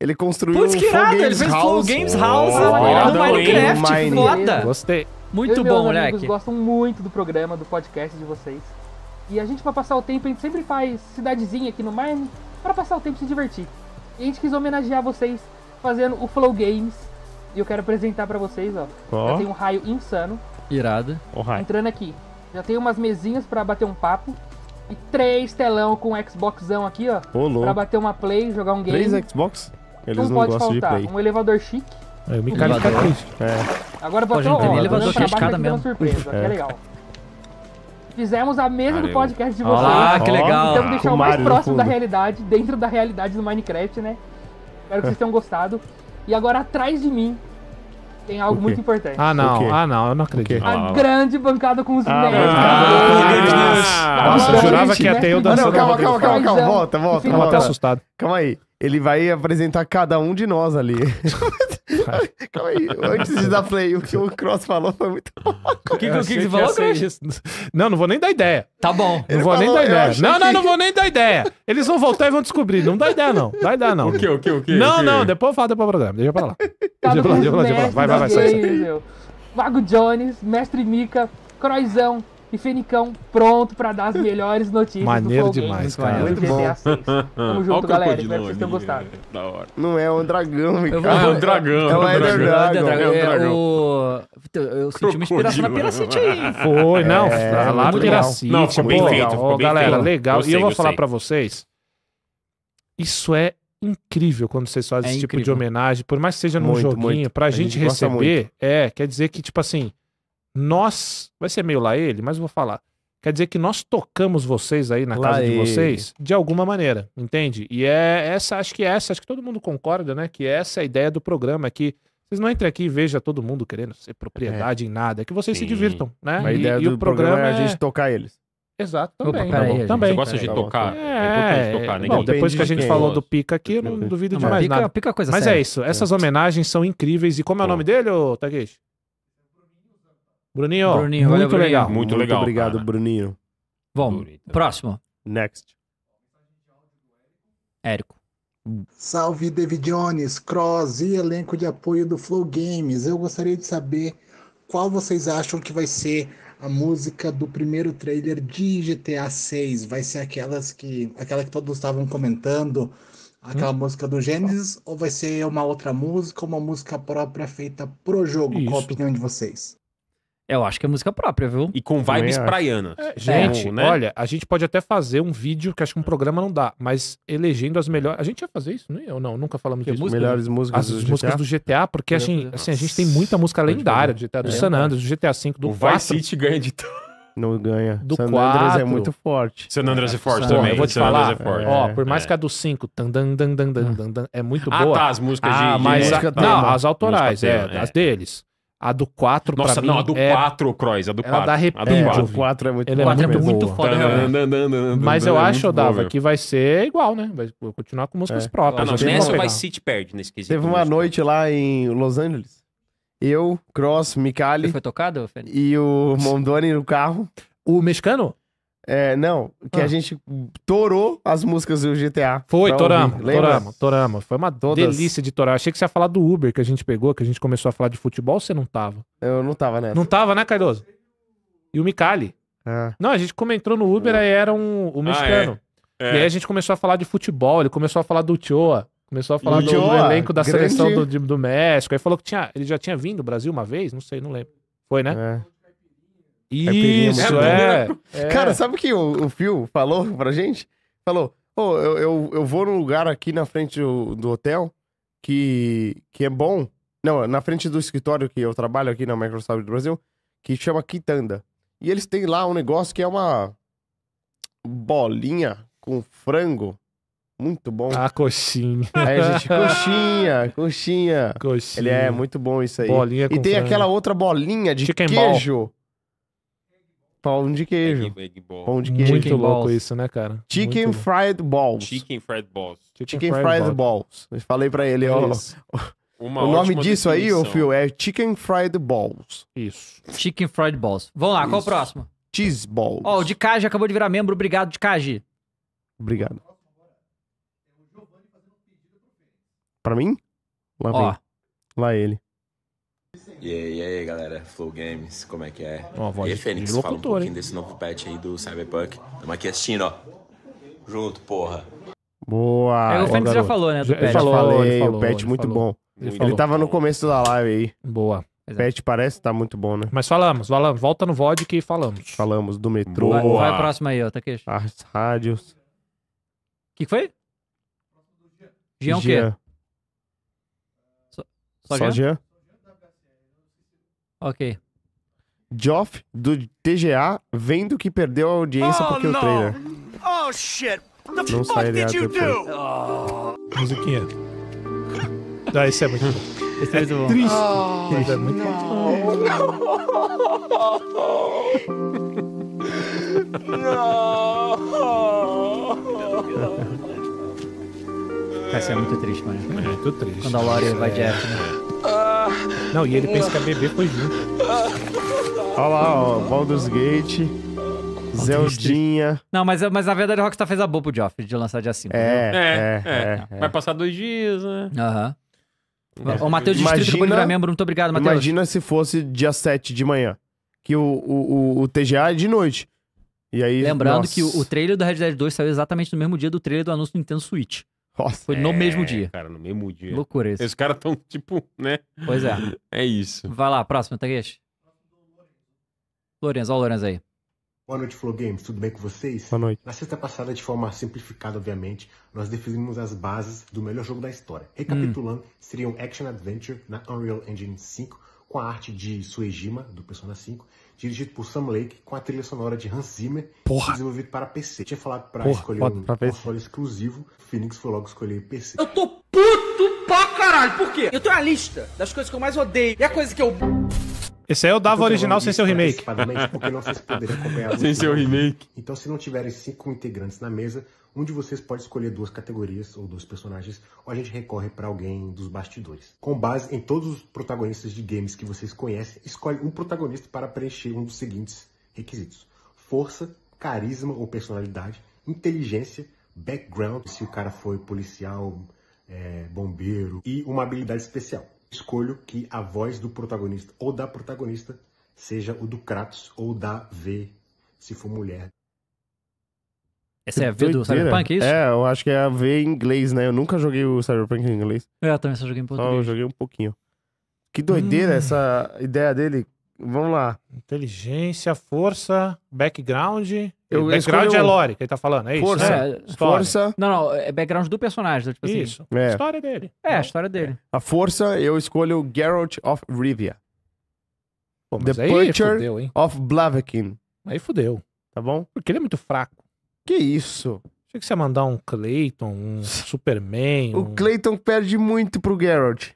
Ele construiu Putz, que um irado, ele fez Flow Games House oh, no Minecraft, Mine. foda. Gostei. Muito bom, meus moleque. Amigos gostam muito do programa, do podcast de vocês. E a gente, pra passar o tempo, a gente sempre faz cidadezinha aqui no Mine para passar o tempo e se divertir. E a gente quis homenagear vocês fazendo o Flow Games. E eu quero apresentar para vocês, ó. Oh. Já tem um raio insano. Irada. Oh, raio. Entrando aqui. Já tem umas mesinhas para bater um papo. E três telão com um Xboxão aqui, ó. Oh, louco. pra bater uma play, jogar um game. Três Xbox? Eles não, não pode faltar. Um elevador chique. É, o Mikali fica triste. É. Agora botou, Pô, gente, ó, elevador mesmo. surpresa, é. que é legal. Fizemos a mesa Valeu. do podcast de ah, vocês. Ah, que legal. Tentamos deixar o mais próximo da realidade, dentro da realidade do Minecraft, né? Espero que vocês tenham gostado. E agora, atrás de mim, tem algo muito importante. Ah, não. Ah, não. Eu não acredito. A ah, grande bancada com os ah, nerds. Nossa, eu jurava que ia ter eu né? dançando. calma, calma, calma, calma. Volta, volta. Tava até assustado. Calma aí. Ele vai apresentar cada um de nós ali. [laughs] Calma aí, antes de dar play, o que o Cross falou foi muito bom. O que, o que, que você falou, Cross? Não, não vou nem dar ideia. Tá bom. Não vou nem dar ideia. Não, não, não vou nem dar ideia. Eles vão voltar e vão descobrir. Não dá ideia, não. Dá ideia, não. O que, o que, o que? Não, não, depois eu falo, depois eu programa. Deixa pra lá. Deixa pra lá, deixa pra lá. Vai, vai, vai. Vago Jones, Mestre Mica, Croizão, e Fenicão pronto para dar as [laughs] melhores notícias Maneiro do Fall demais, Games, cara. Muito GTA bom. Tamo junto, galera. Espero que vocês tenham gostado. Né? Da hora. Não é um dragão, cara. É um dragão. É um dragão. É um dragão. É eu senti uma inspiração na Piracite aí. Foi, não. É, lá no Piracite. Não, ficou bem feito. Ficou bem galera, legal. E eu vou falar para vocês. Isso é incrível quando vocês fazem é esse incrível. tipo de homenagem, por mais que seja num muito, joguinho, muito. pra a gente receber, é, quer dizer que, tipo assim, nós. Vai ser meio lá ele, mas vou falar. Quer dizer que nós tocamos vocês aí na lá casa ele. de vocês de alguma maneira, entende? E é essa, acho que é essa, acho que todo mundo concorda, né? Que é essa é a ideia do programa, é que vocês não entrem aqui e vejam todo mundo querendo ser propriedade é. em nada, é que vocês Sim. se divirtam, né? A ideia e, do o programa, é programa é a gente tocar eles. Exato, também. Opa, tá também. Você gosta de tá tocar? É, é de tocar, né? Bom, depois que a gente falou do Pica aqui, eu não duvido não, de mais pica, nada. Pica coisa Mas séria. é isso, essas homenagens são incríveis. E como é o nome dele, ô Tagueixe? Bruninho, Bruninho muito legal. Muito, muito legal. Obrigado, cara. Bruninho. Bom, Bonito. próximo. Next. Érico. Salve David Jones, Cross e elenco de apoio do Flow Games. Eu gostaria de saber qual vocês acham que vai ser a música do primeiro trailer de GTA 6. Vai ser aquelas que aquela que todos estavam comentando, aquela hum. música do Gênesis, ou vai ser uma outra música, uma música própria feita pro jogo? Isso. Qual a opinião de vocês? Eu acho que é música própria, viu? E com vibes praianas. É, gente, é, né? olha, a gente pode até fazer um vídeo, que acho que um programa não dá, mas elegendo as melhores. A gente ia fazer isso, não né? ia? Ou não? Nunca falamos que disso. As melhores músicas as do músicas GTA? do GTA, porque assim, assim, a gente tem muita música lendária do GTA do é, San Andreas, do GTA V, do o 4. Vice City ganha de tudo. Não ganha. Do San Andreas é muito forte. San Andreas é forte também. Eu vou te San falar. É. Ó, é, por mais é. que a do 5, é muito ah, boa. Ah, tá, as músicas ah, de... Mas, não, não, tá as autorais, tá é, é, as deles. A do 4 Nossa, não, mim, a do é... 4, Croix, a do 4. Ela dá arrepio. A do 4. É, a do 4 é muito, Ele é muito, é muito foda. Né? Mas eu acho, é Dava, que vai ser igual, né? Vai continuar com músicas é. próprias. Ah, não, nessa vai City perde nesse quesito. Teve uma noite lá em Los Angeles. Eu, Cross, Micali. Você foi tocado, Fênix? E o Mondoni no carro. O mexicano? É, não, que ah. a gente torou as músicas do GTA. Foi, toramos, toramos, toramos. Foi uma Todas. delícia de torar. Achei que você ia falar do Uber que a gente pegou, que a gente começou a falar de futebol, você não tava. Eu não tava né? Não tava, né, Cardoso? E o Micali. Ah. É. Não, a gente como entrou no Uber, hum. aí era um, um mexicano. Ah, é. É. E aí a gente começou a falar de futebol, ele começou a falar do Choa. Começou a falar do, do, elenco da grande... seleção do, do México. Aí falou que tinha, ele já tinha vindo ao Brasil uma vez, não sei, não lembro. Foi, né? É. É isso, né? é, é. é. Cara, sabe o que o, o Phil falou pra gente? Falou, oh, eu, eu, eu vou num lugar aqui na frente do, do hotel que, que é bom. Não, na frente do escritório que eu trabalho aqui na Microsoft do Brasil, que chama Quitanda. E eles têm lá um negócio que é uma bolinha com frango. Muito bom. A ah, coxinha. Aí é, a gente, coxinha, coxinha. [laughs] Coxinha. Ele é muito bom isso aí. Bolinha com E tem frango. aquela outra bolinha de Chicken queijo. Ball. Pão de queijo. Egg, egg Pão de queijo. Muito louco isso, né, cara? Chicken Muito fried balls. Chicken fried balls. Chicken, Chicken fried, fried balls. balls. Eu falei pra ele, ó. Uma o nome disso definição. aí, ô Phil, é Chicken Fried Balls. Isso. Chicken Fried Balls. Vamos lá, isso. qual o próximo? Cheese Balls. Ó, oh, o de acabou de virar membro. Obrigado, de Obrigado. Pra mim? Lá, Vem. Lá ele. E aí, e aí, galera, Flow Games, como é que é? Uma voz e aí, Fênix, fala um pouquinho hein? desse novo patch aí do Cyberpunk. Tamo aqui assistindo, ó. Junto, porra. Boa! É, o Fênix já falou, né? Do ele, falou, falou, ele falou, o patch muito falou. bom. Ele, ele tava no começo da live aí. Boa. O Pet parece que tá muito bom, né? Mas falamos, falamos. Volta no VOD que falamos. Falamos do metrô. Boa. Vai, vai próximo aí, ó, Takeshi. As rádios. O que, que foi? Jean o quê? Só, só Jean? Jean? Ok. Joff, do TGA, vendo que perdeu a audiência oh, porque não. o trailer. Oh, shit! The não fuck né, did you depois. do? Oh. Musiquinha. [laughs] Ah, esse é muito bom. Esse é, é, oh, é muito triste. bom. Triste. é muito não. não. Não. isso é muito triste, mano. É, é muito triste. Quando a Lore vai de F, né? É. Não, e ele pensa que a bebê foi junto. Olha lá, ó, Baldur's Gate. Zeldinha. Não, mas, mas na verdade a Rockstar fez a boa pro Geoff de lançar dia 5. É, é, é, Vai passar dois dias, né? Aham. O Matheus Distrito pra membro. Muito obrigado, Matheus. Imagina se fosse dia 7 de manhã. Que o, o, o, TGA é de noite. E aí, Lembrando que o, trailer do Red Dead 2 saiu exatamente no mesmo dia do trailer do anúncio do Nintendo Switch. Nossa, Foi no é, mesmo dia. Cara, no mesmo dia. Loucura isso. Esses caras tão tipo, né? Pois é. [laughs] É isso. Vai lá, próximo, Takeshi. Lourenço, olha o Lourenço aí. Boa noite, Flow Games. Tudo bem com vocês? Boa noite. Na sexta passada, de forma simplificada, obviamente, nós definimos as bases do melhor jogo da história. Hum. Recapitulando, hum. seria um action adventure na Unreal Engine 5, com a arte de Suejima, do Persona 5, dirigido por Sam Lake, com a trilha sonora de Hans Zimmer, Porra. desenvolvido para PC. Eu tinha falado pra Porra, escolher um console exclusivo, Phoenix foi logo escolher PC. Eu tô puto pra caralho, por quê? Eu tenho a lista das coisas que eu mais odeio, e a coisa que eu... Esse aí eu dava então, original sem seu remake. Porque não vocês acompanhar [laughs] sem seu remake. Então, se não tiverem cinco integrantes na mesa, um de vocês pode escolher duas categorias ou dois personagens, ou a gente recorre para alguém dos bastidores. Com base em todos os protagonistas de games que vocês conhecem, escolhe um protagonista para preencher um dos seguintes requisitos: força, carisma ou personalidade, inteligência, background, se o cara foi policial, é, bombeiro, e uma habilidade especial. Escolho que a voz do protagonista ou da protagonista seja o do Kratos ou da V, se for mulher. Essa é a V do Cyberpunk, é isso? É, eu acho que é a V em inglês, né? Eu nunca joguei o Cyberpunk em inglês. eu também só joguei em português. Só eu joguei um pouquinho. Que doideira hum. essa ideia dele. Vamos lá. Inteligência, força, background. Eu, background escolho... é lore que ele tá falando, é isso? Força. É, força. Não, não, é background do personagem. Tipo assim. Isso. É. História dele. É, a história dele. A força, eu escolho Geralt of Rivia. Pô, The Butcher fudeu, of Blaviken. Aí fudeu. Tá bom? Porque ele é muito fraco. Que isso? Achei que você ia mandar um Clayton, um [laughs] Superman. O Clayton perde muito pro Geralt.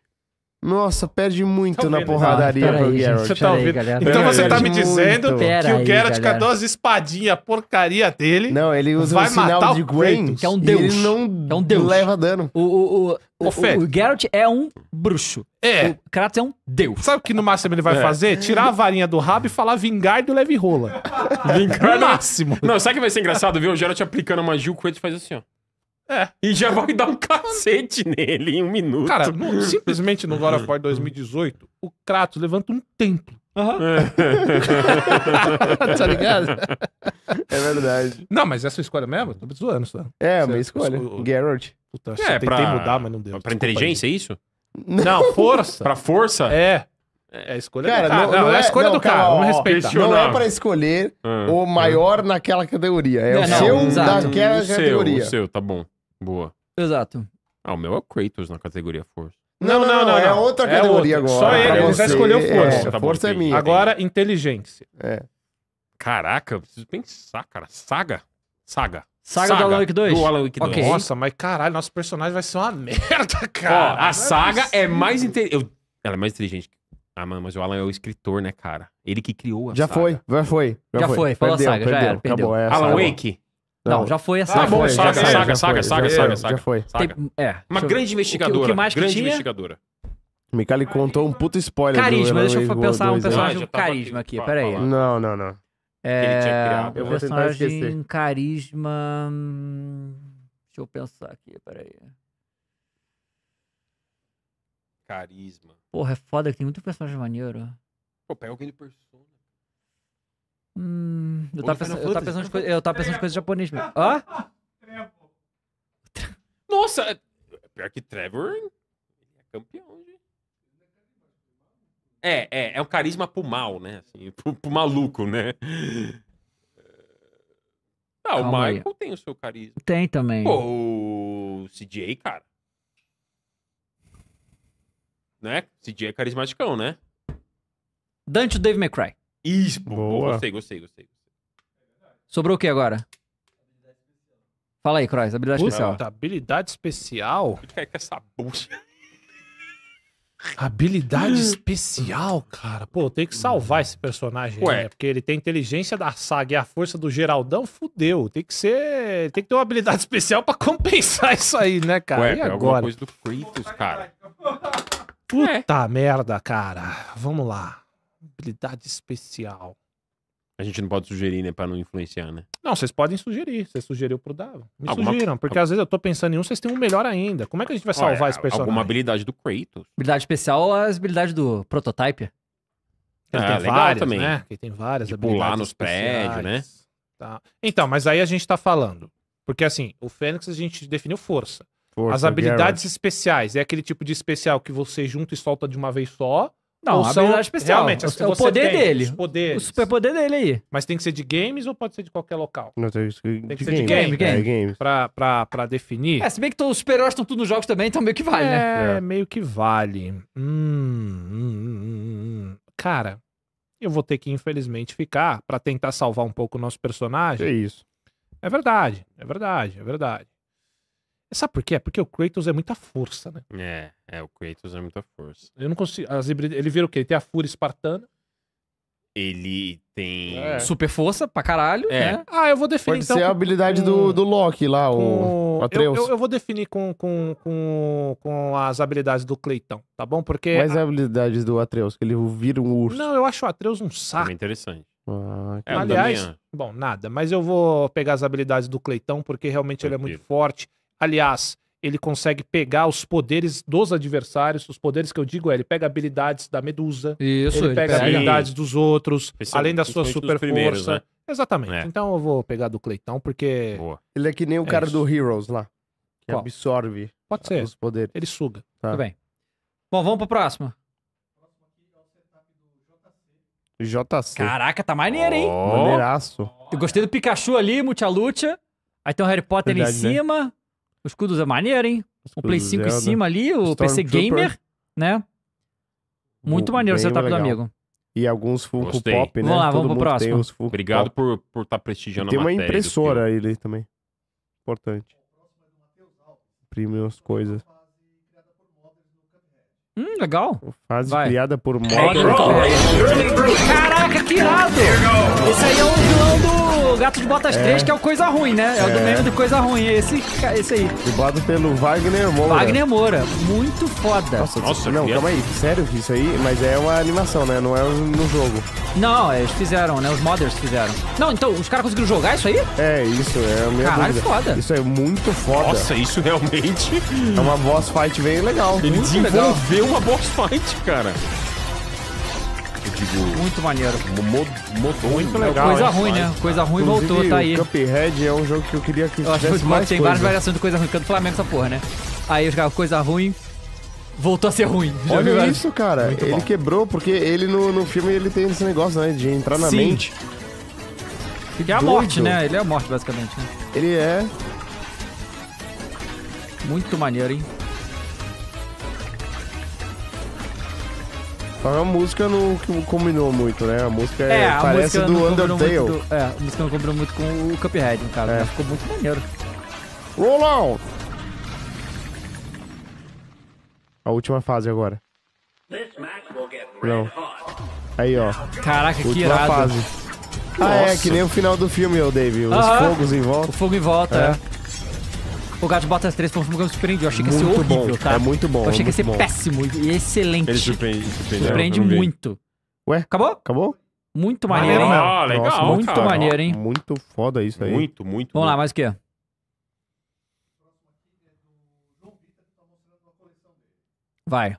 Nossa, perde muito tá na porradaria pro Geralt. você tá ouvindo? então você tá me dizendo pera que o Geralt, com as espadinhas, porcaria dele. Não, ele usa vai um sinal de Gwen. Que é um deus. Ele não é um deus. leva dano. O, o, o, o, o, o Geralt é um bruxo. É. O Kratos é um deus. Sabe o que no máximo ele vai é. fazer? Tirar a varinha do rabo e falar vingar do leve rola. vingar né? no máximo. Não, sabe que vai ser engraçado ver o Geralt aplicando a magia? O Kratos faz assim, ó. É. E já vai dar um cacete nele em um minuto. Cara, no, simplesmente no God of War 2018, o Kratos levanta um templo. Uhum. [laughs] tá ligado? É verdade. Não, mas essa é escolha mesmo? Tô zoando, zoando. É, é minha escolha. O, Geralt. Puta, é, tentei pra... mudar, mas não deu. Pra inteligência, é isso? Não, força. pra força? É. É a escolha cara, do cara. Não, ah, não, não é, a é- escolha não, do cara, cara vamos respeitar. Não é para escolher hum, o maior hum. naquela categoria. É o seu exato. daquela categoria. Seu, o seu, tá bom. Boa. Exato. Ah, o meu é o Kratos na categoria Força. Não, não, não, não, é outra é categoria agora. Só ele, é ele já escolheu é, tá Força. É, tá força bom, é minha. Agora, inteligência. É. Caraca, preciso pensar, cara. Saga? Saga. Saga, saga do Alan Wake 2? Do Alan Wake 2. Okay. Nossa, mas caralho, nosso personagem vai ser uma [laughs] merda, cara. Ó, a saga é, é mais inteligente. Ela é mais inteligente ah, mano, mas o Alan é o escritor, né, cara? Ele que criou a já saga. Foi, já foi, já foi. Já foi, falou a saga, perdeu, já era, Acabou, é Alan Wake? Não, então, já foi essa. Tá assim, saga. Ah, bom, saga, já saga, saga, saga, saga, saga, Já foi. Saga. Tem, é. Uma grande investigadora. O que, o que mais que grande tinha? investigadora. Mikali contou um puta spoiler. Carisma, deixa eu pensar um né? personagem ah, com carisma aqui, Pera peraí. Não, não, não. É, né? eu vou tentar esquecer. carisma... Hum, deixa eu pensar aqui, peraí. Carisma. Porra, é foda que tem muito personagem maneiro. Pô, pega de personagem. Hum, eu, tava pensando, eu, tava pensando coisa, eu tava pensando em coisa japonês mesmo. Hã? [laughs] Nossa, é, pior que Trevor é campeão, gente. É, é, é um carisma pro mal, né? Assim, pro, pro maluco, né? Ah, o Michael aí. tem o seu carisma. Tem também. Pô, o CJ, cara. Né? CJ é carismaticão, né? Dante o Dave McCray. Isso, boa. Gostei, gostei, gostei. Sobrou o que agora? Fala aí, Croix, habilidade Puta, especial. Habilidade especial? Que é que essa bucha. Habilidade especial, cara. Pô, tem que salvar esse personagem, Ué. né? Porque ele tem a inteligência da saga e a força do Geraldão, fudeu. Tem que ser. Tem que ter uma habilidade especial pra compensar [laughs] isso aí, né, cara? Ué, e agora? Alguma coisa do Kratos, cara. Puta é. merda, cara. Vamos lá sensibilidade especial. A gente não pode sugerir, né, pra não influenciar, né? Não, vocês podem sugerir. Você sugeriu pro Dava. Me alguma... sugiram, porque às vezes eu tô pensando em um, vocês têm um melhor ainda. Como é que a gente vai salvar Olha, esse personagem? Alguma habilidade do Kratos. Habilidade especial é as a habilidade do Prototype. Ele ah, tem legal várias, também. né? Ele tem várias De habilidades pular nos prédios, né? Tá. Então, mas aí a gente tá falando. Porque assim, o Fênix a gente definiu força. força As habilidades Garrett. especiais é aquele tipo de especial que você junta e solta de uma vez só. Não, ou são, especial. Realmente, é o poder tem, dele. o super O superpoder dele aí. Mas tem que ser de games ou pode ser de qualquer local? Não, tem, que, tem que de ser de game, game. Né? games. Pra, pra, pra definir. É, se bem que os super-heróis estão tudo nos jogos também, então meio que vale, né? é, né? É, meio que vale. Hum, hum, hum, hum, Cara, eu vou ter que, infelizmente, ficar pra tentar salvar um pouco o nosso personagem. É isso. É verdade, é verdade, é verdade. Sabe por quê? Porque o Kratos é muita força, né? É, é, o Kratos é muita força. Eu não consigo. As Ele vira o quê? Ele tem a fúria espartana. Ele tem. É. Super força pra caralho. É. Né? Ah, eu vou definir Pode então. Ser a então habilidade com... do, do Loki lá, com... o Atreus. Eu, eu, eu, vou definir com, com, com, com as habilidades do Cleitão, tá bom? Porque. Quais a... É habilidades do Atreus? Que ele vira um urso. Não, eu acho o Atreus um saco. É interessante. Ah, que... É, Aliás, bom, nada, mas eu vou pegar as habilidades do Cleitão, porque realmente Tranquilo. ele é muito forte. Aliás, ele consegue pegar os poderes dos adversários. Os poderes que eu digo é, ele pega habilidades da Medusa, Isso, ele, ele pega sim. habilidades dos outros, além da sua super força. Né? Exatamente. É. Então eu vou pegar do Cleitão, porque. Boa. Ele é que nem o é cara isso. do Heroes lá. Que Qual? absorve Pode ser. os poderes. Ele suga. Tá. Tudo bem. Bom, vamos pro próximo. JC. Caraca, tá maneiro, hein? Oh. Maneiraço. Eu gostei do Pikachu ali, Mucha Lucha. Aí tem o Harry Potter Verdade, em né? cima. Né? O escudo é maneiro, hein? O Play 5 Zelda. em cima ali, o PC Gamer, né? Muito maneiro o setup é do amigo. E alguns Funko Gostei. Pop, né? Vamos lá, Todo vamos pro próximo. Obrigado por estar por tá prestigiando tem a matéria. Tem uma impressora aí também. Importante. Imprime as coisas. Hum, legal. Fase Vai. criada por modders. Caraca, que irado! Esse aí é o vilão do Gato de Botas é. 3, que é o Coisa Ruim, né? É, é. o do é. meme do Coisa Ruim, esse, esse aí. Dublado pelo Wagner Moura. Wagner Moura, muito foda. Nossa, Nossa não, calma aí, sério isso aí? Mas é uma animação, né? Não é no jogo. Não, é, eles fizeram, né? Os modders fizeram. Não, então, os caras conseguiram jogar isso aí? É, isso, é a minha Caralho, dúvida. foda. Isso é muito foda. Nossa, isso realmente... É uma boss fight bem legal. Ele muito desenvolveu legal. uma boss fight, cara digo. Muito maneiro. Modou. Muito legal. Coisa ruim, né? Coisa ruim voltou, tá aí. Cuphead é um jogo que eu queria que eu tivesse mais Tem várias variações de coisa ruim, canto é Flamengo essa porra, né? Aí os caras, coisa ruim, voltou a ser ruim. Olha viu, né? isso, cara. Muito ele bom. quebrou, porque ele no, no filme ele tem esse negócio, né? De entrar na Sim. mente. Que é a morte, né? Ele é a morte, basicamente. Né? Ele é. Muito maneiro, hein? Então é a música não combinou muito, né? A música é, é a parece música do Undertale. Do, é, a música não combinou muito com o Cuphead, cara. É. ficou muito maneiro. Roll out! A última fase agora. Não. Aí, ó. Caraca, última que irado. fase. Ah, é, que nem o final do filme, ô, Dave. Os uh -huh. fogos em volta. O fogo em volta, é. é. O Gato Botas 3 foi um filme que surpreendeu. Eu achei que ia ser muito horrível, bom. tá? É muito bom. Eu achei é que ia ser bom. péssimo e excelente. Ele surpreende, surpreende, muito. Ué? Acabou? Acabou? Muito maneiro, hein? Né? Ah, legal. Nossa, muito cara. maneiro, hein? Muito foda isso aí. Muito, muito. Vamos muito. lá, mais o quê? Vai.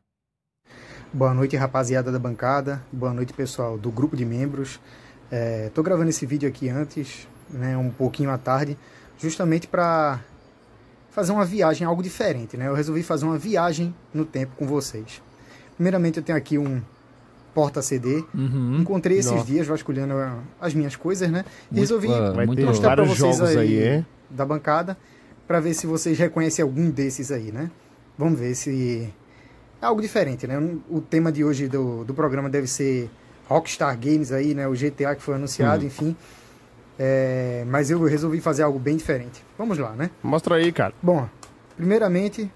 Boa noite, rapaziada da bancada. Boa noite, pessoal do grupo de membros. Estou é, gravando esse vídeo aqui antes, né, um pouquinho à tarde, justamente para fazer uma viagem, algo diferente, né? Eu resolvi fazer uma viagem no tempo com vocês. Primeiramente, eu tenho aqui um porta CD. Uhum. Encontrei esses Nossa. dias vasculhando as minhas coisas, né? E resolvi mostrar para vocês aí, aí da bancada para ver se vocês reconhecem algum desses aí, né? Vamos ver se é algo diferente, né? O tema de hoje do, do programa deve ser Rockstar Games aí, né? O GTA que foi anunciado, uhum. enfim. É, mas eu resolvi fazer algo bem diferente. Vamos lá, né? Mostra aí, cara. Bom, primeiramente,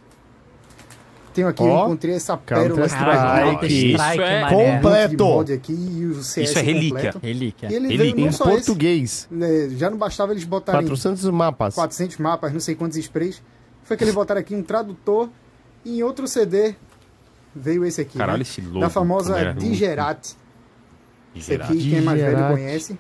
tenho aqui, oh, eu encontrei essa pérola Strike. Strike isso é completo. Aqui, isso é relíquia. Relíquia. E ele relíquia. Em português. Esse, né, já não bastava eles botarem... 400 mapas. 400 mapas, não sei quantos sprays. Foi que eles botaram aqui um tradutor e em outro CD veio esse aqui. Caralho, né? esse louco. Da famosa Digerat. Digerat. Esse aqui, quem é mais velho conhece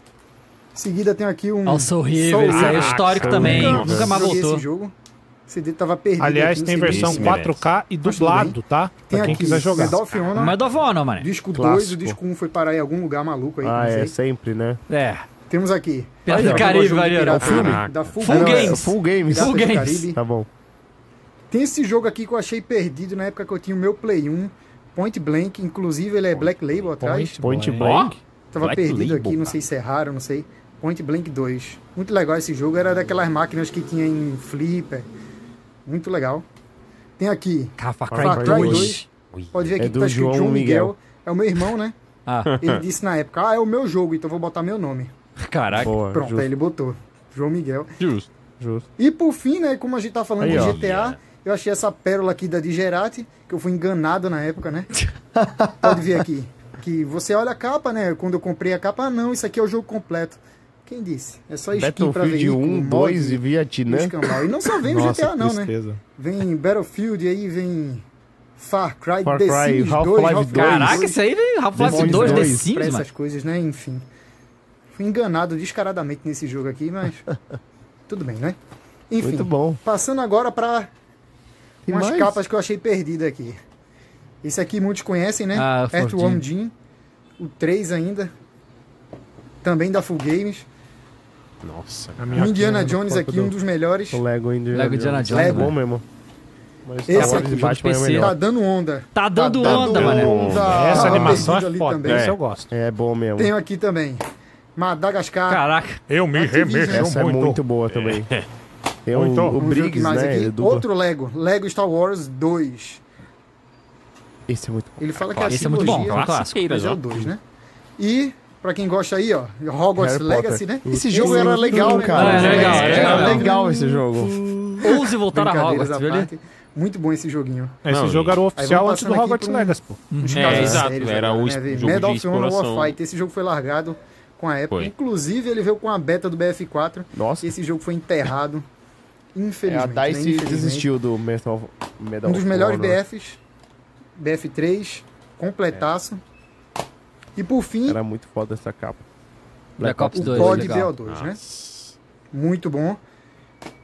seguida tem aqui um. Nossa, horrível. Isso aí é histórico ah, também. Nunca, nunca mais voltou. Esse jogo. O CD tava perdido. Aliás, tem CD. versão 4K e dublado, tá? Tem pra quem aqui, quiser jogar. Medal of Honor. Medal é of Honor, mano. Disco 2 o disco 1 foi parar em algum lugar maluco aí. Ah, é, sempre, né? É. Temos aqui. Pirata do Caribe, valeu. É o filme? Da Full, Full Games. Full Games. Full Games. Tá bom. Tem esse jogo aqui que eu achei perdido na época que eu tinha o meu Play 1, Point Blank, inclusive ele é Black Label atrás. Point, Blank? Tava perdido aqui, não sei se erraram, não sei. Point Blank 2. Muito legal esse jogo, era daquelas máquinas que tinha em Flipper. Muito legal. Tem aqui tá, Far Cry 2. Pode ver é aqui é que tá escrito João Miguel. É o meu irmão, né? Ah. Ele disse na época, ah, é o meu jogo, então vou botar meu nome. Caraca. Boa, Pronto, justo. aí ele botou. João Miguel. Justo, justo. E por fim, né, como a gente tá falando aí, de GTA, yeah. eu achei essa pérola aqui da Digerati, que eu fui enganado na época, né? [laughs] Pode ver aqui. Que você olha a capa, né? Quando eu comprei a capa, ah, não, isso aqui é o jogo completo. Quem disse? É só skin ver Battlefield 1, 2 e Vietnã. Né? Escambau. E não só vem o GTA não, né? tristeza. né? Vem Battlefield aí, vem Far Cry, Far The Cry, Sims 2, half 2. Caraca, isso aí vem Half-Life 2, 2, The Sims, essas coisas, né? Enfim. Fui enganado descaradamente nesse jogo aqui, mas [laughs] tudo bem, né? Enfim. Muito bom. Passando agora para umas mais? capas que eu achei perdida aqui. Esse aqui muitos conhecem, né? Ah, Earthworm Jim. O 3 ainda. Também da Full Games. Nossa. Indiana Jones aqui, é do... um dos melhores. O Lego Indiana, Lego Indiana tá Jones. Lego. É bom né? mesmo. Mas Esse tá aqui, de PC. É, é tá dando onda. Tá, tá dando tá onda, mano. Essa animação é foda. É. Esse eu gosto. É bom mesmo. Tenho aqui também. Madagascar. Caraca. Eu me remexo Essa muito. é muito boa também. Tem um, então. o Briggs, né? Aqui, do... Outro Lego. Lego Star Wars 2. Esse é muito bom. Ele fala que é a Esse é muito bom. Clássico. Mas é o 2, né? E Pra quem gosta aí, ó, Hogwarts Harry Legacy, Potter. né? Esse jogo era legal, né, cara. É legal, é legal. Era legal esse jogo. Ouse voltar a Hogwarts, viu ali? Muito bom esse joguinho. Esse Não, jogo era o oficial antes do Hogwarts Legacy, pô. Um é, é, exato. Sérios, era né? o né, jogo Medal de exploração. Warfight. Esse jogo foi largado com a época. Inclusive, ele veio com a beta do BF4. Nossa. esse jogo foi enterrado. Infelizmente. É, a DICE né? desistiu do Medal Um dos melhores BFs. BF3. É. Completaço. E por fim. Era muito foda essa capa. É Black Ops 2. O COD BO2, né? né? Muito bom.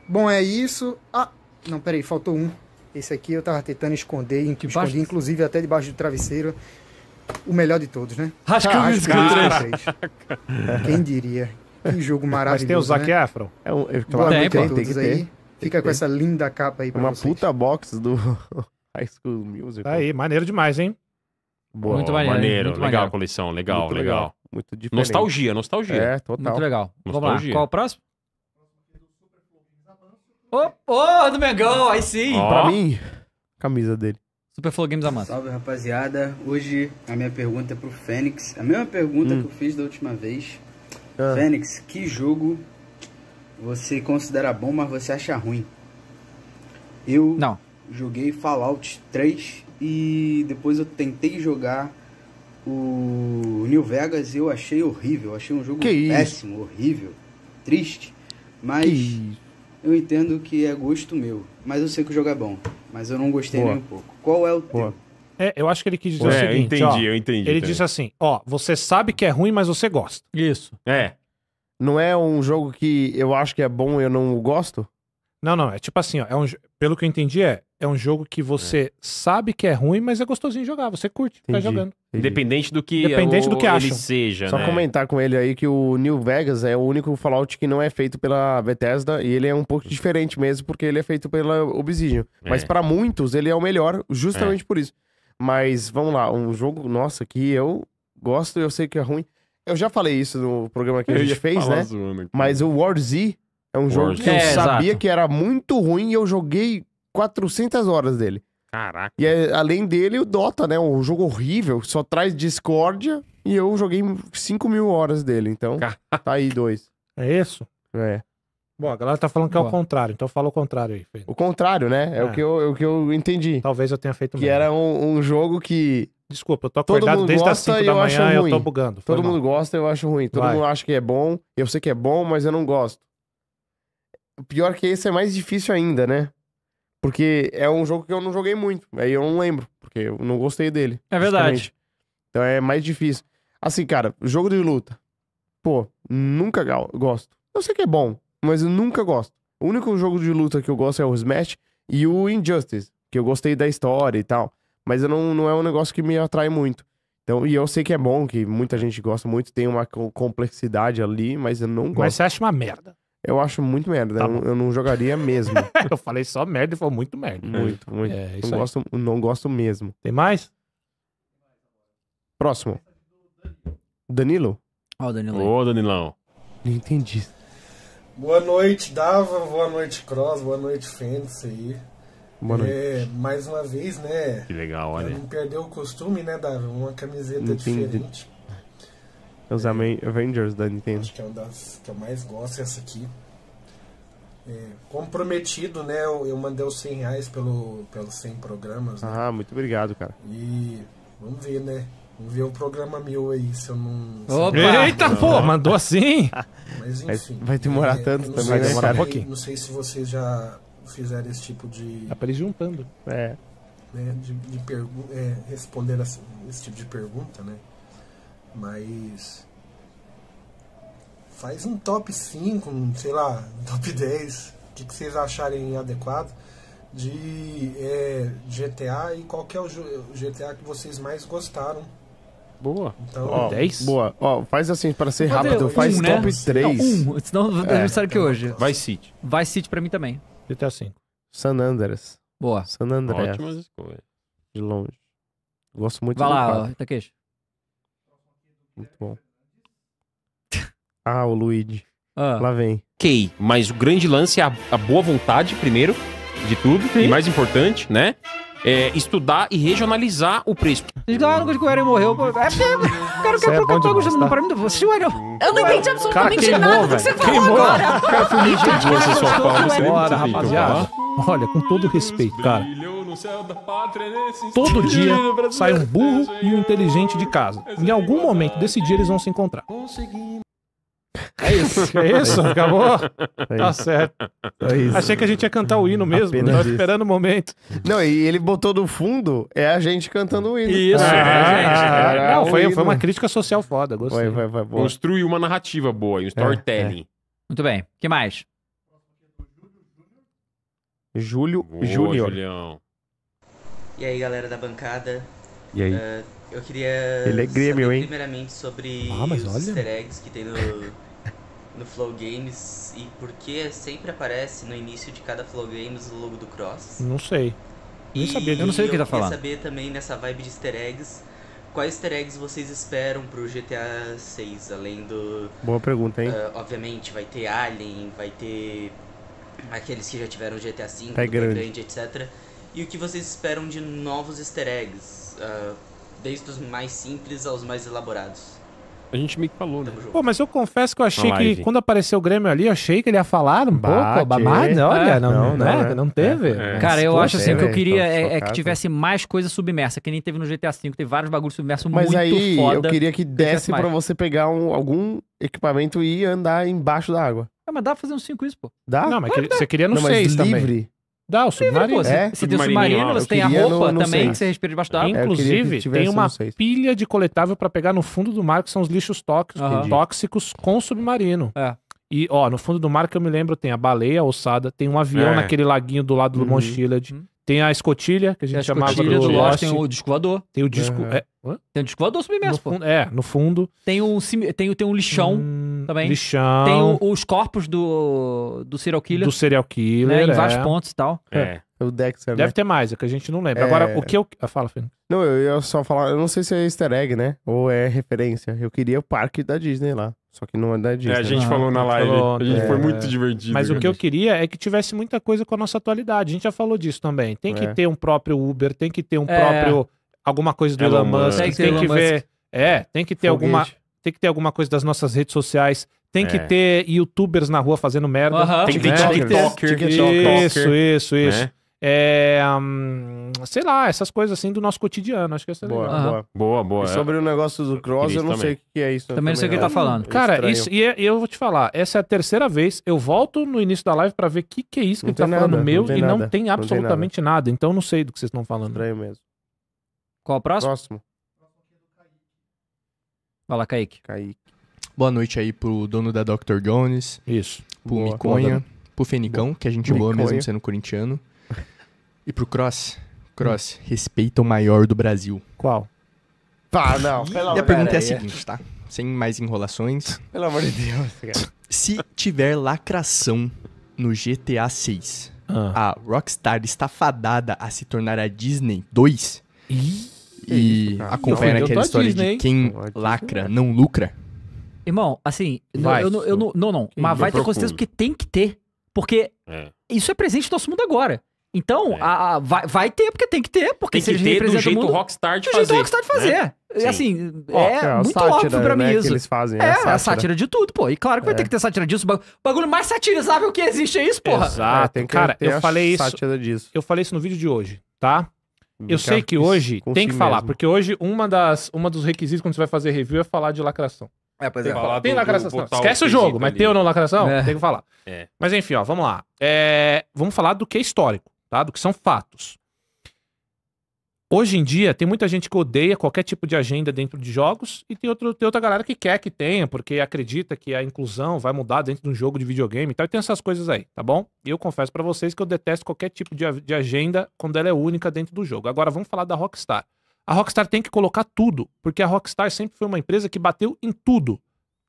Bom, é isso. Ah, não, peraí, faltou um. Esse aqui eu tava tentando esconder, escondi baixo... inclusive até debaixo do travesseiro. O melhor de todos, né? Rascunho Quem diria? Que jogo maravilhoso. Mas tem o Zac né? Afro? É um, é, claro, tem, tem, tem, aí. Fica com essa linda capa aí pra Uma vocês. puta box do [laughs] High School Music. Tá aí, maneiro demais, hein? Boa, muito maneiro. maneiro muito legal a coleção, legal, muito legal. legal. Muito diferente. Nostalgia, nostalgia. É, total. Muito legal. Nostalgia. Vamos lá, qual o próximo? Ô, oh, oh, do megão aí sim! Oh. Pra mim, camisa dele. Superflow Games Amanda. Salve, rapaziada. Hoje a minha pergunta é pro Fênix. A mesma pergunta hum. que eu fiz da última vez. Ah. Fênix, que jogo você considera bom, mas você acha ruim? Eu Não. joguei Fallout 3 e depois eu tentei jogar o New Vegas e eu achei horrível, eu achei um jogo que péssimo, isso? horrível, triste, mas que... eu entendo que é gosto meu, mas eu sei que o jogo é bom, mas eu não gostei Boa. nem um pouco. Qual é o Boa. teu? É, eu acho que ele quis dizer é, o seguinte, eu entendi, ó, eu entendi. Ele disse assim, ó, você sabe que é ruim, mas você gosta. Isso. É. Não é um jogo que eu acho que é bom e eu não gosto? Não, não, é tipo assim, ó, é um, pelo que eu entendi é, é um jogo que você é. sabe que é ruim, mas é gostosinho jogar, você curte, tá jogando. Independente do que, Independente do que ele seja. Só né? comentar com ele aí que o New Vegas é o único Fallout que não é feito pela Bethesda e ele é um pouco diferente mesmo, porque ele é feito pela Obsidian. É. Mas para muitos ele é o melhor, justamente é. por isso. Mas vamos lá, um jogo, nossa, que eu gosto, eu sei que é ruim. Eu já falei isso no programa que eu a gente fez, né? Zoando, mas o War Z é um War jogo Z. que eu é, sabia que era muito ruim e eu joguei 400 horas dele. Caraca. E além dele, o Dota, né? Um jogo horrível, só traz discórdia. E eu joguei 5 mil horas dele, então Caraca. tá aí dois. [laughs] É isso? É. Bom, a galera tá falando que é o contrário, então fala o contrário aí. Felipe. O contrário, né? É, é. O, que eu, é o que eu entendi. Talvez eu tenha feito Que era um, um, jogo que... Desculpa, eu tô acordado desde as 5 da manhã e eu tô bugando. Todo mal. mundo gosta, eu acho ruim. Todo Vai. mundo acha que é bom, eu sei que é bom, mas eu não gosto. O pior que esse é mais difícil ainda, né? Porque é um jogo que eu não joguei muito. Aí eu não lembro, porque eu não gostei dele. É verdade. Então é mais difícil. Assim, cara, jogo de luta. Pô, nunca gosto. Eu sei que é bom, mas eu nunca gosto. O único jogo de luta que eu gosto é o Smash e o Injustice, que eu gostei da história e tal. Mas eu não, não é um negócio que me atrai muito. Então, e eu sei que é bom, que muita gente gosta muito, tem uma complexidade ali, mas eu não gosto. Mas você acha uma merda. Eu acho muito merda. Tá eu, eu, não jogaria mesmo. [laughs] eu falei só merda e foi muito merda. Muito, muito. É, não, aí. gosto, não gosto mesmo. Tem mais? Próximo. Danilo? Ó, oh, o Danilo. Ô, oh, Danilão. Não entendi. Boa noite, Dava. Boa noite, Cross. Boa noite, Fênix aí. Boa é, noite. É, mais uma vez, né? Que legal, olha. Não perdeu o costume, né, Dava? Uma camiseta entendi. diferente. Os é, Avengers da Nintendo. Acho que é uma das que eu mais gosto, essa aqui. É, comprometido, né? Eu, eu, mandei os 100 reais pelo, pelos 100 programas. Né? Ah, muito obrigado, cara. E vamos ver, né? Vamos ver o programa meu aí, se eu não. Opa! Eita, pô, mandou assim! [laughs] Mas enfim. Vai demorar é, tanto também, vai demorar né, um pouquinho. Não sei se vocês já fizeram esse tipo de. Dá pra ir juntando. É. Né, de, de é, responder esse tipo de pergunta, né? Mas faz um top 5, um, sei lá, um [laughs] top 10, o que, que, vocês acharem adequado de é, GTA e qual que é o GTA que vocês mais gostaram. Boa. Então, ó, 10? Boa. Ó, faz assim, para ser Vou rápido, um, faz né? top 3. Não, um, senão é, aniversário que hoje. Vai City. Vai City para mim também. GTA 5. San Andreas. Boa. San Andreas. Ótimas escolhas. De longe. Gosto muito Vai lá, Takeshi. Muito bom. [laughs] Ah, o Luigi. Ah. Lá vem. Ok, mas o grande lance é a, a boa vontade, primeiro, de tudo. Sim. E mais importante, né? É estudar e regionalizar o preço. Eles falaram que o Eren morreu. Pô. É, é, cara, que eu Não, pra mim, você, o Eu não entendi absolutamente nada do que você falou queimou. agora. Cara, foi meio gentil essa sua fala. Bora, rapaziada. Olha, com todo respeito, cara. Todo dia sai um burro e um inteligente de casa. Em algum momento desse dia eles vão se encontrar. É isso, [laughs] é isso, acabou? É tá certo. É isso. Achei que a gente ia cantar o hino mesmo, tava esperando o momento. Não, e ele botou do fundo, é a gente cantando o hino. Isso, ah, é gente, Não, foi, foi uma crítica social foda, gostei. Foi, foi, foi, uma narrativa boa, um é, storytelling. É. Muito bem, o que mais? Júlio Júnior. E aí, galera da bancada. E aí? Uh, eu queria Ele é Grêmio, hein? primeiramente sobre ah, os olha. easter eggs que tem no, no Flow Games e por que sempre aparece no início de cada Flow Games o logo do Cross. Não sei. Nem sabia, eu não sei o que tá falando. Eu queria saber também nessa vibe de easter eggs, quais easter eggs vocês esperam pro GTA 6, além do Boa pergunta, hein? Uh, obviamente vai ter Alien, vai ter aqueles que já tiveram GTA 5, tá grande. grande, etc e o que vocês esperam de novos easter eggs, uh, desde os mais simples aos mais elaborados. A gente meio que falou, né? Pô, mas eu confesso que eu achei que quando apareceu o Grêmio ali, eu achei que ele ia falar um pouco, mas é, olha, é, não, não, né? não, né? não teve. É, é. Cara, eu acho assim, o que eu queria é, é, que tivesse mais coisa submersa, que nem teve no GTA V, teve vários bagulhos submersos muito foda. Mas aí eu queria que desse para você pegar um, algum equipamento e andar embaixo da água. É, mas dá pra fazer uns 5 isso, pô. Dá? Não, mas que, você queria no 6 também. livre. Dá, o submarino. É? Você tem o submarino, você é, tem a roupa no, também, que você respira debaixo da água. Inclusive, tem uma pilha de coletável para pegar no fundo do mar, que são os lixos tóxicos, uhum. tóxicos com submarino. É. E, ó, no fundo do mar que eu me lembro tem a baleia a ossada, tem um avião é. naquele laguinho do lado do uhum. uhum. tem a escotilha, que a gente a chamava do, do Lost. Tem o disco voador. Tem o disco... É. Tem um disco voador submerso, Fundo, é, no fundo. Tem um, tem, tem um lixão hum, também. Lixão. Tem o, os corpos do, do serial killer. Do serial killer, né, Em é. vários pontos e tal. É. é. O Dexter, Deve né? ter mais, é que a gente não lembra. É... Agora, o que eu... Ah, fala, filho. Não, eu ia só falar... Eu não sei se é easter egg, né? Ou é referência. Eu queria o parque da Disney lá. Só que não é da Disney. É, a gente ah, falou na ah, live. Falou, a gente é... foi né? muito divertido. Mas o que eu queria é que tivesse muita coisa com a nossa atualidade. A gente já falou disso também. Tem que é. ter um próprio Uber, tem que ter um próprio alguma coisa do Elon, Elon Musk, tem que, tem que ver. Musk. É, tem que ter Foguete. alguma. Tem que ter alguma coisa das nossas redes sociais. Tem é. que ter youtubers na rua fazendo merda. Uh -huh. Tem que né? ter TikToker. Isso, isso, isso. Né? É, hum, sei lá, essas coisas assim do nosso cotidiano. Acho que essa é boa, boa, boa, boa. E sobre é. o negócio do cross, eu não também. sei o que é isso. Também, também não sei o que tá falando. Cara, isso, e é, eu vou te falar, essa é a terceira vez. Eu volto no início da live para ver o que, que é isso que não ele tá nada, falando meu e nada, não tem absolutamente não tem nada. nada. Então não sei do que vocês estão falando. Estranho mesmo. Qual o próximo? Próximo. Vai Kaique. Kaique. Boa noite aí pro dono da Dr. Jones. Isso. Pro boa, Miconha. Boa, pro Fenicão, boa. que a gente boa mesmo sendo corintiano. E pro Cross. Cross, hum. respeita o maior do Brasil. Qual? Pá, não. e a pergunta é a seguinte, tá? Sem mais enrolações. Pelo amor de Deus, cara. Se tiver lacração no GTA 6, ah. a Rockstar está fadada a se tornar a Disney 2. Ih. É e isso, acompanha aquela né, é é história Disney, de quem lacra não lucra. Irmão, assim, vai, eu, eu, eu, não, não, não mas vai ter com certeza porque tem que ter. Porque é. isso é presente no nosso mundo agora. Então, é. a, a, vai, vai, ter, porque tem que ter, porque tem que se ter do jeito mundo, Rockstar de do fazer. Do jeito Rockstar de fazer. Né? assim, é, é muito sátira, óbvio pra né, mim né, isso. eles fazem, é, é a sátira. sátira. de tudo, pô. E claro que vai ter que ter sátira disso. O bagulho mais satirizável que existe é isso, porra. Exato. tem que Cara, ter eu falei isso. Disso. Eu falei isso no vídeo de hoje, tá? Eu sei que hoje tem que si falar, mesmo. porque hoje uma das, uma dos requisitos quando você vai fazer review é falar de lacração. É, pois tem é. Falar, tem do, lacração. Do, Esquece o, o jogo, mas ali. tem ou não lacração? É. Tem que falar. É. Mas enfim, ó, vamos lá. É, vamos falar do que é histórico, tá? Do que são fatos. Hoje em dia, tem muita gente que odeia qualquer tipo de agenda dentro de jogos e tem, outro, tem outra galera que quer que tenha, porque acredita que a inclusão vai mudar dentro de um jogo de videogame e tal. E tem essas coisas aí, tá bom? E eu confesso para vocês que eu detesto qualquer tipo de, de agenda quando ela é única dentro do jogo. Agora, vamos falar da Rockstar. A Rockstar tem que colocar tudo, porque a Rockstar sempre foi uma empresa que bateu em tudo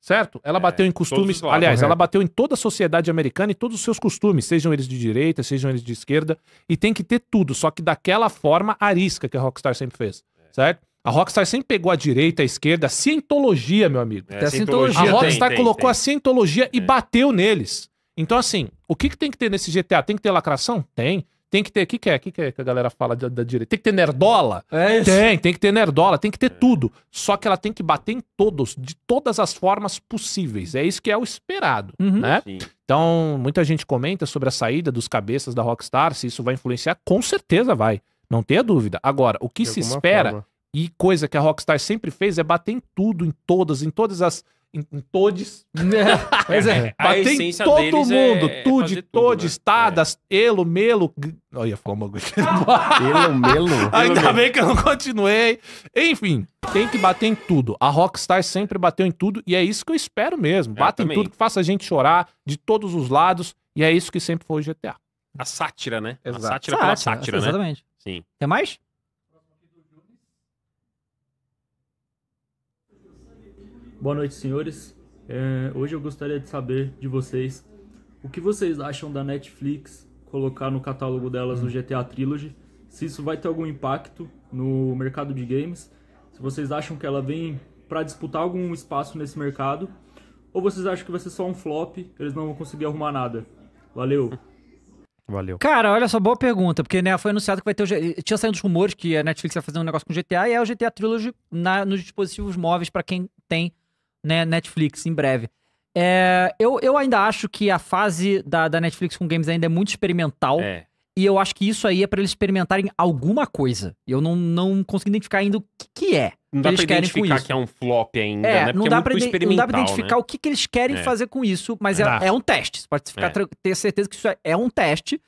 certo? Ela é, bateu em costumes, lados, aliás, correto. ela bateu em toda a sociedade americana e todos os seus costumes, sejam eles de direita, sejam eles de esquerda, e tem que ter tudo, só que daquela forma arisca que a Rockstar sempre fez, é. certo? A Rockstar sempre pegou a direita, a esquerda, a cientologia, meu amigo. É, a, cientologia. a Rockstar tem, colocou tem. a cientologia e é. bateu neles. Então, assim, o que, que tem que ter nesse GTA? Tem que ter lacração? Tem. Tem que ter. O que, que é? O que, que, é que a galera fala da, da, direita? Tem que ter nerdola? É isso. Tem, tem que ter nerdola, tem que ter tudo. Só que ela tem que bater em todos, de todas as formas possíveis. É isso que é o esperado, uhum. né? Sim. Então, muita gente comenta sobre a saída dos cabeças da Rockstar, se isso vai influenciar. Com certeza vai. Não tenha dúvida. Agora, o que de se espera. Forma. E coisa que a Rockstar sempre fez é bater em tudo, em todas, em todas as em, em todes. É. Pois é, bater é. em todo é mundo. É tude, todes, né? tadas, é. elo, melo. Olha, ia falar um bagulho. [laughs] elo, melo. [laughs] Ainda elo, bem que eu não continuei. Enfim, tem que bater em tudo. A Rockstar sempre bateu em tudo e é isso que eu espero mesmo. bate em tudo, que faça a gente chorar de todos os lados e é isso que sempre foi o GTA. A sátira, né? Exato. A sátira, sátira pela sátira, né? Exatamente. Sim. Quer mais? Boa noite, senhores. É, hoje eu gostaria de saber de vocês o que vocês acham da Netflix colocar no catálogo delas o GTA Trilogy, se isso vai ter algum impacto no mercado de games, se vocês acham que ela vem para disputar algum espaço nesse mercado, ou vocês acham que vai ser só um flop, eles não vão conseguir arrumar nada. Valeu. Valeu. Cara, olha só, boa pergunta, porque né, foi anunciado que vai ter o... Tinha saído os rumores que a Netflix ia fazer um negócio com GTA e é o GTA Trilogy na, nos dispositivos móveis para quem tem né, Netflix em breve. É, eu, eu ainda acho que a fase da, da Netflix com games ainda é muito experimental. É. E eu acho que isso aí é para eles experimentarem alguma coisa. Eu não, não identificar ainda o que, que é. Não dá eles pra identificar que é um flop ainda, é, né? Não é dá, é muito não dá pra né? identificar né? o que, que eles querem é. fazer com isso, mas é, é um teste. Você pode ficar, é. ter certeza que isso é, é um teste,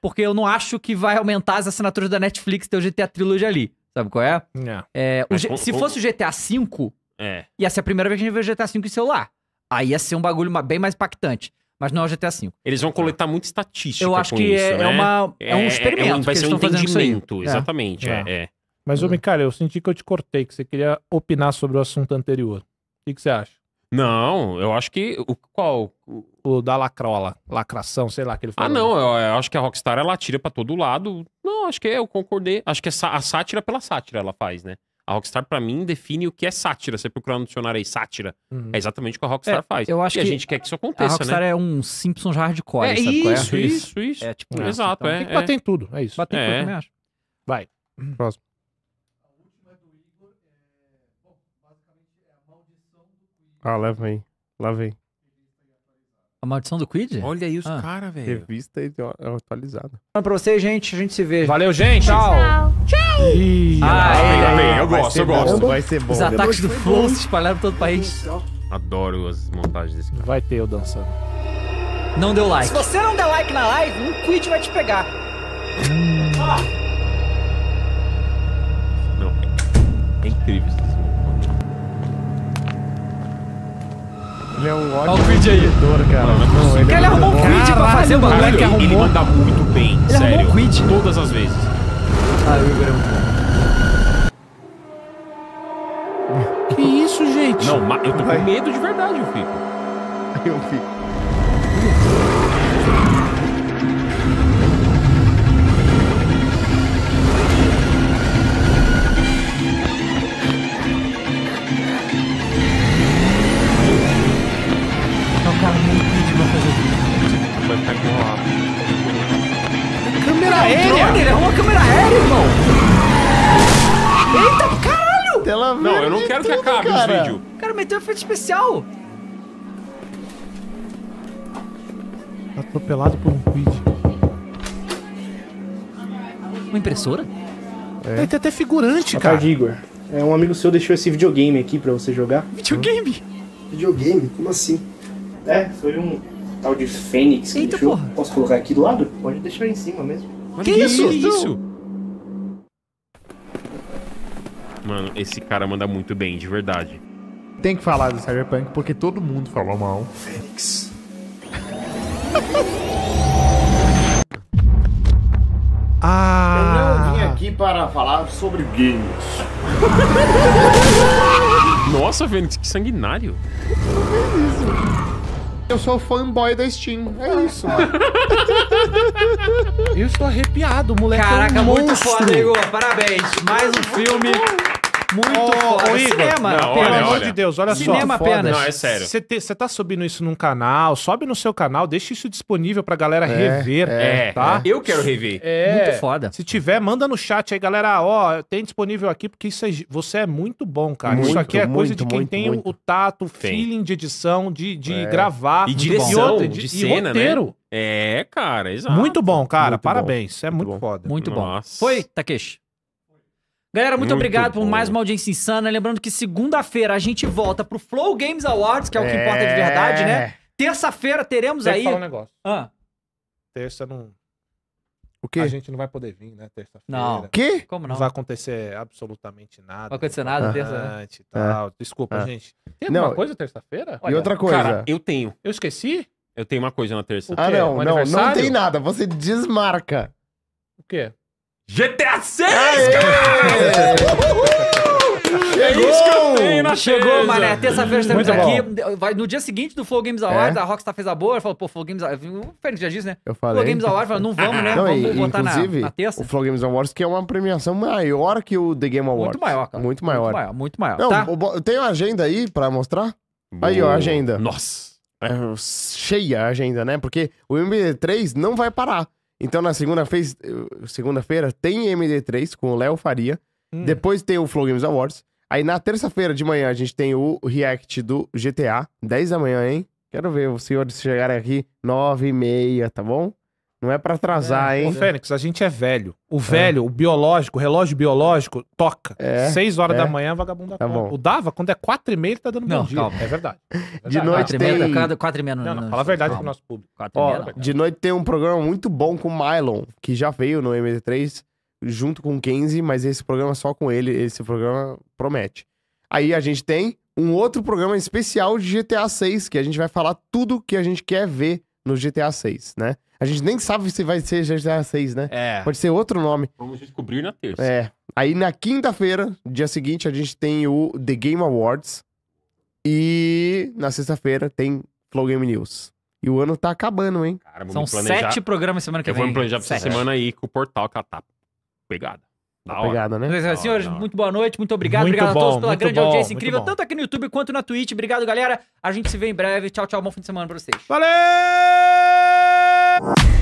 porque eu não acho que vai aumentar as assinaturas da Netflix ter o GTA Trilogy ali. Sabe qual é? é. com, se fosse o GTA V, é. Ia ser é a primeira vez que a gente vê o GTA V em celular. Aí ia ser um bagulho bem mais impactante. Mas não é o GTA V. Eles vão coletar muita estatística. Eu acho que isso, é, né? é, uma, é, um é, é, experimento. É, vai ser um entendimento, exatamente. É. Mas, ô, cara, eu senti que eu te cortei, que você queria opinar sobre o assunto anterior. O que, que você acha? Não, eu acho que. O, qual? O da lacrola, lacração, sei lá que ele ah, falou. Ah, não, eu, eu acho que a Rockstar ela tira para todo lado. Não, acho que é, eu concordei. Acho que a sátira pela sátira ela faz, né? A Rockstar, para mim, define o que é sátira. Você procurar no dicionário aí, sátira. Uhum. É exatamente o que a Rockstar é, faz. Eu acho e que a gente quer que isso aconteça, né? A Rockstar né? é um Simpsons hardcore, é sabe é? isso, é? Isso, isso, É tipo né? Exato, então, é. Tem que bater é. em tudo, é isso. Bater em tudo, é. também acho. Vai, próximo. Ah, leva aí. Lá vem. A maldição do Quid? Olha aí os ah. caras, velho. Revista atualizada. Pra vocês, gente. A gente se vê. Valeu, gente. Tchau. Tchau. Tchau ah, é, bem, eu gosto, eu gosto. Vai ser bom. Os ataques do Flow se espalharam por todo o país. Adoro as montagens desse cara. Vai ter eu dançando. Não deu like. Se você não der like na live, um quid vai te pegar. Ah. Não. É incrível isso. Ele é um ótimo Olha o quid aí. Cara. Não, não é ele, ele arrumou um Creed pra fazer o bagulho. Ele manda muito bem, ele sério. Arrumou um Todas as vezes saiu o grampo. Que isso, gente? Não, eu tô Vai. com medo de verdade, eu fico. [laughs] Eu fico. Tocar muito vídeo vai fazer. Vai ficar enrolado câmera é aérea. Um drone, ele é uma câmera aérea, irmão. Eita, caralho. Tela Não, eu não quero tudo, que acabe cara. os vídeos. Cara, meteu efeito especial. Atropelado por um quid. Uma impressora? É. Tem até figurante, cara. Igor. É, um amigo seu deixou esse videogame aqui pra você jogar. Videogame? Videogame? Como assim? É, foi um tal de Fênix. Eita, eu, posso colocar aqui do lado? Pode deixar em cima mesmo. que, que, isso? isso? Mano, esse cara manda muito bem, de verdade. Tem que falar do Cyberpunk porque todo mundo falou mal. Fênix. [laughs] ah! Eu não vim aqui para falar sobre games. Nossa, Fênix, que sanguinário. Que isso. Eu sou fanboy da Steam. É isso, mano. [laughs] Eu estou arrepiado, moleque. Caraca, é um muito foda, Igor. Parabéns. Mais um filme. Muito oh, foda. Igor, cinema, não, Olha, Pelo amor de Deus, olha cinema só. Cinema apenas. Não, é sério. Você tá subindo isso num canal, sobe no seu canal, deixa isso disponível pra galera é, rever, é, tá? É. Eu quero rever. É. Muito foda. Se tiver, manda no chat aí, galera, ó, tem disponível aqui, porque isso é, você é muito bom, cara. Muito, isso aqui é muito, coisa de quem muito, tem o tato, o feeling de edição, de, de é. gravar. E de edição, de, de, cena, né? roteiro. Né? É, cara, exato. Muito bom, cara. Muito Parabéns. Bom. É muito, muito foda. Muito bom. Foi, Takeshi. Galera, muito, muito obrigado bom. por mais uma audiência insana. Lembrando que segunda-feira a gente volta pro Flow Games Awards, que é o que importa de é. verdade, né? Terça-feira teremos aí. falar um negócio. Ah. Terça não. O quê? A gente não vai poder vir, né? Terça-feira. Não. O quê? Como não? Não vai acontecer absolutamente nada. vai acontecer nada terça né? tal. É. Desculpa, é. gente. Tem alguma não. coisa terça-feira? E outra coisa. Cara, eu tenho. Eu esqueci? Eu tenho uma coisa na terça. Ah, não, um não, não tem nada. Você desmarca. O quê? GTA 6! Chegou! Isso que eu tenho na Chegou, mané. Terça-feira estamos aqui. Vai, no dia seguinte do Flow Games Awards, É? a Rockstar fez a boa. Ela falou, pô, Flow Games Awards. O Fernando já disse, né? Eu falei. Flow Games Awards, falou, não vamos, né? Não, vamos e, botar inclusive, na terça. o Flow Games Awards, que é uma premiação maior que o The Game Awards. Muito maior, cara. Muito maior. Muito maior, muito maior. Não, tá? o eu tenho a agenda aí pra mostrar. Aí, ó, a agenda. Nossa. É, cheia a agenda, né? Porque o MB3 não vai parar. Então, na eh, segunda-feira segunda tem MD3 com o Léo Faria. Hum. Depois tem o Flow Games Awards. Aí na terça-feira de manhã a gente tem o react do GTA. 10 da manhã, hein? Quero ver os senhores chegarem aqui 9 e meia, tá bom? Não é para atrasar, é, hein? Ô, Fênix, a gente é velho. O é. velho, é. o biológico, o relógio biológico, toca. É, Seis horas é. da manhã, vagabundo tá bom. O Dava, quando é quatro e meia, ele tá dando não, bom dia. Calma. É verdade. [laughs] É de noite tem... Cada e meia. Não, não, não fala a verdade calma. pro nosso público. Ó, de noite tem um programa muito bom com o Mylon, que já veio no MD3, junto com o Kenzie, mas esse programa é só com ele, esse programa promete. Aí a gente tem um outro programa especial de GTA 6, que a gente vai falar tudo que a gente quer ver no GTA 6, né? A gente nem sabe se vai ser GTA 6, né? É. Pode ser outro nome. Vamos descobrir na terça. É. Aí na quinta-feira, dia seguinte, a gente tem o The Game Awards. E na sexta-feira tem Flow Game News. E o ano tá acabando, hein? Cara, São sete programas semana que Eu vem. Eu vou me planejar pra sete. essa semana aí com o portal que ela tá pegada. Tá obrigado, né? senhores, muito boa noite, muito obrigado. Muito obrigado bom, a todos pela grande bom, audiência incrível, tanto aqui no YouTube quanto na Twitch. Obrigado, galera. A gente se vê em breve. Tchau, tchau. Bom fim de semana pra vocês. Valeu! Bye.